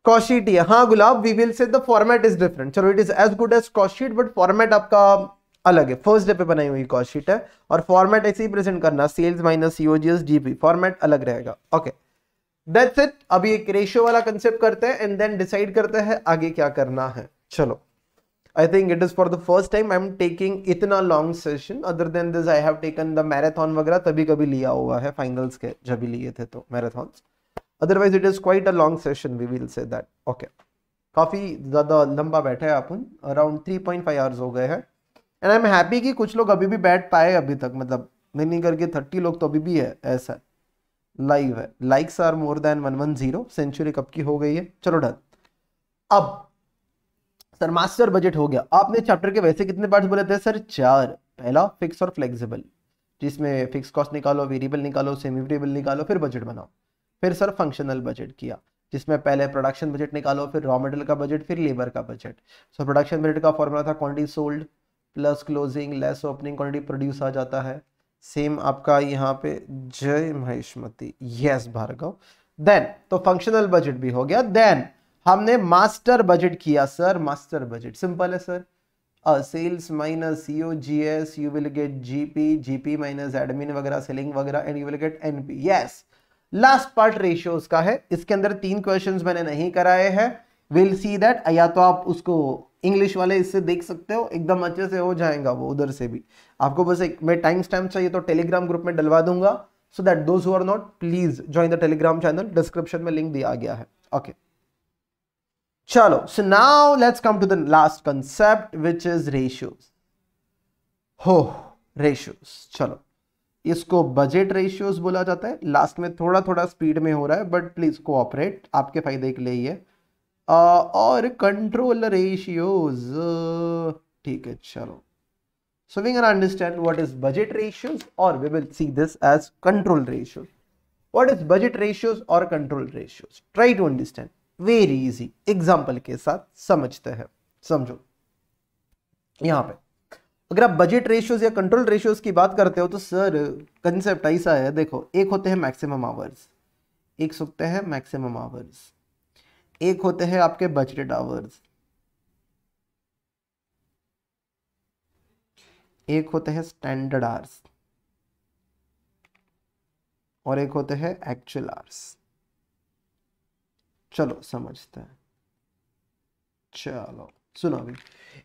Cost sheet ये हाँ Gulab we will say the format is different चलो it is as good as cost sheet but format आपका अलग है फर्स्ट डे पे बनाई हुई कॉस्ट शीट है और फॉर्मेट ऐसे ही प्रेजेंट करना sales minus COGS GP format अलग रहेगा ओके दैट्स इट अभी एक रेशियो वाला कंसेप्ट करते हैं एंड देन डिसाइड करते हैं आगे क्या करना है चलो I think it is for the first time I'm taking इतना long session. Other than this, I have taken the marathon वगैरह तभी कभी लिया हुआ है finals के जब भी लिए थे तो marathons. Otherwise, it is quite a long session. We will say that. Okay. काफ़ी ज़्यादा लंबा बैठे हैं अपन around three point five hours हो गए हैं एंड आई एम हैप्पी कि कुछ लोग अभी भी बैठ पाए अभी तक मतलब नहीं नहीं करके थर्टी लोग तो अभी भी है ऐसा लाइव है likes are more than one one zero century कब की हो गई है चलो डन अब सर मास्टर बजट हो गया आपने चैप्टर के वैसे कितने पार्ट्स बोले थे सर चार पहला फिक्स और फ्लेक्सिबल जिसमें फिक्स कॉस्ट निकालो वेरिएबल निकालो सेमी वेरिएबल निकालो फिर बजट बनाओ फिर सर फंक्शनल बजट किया जिसमें पहले प्रोडक्शन बजट निकालो फिर रॉ मटेरियल का बजट फिर लेबर का बजट सो प्रोडक्शन बजट का फॉर्मूला था quantity sold plus closing less opening quantity produce आ जाता है सेम आपका यहाँ पे जय महेशमती यस भार्गव देन तो फंक्शनल बजट भी हो गया देन हमने मास्टर बजट किया सर मास्टर बजट सिंपल है sir sales minus C O S you will get GP GP minus admin वगैरह सेलिंग वगैरह and you will get NP yes last part ratios का है इसके अंदर तीन क्वेश्चंस मैंने नहीं कराए हैं विल सी दैट या तो आप उसको इंग्लिश वाले इससे देख सकते हो एकदम अच्छे से हो जाएगा वो उधर से भी आपको बस एक मैं टाइम स्टैम्प चाहिए तो टेलीग्राम ग्रुप में डलवा दूंगा so that those who are not please join the Telegram channel description में लिंक दिया गया है ओके okay. चलो so now let's come to the last concept which is ratios हो रेशियोज चलो इसको बजट रेशियोज बोला जाता है लास्ट में थोड़ा थोड़ा स्पीड में हो रहा है बट प्लीज कोऑपरेट आपके फायदे के लिए ही है और कंट्रोल रेशियोज ठीक है चलो so we can understand what is budget ratios और we will see this as control ratios what is budget ratios और control ratios try to understand very easy example के साथ समझते हैं समझो यहां पे अगर आप बजट रेशियोज या कंट्रोल रेशियोज की बात करते हो तो सर कंसेप्ट ऐसा है देखो एक होते हैं मैक्सिमम आवर्स एक सुखते हैं मैक्सिमम आवर्स एक होते हैं आपके बजटेड आवर्स एक होते हैं स्टैंडर्ड आर्स और एक होते हैं एक्चुअल आर्स चलो समझते हैं चलो सुनो अभी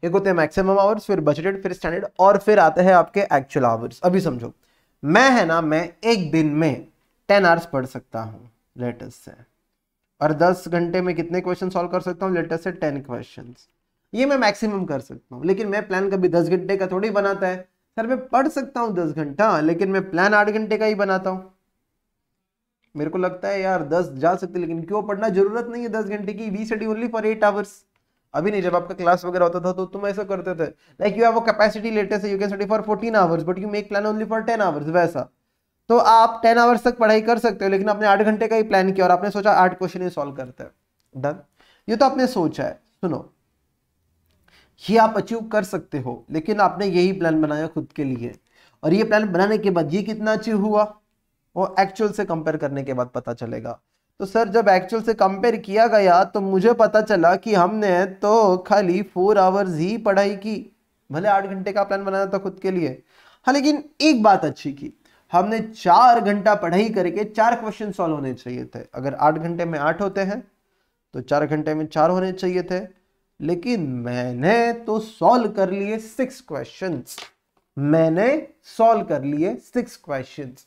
एक होते हैं मैक्सिमम आवर्स फिर बजटेड फिर स्टैंडर्ड और फिर आते हैं आपके एक्चुअल आवर्स अभी समझो मैं है ना मैं एक दिन में टेन आवर्स पढ़ सकता हूँ लेटेस्ट से और दस घंटे में कितने क्वेश्चन सॉल्व कर सकता हूँ लेटेस्ट से टेन क्वेश्चन ये मैं मैक्सिमम कर सकता हूँ लेकिन मैं प्लान कभी दस घंटे का थोड़ी बनाता है सर मैं पढ़ सकता हूँ दस घंटा लेकिन मैं प्लान आठ घंटे का ही बनाता हूँ मेरे को लगता है यार दस जा सकते लेकिन क्यों पढ़ना जरूरत नहीं है दस घंटे की we study only for eight hours अभी नहीं जब आपका क्लास वगैरह होता था तो तुम ऐसा करते थे like you have a capacity let's say you can study for fourteen hours but you make plan only for ten hours वैसा तो आप टेन आवर्स तक पढ़ाई कर सकते हो लेकिन आपने आठ घंटे का ही प्लान किया और आपने सोचा आठ क्वेश्चन ही सॉल्व करते हैं डन ये तो आपने सोचा है सुनो ये आप अचीव कर सकते हो लेकिन आपने यही प्लान बनाया खुद के लिए और ये प्लान बनाने के बाद ये कितना अचीव हुआ वो एक्चुअल से कंपेयर करने के बाद पता चलेगा तो सर जब एक्चुअल से कंपेयर किया गया तो मुझे पता चला कि हमने तो खाली फोर आवर्स ही पढ़ाई की भले आठ घंटे का प्लान बनाया था खुद के लिए हाँ लेकिन एक बात अच्छी की हमने चार घंटा पढ़ाई करके चार क्वेश्चन सॉल्व होने चाहिए थे अगर आठ घंटे में आठ होते हैं तो चार घंटे में चार होने चाहिए थे लेकिन मैंने तो सॉल्व कर लिए सिक्स क्वेश्चंस मैंने सॉल्व कर लिए six questions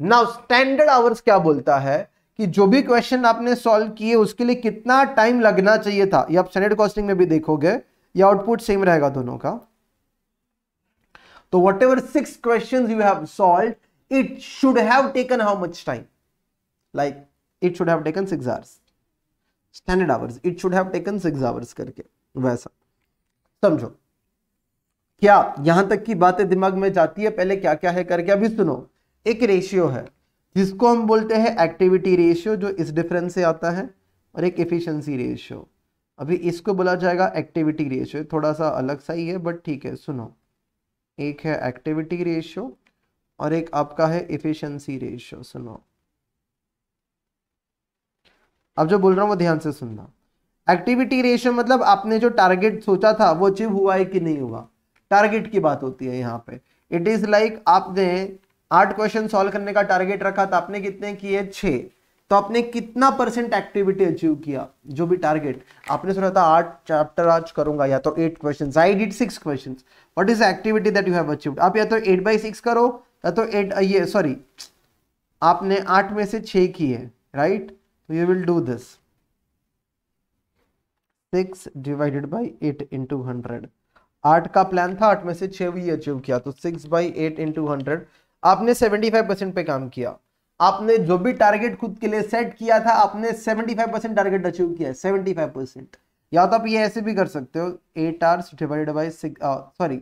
now standard hours क्या बोलता है कि जो भी क्वेश्चन आपने सॉल्व किए उसके लिए कितना टाइम लगना चाहिए था ये आप स्टैंडर्ड कॉस्टिंग में भी देखोगे ये आउटपुट सेम रहेगा दोनों का तो whatever six question you have solve it should have taken how much time like it should have taken six hours standard hours it should have taken six hours करके वैसा समझो क्या यहां तक की बातें दिमाग में जाती है पहले क्या क्या है करके अभी सुनो एक रेशियो है जिसको हम बोलते हैं एक्टिविटी रेशियो जो इस डिफरेंस से आता है और एक एफिशिएंसी रेशियो अभी इसको बोला जाएगा एक्टिविटी रेशियो थोड़ा सा अलग सा ही है बट ठीक है सुनो एक है एक्टिविटी रेशियो और एक आपका है एफिशिएंसी रेशियो सुनो अब जो बोल रहा हूँ वो ध्यान से सुनना एक्टिविटी रेशियो मतलब आपने जो टारगेट सोचा था वो अचीव हुआ है कि नहीं हुआ टारगेट की बात होती है यहाँ पे इट इज लाइक आपने आठ क्वेश्चन सॉल्व करने का टारगेट रखा था तो आपने कितने किए छ तो आपने कितना परसेंट एक्टिविटी अचीव किया जो भी टारगेट आपने सुना था आठ चैप्टर आज करूंगा या तो eight question I did six question what is activity that you have achieve आप या तो एट बाई सिक्स करो या तो एट uh, ये सॉरी आपने आठ में से छ किए right you will do this six divided by eight into hundred आठ का प्लान था आठ में से छ भी अचीव किया तो six by eight into hundred आपने 75 परसेंट पे काम किया आपने जो भी टारगेट खुद के लिए सेट किया था आपने 75 परसेंट टारगेट अचीव किया है 75 परसेंट या तो आप ये ऐसे भी कर सकते हो eight hours divided by sorry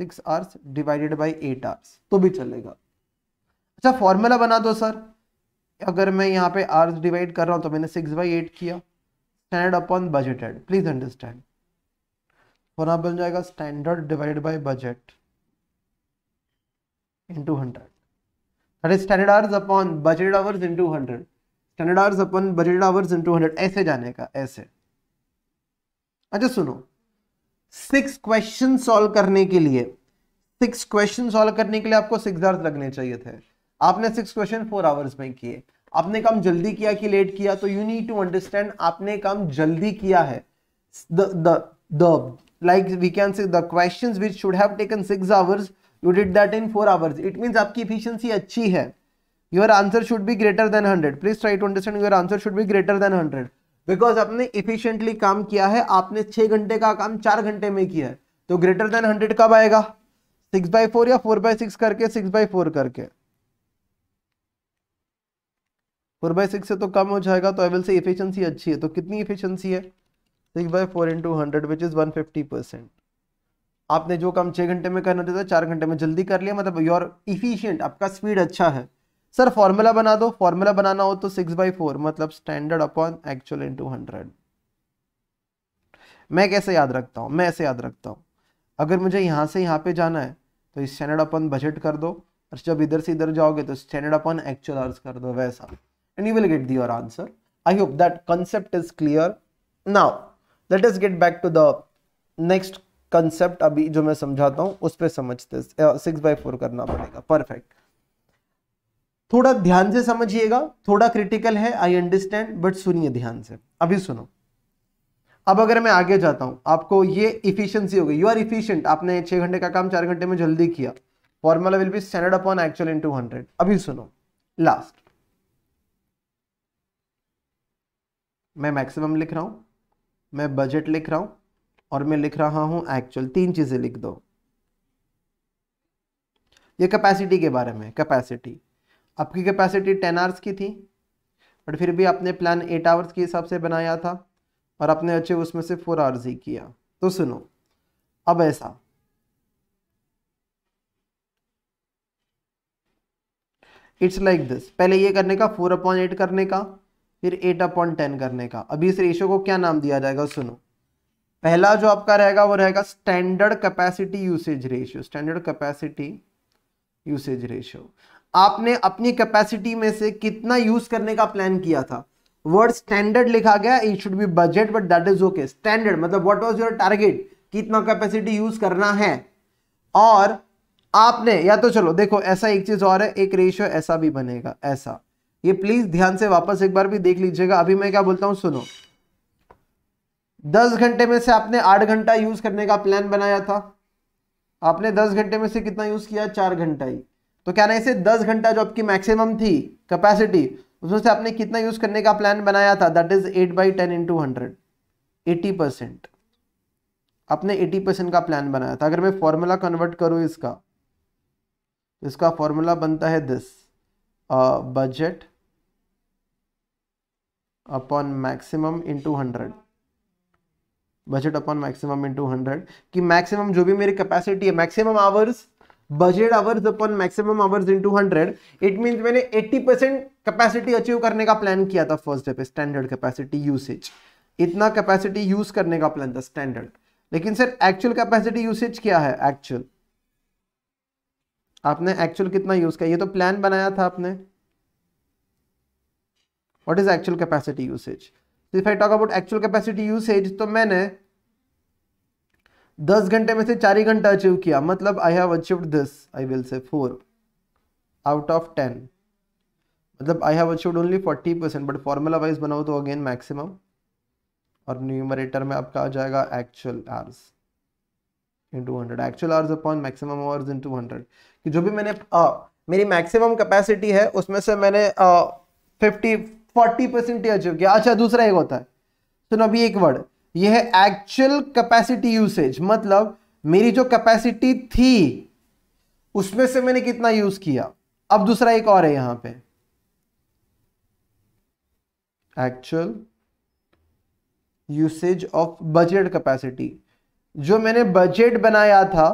six hours divided by eight hours तो भी चलेगा अच्छा फॉर्मूला बना दो सर अगर मैं यहाँ पे आवर्स डिवाइड कर रहा हूँ तो मैंने सिक्स बाई एट किया standard upon budgeted please understand formula बन जाएगा standard divide by budget into 100 that is standard hours upon budgeted hours into 100 standard hours upon budgeted hours into 100 aise जाने ka aise acha suno six question solve karne ke liye six question solve karne ke liye aapko six hours lagne chahiye the aapne six question 4 hours mein kiye आपने काम जल्दी किया कि लेट किया तो यू नीड टू अंडरस्टैंड आपने काम जल्दी किया है the the the like we can say the questions which should have taken 6 hours you did that in four hours it means आपकी इफिशियंसी अच्छी है your answer should be greater than hundred please try to understand your answer should be greater than hundred because आपने इफिशियंटली काम किया है आपने छह घंटे का काम चार घंटे में किया है तो ग्रेटर देन हंड्रेड कब आएगा सिक्स बाई फोर या फोर बाई सिक्स करके सिक्स बाई फोर करके फोर बाई सिक्स से तो कम हो जाएगा तो आई विल से इफिशियंसी अच्छी है तो कितनी इफिशियंसी है six by four into hundred which is one fifty percent आपने जो काम छः घंटे में करना था चार घंटे में जल्दी कर लिया मतलब योर इफिशियंट आपका स्पीड अच्छा है सर फॉर्मूला बना दो फॉर्मूला बनाना हो तो सिक्स बाई फोर मतलब standard upon actual to hundred मैं कैसे याद रखता हूँ मैं ऐसे याद रखता हूँ अगर मुझे यहाँ से यहाँ पे जाना है तो स्टैंडर्ड अपन बजट कर दो और जब इधर से इधर जाओगे तो स्टैंडर्ड अपन एक्चुअल आर्स कर दो वैसा and you will get the your answer I hope that concept is clear now let is get back to the next concept अभी जो मैं समझाता हूँ उस पर समझते सिक्स बाई फोर करना पड़ेगा परफेक्ट थोड़ा ध्यान से समझिएगा थोड़ा क्रिटिकल है आई अंडरस्टैंड बट सुनिए ध्यान से अभी सुनो अब अगर मैं आगे जाता हूं आपको ये इफिशियंसी हो गई यू आर इफिशियंट आपने छह घंटे का काम चार घंटे में जल्दी किया formula will be standard upon actual into hundred अभी सुनो लास्ट मैं मैक्सिमम लिख रहा हूं मैं बजट लिख रहा हूं और मैं लिख रहा हूं एक्चुअल तीन चीज़ें लिख दो ये कैपेसिटी के बारे में कैपेसिटी आपकी कैपेसिटी टेन आवर्स की थी बट फिर भी आपने प्लान एट आवर्स के हिसाब से बनाया था और आपने अच्छे उसमें से फोर आवर्स ही किया तो सुनो अब ऐसा इट्स लाइक दिस पहले ये करने का फोर अपॉइंट एट करने का फिर एट अपॉइंट टेन करने का अभी इस रेशो को क्या नाम दिया जाएगा सुनो पहला जो आपका रहेगा वो रहेगा standard capacity usage ratio standard capacity usage ratio आपने अपनी कैपेसिटी में से कितना यूज करने का प्लान किया था वर्ड स्टैंडर्ड लिखा गया it should be budget but that is okay standard मतलब व्हाट वाज योर टारगेट कितना कैपेसिटी यूज करना है और आपने या तो चलो देखो ऐसा एक चीज और है एक रेशियो ऐसा भी बनेगा ऐसा ये प्लीज ध्यान से वापस एक बार भी देख लीजिएगा अभी मैं क्या बोलता हूँ सुनो दस घंटे में से आपने आठ घंटा यूज करने का प्लान बनाया था आपने दस घंटे में से कितना यूज किया चार घंटा ही तो क्या ना इसे दस घंटा जो आपकी मैक्सिमम थी कैपेसिटी उसमें से आपने कितना यूज करने का प्लान बनाया था that is eight by ten into hundred eighty percent आपने एटी परसेंट का प्लान बनाया था अगर मैं फॉर्मूला कन्वर्ट करूँ इसका तो इसका फॉर्मूला बनता है this budget upon maximum into hundred budget upon maximum into hundred कि मैक्सिमम जो भी मेरी कैपेसिटी है maximum hours budget hours upon maximum hours into hundred it mean मैंने एट्टी परसेंट कैपेसिटी अचीव करने का प्लान किया था फर्स्ट डे पे स्टैंडर्ड कैपेसिटी यूसेज इतना कैपेसिटी यूज करने का प्लान था स्टैंडर्ड लेकिन सर एक्चुअल कैपेसिटी यूसेज क्या है एक्चुअल आपने एक्चुअल कितना यूज किया ये तो प्लान बनाया था आपने what is actual capacity usage if I talk about actual capacity usage तो मैंने दस घंटे में से चार ही घंटा अचीव किया मतलब I have achieve this I will say four out of ten मतलब I have achieve only forty percent but formula wise बनाओ तो अगेन मैक्सिमम और न्यूमरेटर में आपका आ जाएगा actual hours to hundred actual hours upon maximum hours into hundred कि जो भी मैंने आ, मेरी मैक्सिमम कैपेसिटी है उसमें से मैंने फिफ्टी फोर्टी परसेंट अचीव किया अच्छा दूसरा एक होता है सुनो अभी एक वर्ड यह है एक्चुअल कैपेसिटी यूसेज मतलब मेरी जो कैपेसिटी थी उसमें से मैंने कितना यूज किया अब दूसरा एक और है यहां पे actual usage of budget capacity जो मैंने बजट बनाया था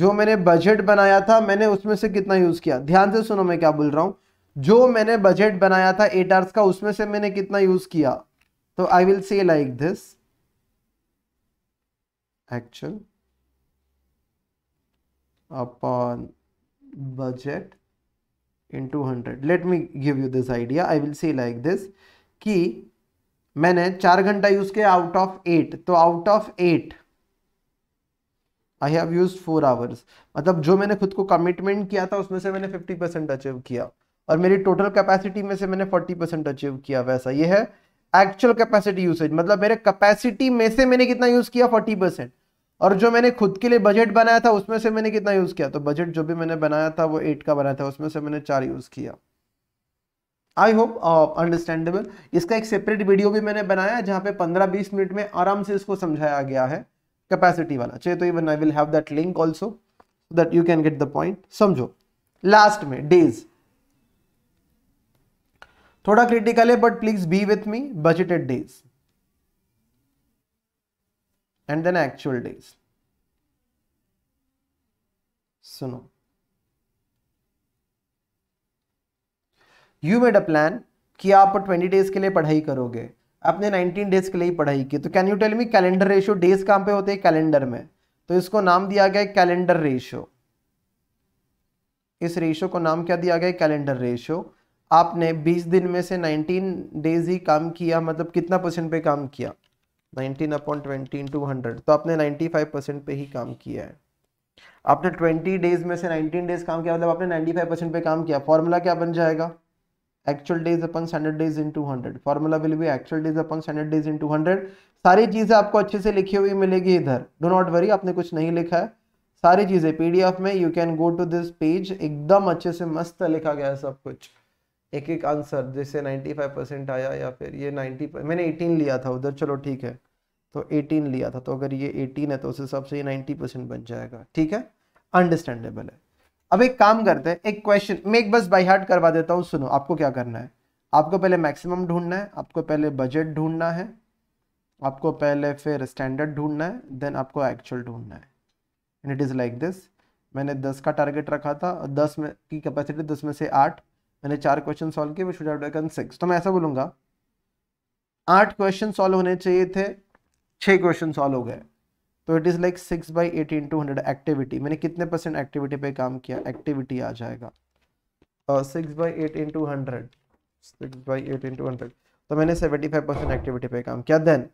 जो मैंने बजट बनाया था मैंने उसमें से कितना यूज किया ध्यान से सुनो मैं क्या बोल रहा हूं जो मैंने बजट बनाया था एट आवर्स का उसमें से मैंने कितना यूज किया तो I will say like this actual budget into hundred let me give you this idea I will say like this कि मैंने चार घंटा यूज किया आउट ऑफ एट तो out of eight I have use four hours मतलब जो मैंने खुद को कमिटमेंट किया था उसमें से मैंने फिफ्टी परसेंट अचीव किया और मेरी टोटल कैपेसिटी में से मैंने 40 परसेंट अचीव किया वैसा ये है एक्चुअल कैपेसिटी यूसेज मतलब मेरे कैपेसिटी में से मैंने कितना यूज़ किया 40 परसेंट और जो मैंने खुद के लिए बजट बनाया था उसमें से मैंने कितना यूज़ किया तो बजट जो भी मैंने बनाया था वो एट का बनाया था उसमें से मैंने चार यूज़ किया आई होप अंडरस्टैंडेबल इसका एक सेपरेट वीडियो भी मैंने बनाया जहां पे 15-20 मिनट में आराम से इसको समझाया गया है कैपेसिटी वाला चाहिए तो even I will have that link also that you can get the point समझो लास्ट में डेज़ थोड़ा क्रिटिकल है but please be with me budgeted days and then actual days सुनो यू मेड अ प्लान कि आप 20 डेज के लिए पढ़ाई करोगे आपने 19 डेज के लिए ही पढ़ाई की तो can you tell me calendar ratio days कहां पे होते हैं कैलेंडर में तो इसको नाम दिया गया है कैलेंडर रेशियो इस रेशियो को नाम क्या दिया गया है कैलेंडर रेशियो आपने 20 दिन में से 19 डेज ही काम किया मतलब कितना परसेंट पे काम किया 19 अपॉन ट्वेंटी टू हंड्रेड तो आपने 95 परसेंट पे ही काम किया है आपने 20 डेज में से 19 डेज काम किया मतलब आपने 95 परसेंट पे काम किया फॉर्मूला क्या बन जाएगा actual days upon standard days into hundred formula will be actual days upon standard days into hundred सारी चीज़ें आपको अच्छे से लिखी हुई मिलेगी इधर डो नॉट वरी आपने कुछ नहीं लिखा है सारी चीज़ें पीडीएफ में you can go to this page एकदम अच्छे से मस्त लिखा गया है सब कुछ एक एक आंसर जैसे 95 परसेंट आया या फिर ये 90 पर, मैंने 18 लिया था उधर चलो ठीक है तो 18 लिया था तो अगर ये 18 है तो उस हिसाब से ये 90 परसेंट बन जाएगा ठीक है अंडरस्टैंडेबल है अब एक काम करते हैं एक क्वेश्चन मैं एक बस बाई हार्ट करवा देता हूँ सुनो आपको क्या करना है आपको पहले मैक्सिमम ढूंढना है आपको पहले बजट ढूंढना है आपको पहले फिर स्टैंडर्ड ढूंढना है देन आपको एक्चुअल ढूंढना है and it is like this मैंने दस का टारगेट रखा था और दस में की कैपेसिटी दस में से आठ मैंने चार क्वेश्चन सॉल्व किए शुड हैव सिक्स तो मैं ऐसा बोलूंगा आठ क्वेश्चन सॉल्व होने चाहिए थे छह क्वेश्चन सॉल्व हो गए तो it is like six by eighteen to hundred activity मैंने कितने परसेंट एक्टिविटी पे काम किया एक्टिविटी आ जाएगा six by eight into hundred six by eight into hundred तो मैंने सेवेंटी फाइव परसेंट एक्टिविटी पे काम किया देन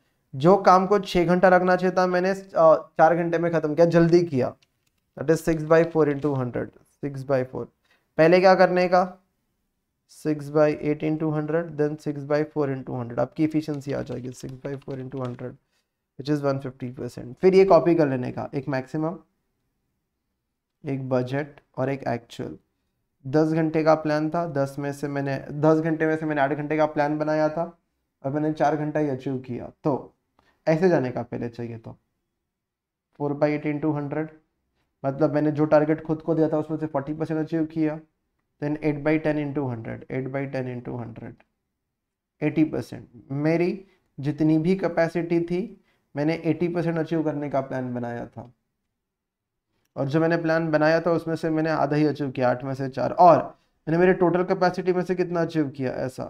जो काम को छः घंटा रखना चाहिए था मैंने चार घंटे में ख़त्म किया जल्दी किया that is six by four into hundred six by four पहले क्या करने का six by eight into hundred then six by four into hundred आपकी इफिशियंसी आ जाएगी six by four into hundred which is one fifty percent फिर ये कॉपी कर लेने का एक मैक्सिमम एक बजट और एक एक्चुअल दस घंटे का प्लान था दस में से मैंने दस घंटे में से मैंने आठ घंटे का प्लान बनाया था और मैंने चार घंटा ही अचीव किया तो ऐसे जाने का पहले चाहिए तो four by eight into hundred मतलब मैंने जो टारगेट खुद को दिया था उसमें से फोर्टी परसेंट अचीव किया then 8 by 10 into 100 8 by 10 into 100 80 percent मेरी जितनी भी कैपेसिटी थी मैंने 80 परसेंट अचीव करने का प्लान बनाया था और जो मैंने प्लान बनाया था उसमें से मैंने आधा ही अचीव किया आठ में से चार और मैंने मेरे टोटल कैपेसिटी में से कितना अचीव किया ऐसा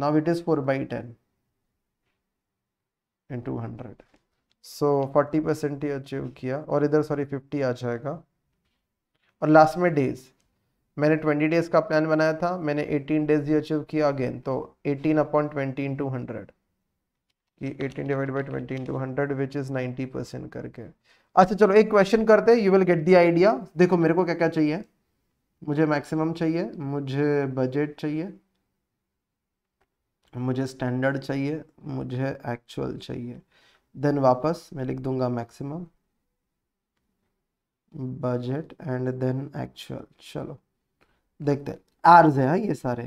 now it is four by ten into hundred so forty percent ही अचीव किया और इधर सॉरी फिफ्टी आ जाएगा और लास्ट में डेज मैंने 20 डेज़ का प्लान बनाया था मैंने 18 डेज ही अचीव किया अगेन तो 18 अपॉन ट्वेंटी इंटू हंड्रेड कि 18 divide by twenty into hundred which is 90 percent करके अच्छा चलो एक क्वेश्चन करते you will get the idea देखो मेरे को क्या क्या चाहिए मुझे मैक्सिमम चाहिए मुझे बजट चाहिए मुझे स्टैंडर्ड चाहिए मुझे एक्चुअल चाहिए देन वापस मैं लिख दूंगा maximum budget and then actual चलो देखते हैं आर्ज है ये सारे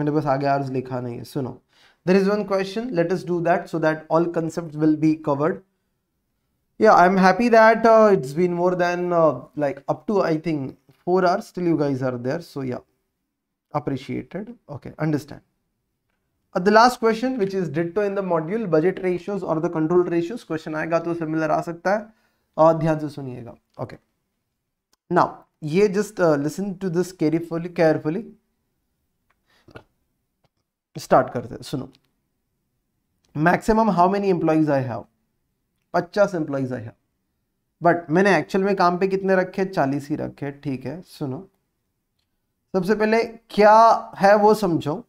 मैंने बस आगे आर्ज लिखा नहीं है सुनो there is one question let us do that so that all concepts will be covered yeah i'm happy that uh, it's been more than uh, like up to i think 4 hours till you guys are there so yeah appreciated okay understand uh, the last question which is ditto in the module budget ratios or the control ratios question aayega to similar aa sakta hai aur dhyan se suniyega okay now ये just listen to this carefully carefully start करते हैं सुनो maximum how many employees I have पचास एम्प्लॉयज आई हैव बट मैंने एक्चुअल में काम पे कितने रखे चालीस ही रखे ठीक है सुनो सबसे पहले क्या है वो समझो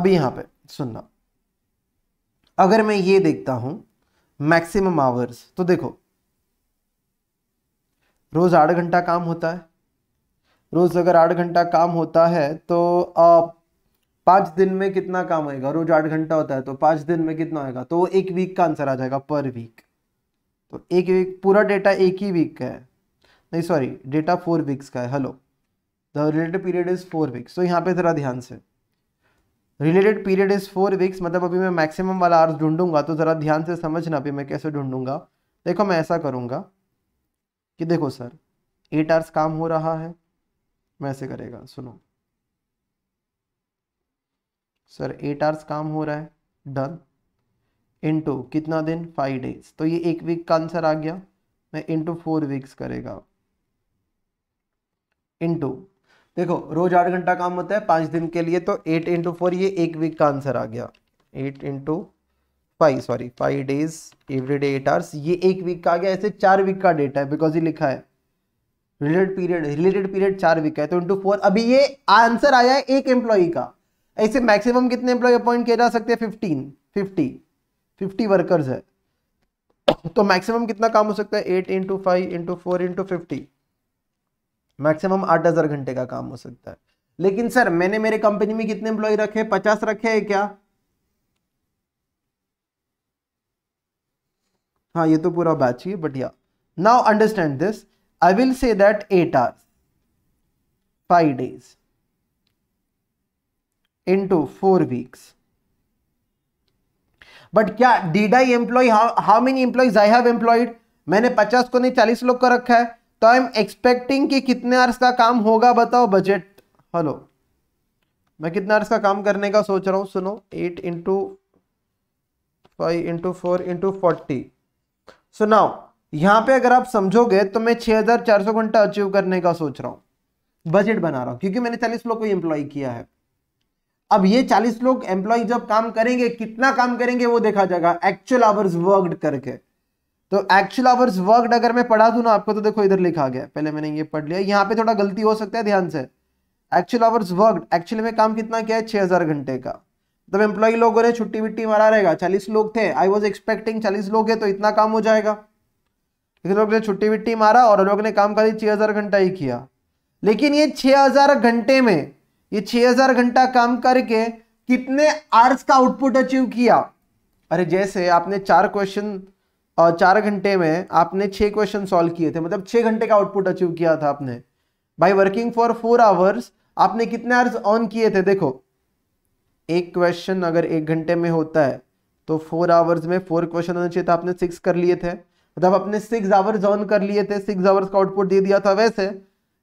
अभी यहां पे सुनना अगर मैं ये देखता हूं मैक्सिमम आवर्स तो देखो रोज़ आठ घंटा काम होता है रोज़ अगर आठ घंटा काम होता है तो पाँच दिन में कितना काम आएगा रोज आठ घंटा होता है तो पाँच दिन में कितना आएगा तो एक वीक का आंसर आ जाएगा पर वीक तो एक वीक पूरा डेटा एक ही वीक का है नहीं सॉरी डेटा फोर वीक्स का है hello the related period is four weeks तो यहाँ पे ज़रा ध्यान से related period is four weeks मतलब अभी मैं मैक्सिमम वाला आर्स ढूंढूंगा तो ज़रा ध्यान से समझना अभी मैं कैसे ढूंढूंगा देखो मैं ऐसा करूँगा कि देखो सर एट आवर्स काम हो रहा है मैं ऐसे करेगा सुनो सर एट आवर्स काम हो रहा है डन इंटू कितना दिन फाइव डेज तो ये एक वीक का आंसर आ गया मैं इंटू फोर वीक्स करेगा इंटू देखो रोज आठ घंटा काम होता है पाँच दिन के लिए तो एट इंटू फोर ये एक वीक का आंसर आ गया eight into five sorry five days every day eight hours ये एक वीक का आ गया ऐसे चार वीक का डेटा है बिकॉज ये लिखा है रिलेटेड पीरियड रिलेटेड पीरियड चार वीक है तो इंटू फोर अभी ये आंसर आया है एक एम्प्लॉई का ऐसे मैक्सिमम कितने एम्प्लॉय अपॉइंट किए जा सकते हैं फिफ्टीन फिफ्टी फिफ्टी वर्कर्स है तो मैक्सिमम कितना काम हो सकता है eight into five into four into fifty maximum आठ हज़ार घंटे का काम हो सकता है लेकिन सर मैंने मेरे कंपनी में कितने एम्प्लॉय रखे पचास रखे है क्या हाँ ये तो पूरा बैच ही बट या now understand this I will say that eight hours five days into four weeks but क्या did I employ how many employees I have employed मैंने पचास को नहीं चालीस लोग का रखा है तो आई एम एक्सपेक्टिंग कि कितने आर्स का काम होगा बताओ बजट हेलो मैं कितने आर्स का काम करने का सोच रहा हूँ सुनो eight into five into four into forty so now यहां पे अगर आप समझोगे तो मैं 6400 घंटा अचीव करने का सोच रहा हूं बजट बना रहा हूं क्योंकि मैंने 40 लोग को एम्प्लॉय किया है अब ये 40 लोग एम्प्लॉय जब काम करेंगे कितना काम करेंगे वो देखा जाएगा एक्चुअल आवर्स वर्कड करके तो एक्चुअल आवर्स वर्कड अगर मैं पढ़ा दू ना आपको तो देखो इधर लिखा गया पहले मैंने ये पढ़ लिया यहाँ पे थोड़ा गलती हो सकता है ध्यान से एक्चुअल आवर्स वर्कड एक्चुअली में काम कितना किया है हजार घंटे का तब मतलब एम्प्लॉई लोगों ने छुट्टी विट्टी मारा रहेगा चालीस लोग थे आई वॉज एक्सपेक्टिंग चालीस लोग है तो इतना काम हो जाएगा लेकिन लोग ने छुट्टी विट्टी मारा और लोग ने काम कर छह हज़ार घंटा ही किया लेकिन ये छह हज़ार घंटे में ये छह हज़ार घंटा काम करके कितने आर्ट्स का आउटपुट अचीव किया अरे जैसे आपने चार क्वेश्चन चार घंटे में आपने छह क्वेश्चन सॉल्व किए थे मतलब छह घंटे का आउटपुट अचीव किया था आपने by working for four hours आपने कितने आवर्स ऑन किए थे देखो एक क्वेश्चन अगर एक घंटे में होता है तो फोर आवर्स में फोर क्वेश्चन होना चाहिए था आपने सिक्स कर लिए थे मतलब आपने सिक्स आवर्स ऑन कर लिए थे सिक्स आवर्स का आउटपुट दे दिया था वैसे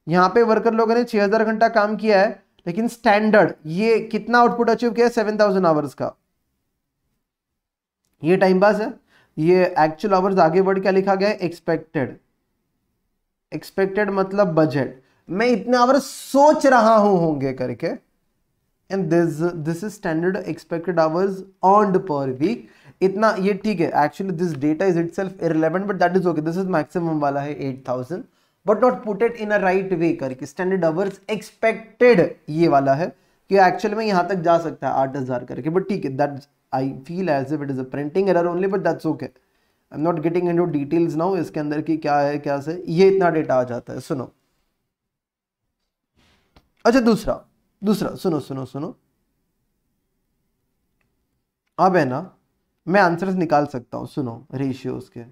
यहाँ पे वर्कर लोगों ने 6000 घंटा काम किया है लेकिन स्टैंडर्ड ये कितना आउटपुट अचीव किया है सेवन थाउजेंड आवर्स का ये टाइम पास है ये एक्चुअल आवर्स आगे बढ़ क्या लिखा गया है एक्सपेक्टेड एक्सपेक्टेड मतलब बजट मैं इतने आवर्स सोच रहा हूं होंगे करके and this this is standard expected hours earned per week इतना ये ठीक है actually this data is itself irrelevant but that is okay this is maximum वाला है eight thousand but not put it in a right way करके स्टैंडर्ड आवर्स एक्सपेक्टेड ये वाला है कि एक्चुअल में यहां तक जा सकता है आठ हज़ार करके बट ठीक है that I feel as if it is a printing error only but that's okay I am not getting in details now इसके अंदर की क्या है क्या से ये इतना डेटा आ जाता है सुनो अच्छा दूसरा दूसरा सुनो सुनो सुनो अब है ना मैं आंसर्स निकाल सकता हूँ सुनो रेशियोज के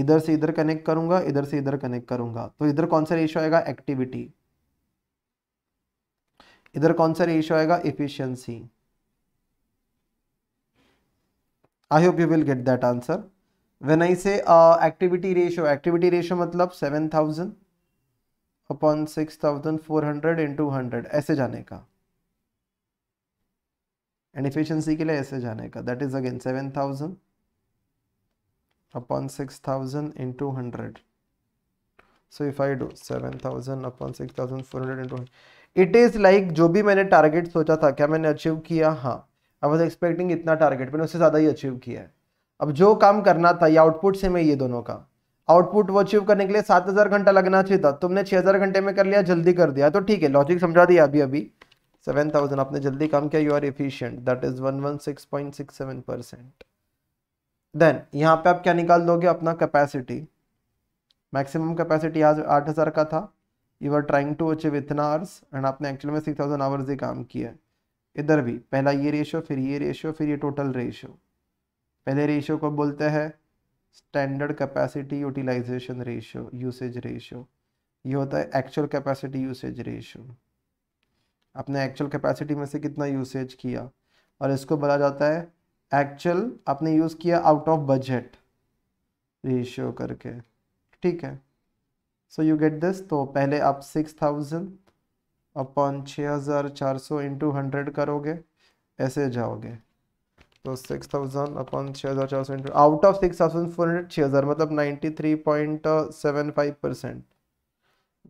इधर से इधर कनेक्ट करूंगा इधर से इधर कनेक्ट करूंगा तो इधर कौन सा रेशियो आएगा एक्टिविटी इधर कौन सा रेशियो आएगा efficiency I hope you will get that answer when I say activity ratio activity ratio मतलब seven thousand upon six thousand four hundred into hundred ऐसे जाने का एंड इफिशियंसी के लिए ऐसे जाने का that is again seven thousand upon six thousand hundred upon 6000 into 100 so if i do 7000 upon 6400 into it is like जो भी मैंने टारगेट सोचा था क्या मैंने अचीव किया हाँ आई वॉज एक्सपेक्टिंग इतना टारगेट मैंने उससे ज़्यादा ही अचीव किया है अब जो काम करना था ये आउटपुट से मैं ये दोनों का आउटपुट वो अचीव करने के लिए सात हजार घंटा लगना चाहिए था तुमने छह हजार घंटे में कर लिया जल्दी कर दिया तो ठीक है लॉजिक समझा दिया अभी अभी सेवन थाउजेंड आपने जल्दी काम किया you are efficient that is one one six point six seven percent then यहाँ पे आप क्या निकाल दोगे अपना कैपेसिटी मैक्सिमम कैपेसिटी आज आठ हज़ार का था you are trying to achieve इतना आवर्स एंड आपने एक्चुअल में सिक्स थाउजेंड आवर्स ही काम किया इधर भी पहला ये रेशियो फिर ये रेशियो फिर ये टोटल रेशियो पहले रेशियो को बोलते हैं standard capacity utilization ratio usage ratio ये होता है एक्चुअल कैपेसिटी यूसेज रेशियो आपने एक्चुअल कैपेसिटी में से कितना यूसेज किया और इसको बोला जाता है एक्चुअल आपने यूज़ किया आउट ऑफ बजट रेशियो करके ठीक है सो यू गेट दिस तो पहले आप सिक्स थाउजेंड अपॉन छः हज़ार चार सौ इंटू हंड्रेड करोगे ऐसे जाओगे तो सिक्स थाउजेंड अपन छः हज़ार चार सौ into out of six thousand four hundred छः हज़ार मतलब ninety three point seven five percent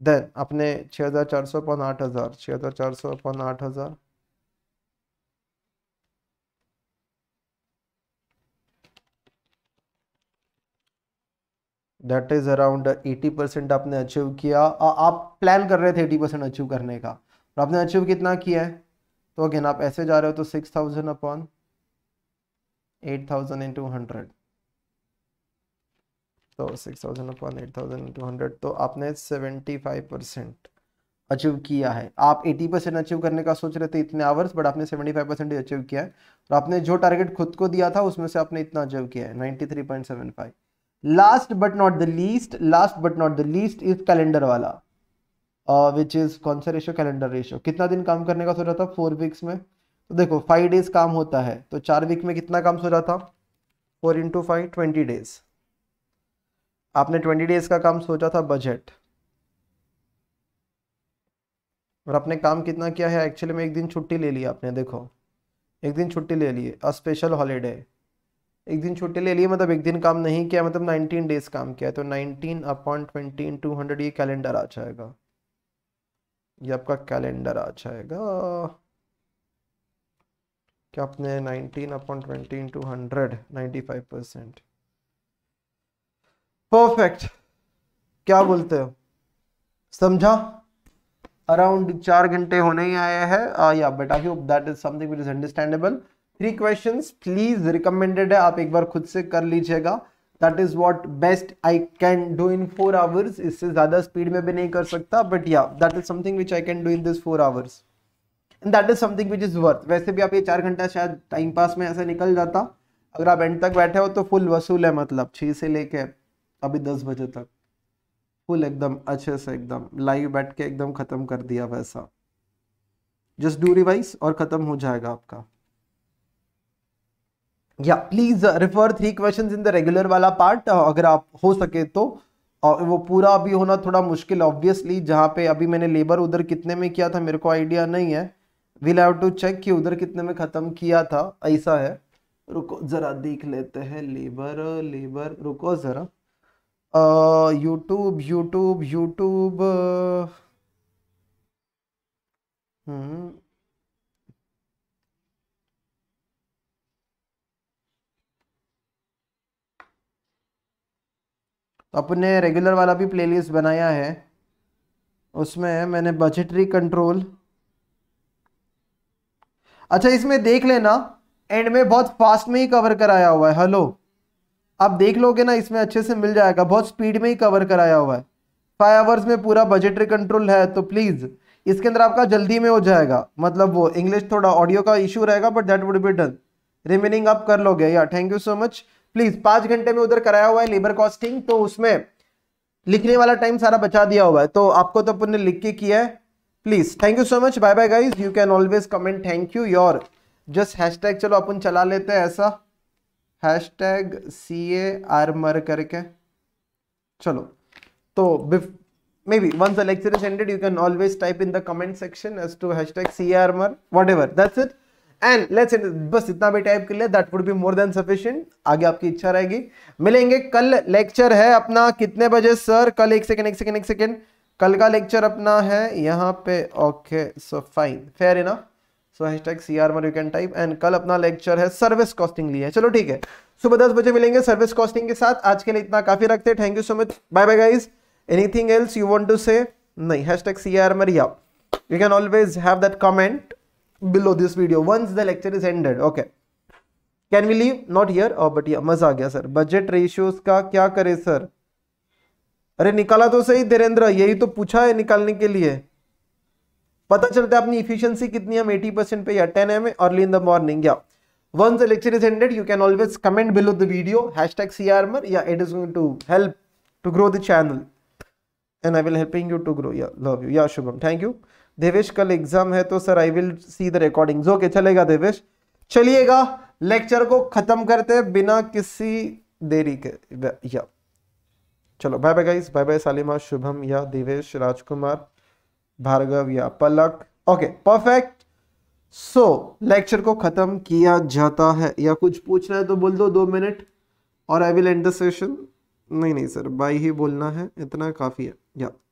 then अपने छः हज़ार चार सौ अपन आठ हज़ार छः हज़ार चार सौ अपन आठ हज़ार that is around eighty percent आपने अचीव किया आ, आप प्लान कर रहे थे एटी परसेंट अचीव करने का और तो आपने अचीव कितना किया है तो अगेन आप ऐसे जा रहे हो तो six thousand upon 8,000 thousand into तो 6,000 थाउजेंड अपॉन एट थाउजेंड तो आपने 75 फाइव अचीव किया है आप 80 परसेंट अचीव करने का सोच रहे थे इतने आवर्स बट आपने 75 परसेंट अचीव किया है और आपने जो टारगेट खुद को दिया था उसमें से आपने इतना अचीव किया है 93.75 last but not the least last but not the least is calendar वाला विच uh, इज कौन सा रेशियो कैलेंडर रेशियो कितना दिन काम करने का सोच रहा था फोर वीक्स में तो देखो फाइव डेज काम होता है तो चार वीक में कितना काम सोचा था four into five twenty days आपने ट्वेंटी डेज का काम सोचा था बजट और आपने काम कितना किया है एक्चुअली में एक दिन छुट्टी ले ली आपने देखो एक दिन छुट्टी ले ली अ स्पेशल हॉलीडे एक दिन छुट्टी ले ली मतलब एक दिन काम नहीं किया मतलब नाइनटीन डेज काम किया तो nineteen upon twenty into hundred ये कैलेंडर आ जाएगा ये आपका कैलेंडर आ जाएगा कि आपने 19 upon 20 into hundred ninety five percent perfect क्या बोलते हो समझा अराउंड चार घंटे होने ही आए हैं या but I hope that is something which is understandable three question please recommended है आप एक बार खुद से कर लीजिएगा that is what best I can do in four hours इससे ज़्यादा स्पीड में भी नहीं कर सकता बट या that is something which I can do in this four hours and that is something which is worth वैसे भी आप ये चार घंटा शायद टाइम पास में ऐसे निकल जाता अगर आप एंड तक बैठे हो तो फुल वसूल है मतलब छः से लेके अभी दस बजे तक फुल एकदम अच्छे से एकदम लाइव बैठ के एकदम ख़त्म कर दिया वैसा जस्ट डू रिवाइज और ख़त्म हो जाएगा आपका या please refer three question in the regular वाला पार्ट अगर आप हो सके तो और वो पूरा अभी होना थोड़ा मुश्किल ऑब्वियसली जहाँ पे अभी मैंने लेबर उधर कितने में किया था मेरे को आइडिया नहीं है विल हैव टू चेक कि उधर कितने में ख़त्म किया था ऐसा है रुको ज़रा देख लेते हैं लेबर लेबर रुको ज़रा यूट्यूब यूट्यूब यूट्यूब तो अपने रेगुलर वाला भी प्लेलिस्ट बनाया है उसमें मैंने बजटरी कंट्रोल अच्छा इसमें देख लेना एंड में बहुत फास्ट में ही कवर कराया हुआ है हेलो आप देख लोगे ना इसमें अच्छे से मिल जाएगा बहुत स्पीड में ही कवर कराया हुआ है फाइव आवर्स में पूरा बजटरी कंट्रोल है तो प्लीज़ इसके अंदर आपका जल्दी में हो जाएगा मतलब वो इंग्लिश थोड़ा ऑडियो का इशू रहेगा but that would be done remaining आप कर लोगे या thank you so much please पाँच घंटे में उधर कराया हुआ है लेबर कॉस्टिंग तो उसमें लिखने वाला टाइम सारा बचा दिया हुआ है तो आपको तो अपन ने लिख के किया है please thank you so much bye bye guys you can always comment thank you your just hashtag चलो अपन चला लेते हैं ऐसा hash tag C A R मर करके चलो तो maybe once the always type in the comment section type to hash tag C A R मर crmr ever that's it and let's end बस इतना भी टाइप कर लिया that would be more than sufficient आगे आपकी इच्छा रहेगी मिलेंगे कल लेक्चर है अपना कितने बजे सर कल एक सेकंड एक सेकंड एक सेकंड कल का लेक्चर अपना है यहाँ पे ओके सो फाइन फेयर इना so hash tag C R you can type and कल अपना लेक्चर है सर्विस कॉस्टिंग लिया है चलो ठीक है सुबह दस बजे मिलेंगे सर्विस कॉस्टिंग के साथ आज के लिए इतना काफी रखते हैं thank you so much bye bye guys anything else you want to say नहीं हैश टैग सी आर मरिया you can always have that comment below this video once the lecture is ended okay can we leave not here but but yeah maza aa gaya sir budget ratios ka kya अरे निकाला तो सही धीरेन्द्र यही तो पूछा है निकालने के लिए पता चलता है अपनी इफिशियंसी कितनी हम 80 परसेंट पे या ten AM early in the morning या once lecture is ended you can always comment below the video hash tag C R मर या it is going to help to grow the channel and I will helping you to grow या लव यू या शुभम थैंक यू देवेश कल एग्जाम है तो sir I will see the recording okay चलेगा देवेश चलिएगा लेक्चर को खत्म करते बिना किसी देरी के या yeah. चलो bye bye guys bye bye Salima Shubham या देवेश राजकुमार भार्गव या Palak okay perfect so lecture को ख़त्म किया जाता है या कुछ पूछना है तो बोल दो दो मिनट और I will end the session नहीं नहीं सर बाय ही बोलना है इतना काफ़ी है या yeah.